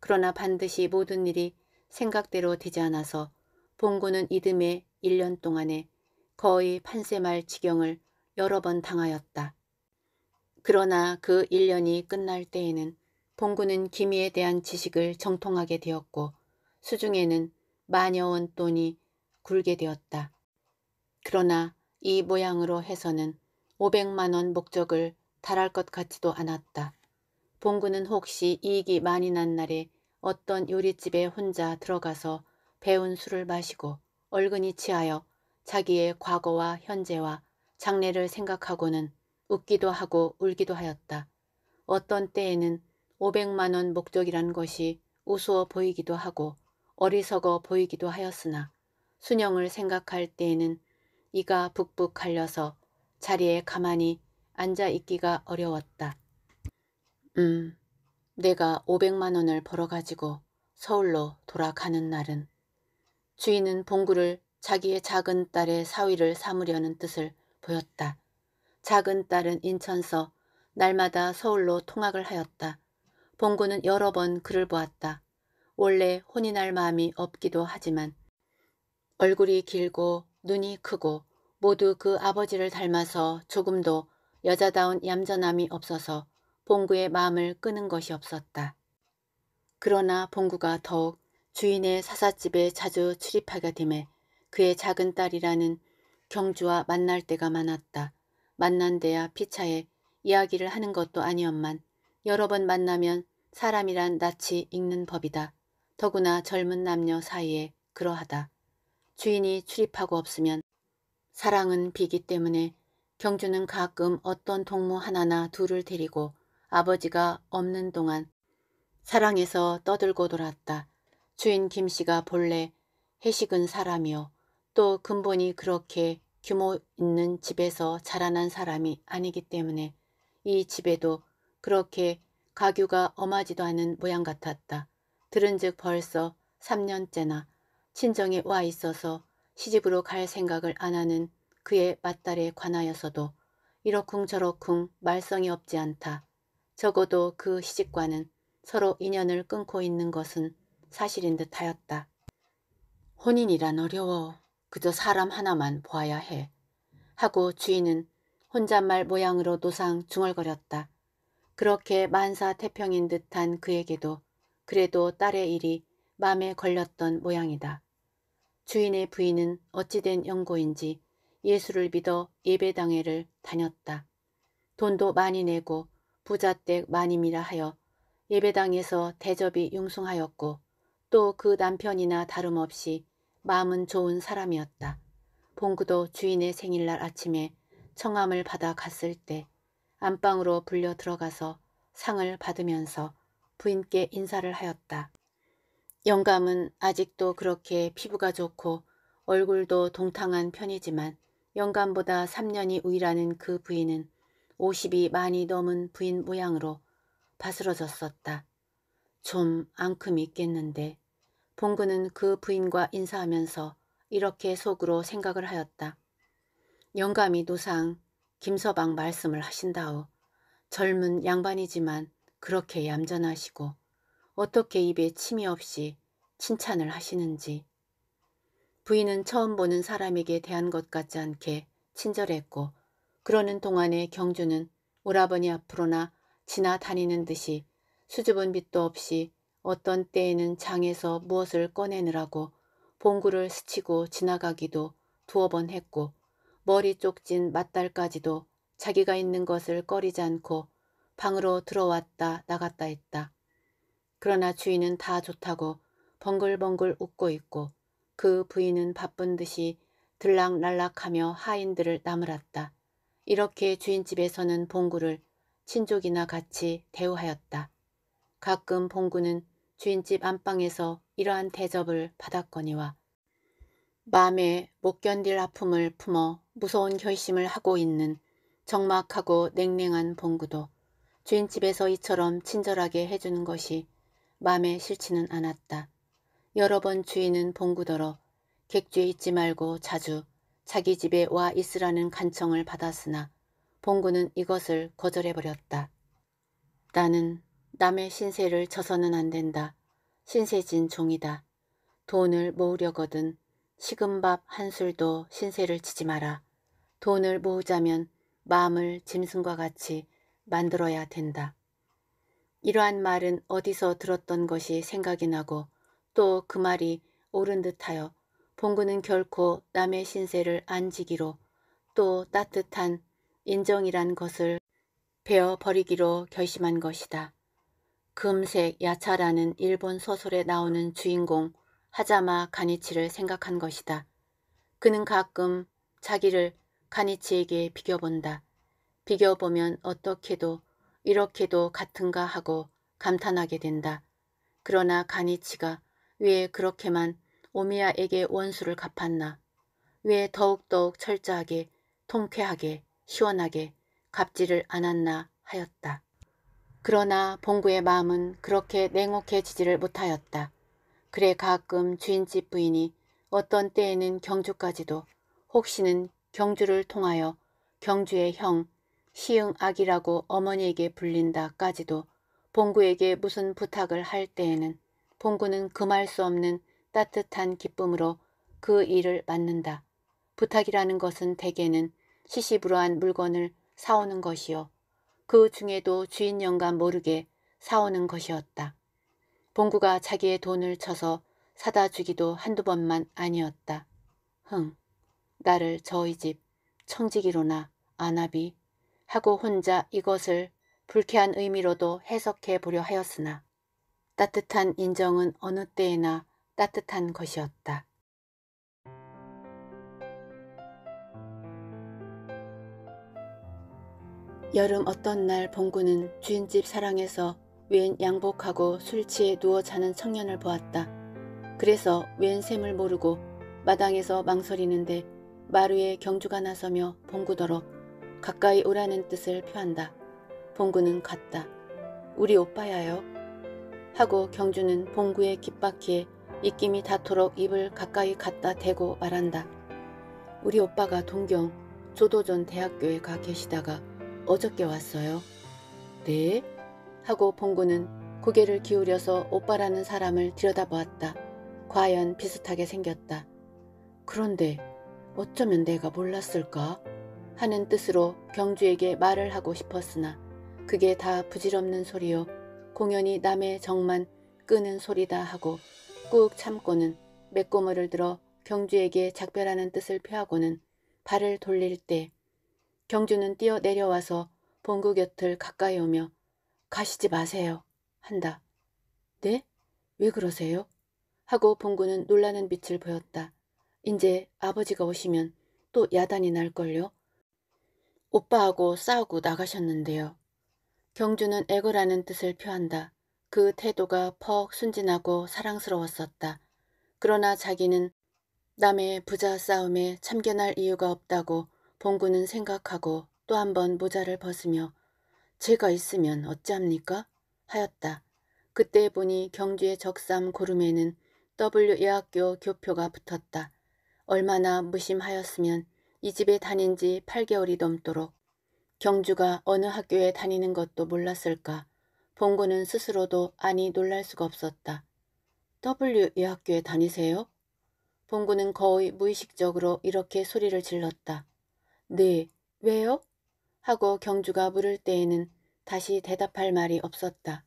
그러나 반드시 모든 일이 생각대로 되지 않아서 봉구는 이듬해 1년 동안에 거의 판세말 지경을 여러 번 당하였다. 그러나 그 1년이 끝날 때에는 봉구는 기미에 대한 지식을 정통하게 되었고 수중에는 마녀온 돈이 굴게 되었다. 그러나 이 모양으로 해서는 500만원 목적을 달할 것 같지도 않았다. 봉구는 혹시 이익이 많이 난 날에 어떤 요리집에 혼자 들어가서 배운 술을 마시고 얼근이 치하여 자기의 과거와 현재와 장래를 생각하고는 웃기도 하고 울기도 하였다. 어떤 때에는 500만원 목적이란 것이 우스워 보이기도 하고 어리석어 보이기도 하였으나 순영을 생각할 때에는 이가 북북 갈려서 자리에 가만히 앉아 있기가 어려웠다. 음, 내가 500만 원을 벌어가지고 서울로 돌아가는 날은 주인은 봉구를 자기의 작은 딸의 사위를 삼으려는 뜻을 보였다. 작은 딸은 인천서 날마다 서울로 통학을 하였다. 봉구는 여러 번 그를 보았다. 원래 혼인할 마음이 없기도 하지만 얼굴이 길고 눈이 크고 모두 그 아버지를 닮아서 조금도 여자다운 얌전함이 없어서 봉구의 마음을 끄는 것이 없었다. 그러나 봉구가 더욱 주인의 사사집에 자주 출입하게 됨에 그의 작은 딸이라는 경주와 만날 때가 많았다. 만난 데야 피차에 이야기를 하는 것도 아니었만 여러 번 만나면 사람이란 낯이 익는 법이다. 더구나 젊은 남녀 사이에 그러하다. 주인이 출입하고 없으면 사랑은 비기 때문에 경주는 가끔 어떤 동무 하나나 둘을 데리고 아버지가 없는 동안 사랑에서 떠들고 돌았다. 주인 김씨가 본래 해식은 사람이요. 또 근본이 그렇게 규모 있는 집에서 자라난 사람이 아니기 때문에 이 집에도 그렇게 가규가 엄하지도 않은 모양 같았다. 들은즉 벌써 3년째나 친정에 와 있어서 시집으로 갈 생각을 안 하는 그의 맞딸에 관하여서도 이러쿵저러쿵 말썽이 없지 않다. 적어도 그 시집과는 서로 인연을 끊고 있는 것은 사실인 듯 하였다. 혼인이란 어려워. 그저 사람 하나만 보아야 해. 하고 주인은 혼잣말 모양으로 노상 중얼거렸다. 그렇게 만사태평인 듯한 그에게도 그래도 딸의 일이 맘에 걸렸던 모양이다. 주인의 부인은 어찌된 연고인지 예수를 믿어 예배당회를 다녔다. 돈도 많이 내고 부잣댁 마님이라 하여 예배당에서 대접이 융숭하였고 또 그 남편이나 다름없이 마음은 좋은 사람이었다. 봉구도 주인의 생일날 아침에 청함을 받아 갔을 때 안방으로 불려 들어가서 상을 받으면서 부인께 인사를 하였다. 영감은 아직도 그렇게 피부가 좋고 얼굴도 동탕한 편이지만 영감보다 3년이 우위라는 그 부인은 5 0이 많이 넘은 부인 모양으로 바스러졌었다. 좀 앙큼 있겠는데 봉근은그 부인과 인사하면서 이렇게 속으로 생각을 하였다. 영감이 노상 김서방 말씀을 하신다오. 젊은 양반이지만 그렇게 얌전하시고 어떻게 입에 침이 없이 칭찬을 하시는지. 부인은 처음 보는 사람에게 대한 것 같지 않게 친절했고 그러는 동안에 경주는 오라버니 앞으로나 지나다니는 듯이 수줍은 빛도 없이 어떤 때에는 장에서 무엇을 꺼내느라고 봉구를 스치고 지나가기도 두어 번 했고 머리 쪽진 맞달까지도 자기가 있는 것을 꺼리지 않고 방으로 들어왔다 나갔다 했다. 그러나 주인은 다 좋다고 벙글벙글 웃고 있고 그 부인은 바쁜 듯이 들락날락하며 하인들을 나무랐다. 이렇게 주인집에서는 봉구를 친족이나 같이 대우하였다. 가끔 봉구는 주인집 안방에서 이러한 대접을 받았거니와 마음에 못 견딜 아픔을 품어 무서운 결심을 하고 있는 적막하고 냉랭한 봉구도 주인집에서 이처럼 친절하게 해주는 것이 마음에 싫지는 않았다. 여러 번 주인은 봉구더러 객주에 있지 말고 자주 자기 집에 와 있으라는 간청을 받았으나 봉구는 이것을 거절해버렸다. 나는 남의 신세를 져서는 안 된다. 신세진 종이다. 돈을 모으려거든 식은밥 한 술도 신세를 치지 마라. 돈을 모으자면 마음을 짐승과 같이 만들어야 된다. 이러한 말은 어디서 들었던 것이 생각이 나고 또 그 말이 옳은 듯하여 봉구는 결코 남의 신세를 안지기로 또 따뜻한 인정이란 것을 베어버리기로 결심한 것이다. 금색 야차라는 일본 소설에 나오는 주인공 하자마 가니치를 생각한 것이다. 그는 가끔 자기를 가니치에게 비교본다. 비교보면 어떻게도 이렇게도 같은가 하고 감탄하게 된다. 그러나 가니치가 왜 그렇게만 오미야에게 원수를 갚았나 왜 더욱더욱 철저하게 통쾌하게 시원하게 갚지를 않았나 하였다. 그러나 봉구의 마음은 그렇게 냉혹해지지를 못하였다. 그래 가끔 주인집 부인이 어떤 때에는 경주까지도 혹시는 경주를 통하여 경주의 형 시흥악이라고 어머니에게 불린다까지도 봉구에게 무슨 부탁을 할 때에는 봉구는 금할 수 없는 따뜻한 기쁨으로 그 일을 맡는다. 부탁이라는 것은 대개는 시시불어한 물건을 사오는 것이요. 그 중에도 주인 영감 모르게 사오는 것이었다. 봉구가 자기의 돈을 쳐서 사다 주기도 한두 번만 아니었다. 흥, 나를 저희 집 청지기로나 아나비 하고 혼자 이것을 불쾌한 의미로도 해석해 보려 하였으나 따뜻한 인정은 어느 때에나 따뜻한 것이었다. 여름 어떤 날 봉구는 주인집 사랑에서 웬 양복하고 술 취해 누워 자는 청년을 보았다. 그래서 웬 셈을 모르고 마당에서 망설이는데 마루에 경주가 나서며 봉구더러 가까이 오라는 뜻을 표한다. 봉구는 갔다. 우리 오빠야요. 하고 경주는 봉구의 귓바퀴에 입김이 닿도록 입을 가까이 갖다 대고 말한다. 우리 오빠가 동경 조도전 대학교에 가 계시다가 어저께 왔어요. 네? 하고 봉구는 고개를 기울여서 오빠라는 사람을 들여다보았다. 과연 비슷하게 생겼다. 그런데 어쩌면 내가 몰랐을까? 하는 뜻으로 경주에게 말을 하고 싶었으나 그게 다 부질없는 소리요. 공연이 남의 정만 끄는 소리다 하고 꾹 참고는 맥고머를 들어 경주에게 작별하는 뜻을 표하고는 발을 돌릴 때 경주는 뛰어 내려와서 봉구 곁을 가까이 오며 가시지 마세요 한다. 네? 왜 그러세요? 하고 봉구는 놀라는 빛을 보였다. 이제 아버지가 오시면 또 야단이 날걸요? 오빠하고 싸우고 나가셨는데요. 경주는 애거라는 뜻을 표한다. 그 태도가 퍽 순진하고 사랑스러웠었다. 그러나 자기는 남의 부자 싸움에 참견할 이유가 없다고 봉구는 생각하고 또 한번 모자를 벗으며 제가 있으면 어찌합니까? 하였다. 그때 보니 경주의 적삼 고름에는 W예학교 교표가 붙었다. 얼마나 무심하였으면 이 집에 다닌 지 8개월이 넘도록 경주가 어느 학교에 다니는 것도 몰랐을까. 봉구는 스스로도 아니 놀랄 수가 없었다. W 예학교에 다니세요? 봉구는 거의 무의식적으로 이렇게 소리를 질렀다. 네, 왜요? 하고 경주가 물을 때에는 다시 대답할 말이 없었다.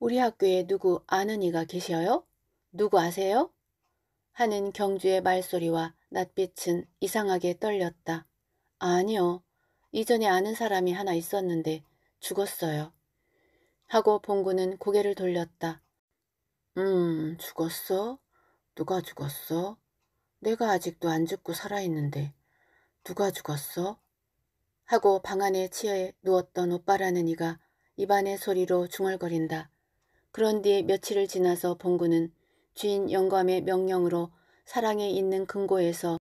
우리 학교에 누구 아는 이가 계셔요? 누구 아세요? 하는 경주의 말소리와 낯빛은 이상하게 떨렸다. 아니요. 이전에 아는 사람이 하나 있었는데 죽었어요. 하고 봉구는 고개를 돌렸다. 음, 죽었어? 누가 죽었어? 내가 아직도 안 죽고 살아있는데 누가 죽었어? 하고 방 안에 치여 누웠던 오빠라는 이가 입안의 소리로 중얼거린다. 그런 뒤에 며칠을 지나서 봉구는 주인 영감의 명령으로 사랑에 있는 금고에서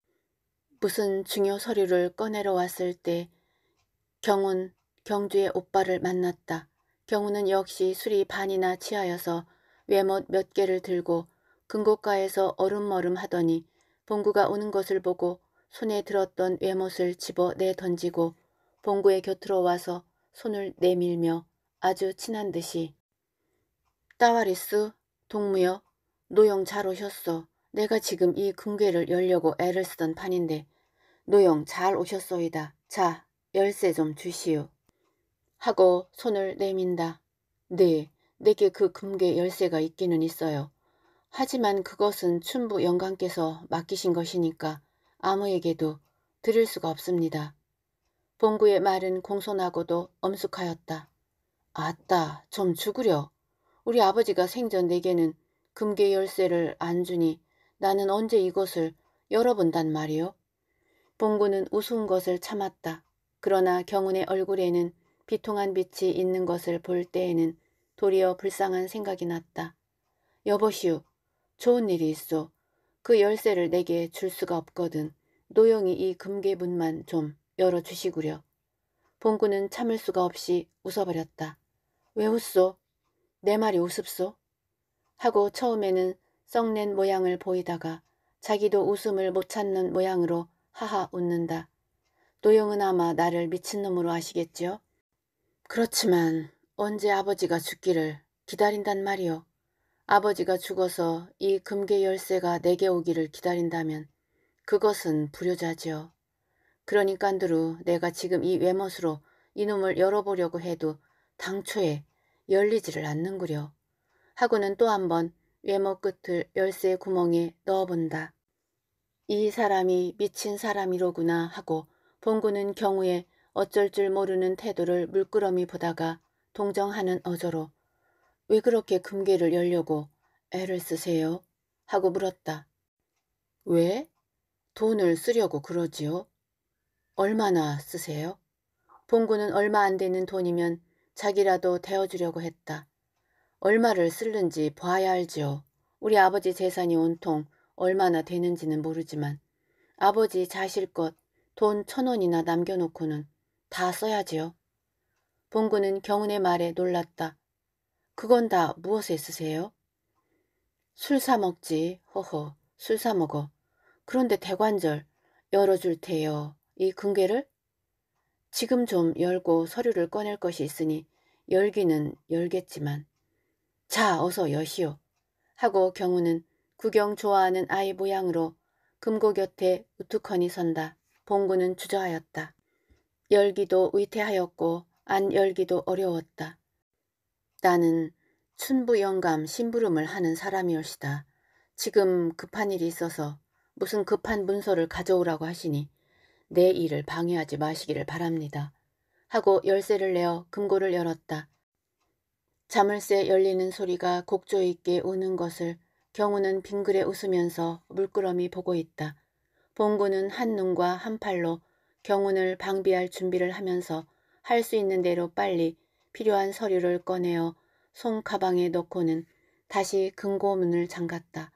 무슨 중요 서류를 꺼내러 왔을 때경운 경주의 오빠를 만났다. 경우는 역시 술이 반이나 취하여서 외못 몇 개를 들고 금고가에서 얼음얼음 하더니 봉구가 오는 것을 보고 손에 들었던 외못을 집어 내던지고 봉구의 곁으로 와서 손을 내밀며 아주 친한 듯이 따와리스 동무여 노영 잘 오셨소. 내가 지금 이 금괴를 열려고 애를 쓰던 판인데 노영 잘 오셨소이다. 자 열쇠 좀 주시오. 하고 손을 내민다. 네, 내게 그 금괴 열쇠가 있기는 있어요. 하지만 그것은 춘부 영광께서 맡기신 것이니까 아무에게도 드릴 수가 없습니다. 봉구의 말은 공손하고도 엄숙하였다. 아따, 좀 죽으려. 우리 아버지가 생전 내게는 금괴 열쇠를 안 주니 나는 언제 이것을 열어본단 말이오 봉구는 우스운 것을 참았다. 그러나 경운의 얼굴에는 비통한 빛이 있는 것을 볼 때에는 도리어 불쌍한 생각이 났다. 여보시오, 좋은 일이 있어. 그 열쇠를 내게 줄 수가 없거든. 노영이 이 금괴문만 좀 열어주시구려. 봉구는 참을 수가 없이 웃어버렸다. 왜 웃소? 내 말이 우습소? 하고 처음에는 썩낸 모양을 보이다가 자기도 웃음을 못 찾는 모양으로 하하 웃는다. 노영은 아마 나를 미친놈으로 아시겠지요? 그렇지만 언제 아버지가 죽기를 기다린단 말이오. 아버지가 죽어서 이 금괴 열쇠가 내게 오기를 기다린다면 그것은 불효자지요. 그러니깐두루 내가 지금 이외모수로 이놈을 열어보려고 해도 당초에 열리지를 않는구려. 하고는 또 한 번 외모 끝을 열쇠 구멍에 넣어본다. 이 사람이 미친 사람이로구나 하고 봉구는 경우에 어쩔 줄 모르는 태도를 물끄러미 보다가 동정하는 어조로 왜 그렇게 금괴를 열려고 애를 쓰세요? 하고 물었다. 왜? 돈을 쓰려고 그러지요? 얼마나 쓰세요? 봉구는 얼마 안 되는 돈이면 자기라도 대어주려고 했다. 얼마를 쓸는지 봐야 알지요. 우리 아버지 재산이 온통 얼마나 되는지는 모르지만 아버지 자실것 돈 천 원이나 남겨놓고는 다 써야지요. 봉구는 경운의 말에 놀랐다. 그건 다 무엇에 쓰세요? 술 사 먹지. 허허. 술 사 먹어. 그런데 대관절 열어줄 테요. 이 금괴를? 지금 좀 열고 서류를 꺼낼 것이 있으니 열기는 열겠지만 자 어서 여시오 하고 경우는 구경 좋아하는 아이 모양으로 금고 곁에 우투커니 선다. 봉구는 주저하였다. 열기도 위태하였고 안 열기도 어려웠다. 나는 춘부 영감 심부름을 하는 사람이올시다. 지금 급한 일이 있어서 무슨 급한 문서를 가져오라고 하시니 내 일을 방해하지 마시기를 바랍니다. 하고 열쇠를 내어 금고를 열었다. 자물쇠 열리는 소리가 곡조 있게 우는 것을 경우는 빙그레 웃으면서 물끄러미 보고 있다. 봉구는 한 눈과 한 팔로 경운을 방비할 준비를 하면서 할 수 있는 대로 빨리 필요한 서류를 꺼내어 손가방에 넣고는 다시 금고문을 잠갔다.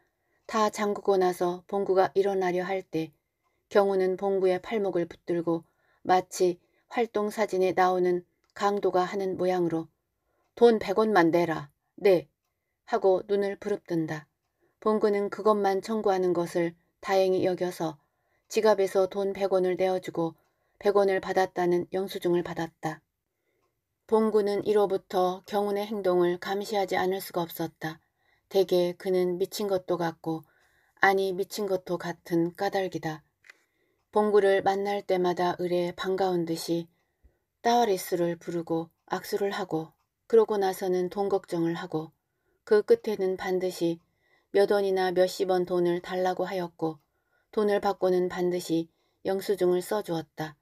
다 잠그고 나서 봉구가 일어나려 할 때 경우는 봉구의 팔목을 붙들고 마치 활동사진에 나오는 강도가 하는 모양으로 돈 100원만 내라. 네. 하고 눈을 부릅뜬다. 봉구는 그것만 청구하는 것을 다행히 여겨서 지갑에서 돈 100원을 내어주고 100원을 받았다는 영수증을 받았다. 봉구는 이로부터 경운의 행동을 감시하지 않을 수가 없었다. 대개 그는 미친 것도 같고 아니 미친 것도 같은 까닭이다. 봉구를 만날 때마다 의례 반가운 듯이 따와리스를 부르고 악수를 하고 그러고 나서는 돈 걱정을 하고 그 끝에는 반드시 몇 원이나 몇십 원 돈을 달라고 하였고 돈을 받고는 반드시 영수증을 써주었다.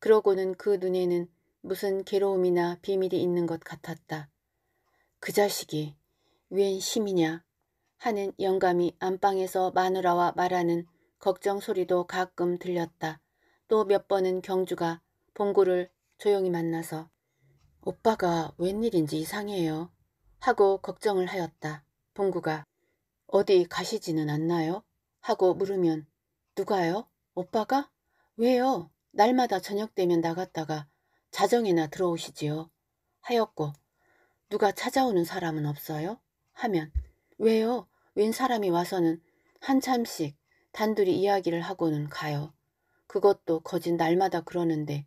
그러고는 그 눈에는 무슨 괴로움이나 비밀이 있는 것 같았다. 그 자식이 웬 심이냐 하는 영감이 안방에서 마누라와 말하는 걱정 소리도 가끔 들렸다. 또 몇 번은 경주가 봉구를 조용히 만나서 오빠가 웬일인지 이상해요 하고 걱정을 하였다. 봉구가 어디 가시지는 않나요? 하고 물으면 누가요? 오빠가? 왜요? 날마다 저녁되면 나갔다가 자정에나 들어오시지요. 하였고 누가 찾아오는 사람은 없어요? 하면 왜요? 웬 사람이 와서는 한참씩 단둘이 이야기를 하고는 가요. 그것도 거진 날마다 그러는데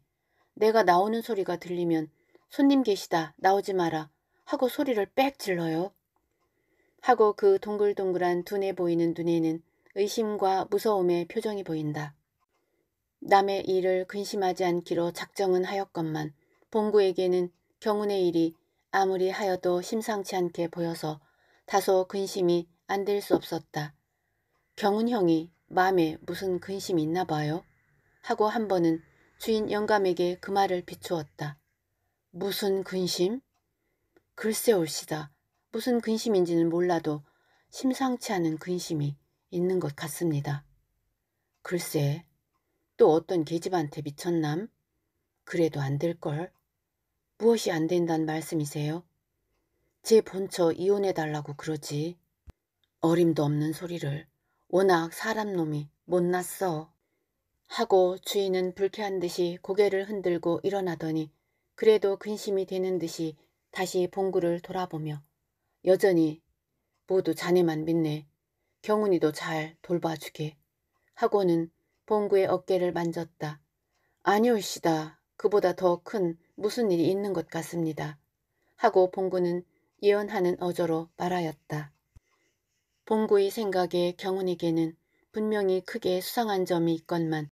내가 나오는 소리가 들리면 손님 계시다 나오지 마라 하고 소리를 빽 질러요. 하고 그 동글동글한 두뇌 보이는 눈에는 의심과 무서움의 표정이 보인다. 남의 일을 근심하지 않기로 작정은 하였건만 봉구에게는 경운의 일이 아무리 하여도 심상치 않게 보여서 다소 근심이 안 될 수 없었다. 경운형이 마음에 무슨 근심이 있나 봐요? 하고 한 번은 주인 영감에게 그 말을 비추었다. 무슨 근심? 글쎄 옳시다. 무슨 근심인지는 몰라도 심상치 않은 근심이 있는 것 같습니다. 글쎄 또 어떤 계집한테 미쳤남? 그래도 안 될걸. 무엇이 안 된단 말씀이세요? 제 본처 이혼해달라고 그러지. 어림도 없는 소리를 워낙 사람 놈이 못났어. 하고 주인은 불쾌한 듯이 고개를 흔들고 일어나더니 그래도 근심이 되는 듯이 다시 봉구를 돌아보며 여전히 모두 자네만 믿네. 경훈이도 잘 돌봐주게. 하고는 봉구의 어깨를 만졌다. 아니올시다. 그보다 더 큰 무슨 일이 있는 것 같습니다. 하고 봉구는 예언하는 어조로 말하였다. 봉구의 생각에 경운에게는 분명히 크게 수상한 점이 있건만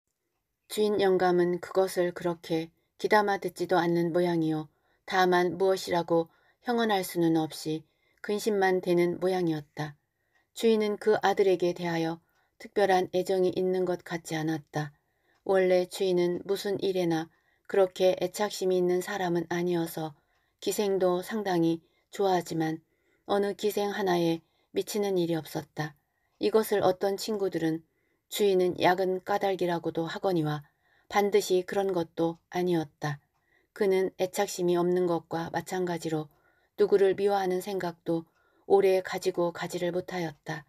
주인 영감은 그것을 그렇게 기담아 듣지도 않는 모양이요 다만 무엇이라고 형언할 수는 없이 근심만 되는 모양이었다. 주인은 그 아들에게 대하여 특별한 애정이 있는 것 같지 않았다. 원래 주인은 무슨 일에나 그렇게 애착심이 있는 사람은 아니어서 기생도 상당히 좋아하지만 어느 기생 하나에 미치는 일이 없었다. 이것을 어떤 친구들은 주인은 약은 까닭이라고도 하거니와 반드시 그런 것도 아니었다. 그는 애착심이 없는 것과 마찬가지로 누구를 미워하는 생각도 오래 가지고 가지를 못하였다.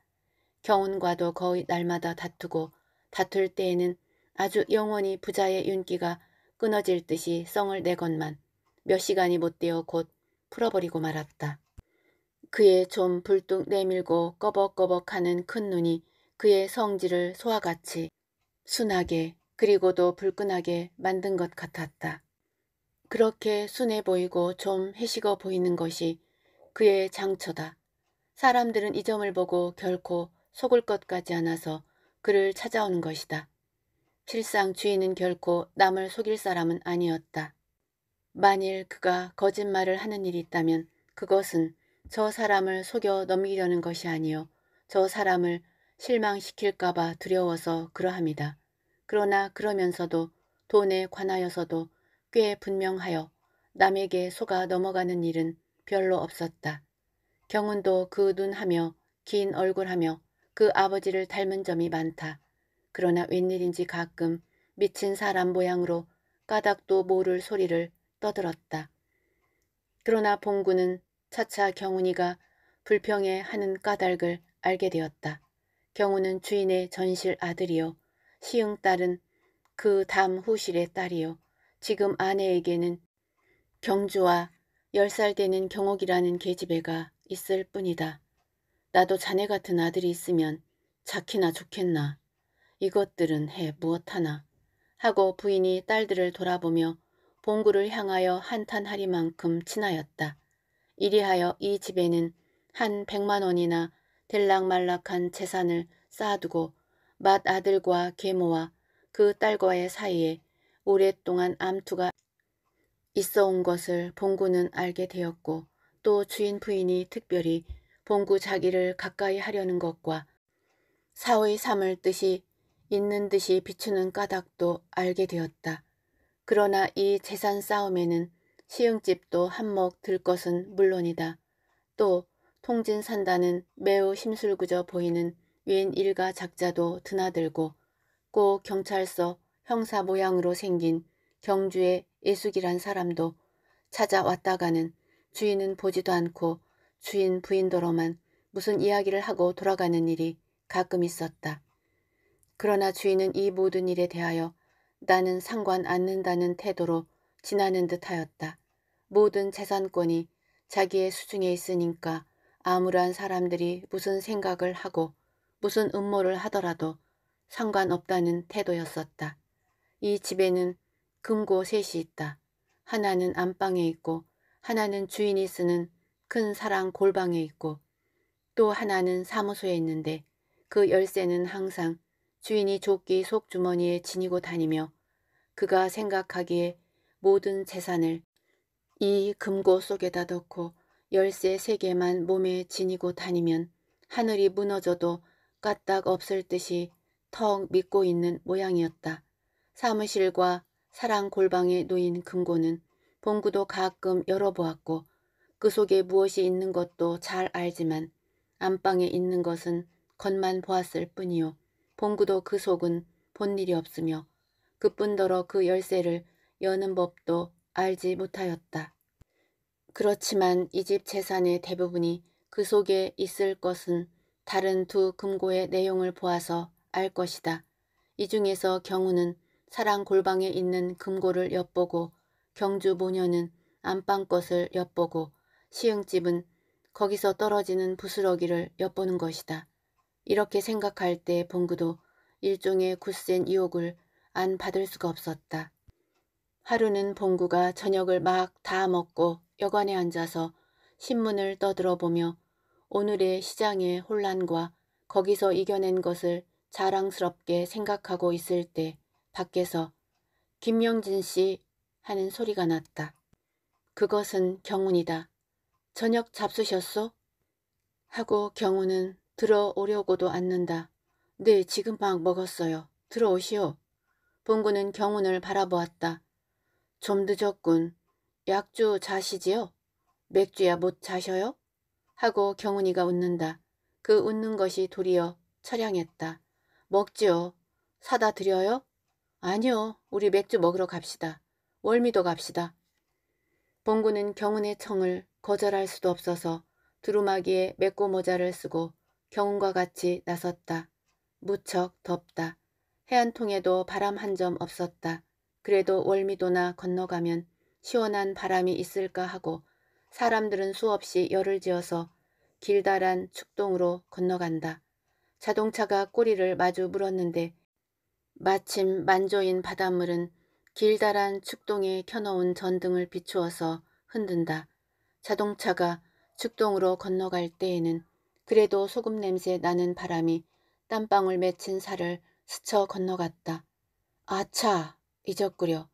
경운과도 거의 날마다 다투고 다툴 때에는 아주 영원히 부자의 윤기가 끊어질 듯이 성을 내건만 몇 시간이 못되어 곧 풀어버리고 말았다. 그의 좀 불뚝 내밀고 꺼벅꺼벅하는 큰 눈이 그의 성질을 소화같이 순하게 그리고도 불끈하게 만든 것 같았다. 그렇게 순해 보이고 좀 해식어 보이는 것이 그의 장처다. 사람들은 이 점을 보고 결코 속을 것까지 않아서 그를 찾아오는 것이다. 실상 주인은 결코 남을 속일 사람은 아니었다. 만일 그가 거짓말을 하는 일이 있다면 그것은 저 사람을 속여 넘기려는 것이 아니요 저 사람을 실망시킬까 봐 두려워서 그러합니다. 그러나 그러면서도 돈에 관하여서도 꽤 분명하여 남에게 속아 넘어가는 일은 별로 없었다. 경운도 그 눈하며 긴 얼굴하며 그 아버지를 닮은 점이 많다. 그러나 웬일인지 가끔 미친 사람 모양으로 까닥도 모를 소리를 떠들었다. 그러나 봉구는 차차 경운이가 불평해 하는 까닭을 알게 되었다. 경우은 주인의 전실 아들이요. 시흥 딸은 그 담 후실의 딸이요. 지금 아내에게는 경주와 열 살 되는 경옥이라는 계집애가 있을 뿐이다. 나도 자네 같은 아들이 있으면 자키나 좋겠나 이것들은 해 무엇하나 하고 부인이 딸들을 돌아보며 봉구를 향하여 한탄하리만큼 친하였다. 이리하여 이 집에는 한 백만 원이나 델락말락한 재산을 쌓아두고 맏 아들과 계모와 그 딸과의 사이에 오랫동안 암투가 있어 온 것을 봉구는 알게 되었고 또 주인 부인이 특별히 봉구 자기를 가까이 하려는 것과 사의 삼을 뜻이 있는 듯이 비추는 까닭도 알게 되었다. 그러나 이 재산 싸움에는 시흥집도 한몫 들 것은 물론이다. 또 통진 산다는 매우 심술궂어 보이는 웬 일가 작자도 드나들고 꼭 경찰서 형사 모양으로 생긴 경주의 예숙이란 사람도 찾아왔다가는 주인은 보지도 않고 주인 부인도로만 무슨 이야기를 하고 돌아가는 일이 가끔 있었다. 그러나 주인은 이 모든 일에 대하여 나는 상관 않는다는 태도로 지나는 듯하였다. 모든 재산권이 자기의 수중에 있으니까 아무런 사람들이 무슨 생각을 하고 무슨 음모를 하더라도 상관없다는 태도였었다. 이 집에는 금고 셋이 있다. 하나는 안방에 있고 하나는 주인이 쓰는 큰 사랑 골방에 있고 또 하나는 사무소에 있는데 그 열쇠는 항상 주인이 조끼 속주머니에 지니고 다니며 그가 생각하기에 모든 재산을 이 금고 속에다 넣고 열쇠 세 개만 몸에 지니고 다니면 하늘이 무너져도 까딱 없을 듯이 턱 믿고 있는 모양이었다. 사무실과 사랑 골방에 놓인 금고는 봉구도 가끔 열어보았고 그 속에 무엇이 있는 것도 잘 알지만 안방에 있는 것은 겉만 보았을 뿐이요. 봉구도 그 속은 본 일이 없으며 그뿐더러 그 열쇠를 여는 법도 알지 못하였다. 그렇지만 이 집 재산의 대부분이 그 속에 있을 것은 다른 두 금고의 내용을 보아서 알 것이다. 이 중에서 경우는 사랑 골방에 있는 금고를 엿보고 경주 모녀는 안방 것을 엿보고 시흥집은 거기서 떨어지는 부스러기를 엿보는 것이다. 이렇게 생각할 때 봉구도 일종의 굳센 유혹을 안 받을 수가 없었다. 하루는 봉구가 저녁을 막 다 먹고 여관에 앉아서 신문을 떠들어 보며 오늘의 시장의 혼란과 거기서 이겨낸 것을 자랑스럽게 생각하고 있을 때 밖에서 김영진씨 하는 소리가 났다. 그것은 경운이다. 저녁 잡수셨소? 하고 경우는 들어오려고도 않는다 네, 지금 방 먹었어요. 들어오시오. 봉구는 경운을 바라보았다. 좀 늦었군. 약주 자시지요? 맥주야 못 자셔요? 하고 경운이가 웃는다. 그 웃는 것이 도리어 철양했다. 먹지요. 사다 드려요? 아니요. 우리 맥주 먹으러 갑시다. 월미도 갑시다. 봉구는 경운의 청을 거절할 수도 없어서 두루마기에 메고 모자를 쓰고 경운과 같이 나섰다. 무척 덥다. 해안통에도 바람 한 점 없었다. 그래도 월미도나 건너가면 시원한 바람이 있을까 하고 사람들은 수없이 열을 지어서 길다란 축동으로 건너간다. 자동차가 꼬리를 마주 물었는데 마침 만조인 바닷물은 길다란 축동에 켜놓은 전등을 비추어서 흔든다. 자동차가 죽동으로 건너갈 때에는 그래도 소금 냄새 나는 바람이 땀방울 맺힌 살을 스쳐 건너갔다. 아차 잊었구려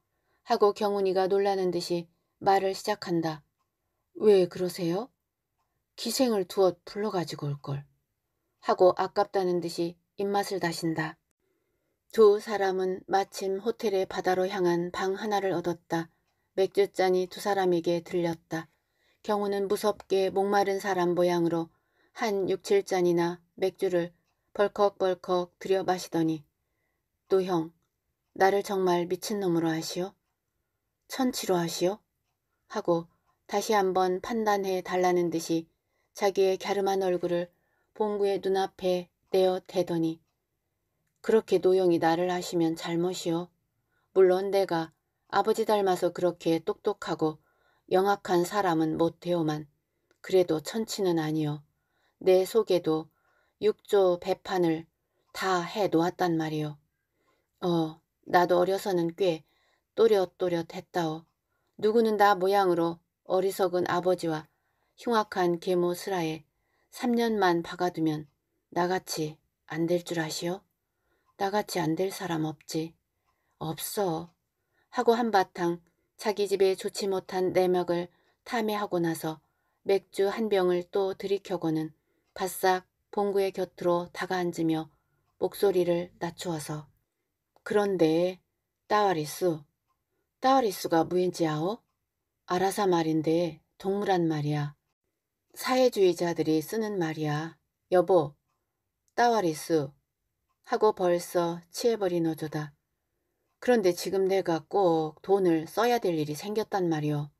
하고 경훈이가 놀라는 듯이 말을 시작한다. 왜 그러세요? 기생을 두어 불러가지고 올걸 하고 아깝다는 듯이 입맛을 다신다. 두 사람은 마침 호텔의 바다로 향한 방 하나를 얻었다. 맥주잔이 두 사람에게 들렸다. 경우는 무섭게 목마른 사람 모양으로 한 6, 7잔이나 맥주를 벌컥벌컥 들여 마시더니 또 형, 나를 정말 미친놈으로 하시오? 천치로 하시오? 하고 다시 한번 판단해 달라는 듯이 자기의 갸름한 얼굴을 봉구의 눈앞에 내어 대더니 그렇게 노영이 나를 하시면 잘못이요. 물론 내가 아버지 닮아서 그렇게 똑똑하고 영악한 사람은 못되오만 그래도 천치는 아니요. 내 속에도 육조 배판을 다 해놓았단 말이오 어, 나도 어려서는 꽤 또렷또렷했다오. 누구는 나 모양으로 어리석은 아버지와 흉악한 계모 슬하에 3년만 박아두면 나같이 안 될 줄 아시오? 나같이 안 될 사람 없지. 없어. 하고 한바탕 자기 집에 좋지 못한 내막을 탐해하고 나서 맥주 한 병을 또 들이켜고는 바싹 봉구의 곁으로 다가앉으며 목소리를 낮추어서 그런데 따와리수 따와리수가 무인지아오? 알아서 말인데 동물한 말이야. 사회주의자들이 쓰는 말이야. 여보 따와리수 하고 벌써 취해버린 어조다. 그런데 지금 내가 꼭 돈을 써야 될 일이 생겼단 말이오.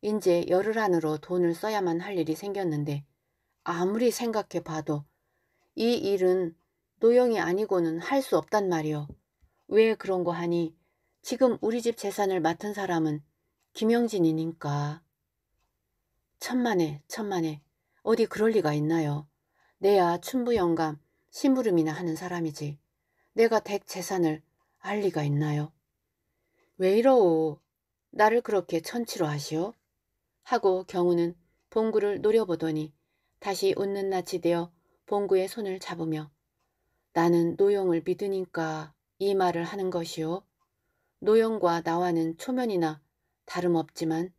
이제 열흘 안으로 돈을 써야만 할 일이 생겼는데 아무리 생각해 봐도 이 일은 노영이 아니고는 할 수 없단 말이오. 왜 그런 거 하니 지금 우리 집 재산을 맡은 사람은 김영진이니까. 천만에 천만에 어디 그럴 리가 있나요. 내야 춘부영감 심부름이나 하는 사람이지. 내가 댁 재산을 알 리가 있나요? 왜 이러오? 나를 그렇게 천치로 하시오? 하고 경우는 봉구를 노려보더니 다시 웃는 낯이 되어 봉구의 손을 잡으며 나는 노영을 믿으니까 이 말을 하는 것이오. 노영과 나와는 초면이나 다름없지만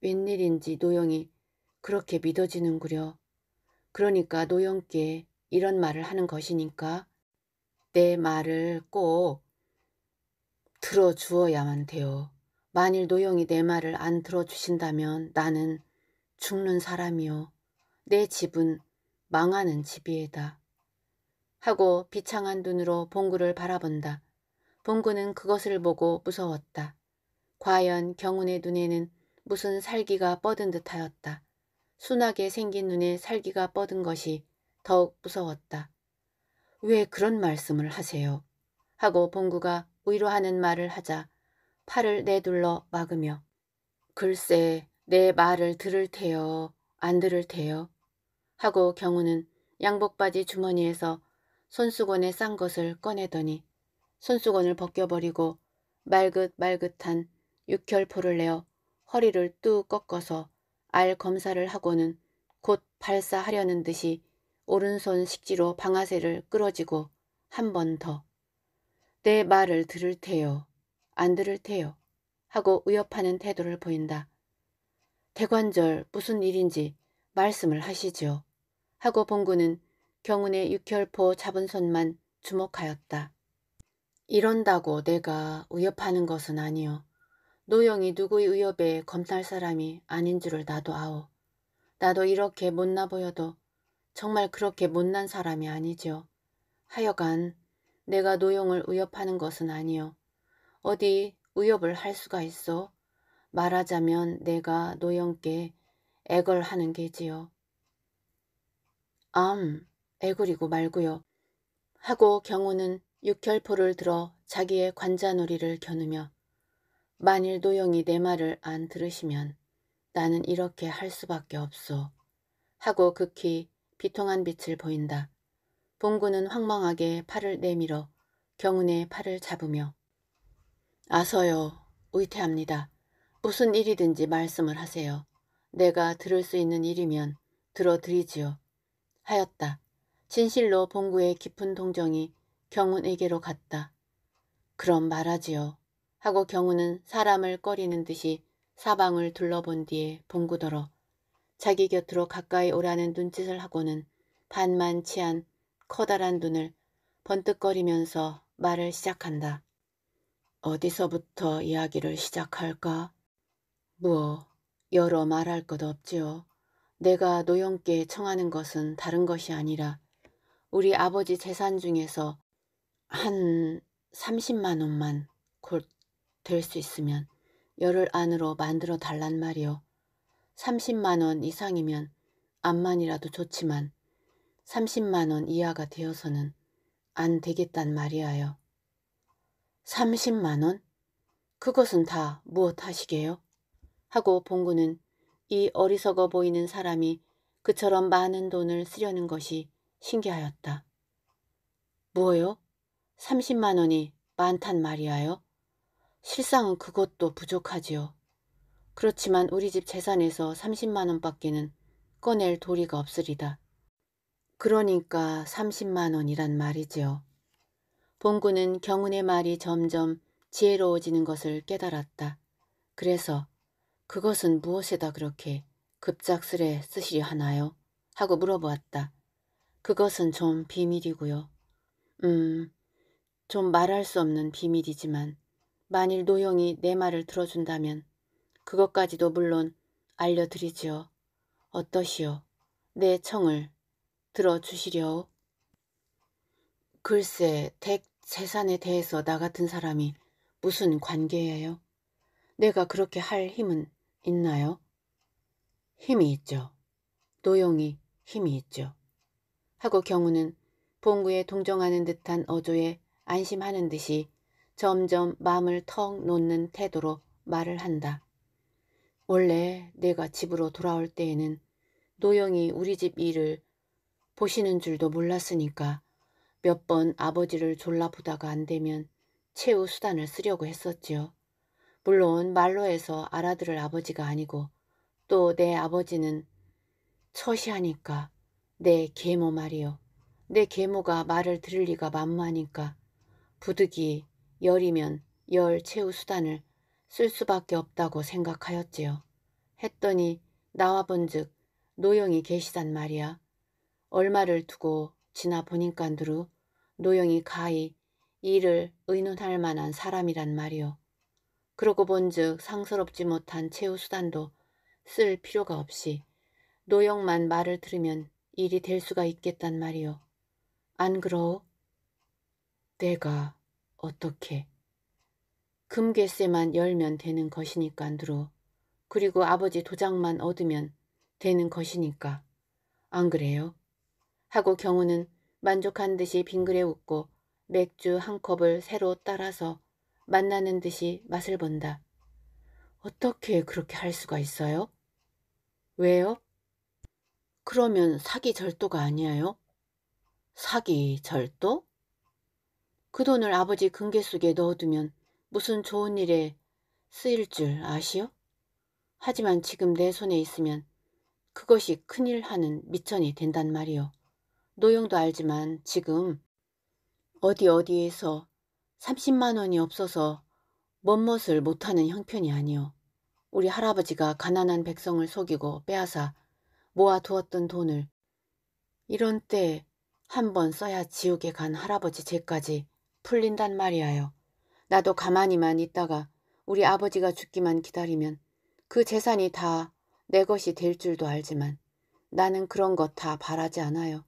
웬일인지 노영이 그렇게 믿어지는구려. 그러니까 노영께 이런 말을 하는 것이니까 내 말을 꼭 들어주어야만 돼요. 만일 노영이 내 말을 안 들어주신다면 나는 죽는 사람이요. 내 집은 망하는 집이에다. 하고 비창한 눈으로 봉구를 바라본다. 봉구는 그것을 보고 무서웠다. 과연 경운의 눈에는 무슨 살기가 뻗은 듯하였다. 순하게 생긴 눈에 살기가 뻗은 것이 더욱 무서웠다. 왜 그런 말씀을 하세요? 하고 봉구가 위로하는 말을 하자 팔을 내둘러 막으며 글쎄 내 말을 들을 테요 안 들을 테요 하고 경우는 양복바지 주머니에서 손수건에 싼 것을 꺼내더니 손수건을 벗겨버리고 말긋말긋한 육혈포를 내어 허리를 뚝 꺾어서 알 검사를 하고는 곧 발사하려는 듯이 오른손 식지로 방아쇠를 끌어지고한번더 내 말을 들을 테요. 안 들을 테요. 하고 위협하는 태도를 보인다. 대관절 무슨 일인지 말씀을 하시죠 하고 봉구는 경운의 육혈포 잡은 손만 주목하였다. 이런다고 내가 위협하는 것은 아니오 노영이 누구의 위협에 검탈 사람이 아닌 줄을 나도 아오. 나도 이렇게 못나 보여도 정말 그렇게 못난 사람이 아니죠 하여간 내가 노용을 위협하는 것은 아니요. 어디 위협을 할 수가 있어? 말하자면 내가 노영께 애걸하는 게지요. 암, 애걸이고 말고요. 하고 경호는 육혈포를 들어 자기의 관자놀이를 겨누며 만일 노영이 내 말을 안 들으시면 나는 이렇게 할 수밖에 없소. 하고 극히 비통한 빛을 보인다. 봉구는 황망하게 팔을 내밀어 경운의 팔을 잡으며 아서요. 의태합니다. 무슨 일이든지 말씀을 하세요. 내가 들을 수 있는 일이면 들어드리지요. 하였다. 진실로 봉구의 깊은 동정이 경운에게로 갔다. 그럼 말하지요. 하고 경운은 사람을 꺼리는 듯이 사방을 둘러본 뒤에 봉구더러 자기 곁으로 가까이 오라는 눈짓을 하고는 반만 치한 커다란 눈을 번뜩거리면서 말을 시작한다. 어디서부터 이야기를 시작할까? 뭐, 여러 말할 것 없지요. 내가 노영께 청하는 것은 다른 것이 아니라 우리 아버지 재산 중에서 한 30만 원만 곧 될 수 있으면 열흘 안으로 만들어 달란 말이요. 30만 원 이상이면 암만이라도 좋지만 30만원 이하가 되어서는 안 되겠단 말이에요. 30만원? 그것은 다 무엇 하시게요? 하고 봉구는 이 어리석어 보이는 사람이 그처럼 많은 돈을 쓰려는 것이 신기하였다. 뭐요? 30만 원이 많단 말이에요? 실상은 그것도 부족하지요. 그렇지만 우리 집 재산에서 30만 원밖에는 꺼낼 도리가 없으리다. 그러니까 30만 원이란 말이지요. 봉구는 경운의 말이 점점 지혜로워지는 것을 깨달았다. 그래서 그것은 무엇에다 그렇게 급작스레 쓰시려 하나요? 하고 물어보았다. 그것은 좀 비밀이고요. 음, 좀 말할 수 없는 비밀이지만 만일 노영이 내 말을 들어준다면 그것까지도 물론 알려드리지요. 어떠시오? 내 청을 들어주시려. 글쎄 댁 재산에 대해서 나 같은 사람이 무슨 관계예요? 내가 그렇게 할 힘은 있나요? 힘이 있죠. 노용이 힘이 있죠. 하고 경우는 봉구에 동정하는 듯한 어조에 안심하는 듯이 점점 마음을 턱 놓는 태도로 말을 한다. 원래 내가 집으로 돌아올 때에는 노영이 우리 집 일을 보시는 줄도 몰랐으니까 몇 번 아버지를 졸라보다가 안 되면 최후 수단을 쓰려고 했었지요. 물론 말로 해서 알아들을 아버지가 아니고 또 내 아버지는 처시하니까 내 계모 말이요. 내 계모가 말을 들을 리가 만무하니까 부득이 열이면 열 최후 수단을 쓸 수밖에 없다고 생각하였지요. 했더니 나와 본즉 노영이 계시단 말이야. 얼마를 두고 지나 보니깐두루 노영이 가히 이를 의논할 만한 사람이란 말이오. 그러고 본즉 상스럽지 못한 최후 수단도 쓸 필요가 없이 노영만 말을 들으면 일이 될 수가 있겠단 말이오. 안 그러오? 내가 어떻게? 금괴세만 열면 되는 것이니깐두루. 그리고 아버지 도장만 얻으면 되는 것이니까. 안 그래요? 하고 경우는 만족한 듯이 빙그레 웃고 맥주 한 컵을 새로 따라서 만나는 듯이 맛을 본다. 어떻게 그렇게 할 수가 있어요? 왜요? 그러면 사기 절도가 아니에요? 사기 절도? 그 돈을 아버지 금괴 속에 넣어두면 무슨 좋은 일에 쓰일 줄 아시오? 하지만 지금 내 손에 있으면 그것이 큰일 하는 미천이 된단 말이오. 노영도 알지만 지금 어디 어디에서 30만 원이 없어서 멋멋을 못하는 형편이 아니요. 우리 할아버지가 가난한 백성을 속이고 빼앗아 모아두었던 돈을 이런 때한번 써야 지옥에 간 할아버지 죄까지 풀린단 말이에요. 나도 가만히만 있다가 우리 아버지가 죽기만 기다리면 그 재산이 다 내 것이 될 줄도 알지만 나는 그런 것 다 바라지 않아요.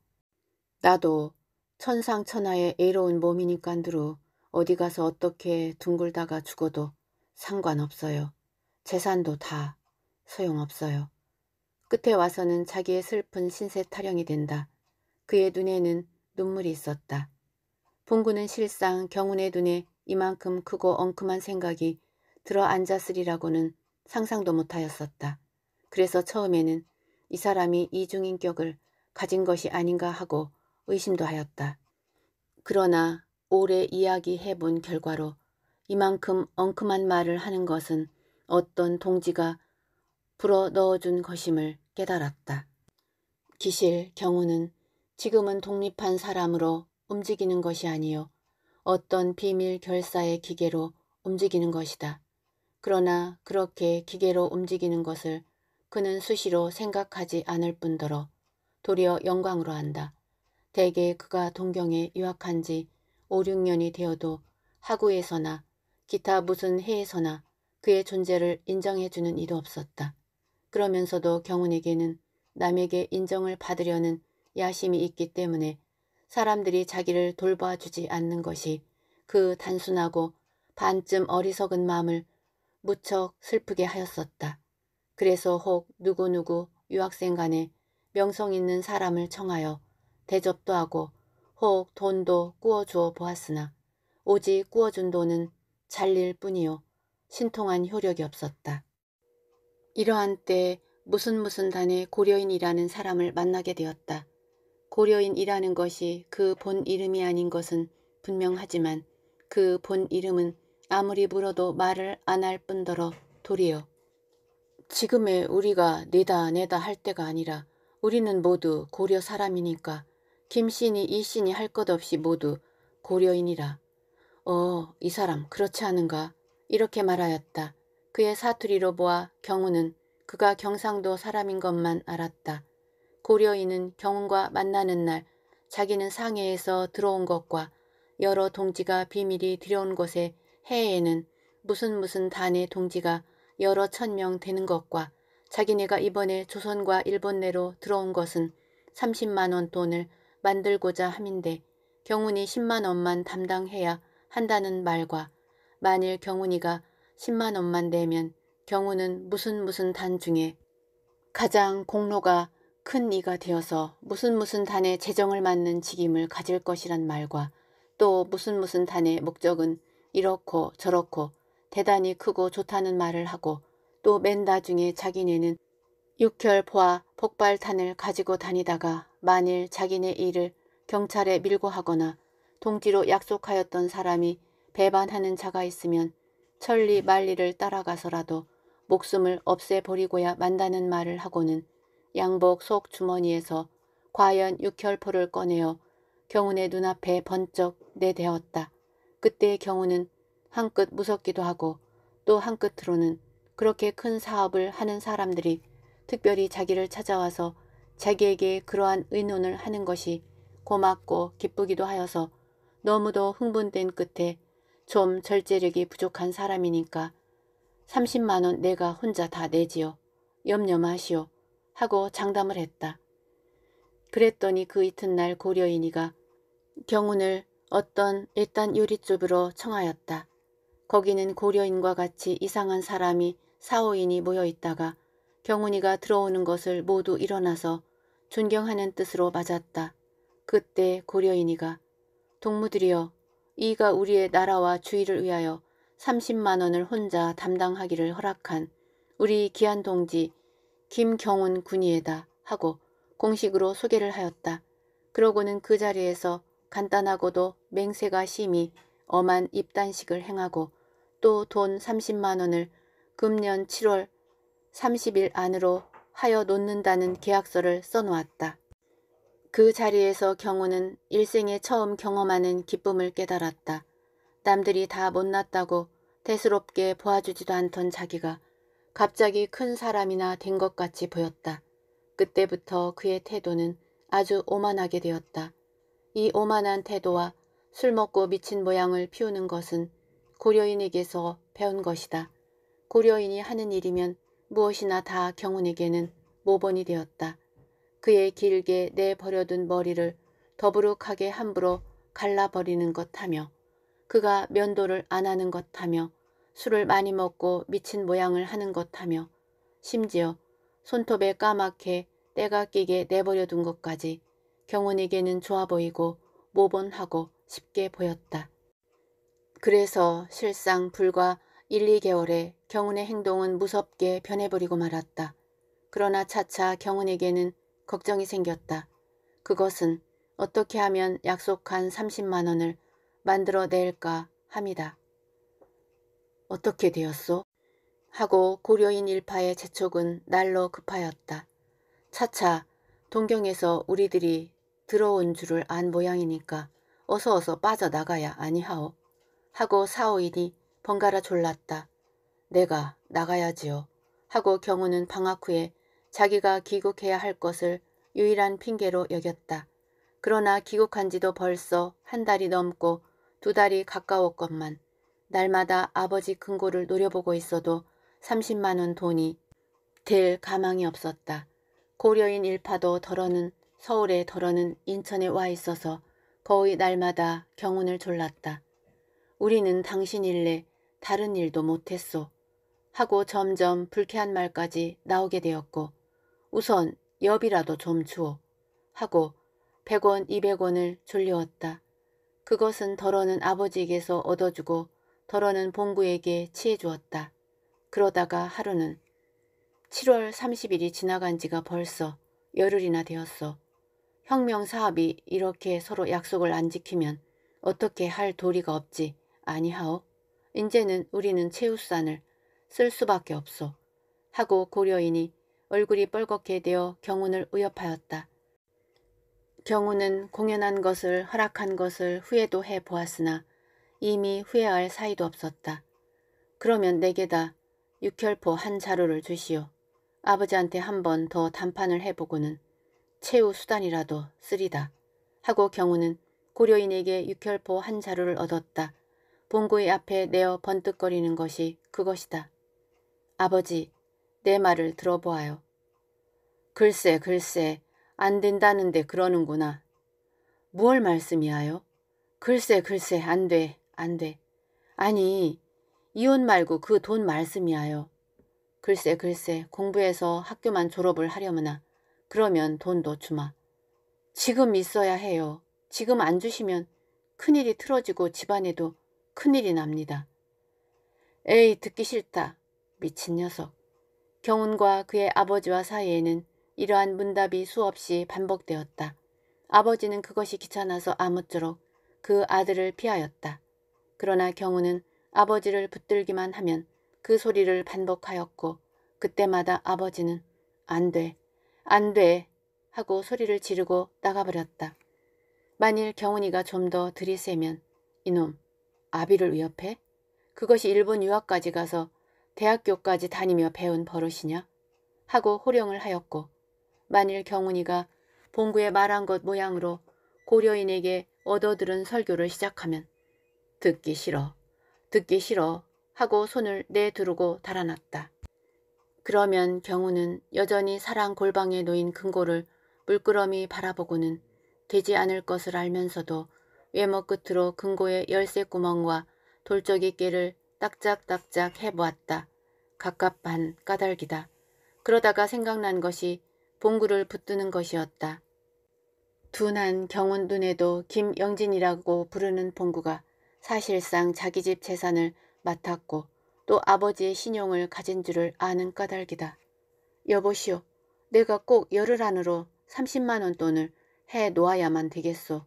나도 천상천하의 애로운 몸이니깐두루 어디 가서 어떻게 둥글다가 죽어도 상관없어요. 재산도 다 소용없어요. 끝에 와서는 자기의 슬픈 신세 타령이 된다. 그의 눈에는 눈물이 있었다. 봉구는 실상 경운의 눈에 이만큼 크고 엉큼한 생각이 들어 앉았으리라고는 상상도 못하였었다. 그래서 처음에는 이 사람이 이중인격을 가진 것이 아닌가 하고 의심도 하였다. 그러나 오래 이야기해 본 결과로 이만큼 엉큼한 말을 하는 것은 어떤 동지가 불어 넣어준 것임을 깨달았다. 기실 경우는 지금은 독립한 사람으로 움직이는 것이 아니요 어떤 비밀 결사의 기계로 움직이는 것이다. 그러나 그렇게 기계로 움직이는 것을 그는 수시로 생각하지 않을 뿐더러 도리어 영광으로 한다. 대개 그가 동경에 유학한 지 5, 6년이 되어도 하구에서나 기타 무슨 해에서나 그의 존재를 인정해주는 일도 없었다. 그러면서도 경운에게는 남에게 인정을 받으려는 야심이 있기 때문에 사람들이 자기를 돌봐주지 않는 것이 그 단순하고 반쯤 어리석은 마음을 무척 슬프게 하였었다. 그래서 혹 누구누구 유학생 간에 명성 있는 사람을 청하여 대접도 하고 혹 돈도 꾸어주어 보았으나 오직 꾸어준 돈은 잘릴 뿐이요 신통한 효력이 없었다. 이러한 때에 무슨 무슨 단의 고려인이라는 사람을 만나게 되었다. 고려인이라는 것이 그 본 이름이 아닌 것은 분명하지만 그 본 이름은 아무리 물어도 말을 안 할 뿐더러 도리어 지금의 우리가 내다 내다 할 때가 아니라 우리는 모두 고려 사람이니까 김씨니 이씨니 할것 없이 모두 고려인이라. 어, 이 사람 그렇지 않은가? 이렇게 말하였다. 그의 사투리로 보아 경우는 그가 경상도 사람인 것만 알았다. 고려인은 경운과 만나는 날 자기는 상해에서 들어온 것과 여러 동지가 비밀이 들여온 곳에 해에는 무슨 무슨 단의 동지가 여러 천명 되는 것과 자기네가 이번에 조선과 일본 내로 들어온 것은 30만원 돈을 만들고자 함인데 경훈이 10만 원만 담당해야 한다는 말과 만일 경훈이가 10만 원만 내면 경훈은 무슨 무슨 단 중에 가장 공로가 큰 이가 되어서 무슨 무슨 단의 재정을 맡는 직임을 가질 것이란 말과 또 무슨 무슨 단의 목적은 이렇고 저렇고 대단히 크고 좋다는 말을 하고 또 맨 나중에 자기네는 육혈포와 폭발탄을 가지고 다니다가 만일 자기네 일을 경찰에 밀고 하거나 동지로 약속하였던 사람이 배반하는 자가 있으면 천리 만리를 따라가서라도 목숨을 없애버리고야 만다는 말을 하고는 양복 속 주머니에서 과연 육혈포를 꺼내어 경운의 눈앞에 번쩍 내대었다. 그때의 경우는 한끗 무섭기도 하고 또 한끗으로는 그렇게 큰 사업을 하는 사람들이 특별히 자기를 찾아와서 자기에게 그러한 의논을 하는 것이 고맙고 기쁘기도 하여서 너무도 흥분된 끝에 좀 절제력이 부족한 사람이니까 30만원 내가 혼자 다 내지요. 염려 마시오. 하고 장담을 했다. 그랬더니 그 이튿날 고려인이가 경운을 어떤 일단 요리집으로 청하였다. 거기는 고려인과 같이 이상한 사람이 사오인이 모여 있다가 경훈이가 들어오는 것을 모두 일어나서 존경하는 뜻으로 맞았다. 그때 고려인이가 동무들이여 이가 우리의 나라와 주의를 위하여 30만 원을 혼자 담당하기를 허락한 우리 기한 동지 김경훈 군이에다 하고 공식으로 소개를 하였다. 그러고는 그 자리에서 간단하고도 맹세가 심히 엄한 입단식을 행하고 또 돈 30만 원을 금년 7월 30일 안으로 하여 놓는다는 계약서를 써놓았다. 그 자리에서 경호는 일생에 처음 경험하는 기쁨을 깨달았다. 남들이 다 못났다고 대수롭게 보아주지도 않던 자기가 갑자기 큰 사람이나 된 것 같이 보였다. 그때부터 그의 태도는 아주 오만하게 되었다. 이 오만한 태도와 술 먹고 미친 모양을 피우는 것은 고려인에게서 배운 것이다. 고려인이 하는 일이면 무엇이나 다 경훈에게는 모범이 되었다. 그의 길게 내버려둔 머리를 더부룩하게 함부로 갈라버리는 것하며 그가 면도를 안 하는 것하며 술을 많이 먹고 미친 모양을 하는 것하며 심지어 손톱에 까맣게 때가 끼게 내버려둔 것까지 경훈에게는 좋아 보이고 모범하고 쉽게 보였다. 그래서 실상 불과 1, 2개월에 경운의 행동은 무섭게 변해버리고 말았다. 그러나 차차 경운에게는 걱정이 생겼다. 그것은 어떻게 하면 약속한 30만 원을 만들어낼까 합니다 어떻게 되었소? 하고 고려인 일파의 재촉은 날로 급하였다. 차차 동경에서 우리들이 들어온 줄을 안 모양이니까 어서 어서 빠져나가야 아니하오. 하고 사오인이 번갈아 졸랐다. 내가 나가야지요. 하고 경우는 방학 후에 자기가 귀국해야 할 것을 유일한 핑계로 여겼다. 그러나 귀국한 지도 벌써 한 달이 넘고 두 달이 가까웠건만 날마다 아버지 근고를 노려보고 있어도 30만 원 돈이 될 가망이 없었다. 고려인 일파도 덜어는 서울에 덜어는 인천에 와 있어서 거의 날마다 경운을 졸랐다. 우리는 당신 일래 다른 일도 못했소. 하고 점점 불쾌한 말까지 나오게 되었고 우선 엽이라도 좀 주오 하고 100원 200원을 졸려왔다. 그것은 더러는 아버지에게서 얻어주고 더러는 봉구에게 취해주었다. 그러다가 하루는 7월 30일이 지나간 지가 벌써 열흘이나 되었어. 혁명 사업이 이렇게 서로 약속을 안 지키면 어떻게 할 도리가 없지 아니하오. 이제는 우리는 최우산을 쓸 수밖에 없어 하고 고려인이 얼굴이 뻘겋게 되어 경운을 의협하였다. 경운은 공연한 것을 허락한 것을 후회도 해보았으나 이미 후회할 사이도 없었다. 그러면 내게다 육혈포 한 자루를 주시오. 아버지한테 한 번 더 담판을 해보고는 최후 수단이라도 쓰리다. 하고 경우는 고려인에게 육혈포 한 자루를 얻었다. 봉구의 앞에 내어 번뜩거리는 것이 그것이다. 아버지, 내 말을 들어보아요. 글쎄 글쎄 안 된다는데 그러는구나. 무얼 말씀이하요? 글쎄 글쎄 안 돼, 안 돼. 아니, 이혼 말고 그 돈 말씀이하요. 글쎄 글쎄 공부해서 학교만 졸업을 하려무나 그러면 돈도 주마. 지금 있어야 해요. 지금 안 주시면 큰일이 틀어지고 집안에도 큰일이 납니다. 에이 듣기 싫다. 미친 녀석. 경훈과 그의 아버지와 사이에는 이러한 문답이 수없이 반복되었다. 아버지는 그것이 귀찮아서 아무쪼록 그 아들을 피하였다. 그러나 경우은 아버지를 붙들기만 하면 그 소리를 반복하였고 그때마다 아버지는 안 돼, 안돼 하고 소리를 지르고 나가버렸다. 만일 경훈이가 좀 더 들이세면 이놈, 아비를 위협해? 그것이 일본 유학까지 가서 대학교까지 다니며 배운 버릇이냐? 하고 호령을 하였고 만일 경운이가 봉구의 말한 것 모양으로 고려인에게 얻어들은 설교를 시작하면 듣기 싫어, 듣기 싫어 하고 손을 내두르고 달아났다. 그러면 경우는 여전히 사랑 골방에 놓인 금고를 물끄러미 바라보고는 되지 않을 것을 알면서도 외모 끝으로 금고의 열쇠 구멍과 돌적이 깨를 딱짝딱짝 해보았다. 갑갑한 까닭이다. 그러다가 생각난 것이 봉구를 붙드는 것이었다. 둔한 경운 눈에도 김영진이라고 부르는 봉구가 사실상 자기 집 재산을 맡았고 또 아버지의 신용을 가진 줄을 아는 까닭이다. 여보시오, 내가 꼭 열흘 안으로 30만원 돈을 해 놓아야만 되겠소.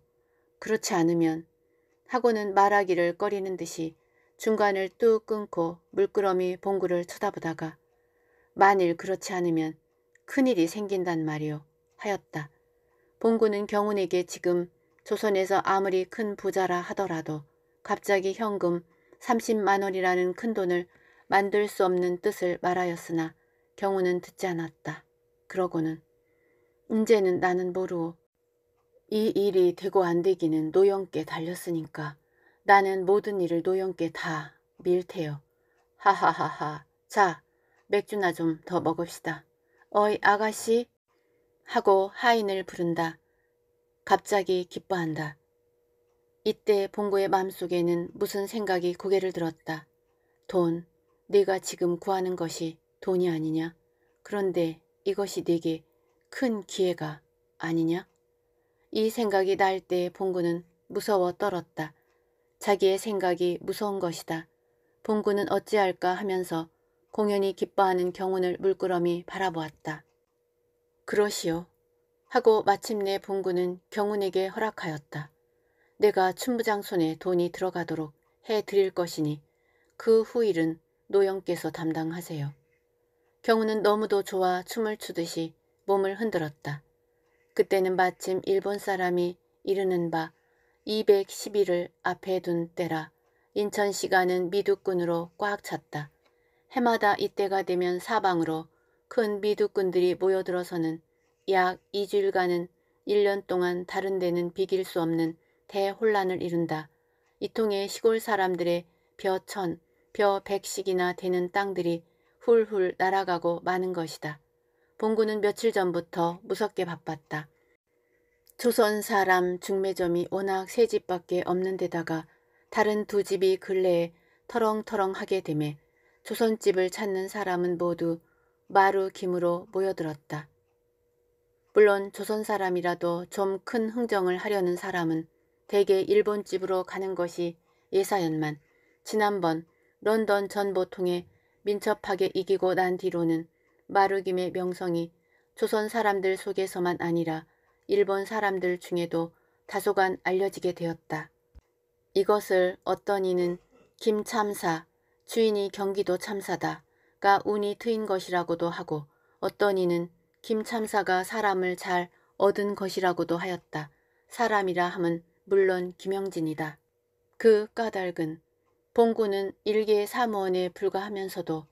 그렇지 않으면 하고는 말하기를 꺼리는 듯이 중간을 뚝 끊고 물끄러미 봉구를 쳐다보다가 만일 그렇지 않으면 큰일이 생긴단 말이오 하였다. 봉구는 경운에게 지금 조선에서 아무리 큰 부자라 하더라도 갑자기 현금 30만 원이라는 큰 돈을 만들 수 없는 뜻을 말하였으나 경우는 듣지 않았다. 그러고는 이제는 나는 모르오. 이 일이 되고 안 되기는 노영께 달렸으니까 나는 모든 일을 노영께 다 밀태요. 하하하하. 자, 맥주나 좀 더 먹읍시다. 어이 아가씨 하고 하인을 부른다. 갑자기 기뻐한다. 이때 봉구의 마음속에는 무슨 생각이 고개를 들었다. 돈, 네가 지금 구하는 것이 돈이 아니냐? 그런데 이것이 네게 큰 기회가 아니냐? 이 생각이 날 때 봉구는 무서워 떨었다. 자기의 생각이 무서운 것이다. 봉구는 어찌할까 하면서 공연히 기뻐하는 경운을 물끄러미 바라보았다. 그러시오. 하고 마침내 봉구는 경운에게 허락하였다. 내가 춘부장 손에 돈이 들어가도록 해드릴 것이니 그 후일은 노영께서 담당하세요. 경우는 너무도 좋아 춤을 추듯이 몸을 흔들었다. 그때는 마침 일본 사람이 이르는 바2 1 1을 앞에 둔 때라 인천 시가는 미두꾼으로 꽉 찼다. 해마다 이때가 되면 사방으로 큰 미두꾼들이 모여들어서는 약 2주일간은 1년 동안 다른 데는 비길 수 없는 대혼란을 이룬다. 이 통에 시골 사람들의 벼 천, 벼백식이나 되는 땅들이 훌훌 날아가고 마는 것이다. 봉구는 며칠 전부터 무섭게 바빴다. 조선 사람 중매점이 워낙 세 집밖에 없는 데다가 다른 두 집이 근래에 터렁터렁하게 되매 조선집을 찾는 사람은 모두 마루 김으로 모여들었다. 물론 조선 사람이라도 좀 큰 흥정을 하려는 사람은 대개 일본집으로 가는 것이 예사연만 지난번 런던 전보통에 민첩하게 이기고 난 뒤로는 마루김의 명성이 조선 사람들 속에서만 아니라 일본 사람들 중에도 다소간 알려지게 되었다. 이것을 어떤 이는 김참사, 주인이 경기도 참사다가 운이 트인 것이라고도 하고 어떤 이는 김참사가 사람을 잘 얻은 것이라고도 하였다. 사람이라 함은 물론 김영진이다. 그 까닭은 봉구는 일개 사무원에 불과하면서도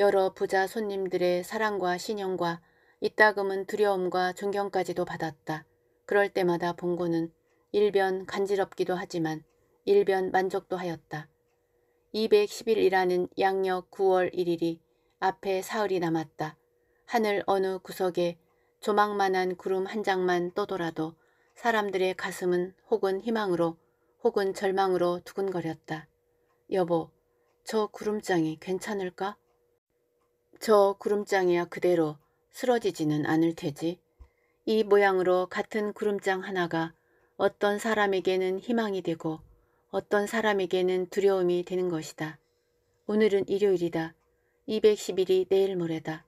여러 부자 손님들의 사랑과 신용과 이따금은 두려움과 존경까지도 받았다. 그럴 때마다 봉고는 일변 간지럽기도 하지만 일변 만족도 하였다. 2 1 1일이라는 양력 9월 1일이 앞에 사흘이 남았다. 하늘 어느 구석에 조망만한 구름 한 장만 떠돌아도 사람들의 가슴은 혹은 희망으로 혹은 절망으로 두근거렸다. 여보, 저 구름장이 괜찮을까? 저 구름장이야 그대로 쓰러지지는 않을 테지. 이 모양으로 같은 구름장 하나가 어떤 사람에게는 희망이 되고 어떤 사람에게는 두려움이 되는 것이다. 오늘은 일요일이다. 210일이 내일 모레다.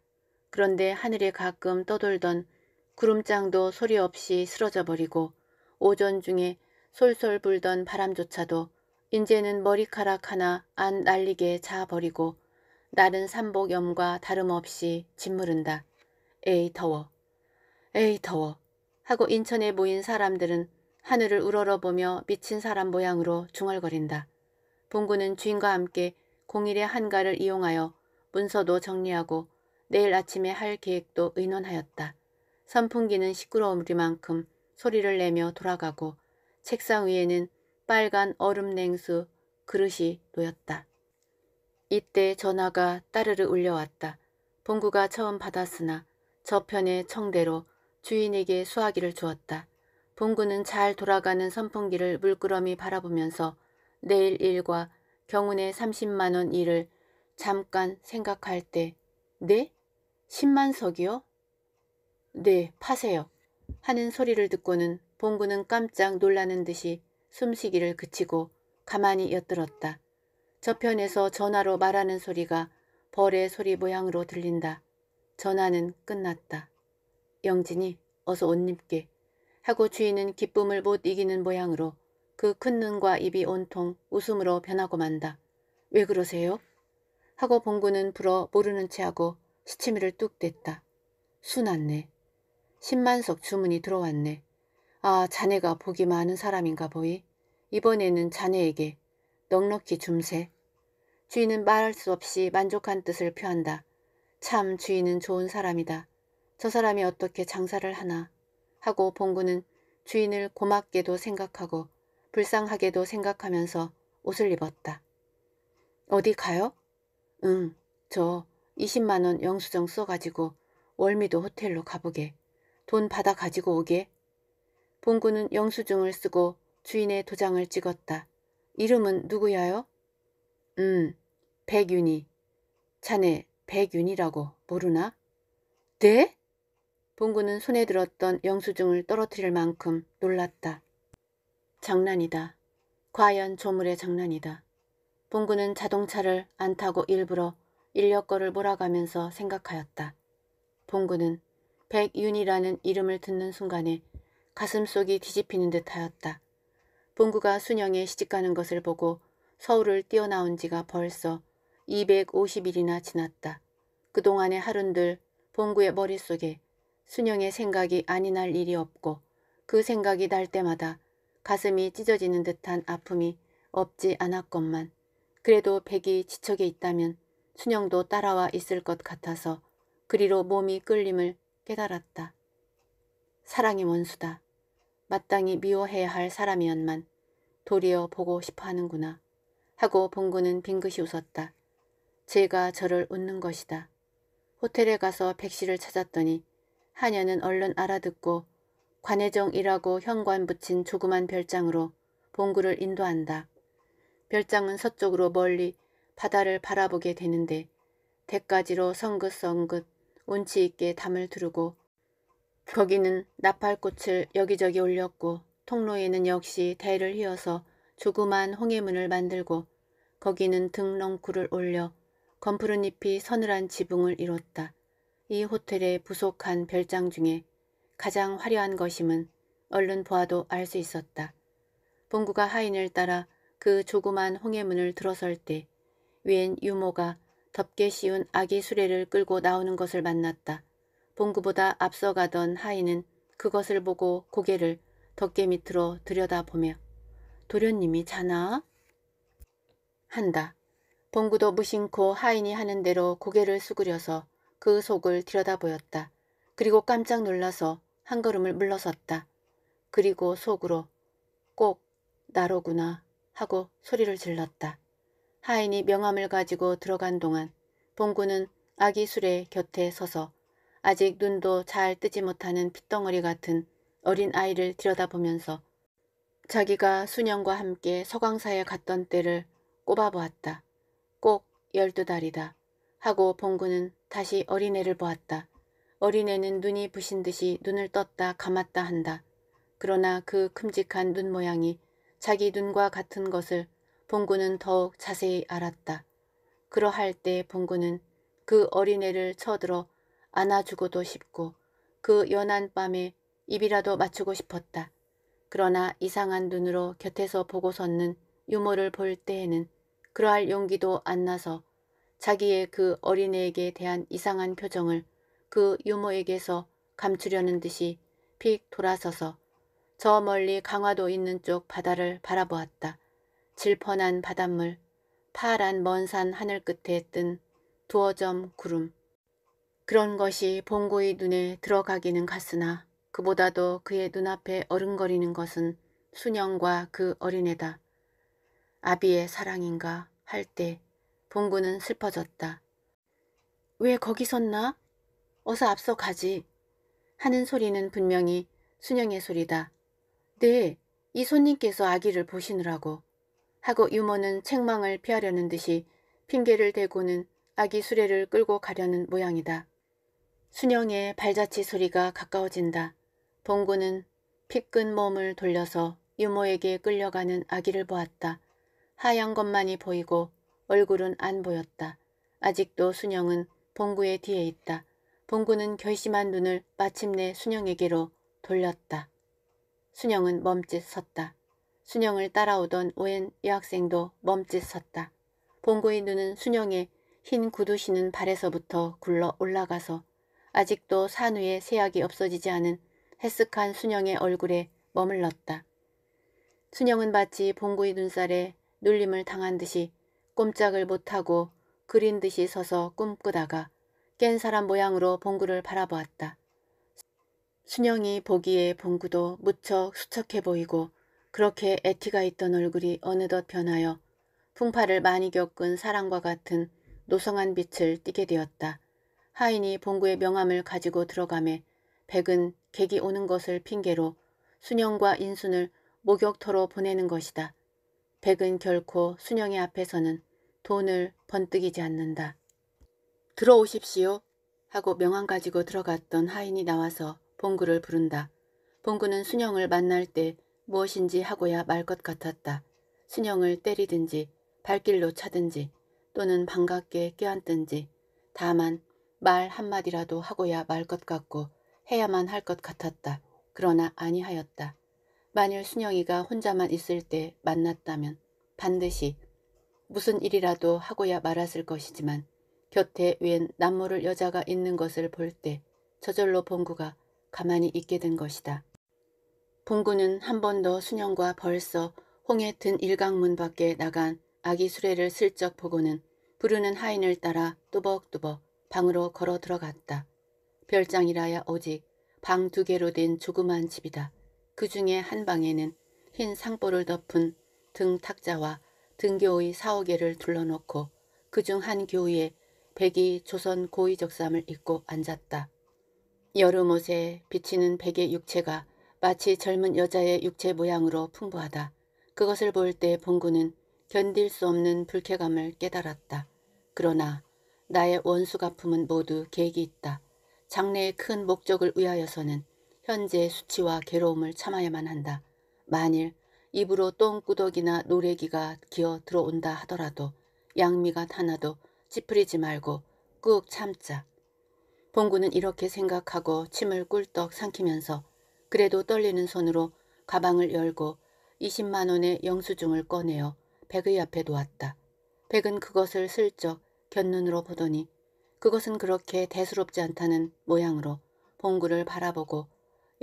그런데 하늘에 가끔 떠돌던 구름장도 소리 없이 쓰러져 버리고 오전 중에 솔솔 불던 바람조차도 이제는 머리카락 하나 안 날리게 자버리고 나른 삼복염과 다름없이 짓무른다. 에이 더워. 에이 더워. 하고 인천에 모인 사람들은 하늘을 우러러보며 미친 사람 모양으로 중얼거린다. 봉구는 주인과 함께 공일의 한가를 이용하여 문서도 정리하고 내일 아침에 할 계획도 의논하였다. 선풍기는 시끄러움리만큼 소리를 내며 돌아가고 책상 위에는 빨간 얼음 냉수 그릇이 놓였다. 이때 전화가 따르르 울려왔다. 봉구가 처음 받았으나 저편의 청대로 주인에게 수화기를 주었다. 봉구는 잘 돌아가는 선풍기를 물끄러미 바라보면서 내일 일과 경운의 30만원 일을 잠깐 생각할 때 네? 10만석이요? 네, 파세요. 하는 소리를 듣고는 봉구는 깜짝 놀라는 듯이 숨쉬기를 그치고 가만히 엿들었다. 저편에서 전화로 말하는 소리가 벌의 소리 모양으로 들린다. 전화는 끝났다. 영진이 어서 옷 입게 하고 주인은 기쁨을 못 이기는 모양으로 그 큰 눈과 입이 온통 웃음으로 변하고 만다. 왜 그러세요? 하고 봉구는 불어 모르는 체 하고 시치미를뚝 뗐다. 순았네. 신만석 주문이 들어왔네. 아 자네가 복이 많은 사람인가 보이. 이번에는 자네에게 넉넉히 줌세. 주인은 말할 수 없이 만족한 뜻을 표한다. 참 주인은 좋은 사람이다. 저 사람이 어떻게 장사를 하나 하고 봉구는 주인을 고맙게도 생각하고 불쌍하게도 생각하면서 옷을 입었다. 어디 가요? 응, 저 20만원 영수증 써가지고 월미도 호텔로 가보게. 돈 받아 가지고 오게. 봉구는 영수증을 쓰고 주인의 도장을 찍었다. 이름은 누구야요? 음, 백윤희. 자네 백윤이라고 모르나? 네? 봉구는 손에 들었던 영수증을 떨어뜨릴 만큼 놀랐다. 장난이다. 과연 조물의 장난이다. 봉구는 자동차를 안 타고 일부러 인력거를 몰아가면서 생각하였다. 봉구는 백윤이라는 이름을 듣는 순간에 가슴속이 뒤집히는 듯하였다. 봉구가 순영에 시집가는 것을 보고 서울을 뛰어나온 지가 벌써 250일이나 지났다. 그동안의 하룬들 봉구의 머릿속에 순영의 생각이 아니날 일이 없고 그 생각이 날 때마다 가슴이 찢어지는 듯한 아픔이 없지 않았건만 그래도 백이 지척에 있다면 순영도 따라와 있을 것 같아서 그리로 몸이 끌림을 깨달았다. 사랑이 원수다. 마땅히 미워해야 할 사람이었만 도리어 보고 싶어 하는구나 하고 봉구는 빙긋이 웃었다. 제가 저를 웃는 것이다. 호텔에 가서 백씨를 찾았더니 하녀는 얼른 알아듣고 관해정이라고 현관 붙인 조그만 별장으로 봉구를 인도한다. 별장은 서쪽으로 멀리 바다를 바라보게 되는데 대까지로 성긋성긋 운치 있게 담을 두르고 거기는 나팔꽃을 여기저기 올렸고 통로에는 역시 대를 휘어서 조그만 홍해문을 만들고 거기는 등렁구를 올려 검푸른잎이 서늘한 지붕을 이뤘다. 이 호텔의 부속한 별장 중에 가장 화려한 것임은 얼른 보아도 알 수 있었다. 봉구가 하인을 따라 그 조그만 홍해문을 들어설 때 위엔 유모가 덥게 씌운 아기 수레를 끌고 나오는 것을 만났다. 봉구보다 앞서가던 하인은 그것을 보고 고개를 덮개 밑으로 들여다보며 도련님이 자나? 한다. 봉구도 무심코 하인이 하는 대로 고개를 수그려서 그 속을 들여다보였다. 그리고 깜짝 놀라서 한 걸음을 물러섰다. 그리고 속으로 꼭 나로구나 하고 소리를 질렀다. 하인이 명함을 가지고 들어간 동안 봉구는 아기 술의 곁에 서서 아직 눈도 잘 뜨지 못하는 핏덩어리 같은 어린 아이를 들여다보면서 자기가 수년과 함께 서강사에 갔던 때를 꼽아보았다. 열두 달이다. 하고 봉구는 다시 어린애를 보았다. 어린애는 눈이 부신 듯이 눈을 떴다 감았다 한다. 그러나 그 큼직한 눈 모양이 자기 눈과 같은 것을 봉구는 더욱 자세히 알았다. 그러할 때 봉구는 그 어린애를 쳐들어 안아주고도 싶고 그 연한 밤에 입이라도 맞추고 싶었다. 그러나 이상한 눈으로 곁에서 보고 섰는 유모를 볼 때에는 그러할 용기도 안 나서 자기의 그 어린애에게 대한 이상한 표정을 그 유모에게서 감추려는 듯이 픽 돌아서서 저 멀리 강화도 있는 쪽 바다를 바라보았다. 질펀한 바닷물, 파란 먼 산 하늘 끝에 뜬 두어 점 구름. 그런 것이 봉구의 눈에 들어가기는 갔으나 그보다도 그의 눈앞에 어른거리는 것은 순영과 그 어린애다. 아비의 사랑인가 할 때 봉구는 슬퍼졌다. 왜 거기 섰나? 어서 앞서 가지. 하는 소리는 분명히 순영의 소리다. 네, 이 손님께서 아기를 보시느라고. 하고 유모는 책망을 피하려는 듯이 핑계를 대고는 아기 수레를 끌고 가려는 모양이다. 순영의 발자취 소리가 가까워진다. 봉구는 피끈 몸을 돌려서 유모에게 끌려가는 아기를 보았다. 하얀 것만이 보이고 얼굴은 안 보였다. 아직도 순영은 봉구의 뒤에 있다. 봉구는 결심한 눈을 마침내 순영에게로 돌렸다. 순영은 멈칫 섰다. 순영을 따라오던 오엔 여학생도 멈칫 섰다. 봉구의 눈은 순영의 흰 구두신은 발에서부터 굴러 올라가서 아직도 산후에 세약이 없어지지 않은 헬쓱한 순영의 얼굴에 머물렀다. 순영은 마치 봉구의 눈살에 눌림을 당한 듯이 꼼짝을 못하고 그린 듯이 서서 꿈꾸다가 깬 사람 모양으로 봉구를 바라보았다. 순영이 보기에 봉구도 무척 수척해 보이고 그렇게 애티가 있던 얼굴이 어느덧 변하여 풍파를 많이 겪은 사랑과 같은 노성한 빛을 띠게 되었다. 하인이 봉구의 명함을 가지고 들어가매 백은 객이 오는 것을 핑계로 순영과 인순을 목욕터로 보내는 것이다. 백은 결코 순영의 앞에서는 돈을 번뜩이지 않는다. 들어오십시오 하고 명함 가지고 들어갔던 하인이 나와서 봉구를 부른다. 봉구는 순영을 만날 때 무엇인지 하고야 말 것 같았다. 순영을 때리든지 발길로 차든지 또는 반갑게 껴안든지 다만 말 한마디라도 하고야 말 것 같고 해야만 할 것 같았다. 그러나 아니하였다. 만일 순영이가 혼자만 있을 때 만났다면 반드시 무슨 일이라도 하고야 말았을 것이지만 곁에 웬 남모를 여자가 있는 것을 볼 때 저절로 봉구가 가만히 있게 된 것이다. 봉구는 한번도 순영과 벌써 홍에 든 일각문 밖에 나간 아기 수레를 슬쩍 보고는 부르는 하인을 따라 뚜벅뚜벅 방으로 걸어 들어갔다. 별장이라야 오직 방 두 개로 된 조그만 집이다. 그 중에 한 방에는 흰 상보를 덮은 등 탁자와 등교의 사오 개를 둘러놓고 그 중 한 교위에 백이 조선 고의적삼을 입고 앉았다. 여름옷에 비치는 백의 육체가 마치 젊은 여자의 육체 모양으로 풍부하다. 그것을 볼 때 봉구는 견딜 수 없는 불쾌감을 깨달았다. 그러나 나의 원수 갚음은 모두 계획이 있다. 장래의 큰 목적을 위하여서는 현재의 수치와 괴로움을 참아야만 한다. 만일 입으로 똥구덕이나 노래기가 기어 들어온다 하더라도 양미가 하나도 찌푸리지 말고 꾹 참자. 봉구는 이렇게 생각하고 침을 꿀떡 삼키면서 그래도 떨리는 손으로 가방을 열고 20만 원의 영수증을 꺼내어 백의 앞에 놓았다. 백은 그것을 슬쩍 곁눈으로 보더니 그것은 그렇게 대수롭지 않다는 모양으로 봉구를 바라보고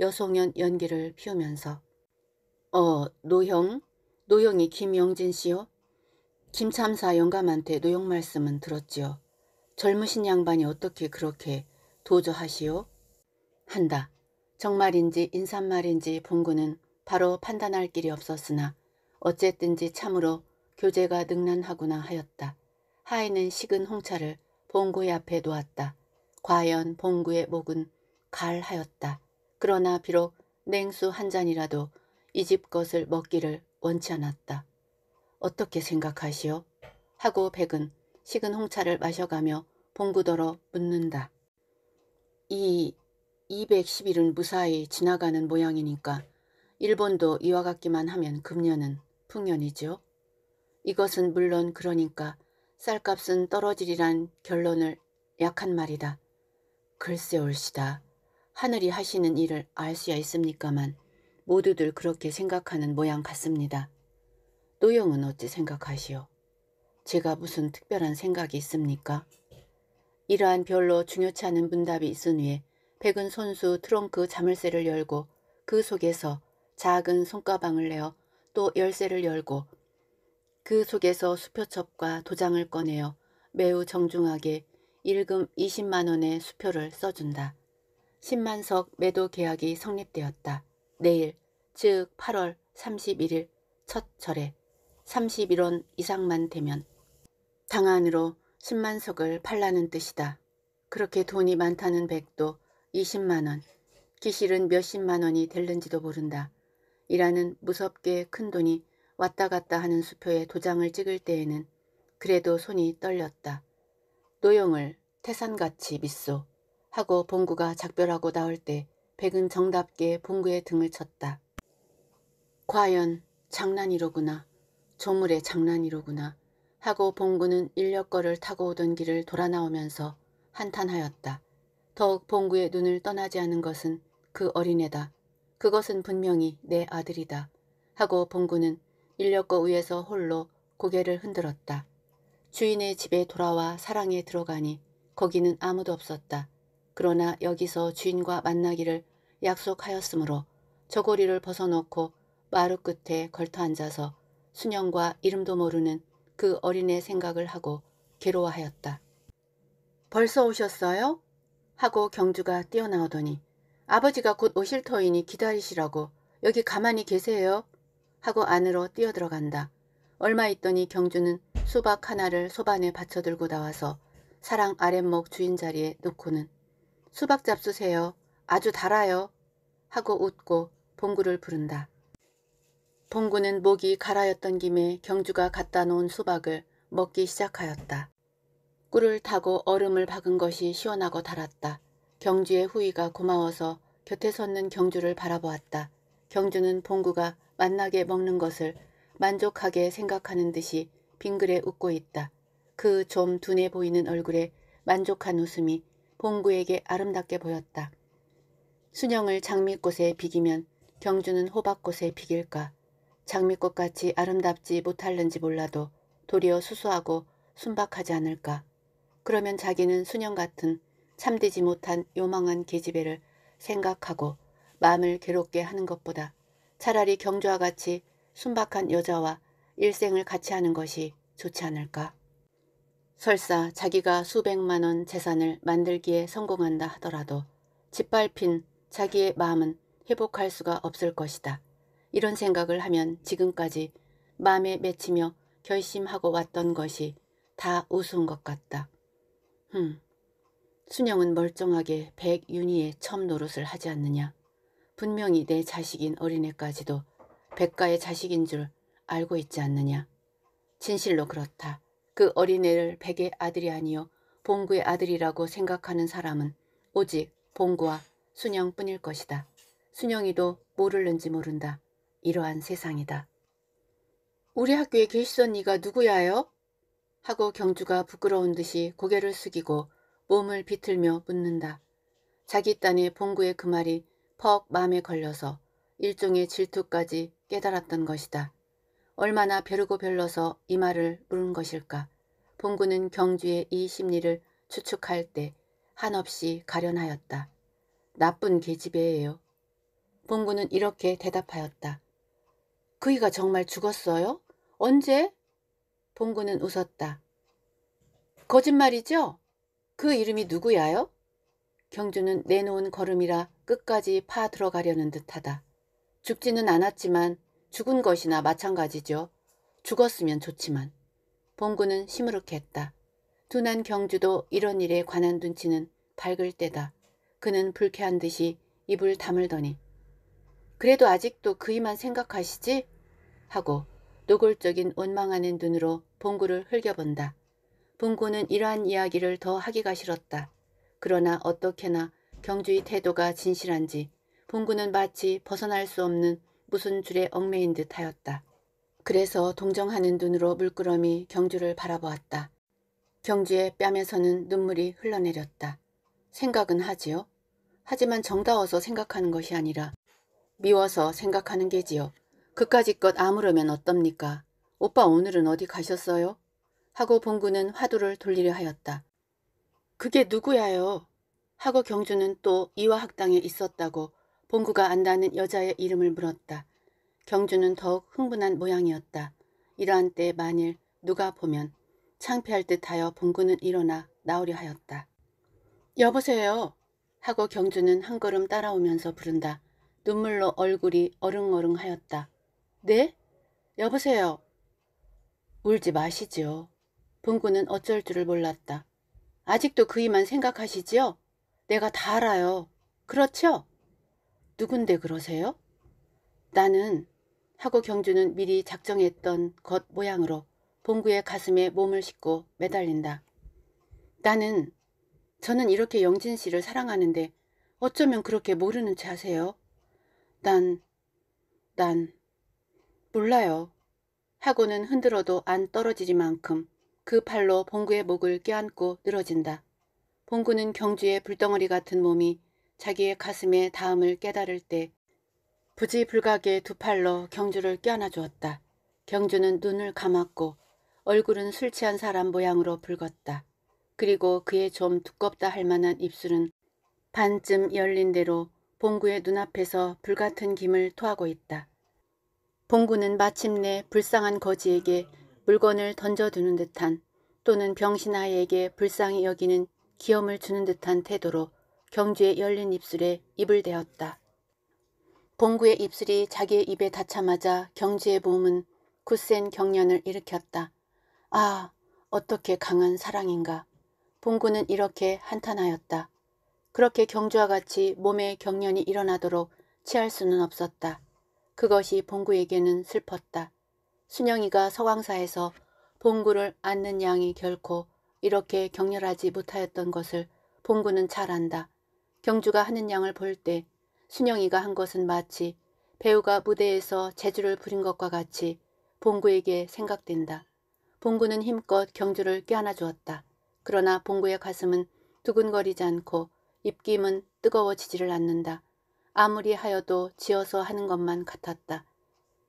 여송연 연기를 피우면서 어 노형? 노형이 김영진 씨요? 김참사 영감한테 노형 말씀은 들었지요. 젊으신 양반이 어떻게 그렇게 도저하시오? 한다. 정말인지 인삿말인지 봉구는 바로 판단할 길이 없었으나 어쨌든지 참으로 교제가 능란하구나 하였다. 하인는 식은 홍차를 봉구의 앞에 놓았다. 과연 봉구의 목은 갈하였다. 그러나 비록 냉수 한 잔이라도 이 집 것을 먹기를 원치 않았다. 어떻게 생각하시오? 하고 백은 식은 홍차를 마셔가며 봉구더러 묻는다. 이2 1 1일은 무사히 지나가는 모양이니까 일본도 이와 같기만 하면 금년은 풍년이죠. 이것은 물론 그러니까 쌀값은 떨어지리란 결론을 약한 말이다. 글쎄 올시다. 하늘이 하시는 일을 알 수야 있습니까만 모두들 그렇게 생각하는 모양 같습니다. 노영은 어찌 생각하시오? 제가 무슨 특별한 생각이 있습니까? 이러한 별로 중요치 않은 분답이 있은 후에 백은 손수 트렁크 자물쇠를 열고 그 속에서 작은 손가방을 내어 또 열쇠를 열고 그 속에서 수표첩과 도장을 꺼내어 매우 정중하게 일금 20만원의 수표를 써준다. 1 0만석 매도 계약이 성립되었다. 내일, 즉 8월 31일 첫 절에 31원 이상만 되면 당한으로 10만석을 팔라는 뜻이다. 그렇게 돈이 많다는 백도 20만원, 기실은 몇십만원이 될는지도 모른다. 이라는 무섭게 큰 돈이 왔다 갔다 하는 수표에 도장을 찍을 때에는 그래도 손이 떨렸다. 노용을 태산같이 믿소. 하고 봉구가 작별하고 나올 때 백은 정답게 봉구의 등을 쳤다. 과연 장난이로구나. 조물의 장난이로구나. 하고 봉구는 인력거를 타고 오던 길을 돌아 나오면서 한탄하였다. 더욱 봉구의 눈을 떠나지 않은 것은 그 어린애다. 그것은 분명히 내 아들이다. 하고 봉구는 인력거 위에서 홀로 고개를 흔들었다. 주인의 집에 돌아와 사랑에 들어가니 거기는 아무도 없었다. 그러나 여기서 주인과 만나기를 약속하였으므로 저고리를 벗어놓고 마루 끝에 걸터앉아서 수년과 이름도 모르는 그 어린애 생각을 하고 괴로워하였다. 벌써 오셨어요? 하고 경주가 뛰어나오더니 아버지가 곧 오실 터이니 기다리시라고 여기 가만히 계세요 하고 안으로 뛰어들어간다. 얼마 있더니 경주는 수박 하나를 소반에 받쳐들고 나와서 사랑 아랫목 주인 자리에 놓고는 수박 잡수세요. 아주 달아요. 하고 웃고 봉구를 부른다. 봉구는 목이 가라였던 김에 경주가 갖다 놓은 수박을 먹기 시작하였다. 꿀을 타고 얼음을 박은 것이 시원하고 달았다. 경주의 후이가 고마워서 곁에 섰는 경주를 바라보았다. 경주는 봉구가 맛나게 먹는 것을 만족하게 생각하는 듯이 빙그레 웃고 있다. 그 좀 둔해 보이는 얼굴에 만족한 웃음이 봉구에게 아름답게 보였다. 순영을 장미꽃에 비기면 경주는 호박꽃에 비길까. 장미꽃같이 아름답지 못할는지 몰라도 도리어 수수하고 순박하지 않을까. 그러면 자기는 순영 같은 참되지 못한 요망한 계집애를 생각하고 마음을 괴롭게 하는 것보다 차라리 경주와 같이 순박한 여자와 일생을 같이 하는 것이 좋지 않을까. 설사 자기가 수백만 원 재산을 만들기에 성공한다 하더라도 짓밟힌 자기의 마음은 회복할 수가 없을 것이다. 이런 생각을 하면 지금까지 마음에 맺히며 결심하고 왔던 것이 다 우스운 것 같다. 흠, 순영은 멀쩡하게 백윤희의 첨 노릇을 하지 않느냐. 분명히 내 자식인 어린애까지도 백가의 자식인 줄 알고 있지 않느냐. 진실로 그렇다. 그 어린애를 백의 아들이 아니요 봉구의 아들이라고 생각하는 사람은 오직 봉구와 순영뿐일 것이다. 순영이도 모를는지 모른다. 이러한 세상이다. 우리 학교에계수 언니가 누구야요? 하고 경주가 부끄러운 듯이 고개를 숙이고 몸을 비틀며 묻는다. 자기 딴에 봉구의 그 말이 퍽 마음에 걸려서 일종의 질투까지 깨달았던 것이다. 얼마나 벼르고 별러서 이 말을 물은 것일까. 봉구는 경주의 이 심리를 추측할 때 한없이 가련하였다. 나쁜 계집애예요. 봉구는 이렇게 대답하였다. 그이가 정말 죽었어요? 언제? 봉구는 웃었다. 거짓말이죠? 그 이름이 누구야요? 경주는 내놓은 걸음이라 끝까지 파 들어가려는 듯하다. 죽지는 않았지만 죽은 것이나 마찬가지죠. 죽었으면 좋지만. 봉구는 시무룩 했다. 둔한 경주도 이런 일에 관한 눈치는 밝을 때다. 그는 불쾌한 듯이 입을 다물더니 그래도 아직도 그이만 생각하시지? 하고 노골적인 원망하는 눈으로 봉구를 흘겨본다. 봉구는 이러한 이야기를 더 하기가 싫었다. 그러나 어떻게나 경주의 태도가 진실한지 봉구는 마치 벗어날 수 없는 무슨 줄에 얽매인 듯 하였다. 그래서 동정하는 눈으로 물끄러미 경주를 바라보았다. 경주의 뺨에서는 눈물이 흘러내렸다. 생각은 하지요. 하지만 정다워서 생각하는 것이 아니라 미워서 생각하는 게지요. 그까짓것 아무러면 어떻니까 오빠 오늘은 어디 가셨어요? 하고 봉구는 화두를 돌리려 하였다. 그게 누구야요? 하고 경주는 또 이화학당에 있었다고 봉구가 안다는 여자의 이름을 물었다. 경주는 더욱 흥분한 모양이었다. 이러한 때 만일 누가 보면 창피할 듯하여 봉구는 일어나 나오려 하였다. 여보세요 하고 경주는 한 걸음 따라오면서 부른다. 눈물로 얼굴이 어릉어릉 하였다. 네? 여보세요? 울지 마시지요. 봉구는 어쩔 줄을 몰랐다. 아직도 그 이만 생각하시지요? 내가 다 알아요. 그렇죠? 누군데 그러세요? 나는 하고 경주는 미리 작정했던 겉 모양으로 봉구의 가슴에 몸을 싣고 매달린다. 나는 저는 이렇게 영진 씨를 사랑하는데 어쩌면 그렇게 모르는 체 하세요? 난, 난 몰라요. 하고는 흔들어도 안 떨어지리만큼 그 팔로 봉구의 목을 껴안고 늘어진다. 봉구는 경주의 불덩어리 같은 몸이 자기의 가슴에 다음을 깨달을 때 부지 불각게두 팔로 경주를 껴안아 주었다. 경주는 눈을 감았고 얼굴은 술 취한 사람 모양으로 붉었다. 그리고 그의 좀 두껍다 할 만한 입술은 반쯤 열린 대로 봉구의 눈앞에서 불같은 김을 토하고 있다. 봉구는 마침내 불쌍한 거지에게 물건을 던져두는 듯한 또는 병신아이에게 불쌍히 여기는 기염을 주는 듯한 태도로 경주의 열린 입술에 입을 대었다. 봉구의 입술이 자기의 입에 닿자마자 경주의 몸은 굳센 경련을 일으켰다. 아, 어떻게 강한 사랑인가. 봉구는 이렇게 한탄하였다. 그렇게 경주와 같이 몸에 경련이 일어나도록 취할 수는 없었다. 그것이 봉구에게는 슬펐다. 순영이가 서광사에서 봉구를 앉는 양이 결코 이렇게 격렬하지 못하였던 것을 봉구는 잘 안다. 경주가 하는 양을 볼 때 순영이가 한 것은 마치 배우가 무대에서 재주를 부린 것과 같이 봉구에게 생각된다. 봉구는 힘껏 경주를 껴안아 주었다. 그러나 봉구의 가슴은 두근거리지 않고 입김은 뜨거워지지를 않는다. 아무리 하여도 지어서 하는 것만 같았다.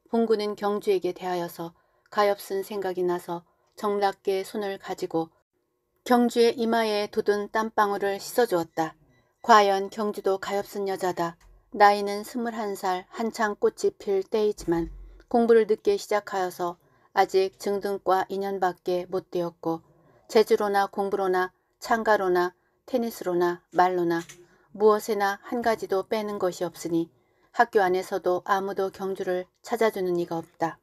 봉구는 경주에게 대하여서 가엾은 생각이 나서 정답게 손을 가지고 경주의 이마에 돋은 땀방울을 씻어주었다. 과연 경주도 가엾은 여자다. 나이는 스물한 살 한창 꽃이 필 때이지만 공부를 늦게 시작하여서 아직 증등과 2년밖에 못 되었고 제주로나 공부로나 창가로나 테니스로나 말로나 무엇에나 한 가지도 빼는 것이 없으니 학교 안에서도 아무도 경주를 찾아주는 이가 없다.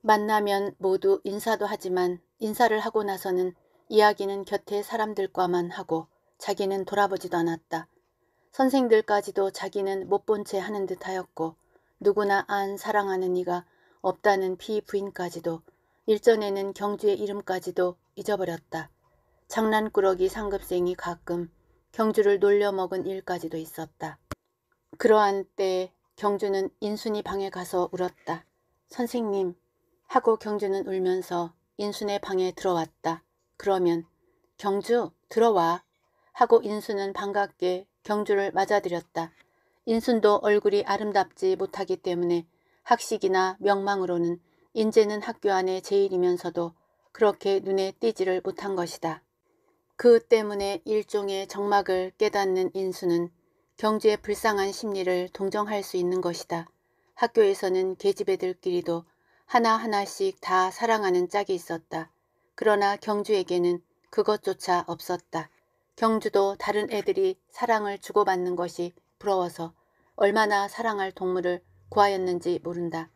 만나면 모두 인사도 하지만 인사를 하고 나서는 이야기는 곁에 사람들과만 하고 자기는 돌아보지도 않았다. 선생들까지도 자기는 못 본 채 하는 듯 하였고 누구나 안 사랑하는 이가 없다는 피부인까지도 일전에는 경주의 이름까지도 잊어버렸다. 장난꾸러기 상급생이 가끔 경주를 놀려먹은 일까지도 있었다. 그러한 때에 경주는 인순이 방에 가서 울었다. 선생님 하고 경주는 울면서 인순의 방에 들어왔다. 그러면 경주 들어와 하고 인수는 반갑게 경주를 맞아들였다. 인순도 얼굴이 아름답지 못하기 때문에 학식이나 명망으로는 인재는 학교 안에 제일이면서도 그렇게 눈에 띄지를 못한 것이다. 그 때문에 일종의 정막을 깨닫는 인수는 경주의 불쌍한 심리를 동정할 수 있는 것이다. 학교에서는 계집애들끼리도 하나하나씩 다 사랑하는 짝이 있었다. 그러나 경주에게는 그것조차 없었다. 경주도 다른 애들이 사랑을 주고받는 것이 부러워서 얼마나 사랑할 동물을 구하였는지 모른다.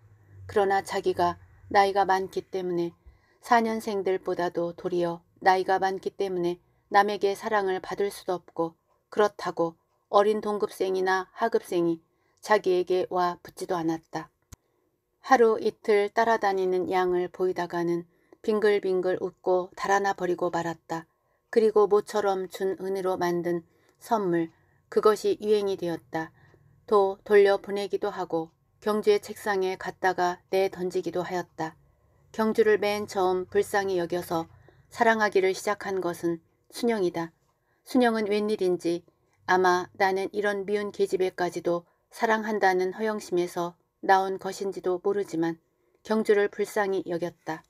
그러나 자기가 나이가 많기 때문에 4년생들보다도 도리어 나이가 많기 때문에 남에게 사랑을 받을 수도 없고 그렇다고 어린 동급생이나 하급생이 자기에게 와 붙지도 않았다. 하루 이틀 따라다니는 양을 보이다가는 빙글빙글 웃고 달아나 버리고 말았다. 그리고 모처럼 준 은으로 만든 선물 그것이 유행이 되었다. 도 돌려보내기도 하고 경주의 책상에 갔다가 내던지기도 하였다. 경주를 맨 처음 불쌍히 여겨서 사랑하기를 시작한 것은 순영이다. 순영은 웬일인지 아마 나는 이런 미운 계집애까지도 사랑한다는 허영심에서 나온 것인지도 모르지만 경주를 불쌍히 여겼다.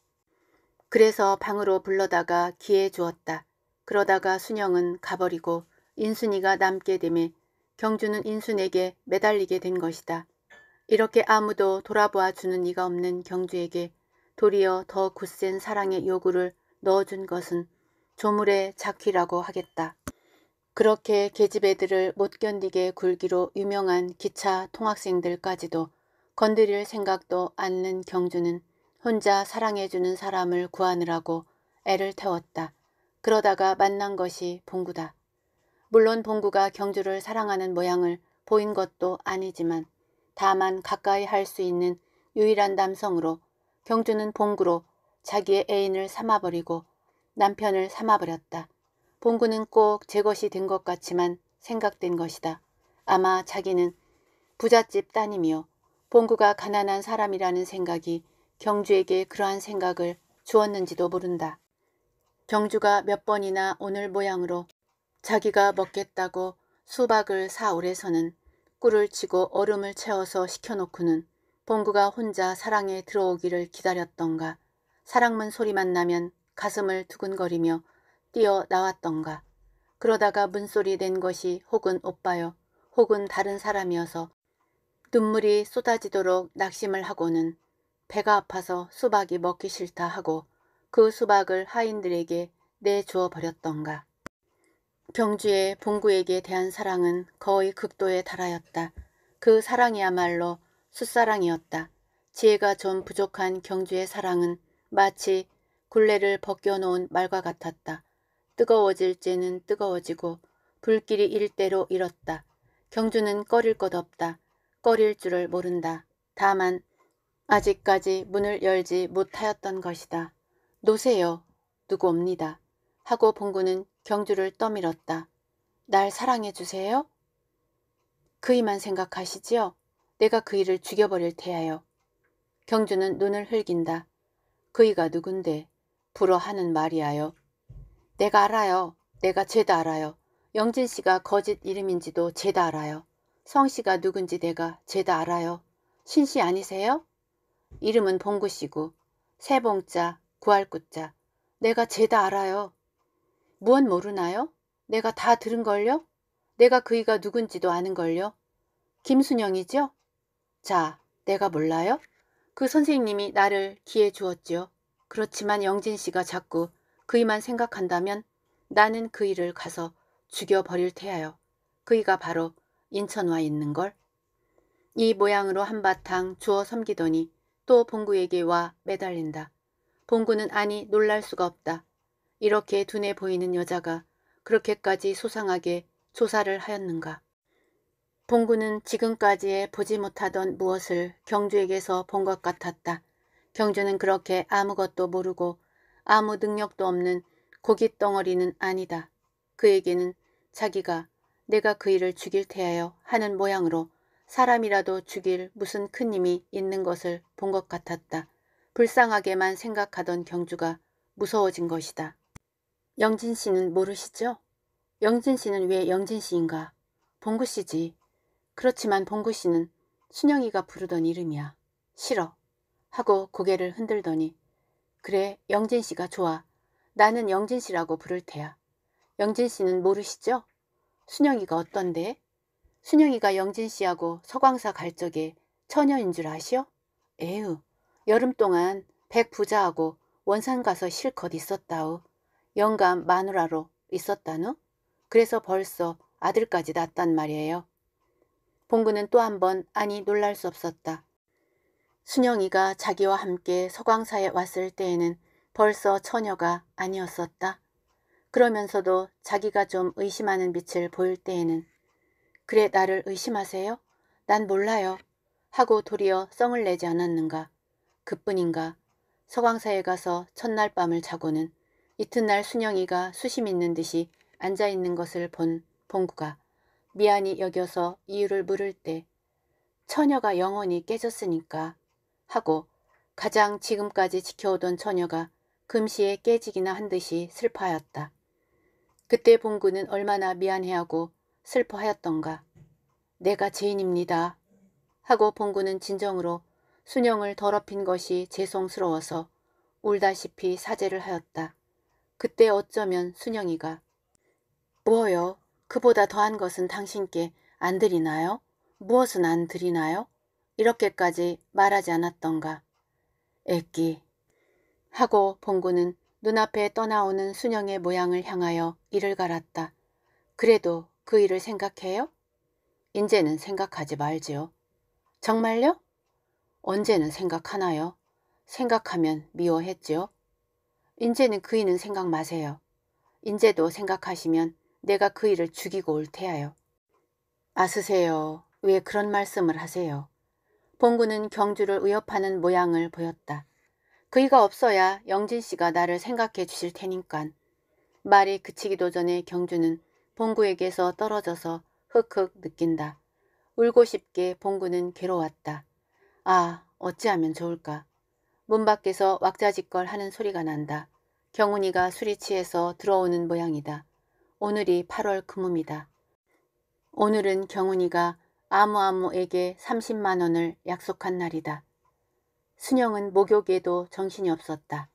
그래서 방으로 불러다가 귀에 주었다. 그러다가 순영은 가버리고 인순이가 남게 되매 경주는 인순에게 매달리게 된 것이다. 이렇게 아무도 돌아보아 주는 이가 없는 경주에게 도리어 더 굳센 사랑의 요구를 넣어준 것은 조물의 자휘라고 하겠다. 그렇게 계집애들을 못 견디게 굴기로 유명한 기차 통학생들까지도 건드릴 생각도 않는 경주는 혼자 사랑해주는 사람을 구하느라고 애를 태웠다. 그러다가 만난 것이 봉구다. 물론 봉구가 경주를 사랑하는 모양을 보인 것도 아니지만 다만 가까이 할 수 있는 유일한 남성으로 경주는 봉구로 자기의 애인을 삼아버리고 남편을 삼아버렸다. 봉구는 꼭 제 것이 된 것 같지만 생각된 것이다. 아마 자기는 부잣집 따님이요. 봉구가 가난한 사람이라는 생각이 경주에게 그러한 생각을 주었는지도 모른다. 경주가 몇 번이나 오늘 모양으로 자기가 먹겠다고 수박을 사오래서는 꿀을 치고 얼음을 채워서 시켜놓고는 봉구가 혼자 사랑에 들어오기를 기다렸던가 사랑문 소리만 나면 가슴을 두근거리며 뛰어 나왔던가 그러다가 문소리 낸 것이 혹은 오빠요 혹은 다른 사람이어서 눈물이 쏟아지도록 낙심을 하고는 배가 아파서 수박이 먹기 싫다 하고 그 수박을 하인들에게 내주어 버렸던가. 경주의 봉구에게 대한 사랑은 거의 극도에 달하였다. 그 사랑이야말로 숫사랑이었다. 지혜가 좀 부족한 경주의 사랑은 마치 굴레를 벗겨놓은 말과 같았다. 뜨거워질 째는 뜨거워지고 불길이 일대로 잃었다 경주는 꺼릴 것 없다. 꺼릴 줄을 모른다. 다만 아직까지 문을 열지 못하였던 것이다. 노세요. 누구 옵니다. 하고 봉구는 경주를 떠밀었다. 날 사랑해 주세요? 그이만 생각하시지요? 내가 그이를 죽여버릴 테야요. 경주는 눈을 흘긴다. 그이가 누군데 불어하는 말이야요. 내가 알아요. 내가 죄다 알아요. 영진 씨가 거짓 이름인지도 죄다 알아요. 성 씨가 누군지 내가 죄다 알아요. 신씨 아니세요? 이름은 봉구 씨고 세봉자 구할꾸자 내가 죄다 알아요. 무엇 모르나요? 내가 다 들은걸요? 내가 그이가 누군지도 아는걸요? 김순영이죠? 자, 내가 몰라요? 그 선생님이 나를 기회 주었지요. 그렇지만 영진 씨가 자꾸 그이만 생각한다면 나는 그이를 가서 죽여버릴 테하요 그이가 바로 인천와 있는걸. 이 모양으로 한바탕 주워 섬기더니 또 봉구에게 와 매달린다. 봉구는 아니 놀랄 수가 없다. 이렇게 둔해 보이는 여자가 그렇게까지 소상하게 조사를 하였는가. 봉구는 지금까지의 보지 못하던 무엇을 경주에게서 본 것 같았다. 경주는 그렇게 아무것도 모르고 아무 능력도 없는 고깃덩어리는 아니다. 그에게는 자기가 내가 그 일을 죽일 테하여 하는 모양으로 사람이라도 죽일 무슨 큰 힘이 있는 것을 본 것 같았다. 불쌍하게만 생각하던 경주가 무서워진 것이다. 영진 씨는 모르시죠? 영진 씨는 왜 영진 씨인가? 봉구 씨지. 그렇지만 봉구 씨는 순영이가 부르던 이름이야. 싫어. 하고 고개를 흔들더니 그래 영진 씨가 좋아. 나는 영진 씨라고 부를 테야. 영진 씨는 모르시죠? 순영이가 어떤데? 순영이가 영진 씨하고 서광사 갈 적에 처녀인 줄 아시오? 에휴 여름 동안 백부자하고 원산 가서 실컷 있었다우. 영감 마누라로 있었다누? 그래서 벌써 아들까지 낳았단 말이에요. 봉구는 또 한 번 아니 놀랄 수 없었다. 순영이가 자기와 함께 서광사에 왔을 때에는 벌써 처녀가 아니었었다. 그러면서도 자기가 좀 의심하는 빛을 보일 때에는 그래 나를 의심하세요? 난 몰라요. 하고 도리어 썽을 내지 않았는가. 그뿐인가 서광사에 가서 첫날 밤을 자고는 이튿날 순영이가 수심 있는 듯이 앉아있는 것을 본 봉구가 미안히 여겨서 이유를 물을 때 처녀가 영원히 깨졌으니까 하고 가장 지금까지 지켜오던 처녀가 금시에 깨지기나 한 듯이 슬퍼하였다. 그때 봉구는 얼마나 미안해하고 슬퍼하였던가. 내가 죄인입니다. 하고 봉구는 진정으로 순영을 더럽힌 것이 죄송스러워서 울다시피 사죄를 하였다. 그때 어쩌면 순영이가 뭐요? 그보다 더한 것은 당신께 안 드리나요? 무엇은 안 드리나요? 이렇게까지 말하지 않았던가. 애기 하고 봉구는 눈앞에 떠나오는 순영의 모양을 향하여 이를 갈았다. 그래도 그 일을 생각해요? 인제는 생각하지 말지요. 정말요? 언제는 생각하나요? 생각하면 미워했지요. 인제는 그 일은 생각 마세요. 인제도 생각하시면 내가 그 일을 죽이고 올 테야요. 아스세요. 왜 그런 말씀을 하세요? 봉구는 경주를 위협하는 모양을 보였다. 그이가 없어야 영진 씨가 나를 생각해 주실 테니깐. 말이 그치기도 전에 경주는 봉구에게서 떨어져서 흑흑 느낀다. 울고 싶게 봉구는 괴로웠다. 아, 어찌하면 좋을까. 문 밖에서 왁자지껄 하는 소리가 난다. 경훈이가 술이 취해서 들어오는 모양이다. 오늘이 8월 금음이다. 오늘은 경훈이가 아무아무에게 30만 원을 약속한 날이다. 순영은 목욕에도 정신이 없었다.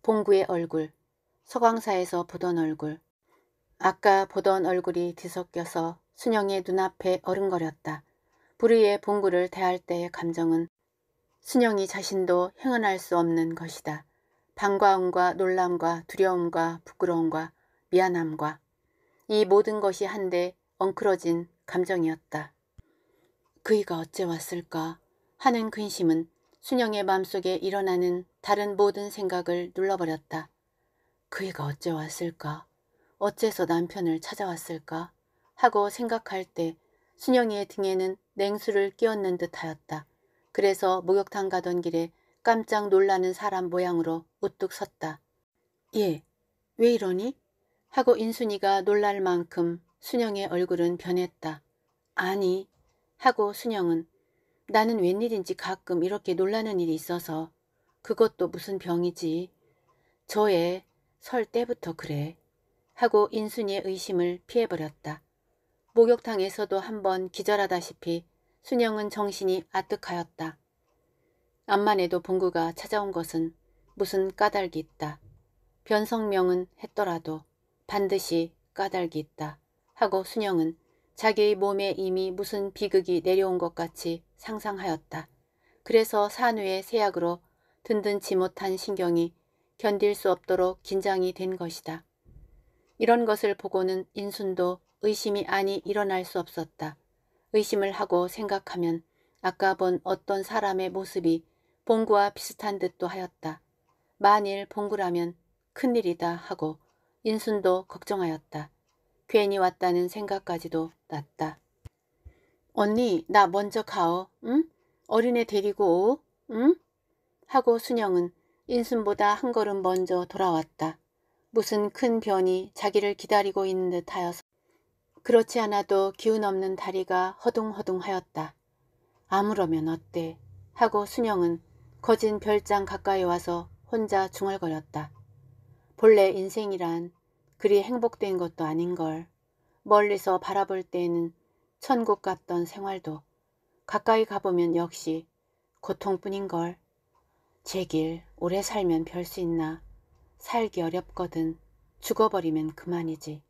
봉구의 얼굴, 서광사에서 보던 얼굴, 아까 보던 얼굴이 뒤섞여서 순영의 눈앞에 어른거렸다. 불의의 봉구를 대할 때의 감정은 신영이 자신도 행언할 수 없는 것이다. 방과음과 놀람과 두려움과 부끄러움과 미안함과 이 모든 것이 한데 엉클어진 감정이었다. 그이가 어째 왔을까 하는 근심은 순영의 마음속에 일어나는 다른 모든 생각을 눌러버렸다. 그이가 어째 왔을까? 어째서 남편을 찾아왔을까? 하고 생각할 때 순영이의 등에는 냉수를 끼얹는 듯하였다. 그래서 목욕탕 가던 길에 깜짝 놀라는 사람 모양으로 우뚝 섰다. 예, 왜 이러니? 하고 인순이가 놀랄 만큼 순영의 얼굴은 변했다. 아니, 하고 순영은 나는 웬일인지 가끔 이렇게 놀라는 일이 있어서 그것도 무슨 병이지. 저의설 때부터 그래. 하고 인순이의 의심을 피해버렸다. 목욕탕에서도 한번 기절하다시피 순영은 정신이 아득하였다. 암만 해도 봉구가 찾아온 것은 무슨 까닭이 있다. 변성명은 했더라도 반드시 까닭이 있다. 하고 순영은 자기의 몸에 이미 무슨 비극이 내려온 것 같이 상상하였다. 그래서 산후의 세약으로 든든치 못한 신경이 견딜 수 없도록 긴장이 된 것이다. 이런 것을 보고는 인순도 의심이 아니 일어날 수 없었다. 의심을 하고 생각하면 아까 본 어떤 사람의 모습이 봉구와 비슷한 듯도 하였다. 만일 봉구라면 큰일이다 하고 인순도 걱정하였다. 괜히 왔다는 생각까지도 났다. 언니 나 먼저 가오. 응? 어린애 데리고 오. 응? 하고 순영은 인순보다 한 걸음 먼저 돌아왔다. 무슨 큰 변이 자기를 기다리고 있는 듯하여서 그렇지 않아도 기운 없는 다리가 허둥허둥하였다. 아무러면 어때 하고 순영은 거진 별장 가까이 와서 혼자 중얼거렸다. 본래 인생이란 그리 행복된 것도 아닌걸. 멀리서 바라볼 때에는 천국 같던 생활도 가까이 가보면 역시 고통뿐인걸. 제길 오래 살면 별 수 있나. 살기 어렵거든. 죽어버리면 그만이지.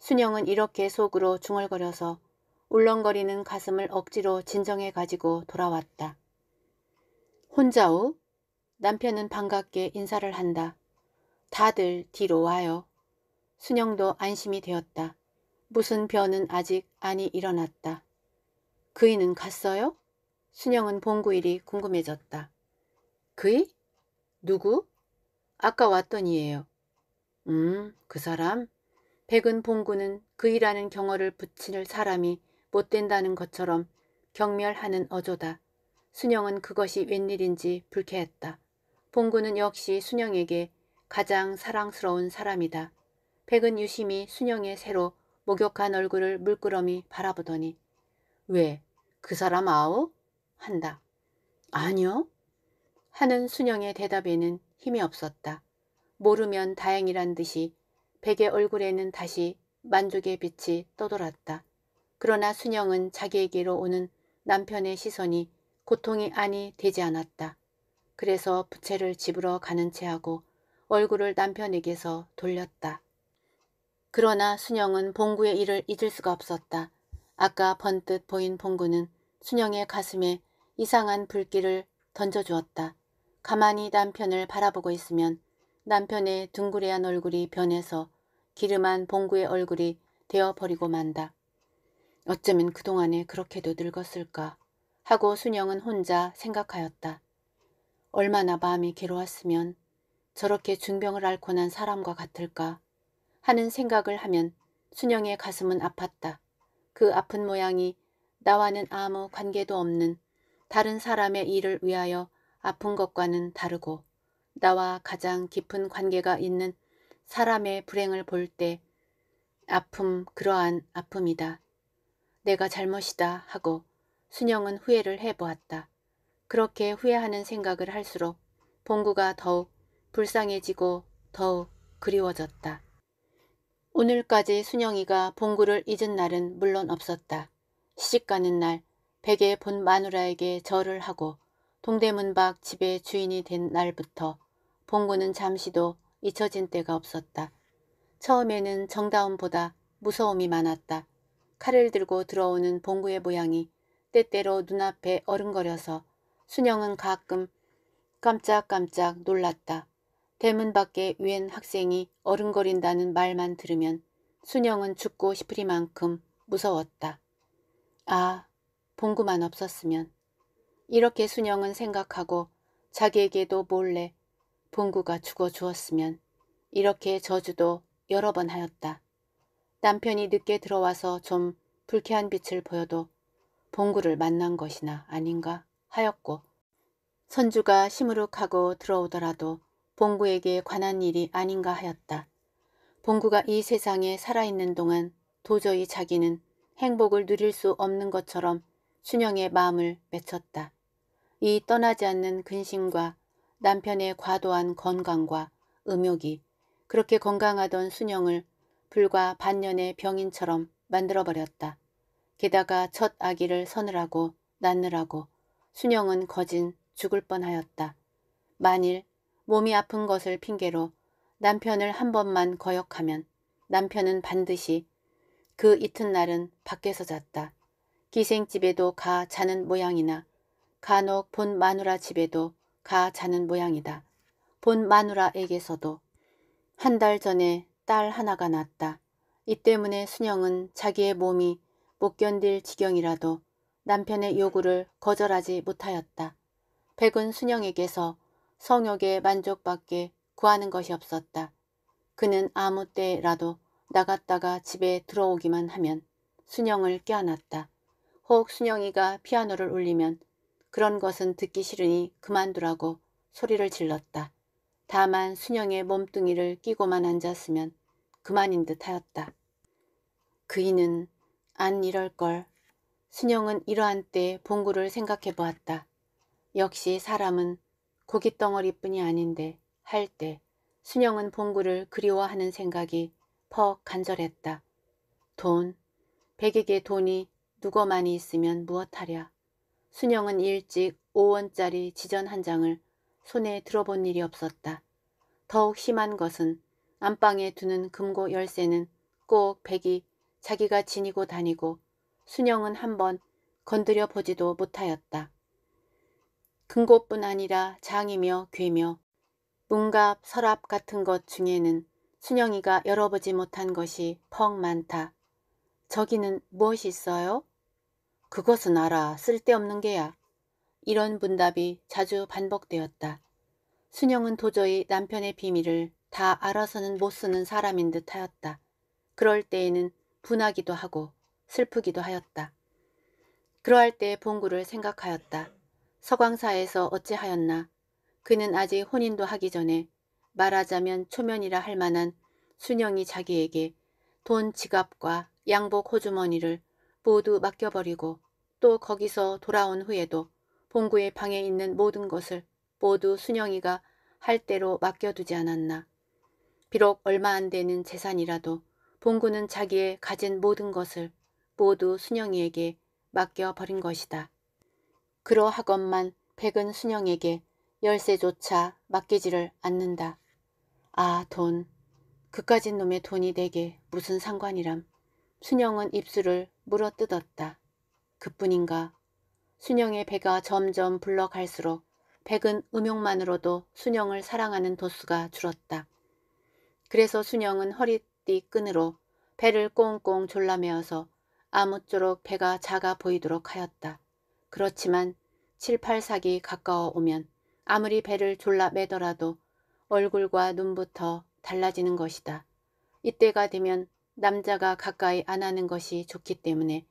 순영은 이렇게 속으로 중얼거려서 울렁거리는 가슴을 억지로 진정해 가지고 돌아왔다. 혼자 오? 남편은 반갑게 인사를 한다. 다들 뒤로 와요. 순영도 안심이 되었다. 무슨 변은 아직 안이 일어났다. 그이는 갔어요? 순영은 봉구일이 궁금해졌다. 그이? 누구? 아까 왔던 이에요. 음, 그 사람? 백은 봉구는 그이라는 경어를 붙이는 사람이 못된다는 것처럼 경멸하는 어조다. 순영은 그것이 웬일인지 불쾌했다. 봉구는 역시 순영에게 가장 사랑스러운 사람이다. 백은 유심히 순영의 새로 목욕한 얼굴을 물끄러미 바라보더니 왜? 그 사람 아오? 한다. 아니요. 하는 순영의 대답에는 힘이 없었다. 모르면 다행이란 듯이 백의 얼굴에는 다시 만족의 빛이 떠돌았다. 그러나 순영은 자기에게로 오는 남편의 시선이 고통이 아니 되지 않았다. 그래서 부채를 집으로 가는 채하고 얼굴을 남편에게서 돌렸다. 그러나 순영은 봉구의 일을 잊을 수가 없었다. 아까 번뜻 보인 봉구는 순영의 가슴에 이상한 불길을 던져주었다. 가만히 남편을 바라보고 있으면 남편의 둥그레한 얼굴이 변해서 기름한 봉구의 얼굴이 되어버리고 만다. 어쩌면 그동안에 그렇게도 늙었을까 하고 순영은 혼자 생각하였다. 얼마나 마음이 괴로웠으면 저렇게 중병을 앓고 난 사람과 같을까 하는 생각을 하면 순영의 가슴은 아팠다. 그 아픈 모양이 나와는 아무 관계도 없는 다른 사람의 일을 위하여 아픈 것과는 다르고 나와 가장 깊은 관계가 있는 사람의 불행을 볼 때 아픔 그러한 아픔이다. 내가 잘못이다 하고 순영은 후회를 해보았다. 그렇게 후회하는 생각을 할수록 봉구가 더욱 불쌍해지고 더욱 그리워졌다. 오늘까지 순영이가 봉구를 잊은 날은 물론 없었다. 시집가는 날 백의 본 마누라에게 절을 하고 동대문 밖 집의 주인이 된 날부터 봉구는 잠시도 잊혀진 때가 없었다. 처음에는 정다운보다 무서움이 많았다. 칼을 들고 들어오는 봉구의 모양이 때때로 눈앞에 어른거려서 순영은 가끔 깜짝깜짝 놀랐다. 대문 밖에 웬 학생이 어른거린다는 말만 들으면 순영은 죽고 싶으리만큼 무서웠다. 아, 봉구만 없었으면. 이렇게 순영은 생각하고 자기에게도 몰래 봉구가 죽어 주었으면 이렇게 저주도 여러 번 하였다. 남편이 늦게 들어와서 좀 불쾌한 빛을 보여도 봉구를 만난 것이나 아닌가 하였고 선주가 시무룩하고 들어오더라도 봉구에게 관한 일이 아닌가 하였다. 봉구가 이 세상에 살아있는 동안 도저히 자기는 행복을 누릴 수 없는 것처럼 순영의 마음을 맺혔다. 이 떠나지 않는 근심과 남편의 과도한 건강과 음욕이 그렇게 건강하던 순영을 불과 반년의 병인처럼 만들어버렸다. 게다가 첫 아기를 서늘하고 낳느라고 순영은 거진 죽을 뻔하였다. 만일 몸이 아픈 것을 핑계로 남편을 한 번만 거역하면 남편은 반드시 그 이튿날은 밖에서 잤다. 기생집에도 가 자는 모양이나 간혹 본 마누라 집에도 가 자는 모양이다. 본 마누라에게서도 한 달 전에 딸 하나가 낳았다. 이 때문에 순영은 자기의 몸이 못 견딜 지경이라도 남편의 요구를 거절하지 못하였다. 백은 순영에게서 성욕에 만족밖에 구하는 것이 없었다. 그는 아무 때라도 나갔다가 집에 들어오기만 하면 순영을 껴안았다. 혹 순영이가 피아노를 울리면 그런 것은 듣기 싫으니 그만두라고 소리를 질렀다. 다만 순영의 몸뚱이를 끼고만 앉았으면 그만인 듯 하였다. 그이는 안 이럴걸. 순영은 이러한 때 봉구를 생각해 보았다. 역시 사람은 고깃덩어리뿐이 아닌데 할 때 순영은 봉구를 그리워하는 생각이 퍽 간절했다. 돈, 백에게 돈이 누구만이 있으면 무엇하랴. 순영은 일찍 5원짜리 지전 한 장을 손에 들어본 일이 없었다. 더욱 심한 것은 안방에 두는 금고 열쇠는 꼭 백이 자기가 지니고 다니고 순영은 한번 건드려 보지도 못하였다. 금고뿐 아니라 장이며 괴며 문갑, 서랍 같은 것 중에는 순영이가 열어보지 못한 것이 퍽 많다. 저기는 무엇이 있어요? 그것은 알아. 쓸데없는 게야. 이런 분답이 자주 반복되었다. 순영은 도저히 남편의 비밀을 다 알아서는 못 쓰는 사람인 듯 하였다. 그럴 때에는 분하기도 하고 슬프기도 하였다. 그러할 때 봉구를 생각하였다. 서광사에서 어찌하였나. 그는 아직 혼인도 하기 전에 말하자면 초면이라 할 만한 순영이 자기에게 돈 지갑과 양복 호주머니를 모두 맡겨버리고 또 거기서 돌아온 후에도 봉구의 방에 있는 모든 것을 모두 순영이가 할 대로 맡겨두지 않았나. 비록 얼마 안 되는 재산이라도 봉구는 자기의 가진 모든 것을 모두 순영이에게 맡겨버린 것이다. 그러하건만 백은 순영에게 열쇠조차 맡기지를 않는다. 아, 돈. 그까진 놈의 돈이 내게 무슨 상관이람. 순영은 입술을 물어뜯었다. 그뿐인가. 순영의 배가 점점 불러갈수록 백은 음욕만으로도 순영을 사랑하는 도수가 줄었다. 그래서 순영은 허리띠 끈으로 배를 꽁꽁 졸라매어서 아무쪼록 배가 작아 보이도록 하였다. 그렇지만 7, 8사기 가까워 오면 아무리 배를 졸라매더라도 얼굴과 눈부터 달라지는 것이다. 이때가 되면 남자가 가까이 안 하는 것이 좋기 때문에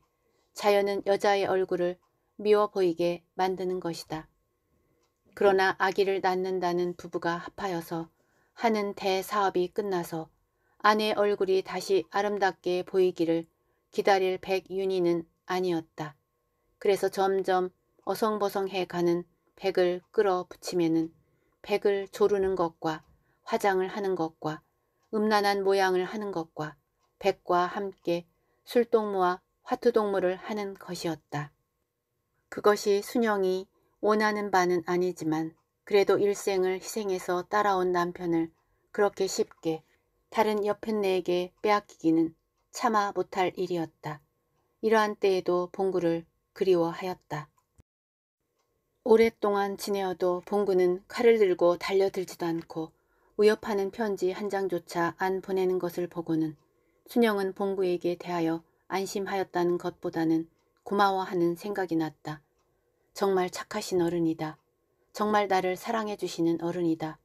자연은 여자의 얼굴을 미워 보이게 만드는 것이다. 그러나 아기를 낳는다는 부부가 합하여서 하는 대사업이 끝나서 아내의 얼굴이 다시 아름답게 보이기를 기다릴 백윤희는 아니었다. 그래서 점점 어성버성해 가는 백을 끌어붙이면은 백을 조르는 것과 화장을 하는 것과 음란한 모양을 하는 것과 백과 함께 술동무와 화투동무를 하는 것이었다. 그것이 순영이 원하는 바는 아니지만 그래도 일생을 희생해서 따라온 남편을 그렇게 쉽게 다른 옆팬네에게 빼앗기기는 참아 못할 일이었다. 이러한 때에도 봉구를 그리워하였다. 오랫동안 지내어도 봉구는 칼을 들고 달려들지도 않고 위협하는 편지 한 장조차 안 보내는 것을 보고는 순영은 봉구에게 대하여 안심하였다는 것보다는 고마워하는 생각이 났다. 정말 착하신 어른이다. 정말 나를 사랑해 주시는 어른이다.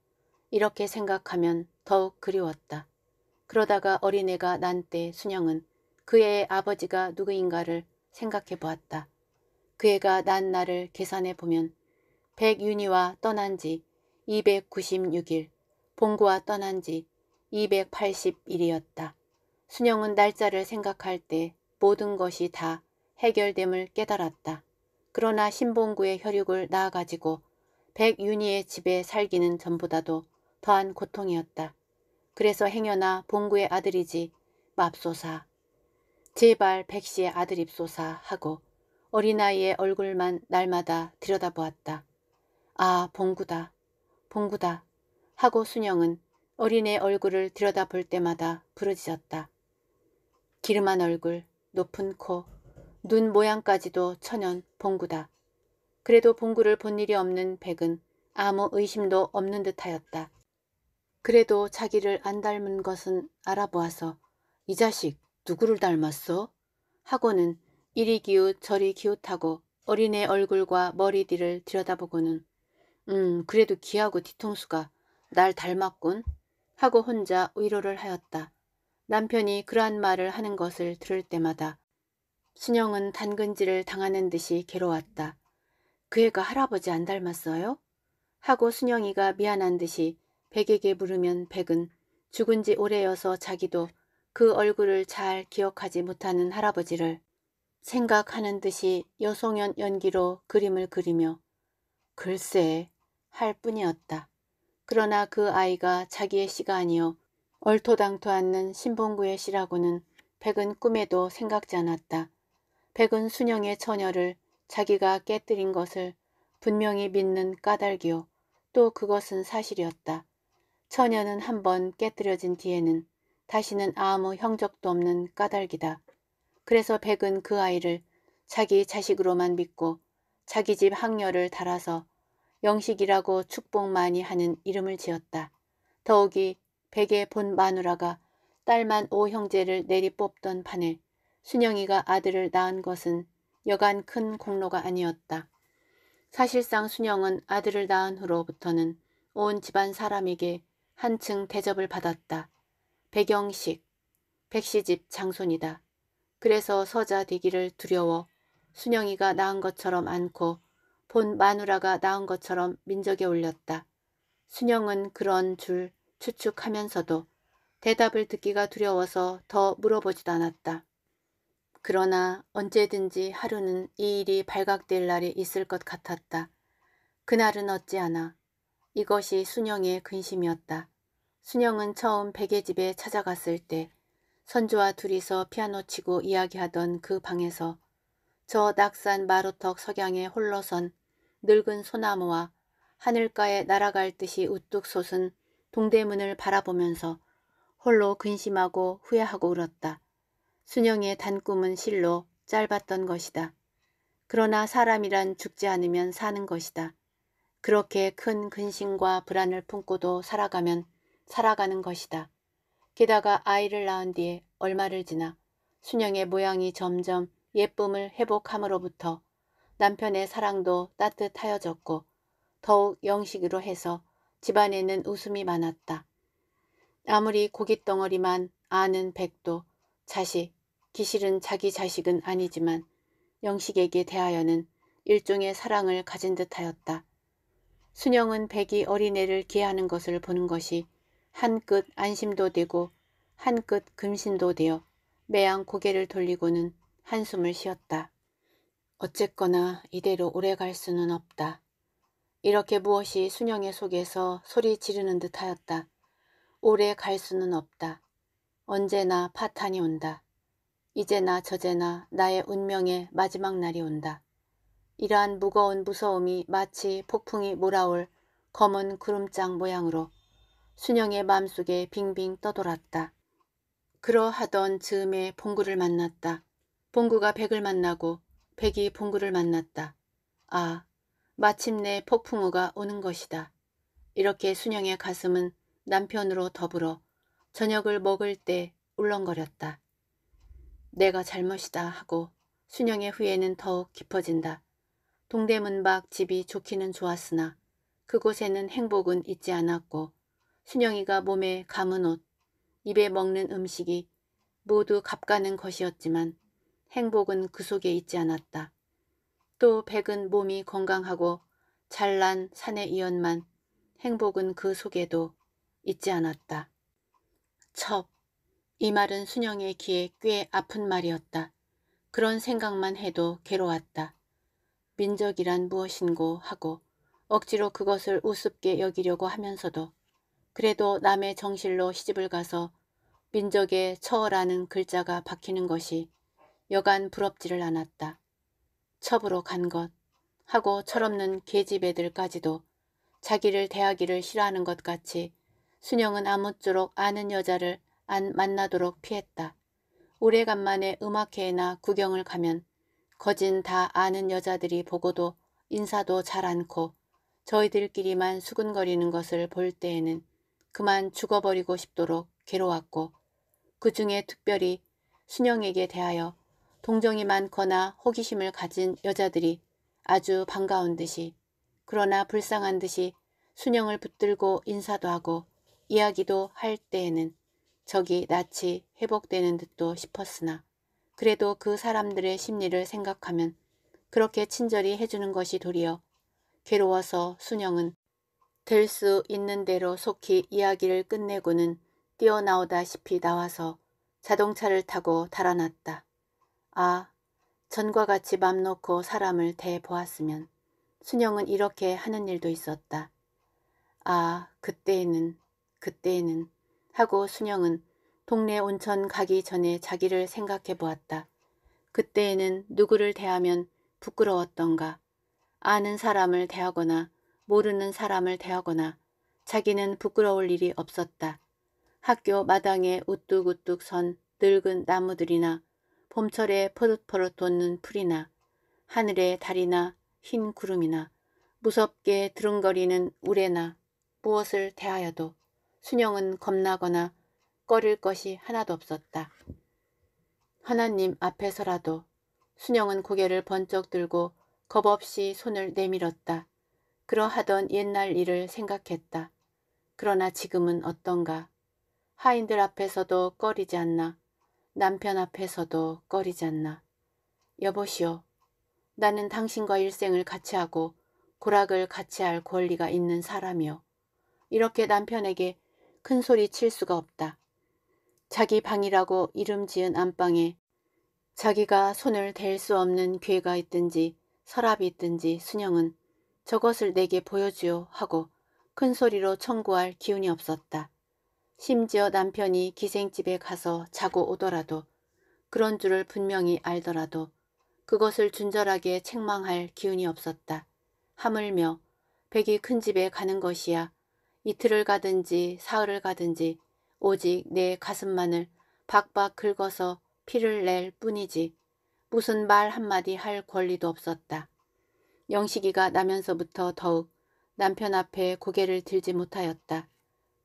이렇게 생각하면 더욱 그리웠다. 그러다가 어린애가 난 때 순영은 그의 애 아버지가 누구인가를 생각해 보았다. 그 애가 난 날을 계산해 보면 백윤희와 떠난 지 296일, 봉구와 떠난 지2 8 1일이었다 순영은 날짜를 생각할 때 모든 것이 다 해결됨을 깨달았다. 그러나 신봉구의 혈육을 낳아가지고 백윤희의 집에 살기는 전보다도 더한 고통이었다. 그래서 행여나 봉구의 아들이지 맙소사 제발 백씨의 아들입소사 하고 어린아이의 얼굴만 날마다 들여다보았다. 아 봉구다 봉구다 하고 순영은 어린애 얼굴을 들여다볼 때마다 부르짖었다. 기름한 얼굴, 높은 코, 눈 모양까지도 천연 봉구다. 그래도 봉구를 본 일이 없는 백은 아무 의심도 없는 듯하였다. 그래도 자기를 안 닮은 것은 알아보아서 이 자식 누구를 닮았어? 하고는 이리 기웃 저리 기웃하고 어린애 얼굴과 머리 뒤를 들여다보고는 음 그래도 기하고 뒤통수가 날 닮았군 하고 혼자 위로를 하였다. 남편이 그러한 말을 하는 것을 들을 때마다 순영은 당근질을 당하는 듯이 괴로웠다. 그 애가 할아버지 안 닮았어요? 하고 순영이가 미안한 듯이 백에게 물으면 백은 죽은 지 오래여서 자기도 그 얼굴을 잘 기억하지 못하는 할아버지를 생각하는 듯이 여송연 연기로 그림을 그리며 글쎄 할 뿐이었다. 그러나 그 아이가 자기의 시가 아니어 얼토당토 않는 신봉구의 시라고는 백은 꿈에도 생각지 않았다. 백은 순영의 처녀를 자기가 깨뜨린 것을 분명히 믿는 까닭이요. 또 그것은 사실이었다. 처녀는 한번 깨뜨려진 뒤에는 다시는 아무 형적도 없는 까닭이다. 그래서 백은 그 아이를 자기 자식으로만 믿고 자기 집 학녀를 달아서 영식이라고 축복 많이 하는 이름을 지었다. 더욱이 베개 본 마누라가 딸만 오 형제를 내리뽑던 판에 순영이가 아들을 낳은 것은 여간 큰 공로가 아니었다. 사실상 순영은 아들을 낳은 후로부터는 온 집안 사람에게 한층 대접을 받았다. 백영식, 백시집 장손이다. 그래서 서자 되기를 두려워 순영이가 낳은 것처럼 않고 본 마누라가 낳은 것처럼 민족에 올렸다. 순영은 그런 줄 추측하면서도 대답을 듣기가 두려워서 더 물어보지도 않았다. 그러나 언제든지 하루는 이 일이 발각될 날이 있을 것 같았다. 그날은 어찌하나. 이것이 순영의 근심이었다. 순영은 처음 베개 집에 찾아갔을 때 선주와 둘이서 피아노 치고 이야기하던 그 방에서 저 낙산 마루턱 석양에 홀로선 늙은 소나무와 하늘가에 날아갈 듯이 우뚝 솟은 동대문을 바라보면서 홀로 근심하고 후회하고 울었다. 순영의 단꿈은 실로 짧았던 것이다. 그러나 사람이란 죽지 않으면 사는 것이다. 그렇게 큰 근심과 불안을 품고도 살아가면 살아가는 것이다. 게다가 아이를 낳은 뒤에 얼마를 지나 순영의 모양이 점점 예쁨을 회복함으로부터 남편의 사랑도 따뜻하여졌고 더욱 영식으로 해서 집안에는 웃음이 많았다. 아무리 고깃덩어리만 아는 백도 자식, 기실은 자기 자식은 아니지만 영식에게 대하여는 일종의 사랑을 가진 듯하였다. 순영은 백이 어린애를 기하는 것을 보는 것이 한 끗 안심도 되고 한 끗 금신도 되어 매양 고개를 돌리고는 한숨을 쉬었다. 어쨌거나 이대로 오래 갈 수는 없다. 이렇게 무엇이 순영의 속에서 소리 지르는 듯 하였다. 오래 갈 수는 없다. 언제나 파탄이 온다. 이제나 저제나 나의 운명의 마지막 날이 온다. 이러한 무거운 무서움이 마치 폭풍이 몰아올 검은 구름장 모양으로 순영의 마음속에 빙빙 떠돌았다. 그러하던 즈음에 봉구를 만났다. 봉구가 백을 만나고 백이 봉구를 만났다. 아, 마침내 폭풍우가 오는 것이다. 이렇게 순영의 가슴은 남편으로 더불어 저녁을 먹을 때 울렁거렸다. 내가 잘못이다 하고 순영의 후회는 더욱 깊어진다. 동대문 밖 집이 좋기는 좋았으나 그곳에는 행복은 있지 않았고 순영이가 몸에 감은 옷, 입에 먹는 음식이 모두 값가는 것이었지만 행복은 그 속에 있지 않았다. 또 백은 몸이 건강하고 잘난 사내 이연만 행복은 그 속에도 있지 않았다. 첩. 이 말은 순영의 귀에 꽤 아픈 말이었다. 그런 생각만 해도 괴로웠다. 민족이란 무엇인고 하고 억지로 그것을 우습게 여기려고 하면서도 그래도 남의 정실로 시집을 가서 민족의 처라는 글자가 박히는 것이 여간 부럽지를 않았다. 첩으로 간 것, 하고 철없는 계집 애들까지도 자기를 대하기를 싫어하는 것 같이 순영은 아무쪼록 아는 여자를 안 만나도록 피했다. 오래간만에 음악회나 구경을 가면 거진 다 아는 여자들이 보고도 인사도 잘 않고 저희들끼리만 수근거리는 것을 볼 때에는 그만 죽어버리고 싶도록 괴로웠고 그 중에 특별히 순영에게 대하여 동정이 많거나 호기심을 가진 여자들이 아주 반가운 듯이 그러나 불쌍한 듯이 순영을 붙들고 인사도 하고 이야기도 할 때에는 적이 낯이 회복되는 듯도 싶었으나 그래도 그 사람들의 심리를 생각하면 그렇게 친절히 해주는 것이 도리어 괴로워서 순영은 될 수 있는 대로 속히 이야기를 끝내고는 뛰어나오다시피 나와서 자동차를 타고 달아났다. 아, 전과 같이 맘 놓고 사람을 대보았으면 순영은 이렇게 하는 일도 있었다. 아, 그때에는, 그때에는 하고 순영은 동네 온천 가기 전에 자기를 생각해 보았다. 그때에는 누구를 대하면 부끄러웠던가. 아는 사람을 대하거나 모르는 사람을 대하거나 자기는 부끄러울 일이 없었다. 학교 마당에 우뚝우뚝 선 늙은 나무들이나 봄철에 퍼릇퍼릇 돋는 풀이나 하늘의 달이나 흰 구름이나 무섭게 드릉거리는 우레나 무엇을 대하여도 순영은 겁나거나 꺼릴 것이 하나도 없었다. 하나님 앞에서라도 순영은 고개를 번쩍 들고 겁없이 손을 내밀었다. 그러하던 옛날 일을 생각했다. 그러나 지금은 어떤가. 하인들 앞에서도 꺼리지 않나. 남편 앞에서도 꺼리지 않나. 여보시오. 나는 당신과 일생을 같이 하고 고락을 같이 할 권리가 있는 사람이오 이렇게 남편에게 큰 소리 칠 수가 없다. 자기 방이라고 이름 지은 안방에 자기가 손을 댈 수 없는 괴가 있든지 서랍이 있든지 순영은 저것을 내게 보여주요 하고 큰 소리로 청구할 기운이 없었다. 심지어 남편이 기생집에 가서 자고 오더라도 그런 줄을 분명히 알더라도 그것을 준절하게 책망할 기운이 없었다. 하물며 백이 큰 집에 가는 것이야 이틀을 가든지 사흘을 가든지 오직 내 가슴만을 박박 긁어서 피를 낼 뿐이지 무슨 말 한마디 할 권리도 없었다. 영식이가 나면서부터 더욱 남편 앞에 고개를 들지 못하였다.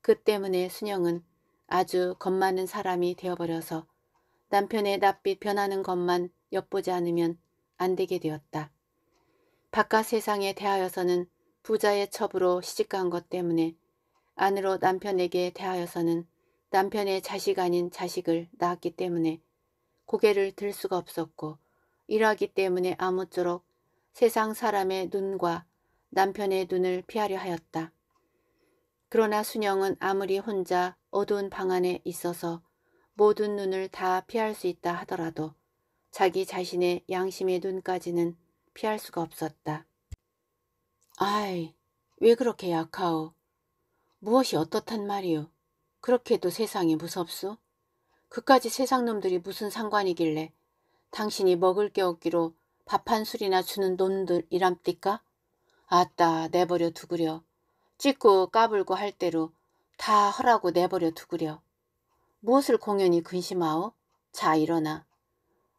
그 때문에 순영은 아주 겁많은 사람이 되어버려서 남편의 낯빛 변하는 것만 엿보지 않으면 안 되게 되었다. 바깥 세상에 대하여서는 부자의 첩으로 시집간 것 때문에 안으로 남편에게 대하여서는 남편의 자식 아닌 자식을 낳았기 때문에 고개를 들 수가 없었고 일하기 때문에 아무쪼록 세상 사람의 눈과 남편의 눈을 피하려 하였다. 그러나 순영은 아무리 혼자 어두운 방 안에 있어서 모든 눈을 다 피할 수 있다 하더라도 자기 자신의 양심의 눈까지는 피할 수가 없었다. 아이, 왜 그렇게 약하오? 무엇이 어떻단 말이오? 그렇게도 세상이 무섭소? 그까지 세상 놈들이 무슨 상관이길래 당신이 먹을 게 없기로 밥 한 술이나 주는 놈들이랍디까? 아따, 내버려 두구려. 찢고 까불고 할 대로 다 허라고 내버려 두구려. 무엇을 공연히 근심하오? 자 일어나.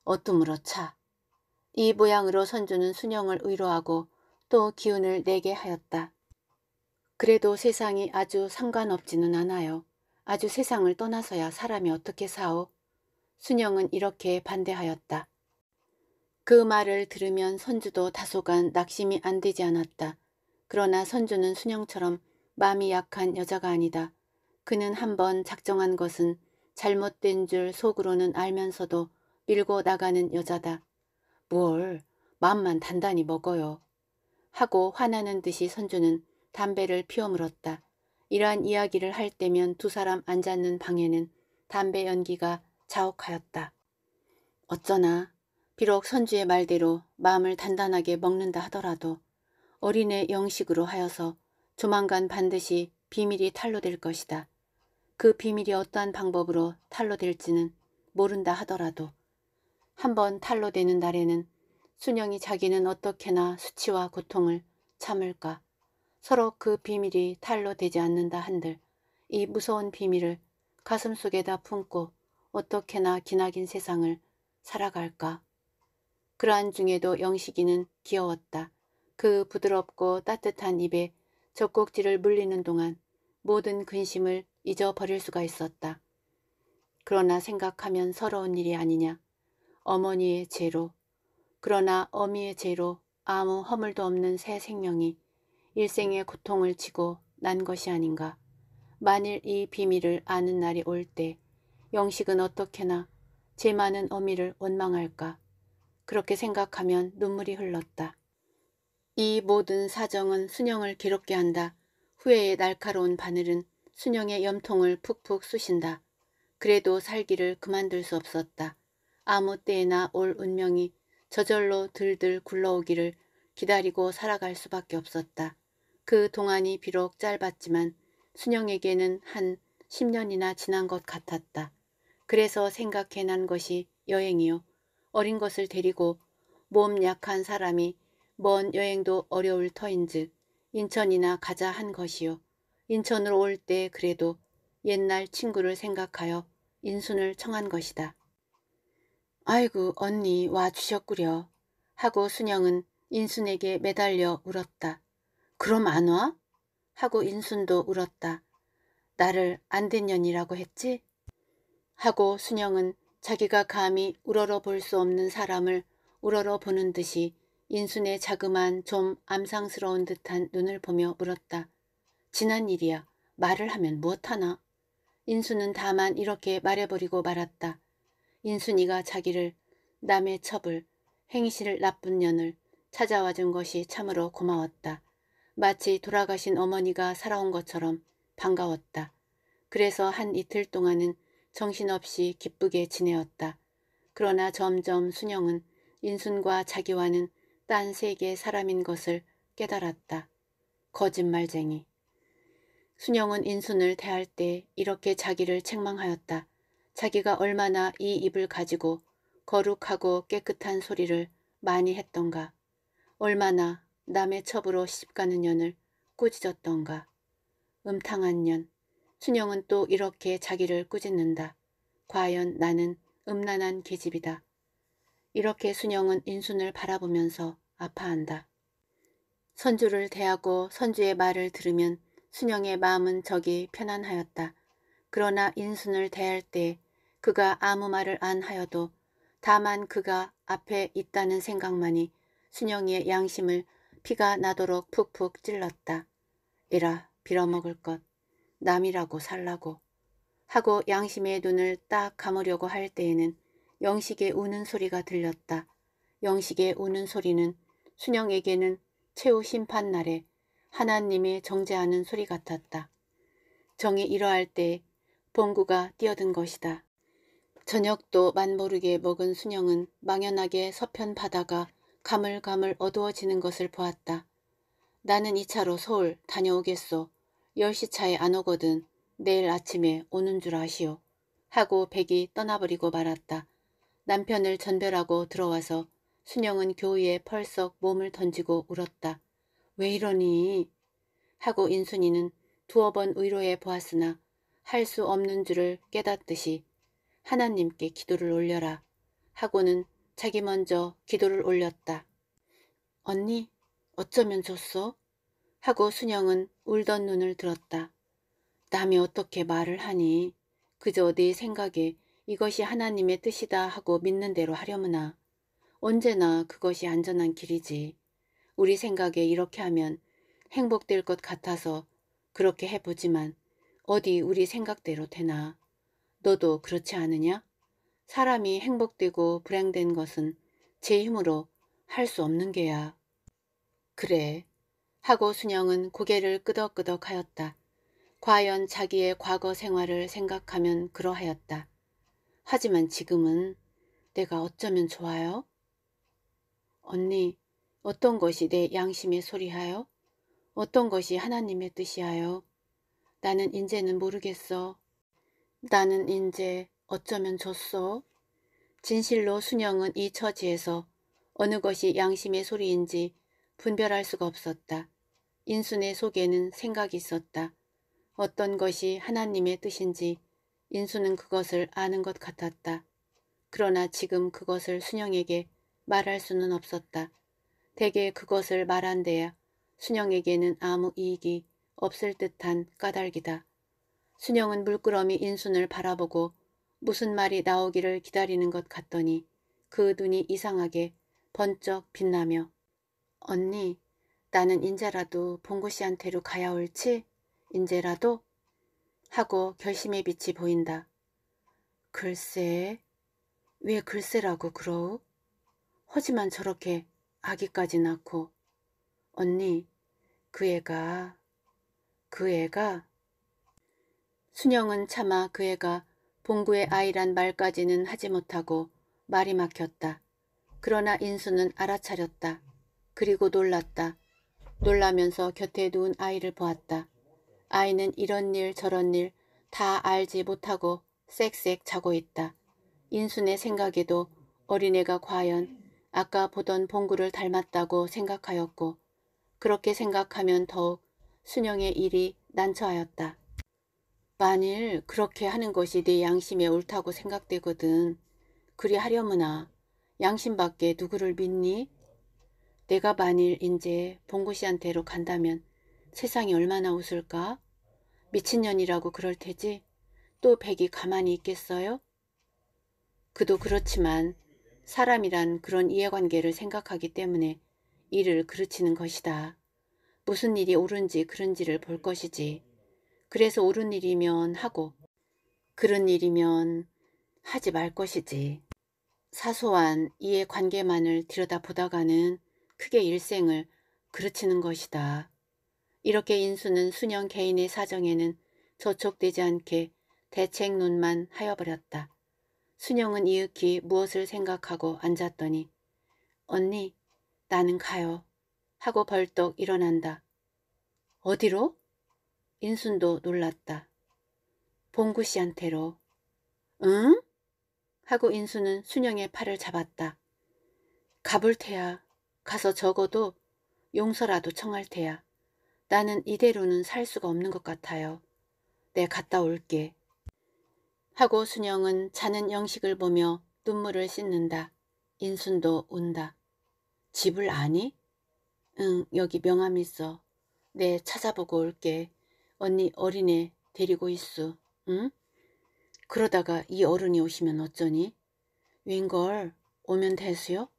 어둠으로 차. 이 모양으로 선주는 순영을 의로하고 또 기운을 내게 하였다. 그래도 세상이 아주 상관없지는 않아요. 아주 세상을 떠나서야 사람이 어떻게 사오? 순영은 이렇게 반대하였다. 그 말을 들으면 선주도 다소간 낙심이 안 되지 않았다. 그러나 선주는 순영처럼 마음이 약한 여자가 아니다. 그는 한번 작정한 것은 잘못된 줄 속으로는 알면서도 밀고 나가는 여자다. 뭘 마음만 단단히 먹어요. 하고 화나는 듯이 선주는 담배를 피워 물었다. 이러한 이야기를 할 때면 두 사람 앉았는 방에는 담배 연기가 자욱하였다. 어쩌나 비록 선주의 말대로 마음을 단단하게 먹는다 하더라도 어린애 영식으로 하여서 조만간 반드시 비밀이 탈로될 것이다. 그 비밀이 어떠한 방법으로 탈로될지는 모른다 하더라도 한번 탈로되는 날에는 순영이 자기는 어떻게나 수치와 고통을 참을까 서로 그 비밀이 탈로되지 않는다 한들 이 무서운 비밀을 가슴속에다 품고 어떻게나 기나긴 세상을 살아갈까. 그러한 중에도 영식이는 귀여웠다. 그 부드럽고 따뜻한 입에 젖꼭지를 물리는 동안 모든 근심을 잊어버릴 수가 있었다. 그러나 생각하면 서러운 일이 아니냐. 어머니의 죄로 그러나 어미의 죄로 아무 허물도 없는 새 생명이 일생의 고통을 치고 난 것이 아닌가. 만일 이 비밀을 아는 날이 올 때 영식은 어떻게나 제 많은 어미를 원망할까. 그렇게 생각하면 눈물이 흘렀다. 이 모든 사정은 순영을 괴롭게 한다. 후회의 날카로운 바늘은 순영의 염통을 푹푹 쑤신다. 그래도 살기를 그만둘 수 없었다. 아무 때에나 올 운명이 저절로 들들 굴러오기를 기다리고 살아갈 수밖에 없었다. 그 동안이 비록 짧았지만 순영에게는 한 10년이나 지난 것 같았다. 그래서 생각해 난 것이 여행이요. 어린 것을 데리고 몸 약한 사람이 먼 여행도 어려울 터인즉 인천이나 가자 한 것이요. 인천으로 올 때 그래도 옛날 친구를 생각하여 인순을 청한 것이다. 아이고 언니 와주셨구려 하고 순영은 인순에게 매달려 울었다. 그럼 안 와? 하고 인순도 울었다. 나를 안된 년이라고 했지? 하고 순영은 자기가 감히 우러러 볼 수 없는 사람을 우러러 보는 듯이 인순의 자그만 좀 암상스러운 듯한 눈을 보며 물었다. 지난 일이야. 말을 하면 무엇하나? 인순은 다만 이렇게 말해버리고 말았다. 인순이가 자기를 남의 첩을 행실 나쁜 년을 찾아와 준 것이 참으로 고마웠다. 마치 돌아가신 어머니가 살아온 것처럼 반가웠다. 그래서 한 이틀 동안은 정신없이 기쁘게 지내었다. 그러나 점점 순영은 인순과 자기와는 딴 세계의 사람인 것을 깨달았다. 거짓말쟁이. 순영은 인순을 대할 때 이렇게 자기를 책망하였다. 자기가 얼마나 이 입을 가지고 거룩하고 깨끗한 소리를 많이 했던가. 얼마나 남의 첩으로 시집가는 년을 꾸짖었던가. 음탕한 년. 순영은 또 이렇게 자기를 꾸짖는다. 과연 나는 음란한 계집이다. 이렇게 순영은 인순을 바라보면서 아파한다. 선주를 대하고 선주의 말을 들으면 순영의 마음은 적이 편안하였다. 그러나 인순을 대할 때 그가 아무 말을 안 하여도 다만 그가 앞에 있다는 생각만이 순영이의 양심을 피가 나도록 푹푹 찔렀다. 이라 빌어먹을 것 남이라고 살라고 하고 양심의 눈을 딱 감으려고 할 때에는 영식의 우는 소리가 들렸다. 영식의 우는 소리는 순영에게는 최후 심판 날에 하나님의 정죄하는 소리 같았다. 정이 이러할 때 봉구가 뛰어든 것이다. 저녁도 만모르게 먹은 순영은 망연하게 서편 바다가 가물가물 어두워지는 것을 보았다. 나는 이 차로 서울 다녀오겠소. 10시 차에 안 오거든. 내일 아침에 오는 줄 아시오. 하고 백이 떠나버리고 말았다. 남편을 전별하고 들어와서 순영은 교의에 펄썩 몸을 던지고 울었다. 왜 이러니? 하고 인순이는 두어 번위로해 보았으나 할 수 없는 줄을 깨닫듯이 하나님께 기도를 올려라 하고는 자기 먼저 기도를 올렸다. 언니 어쩌면 좋소? 하고 순영은 울던 눈을 들었다. 남이 어떻게 말을 하니 그저 네 생각에 이것이 하나님의 뜻이다 하고 믿는 대로 하려무나. 언제나 그것이 안전한 길이지. 우리 생각에 이렇게 하면 행복될 것 같아서 그렇게 해보지만 어디 우리 생각대로 되나. 너도 그렇지 않으냐? 사람이 행복되고 불행된 것은 제 힘으로 할 수 없는 게야. 그래. 하고 순영은 고개를 끄덕끄덕 하였다. 과연 자기의 과거 생활을 생각하면 그러하였다. 하지만 지금은 내가 어쩌면 좋아요? 언니, 어떤 것이 내 양심의 소리하여? 어떤 것이 하나님의 뜻이하여? 나는 인제는 모르겠어. 나는 인제 어쩌면 좋소? 진실로 순영은 이 처지에서 어느 것이 양심의 소리인지 분별할 수가 없었다. 인순의 속에는 생각이 있었다. 어떤 것이 하나님의 뜻인지 인수는 그것을 아는 것 같았다. 그러나 지금 그것을 순영에게 말할 수는 없었다. 대개 그것을 말한 대야 순영에게는 아무 이익이 없을 듯한 까닭이다. 순영은 물끄러미 인순을 바라보고 무슨 말이 나오기를 기다리는 것 같더니 그 눈이 이상하게 번쩍 빛나며 언니 나는 인제라도 봉구 씨한테로 가야 옳지? 인제라도? 하고 결심의 빛이 보인다. 글쎄 왜 글쎄라고 그러우? 하지만 저렇게 아기까지 낳고 언니 그 애가 그 애가 순영은 차마 그 애가 봉구의 아이란 말까지는 하지 못하고 말이 막혔다. 그러나 인수는 알아차렸다. 그리고 놀랐다. 놀라면서 곁에 누운 아이를 보았다. 아이는 이런 일 저런 일 다 알지 못하고 쌕쌕 자고 있다. 인순의 생각에도 어린애가 과연 아까 보던 봉구를 닮았다고 생각하였고 그렇게 생각하면 더욱 순영의 일이 난처하였다. 만일 그렇게 하는 것이 내 양심에 옳다고 생각되거든 그리 하려무나 양심밖에 누구를 믿니? 내가 만일 이제 봉구 씨한테로 간다면 세상이 얼마나 웃을까? 미친년이라고 그럴 테지 또 백이 가만히 있겠어요? 그도 그렇지만 사람이란 그런 이해관계를 생각하기 때문에 이를 그르치는 것이다. 무슨 일이 옳은지 그른지를 볼 것이지. 그래서 옳은 일이면 하고 그런 일이면 하지 말 것이지. 사소한 이해관계만을 들여다보다가는 크게 일생을 그르치는 것이다. 이렇게 인수는 수년 개인의 사정에는 저촉되지 않게 대책론만 하여버렸다. 순영은 이윽히 무엇을 생각하고 앉았더니 언니 나는 가요 하고 벌떡 일어난다. 어디로? 인순도 놀랐다. 봉구 씨한테로. 응? 하고 인순은 순영의 팔을 잡았다. 가볼 테야. 가서 적어도 용서라도 청할 테야. 나는 이대로는 살 수가 없는 것 같아요. 내 갔다 올게. 하고 순영은 자는 영식을 보며 눈물을 씻는다. 인순도 온다. 집을 아니? 응, 여기 명함 있어. 내 네, 찾아보고 올게. 언니 어린애 데리고 있어. 응? 그러다가 이 어른이 오시면 어쩌니? 웬걸 오면 되수요?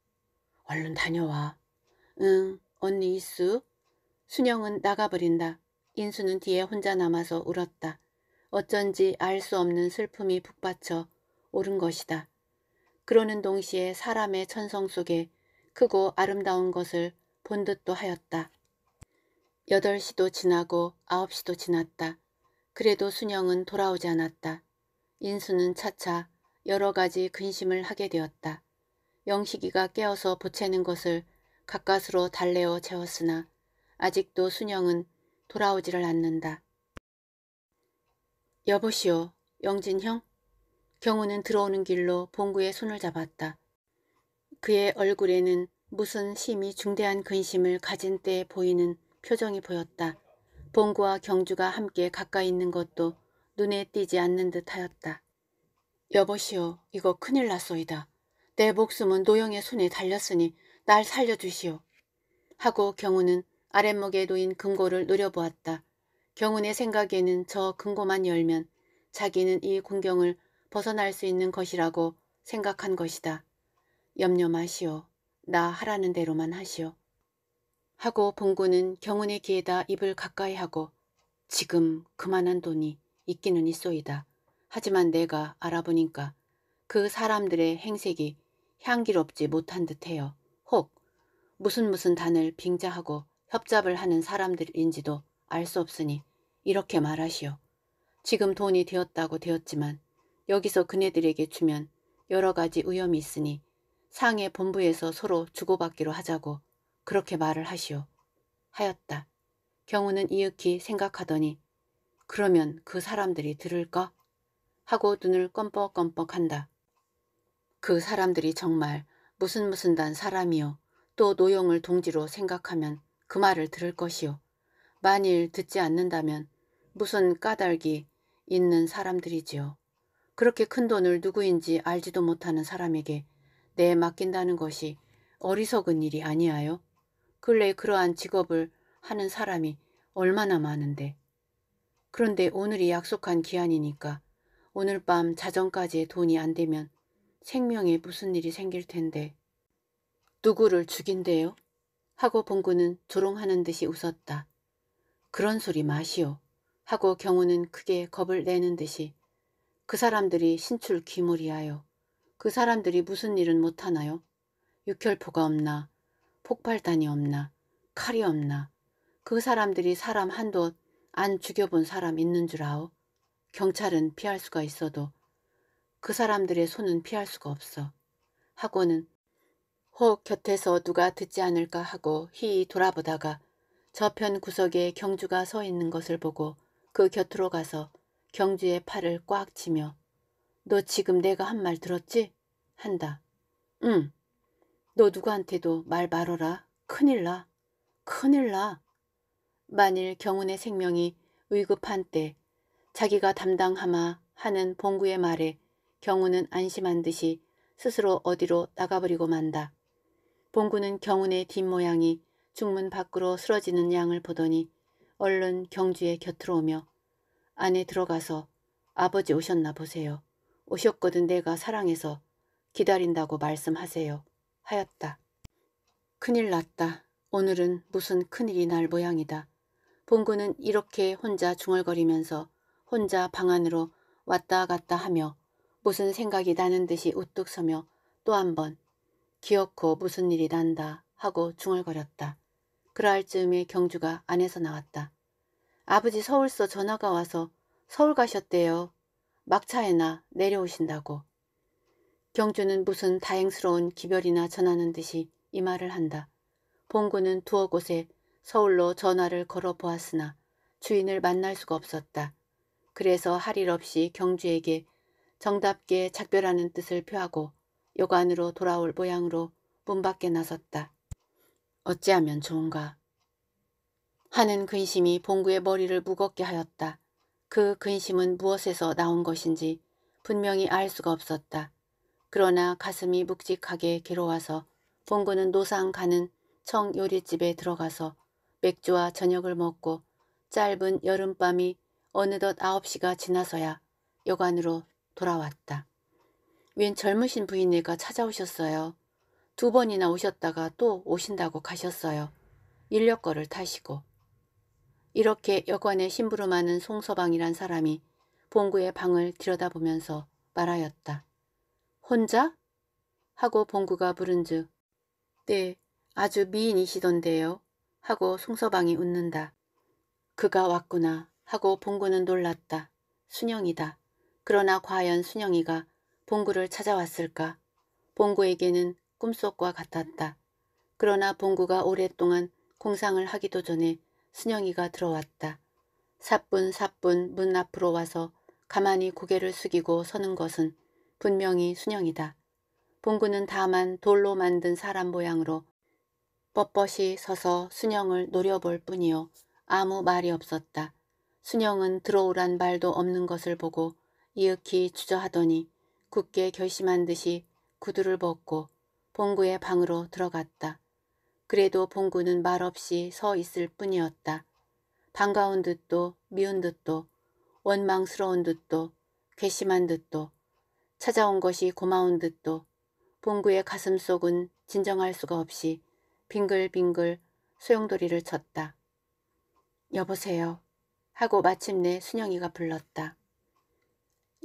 얼른 다녀와. 응, 언니 있수. 순영은 나가버린다. 인수는 뒤에 혼자 남아서 울었다. 어쩐지 알 수 없는 슬픔이 북받쳐 오른 것이다. 그러는 동시에 사람의 천성 속에 크고 아름다운 것을 본 듯도 하였다. 8시도 지나고 9시도 지났다. 그래도 순영은 돌아오지 않았다. 인수는 차차 여러 가지 근심을 하게 되었다. 영식이가 깨어서 보채는 것을 가까스로 달래어 재웠으나 아직도 순영은 돌아오지를 않는다. 여보시오, 영진형? 경우는 들어오는 길로 봉구의 손을 잡았다. 그의 얼굴에는 무슨 심히 중대한 근심을 가진 때에 보이는 표정이 보였다. 봉구와 경주가 함께 가까이 있는 것도 눈에 띄지 않는 듯하였다. 여보시오, 이거 큰일 났소이다. 내 목숨은 노영의 손에 달렸으니 날 살려주시오. 하고 경우는 아랫목에 놓인 금고를 노려보았다. 경운의 생각에는 저 금고만 열면 자기는 이 군경을 벗어날 수 있는 것이라고 생각한 것이다. 염려 마시오. 나 하라는 대로만 하시오. 하고 봉구는 경운의 귀에다 입을 가까이 하고 지금 그만한 돈이 있기는 있소이다. 하지만 내가 알아보니까 그 사람들의 행색이 향기롭지 못한 듯해요. 혹 무슨 무슨 단을 빙자하고 협잡을 하는 사람들인지도 알수 없으니 이렇게 말하시오. 지금 돈이 되었다고 되었지만 여기서 그네들에게 주면 여러 가지 위험이 있으니 상해 본부에서 서로 주고받기로 하자고 그렇게 말을 하시오. 하였다. 경우는 이윽히 생각하더니 그러면 그 사람들이 들을까? 하고 눈을 껌뻑껌뻑한다. 그 사람들이 정말 무슨 무슨 단 사람이요. 또 노용을 동지로 생각하면 그 말을 들을 것이요. 만일 듣지 않는다면 무슨 까닭이 있는 사람들이지요. 그렇게 큰 돈을 누구인지 알지도 못하는 사람에게 내 맡긴다는 것이 어리석은 일이 아니하여 근래 그러한 직업을 하는 사람이 얼마나 많은데. 그런데 오늘이 약속한 기한이니까 오늘 밤 자정까지의 돈이 안 되면 생명에 무슨 일이 생길 텐데. 누구를 죽인대요? 하고 봉구는 조롱하는 듯이 웃었다. 그런 소리 마시오. 하고 경우는 크게 겁을 내는 듯이 그 사람들이 신출 귀몰이하여 그 사람들이 무슨 일은 못하나요? 육혈포가 없나? 폭발단이 없나? 칼이 없나? 그 사람들이 사람 한도 안 죽여본 사람 있는 줄 아오? 경찰은 피할 수가 있어도 그 사람들의 손은 피할 수가 없어. 하고는 혹 곁에서 누가 듣지 않을까 하고 희히 돌아보다가 저편 구석에 경주가 서 있는 것을 보고 그 곁으로 가서 경주의 팔을 꽉 치며 너 지금 내가 한 말 들었지? 한다. 응. 너 누구한테도 말 말어라. 큰일 나. 큰일 나. 만일 경운의 생명이 위급한 때 자기가 담당하마 하는 봉구의 말에 경운은 안심한 듯이 스스로 어디로 나가버리고 만다. 봉구는 경운의 뒷모양이 중문 밖으로 쓰러지는 양을 보더니 얼른 경주의 곁으로 오며 안에 들어가서 아버지 오셨나 보세요. 오셨거든 내가 사랑해서 기다린다고 말씀하세요. 하였다. 큰일 났다. 오늘은 무슨 큰일이 날 모양이다. 봉구는 이렇게 혼자 중얼거리면서 혼자 방 안으로 왔다 갔다 하며 무슨 생각이 나는 듯이 우뚝 서며 또 한 번 기어코 무슨 일이 난다 하고 중얼거렸다. 그러할 즈음에 경주가 안에서 나왔다. 아버지 서울서 전화가 와서 서울 가셨대요. 막차에나 내려오신다고. 경주는 무슨 다행스러운 기별이나 전하는 듯이 이 말을 한다. 봉구는 두어 곳에 서울로 전화를 걸어보았으나 주인을 만날 수가 없었다. 그래서 할 일 없이 경주에게 정답게 작별하는 뜻을 표하고 요관으로 돌아올 모양으로 문 밖에 나섰다. 어찌하면 좋은가. 하는 근심이 봉구의 머리를 무겁게 하였다. 그 근심은 무엇에서 나온 것인지 분명히 알 수가 없었다. 그러나 가슴이 묵직하게 괴로워서 봉구는 노상 가는 청 요리집에 들어가서 맥주와 저녁을 먹고 짧은 여름밤이 어느덧 9시가 지나서야 여관으로 돌아왔다. 웬 젊으신 부인네가 찾아오셨어요. 두 번이나 오셨다가 또 오신다고 가셨어요. 인력거를 타시고. 이렇게 여관에 심부름하는 송서방이란 사람이 봉구의 방을 들여다보면서 말하였다. 혼자? 하고 봉구가 부른즉 네, 아주 미인이시던데요. 하고 송서방이 웃는다. 그가 왔구나 하고 봉구는 놀랐다. 순영이다. 그러나 과연 순영이가 봉구를 찾아왔을까? 봉구에게는 꿈속과 같았다. 그러나 봉구가 오랫동안 공상을 하기도 전에 순영이가 들어왔다. 사뿐사뿐 문 앞으로 와서 가만히 고개를 숙이고 서는 것은 분명히 순영이다. 봉구는 다만 돌로 만든 사람 모양으로 뻣뻣이 서서 순영을 노려볼 뿐이요 아무 말이 없었다. 순영은 들어오란 말도 없는 것을 보고 이윽히 주저하더니 굳게 결심한 듯이 구두를 벗고 봉구의 방으로 들어갔다. 그래도 봉구는 말없이 서 있을 뿐이었다. 반가운 듯도 미운 듯도 원망스러운 듯도 괘씸한 듯도 찾아온 것이 고마운 듯도 봉구의 가슴 속은 진정할 수가 없이 빙글빙글 소용돌이를 쳤다. 여보세요. 하고 마침내 순영이가 불렀다.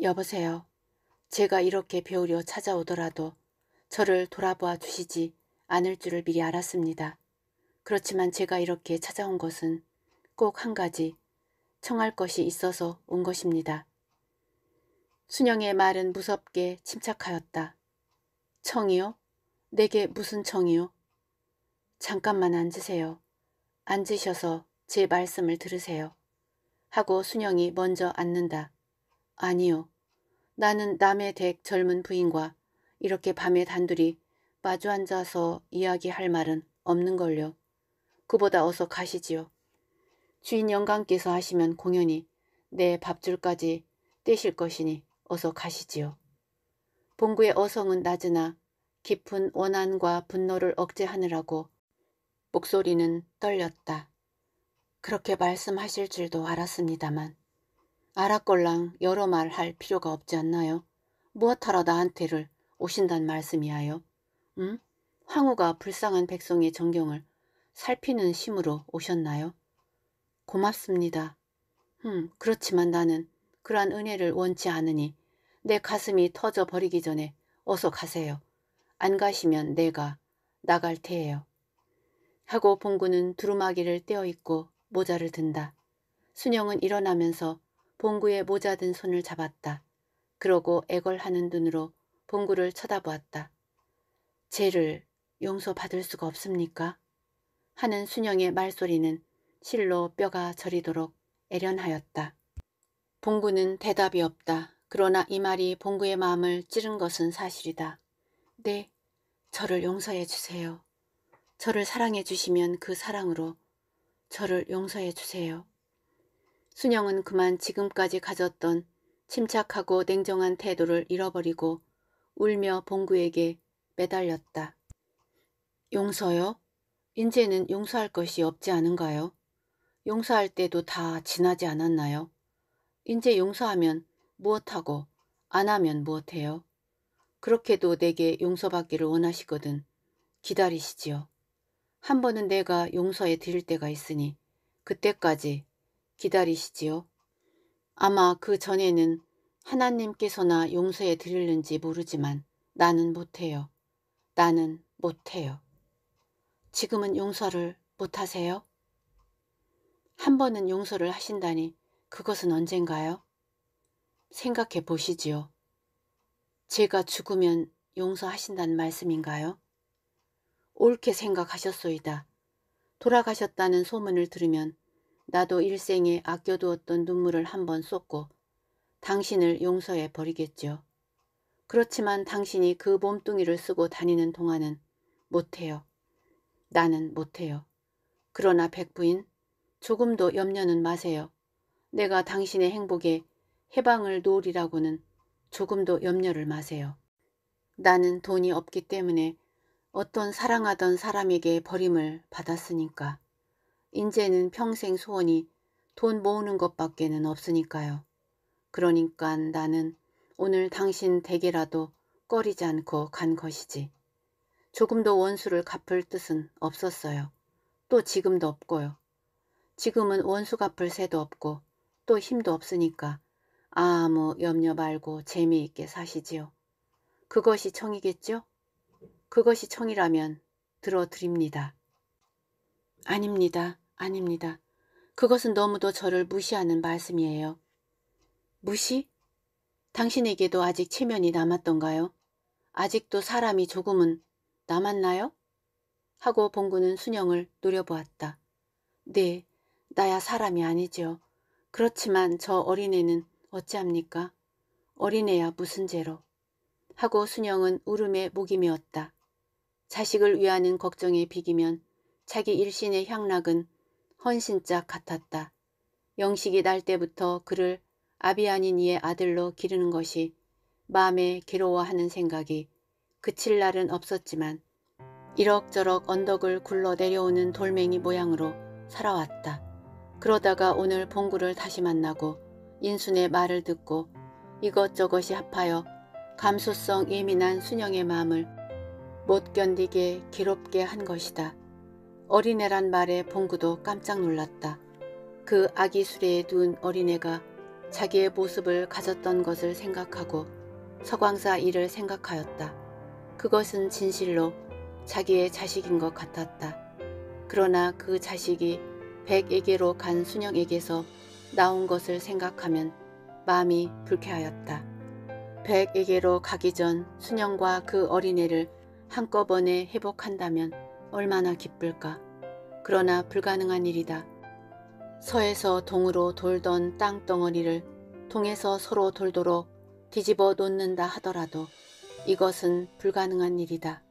여보세요. 제가 이렇게 배우려 찾아오더라도 저를 돌아보아 주시지 않을 줄을 미리 알았습니다. 그렇지만 제가 이렇게 찾아온 것은 꼭 한 가지 청할 것이 있어서 온 것입니다. 순영의 말은 무섭게 침착하였다. 청이요? 내게 무슨 청이요? 잠깐만 앉으세요. 앉으셔서 제 말씀을 들으세요. 하고 순영이 먼저 앉는다. 아니요. 나는 남의 댁 젊은 부인과 이렇게 밤에 단둘이 마주 앉아서 이야기할 말은 없는걸요. 그보다 어서 가시지요. 주인 영감께서 하시면 공연이내 밥줄까지 떼실 것이니 어서 가시지요. 봉구의 어성은 낮으나 깊은 원한과 분노를 억제하느라고 목소리는 떨렸다. 그렇게 말씀하실 줄도 알았습니다만 알았걸랑 여러 말 할 필요가 없지 않나요? 무엇하러 나한테를 오신단 말씀이하여 응? 황후가 불쌍한 백성의 정경을 살피는 심으로 오셨나요? 고맙습니다. 음, 그렇지만 나는 그러한 은혜를 원치 않으니 내 가슴이 터져 버리기 전에 어서 가세요. 안 가시면 내가 나갈 테예요. 하고 봉구는 두루마기를 떼어입고 모자를 든다. 순영은 일어나면서 봉구의 모자 든 손을 잡았다. 그러고 애걸하는 눈으로 봉구를 쳐다보았다. 죄를 용서받을 수가 없습니까? 하는 순영의 말소리는 실로 뼈가 저리도록 애련하였다. 봉구는 대답이 없다. 그러나 이 말이 봉구의 마음을 찌른 것은 사실이다. 네, 저를 용서해 주세요. 저를 사랑해 주시면 그 사랑으로 저를 용서해 주세요. 순영은 그만 지금까지 가졌던 침착하고 냉정한 태도를 잃어버리고 울며 봉구에게 매달렸다. 용서요? 인제는 용서할 것이 없지 않은가요? 용서할 때도 다 지나지 않았나요? 인제 용서하면 무엇하고 안 하면 무엇해요? 그렇게도 내게 용서받기를 원하시거든 기다리시지요. 한 번은 내가 용서해 드릴 때가 있으니 그때까지 기다리시지요. 아마 그 전에는 하나님께서나 용서해 드릴는지 모르지만 나는 못해요. 나는 못해요. 지금은 용서를 못하세요? 한 번은 용서를 하신다니 그것은 언젠가요? 생각해 보시지요. 제가 죽으면 용서하신다는 말씀인가요? 옳게 생각하셨소이다. 돌아가셨다는 소문을 들으면 나도 일생에 아껴두었던 눈물을 한 번 쏟고 당신을 용서해 버리겠죠. 그렇지만 당신이 그 몸뚱이를 쓰고 다니는 동안은 못해요. 나는 못해요. 그러나 백부인, 조금도 염려는 마세요. 내가 당신의 행복에 해방을 놓으리라고는 조금도 염려를 마세요. 나는 돈이 없기 때문에 어떤 사랑하던 사람에게 버림을 받았으니까. 인제는 평생 소원이 돈 모으는 것밖에는 없으니까요. 그러니까 나는 오늘 당신 댁이라도 꺼리지 않고 간 것이지. 조금도 원수를 갚을 뜻은 없었어요. 또 지금도 없고요. 지금은 원수 갚을 새도 없고 또 힘도 없으니까 아무 뭐 염려 말고 재미있게 사시지요. 그것이 청이겠죠? 그것이 청이라면 들어드립니다. 아닙니다. 아닙니다. 그것은 너무도 저를 무시하는 말씀이에요. 무시? 당신에게도 아직 체면이 남았던가요? 아직도 사람이 조금은 남았나요? 하고 봉구는 순영을 노려보았다. 네, 나야 사람이 아니죠 그렇지만 저 어린애는 어찌합니까? 어린애야 무슨 죄로. 하고 순영은 울음에 목이 메었다. 자식을 위하는 걱정에 비기면 자기 일신의 향락은 헌신짝 같았다. 영식이 날 때부터 그를 아비 아닌 이의 아들로 기르는 것이 마음에 괴로워하는 생각이 그칠 날은 없었지만 이럭저럭 언덕을 굴러 내려오는 돌멩이 모양으로 살아왔다. 그러다가 오늘 봉구를 다시 만나고 인순의 말을 듣고 이것저것이 합하여 감수성 예민한 순영의 마음을 못 견디게 괴롭게 한 것이다. 어린애란 말에 봉구도 깜짝 놀랐다. 그 아기 수레에 둔 어린애가 자기의 모습을 가졌던 것을 생각하고 서광사 일을 생각하였다. 그것은 진실로 자기의 자식인 것 같았다. 그러나 그 자식이 백에게로 간 순영에게서 나온 것을 생각하면 마음이 불쾌하였다. 백에게로 가기 전 순영과 그 어린애를 한꺼번에 회복한다면 얼마나 기쁠까. 그러나 불가능한 일이다. 서에서 동으로 돌던 땅덩어리를 동에서 서로 돌도록 뒤집어 놓는다 하더라도 이것은 불가능한 일이다.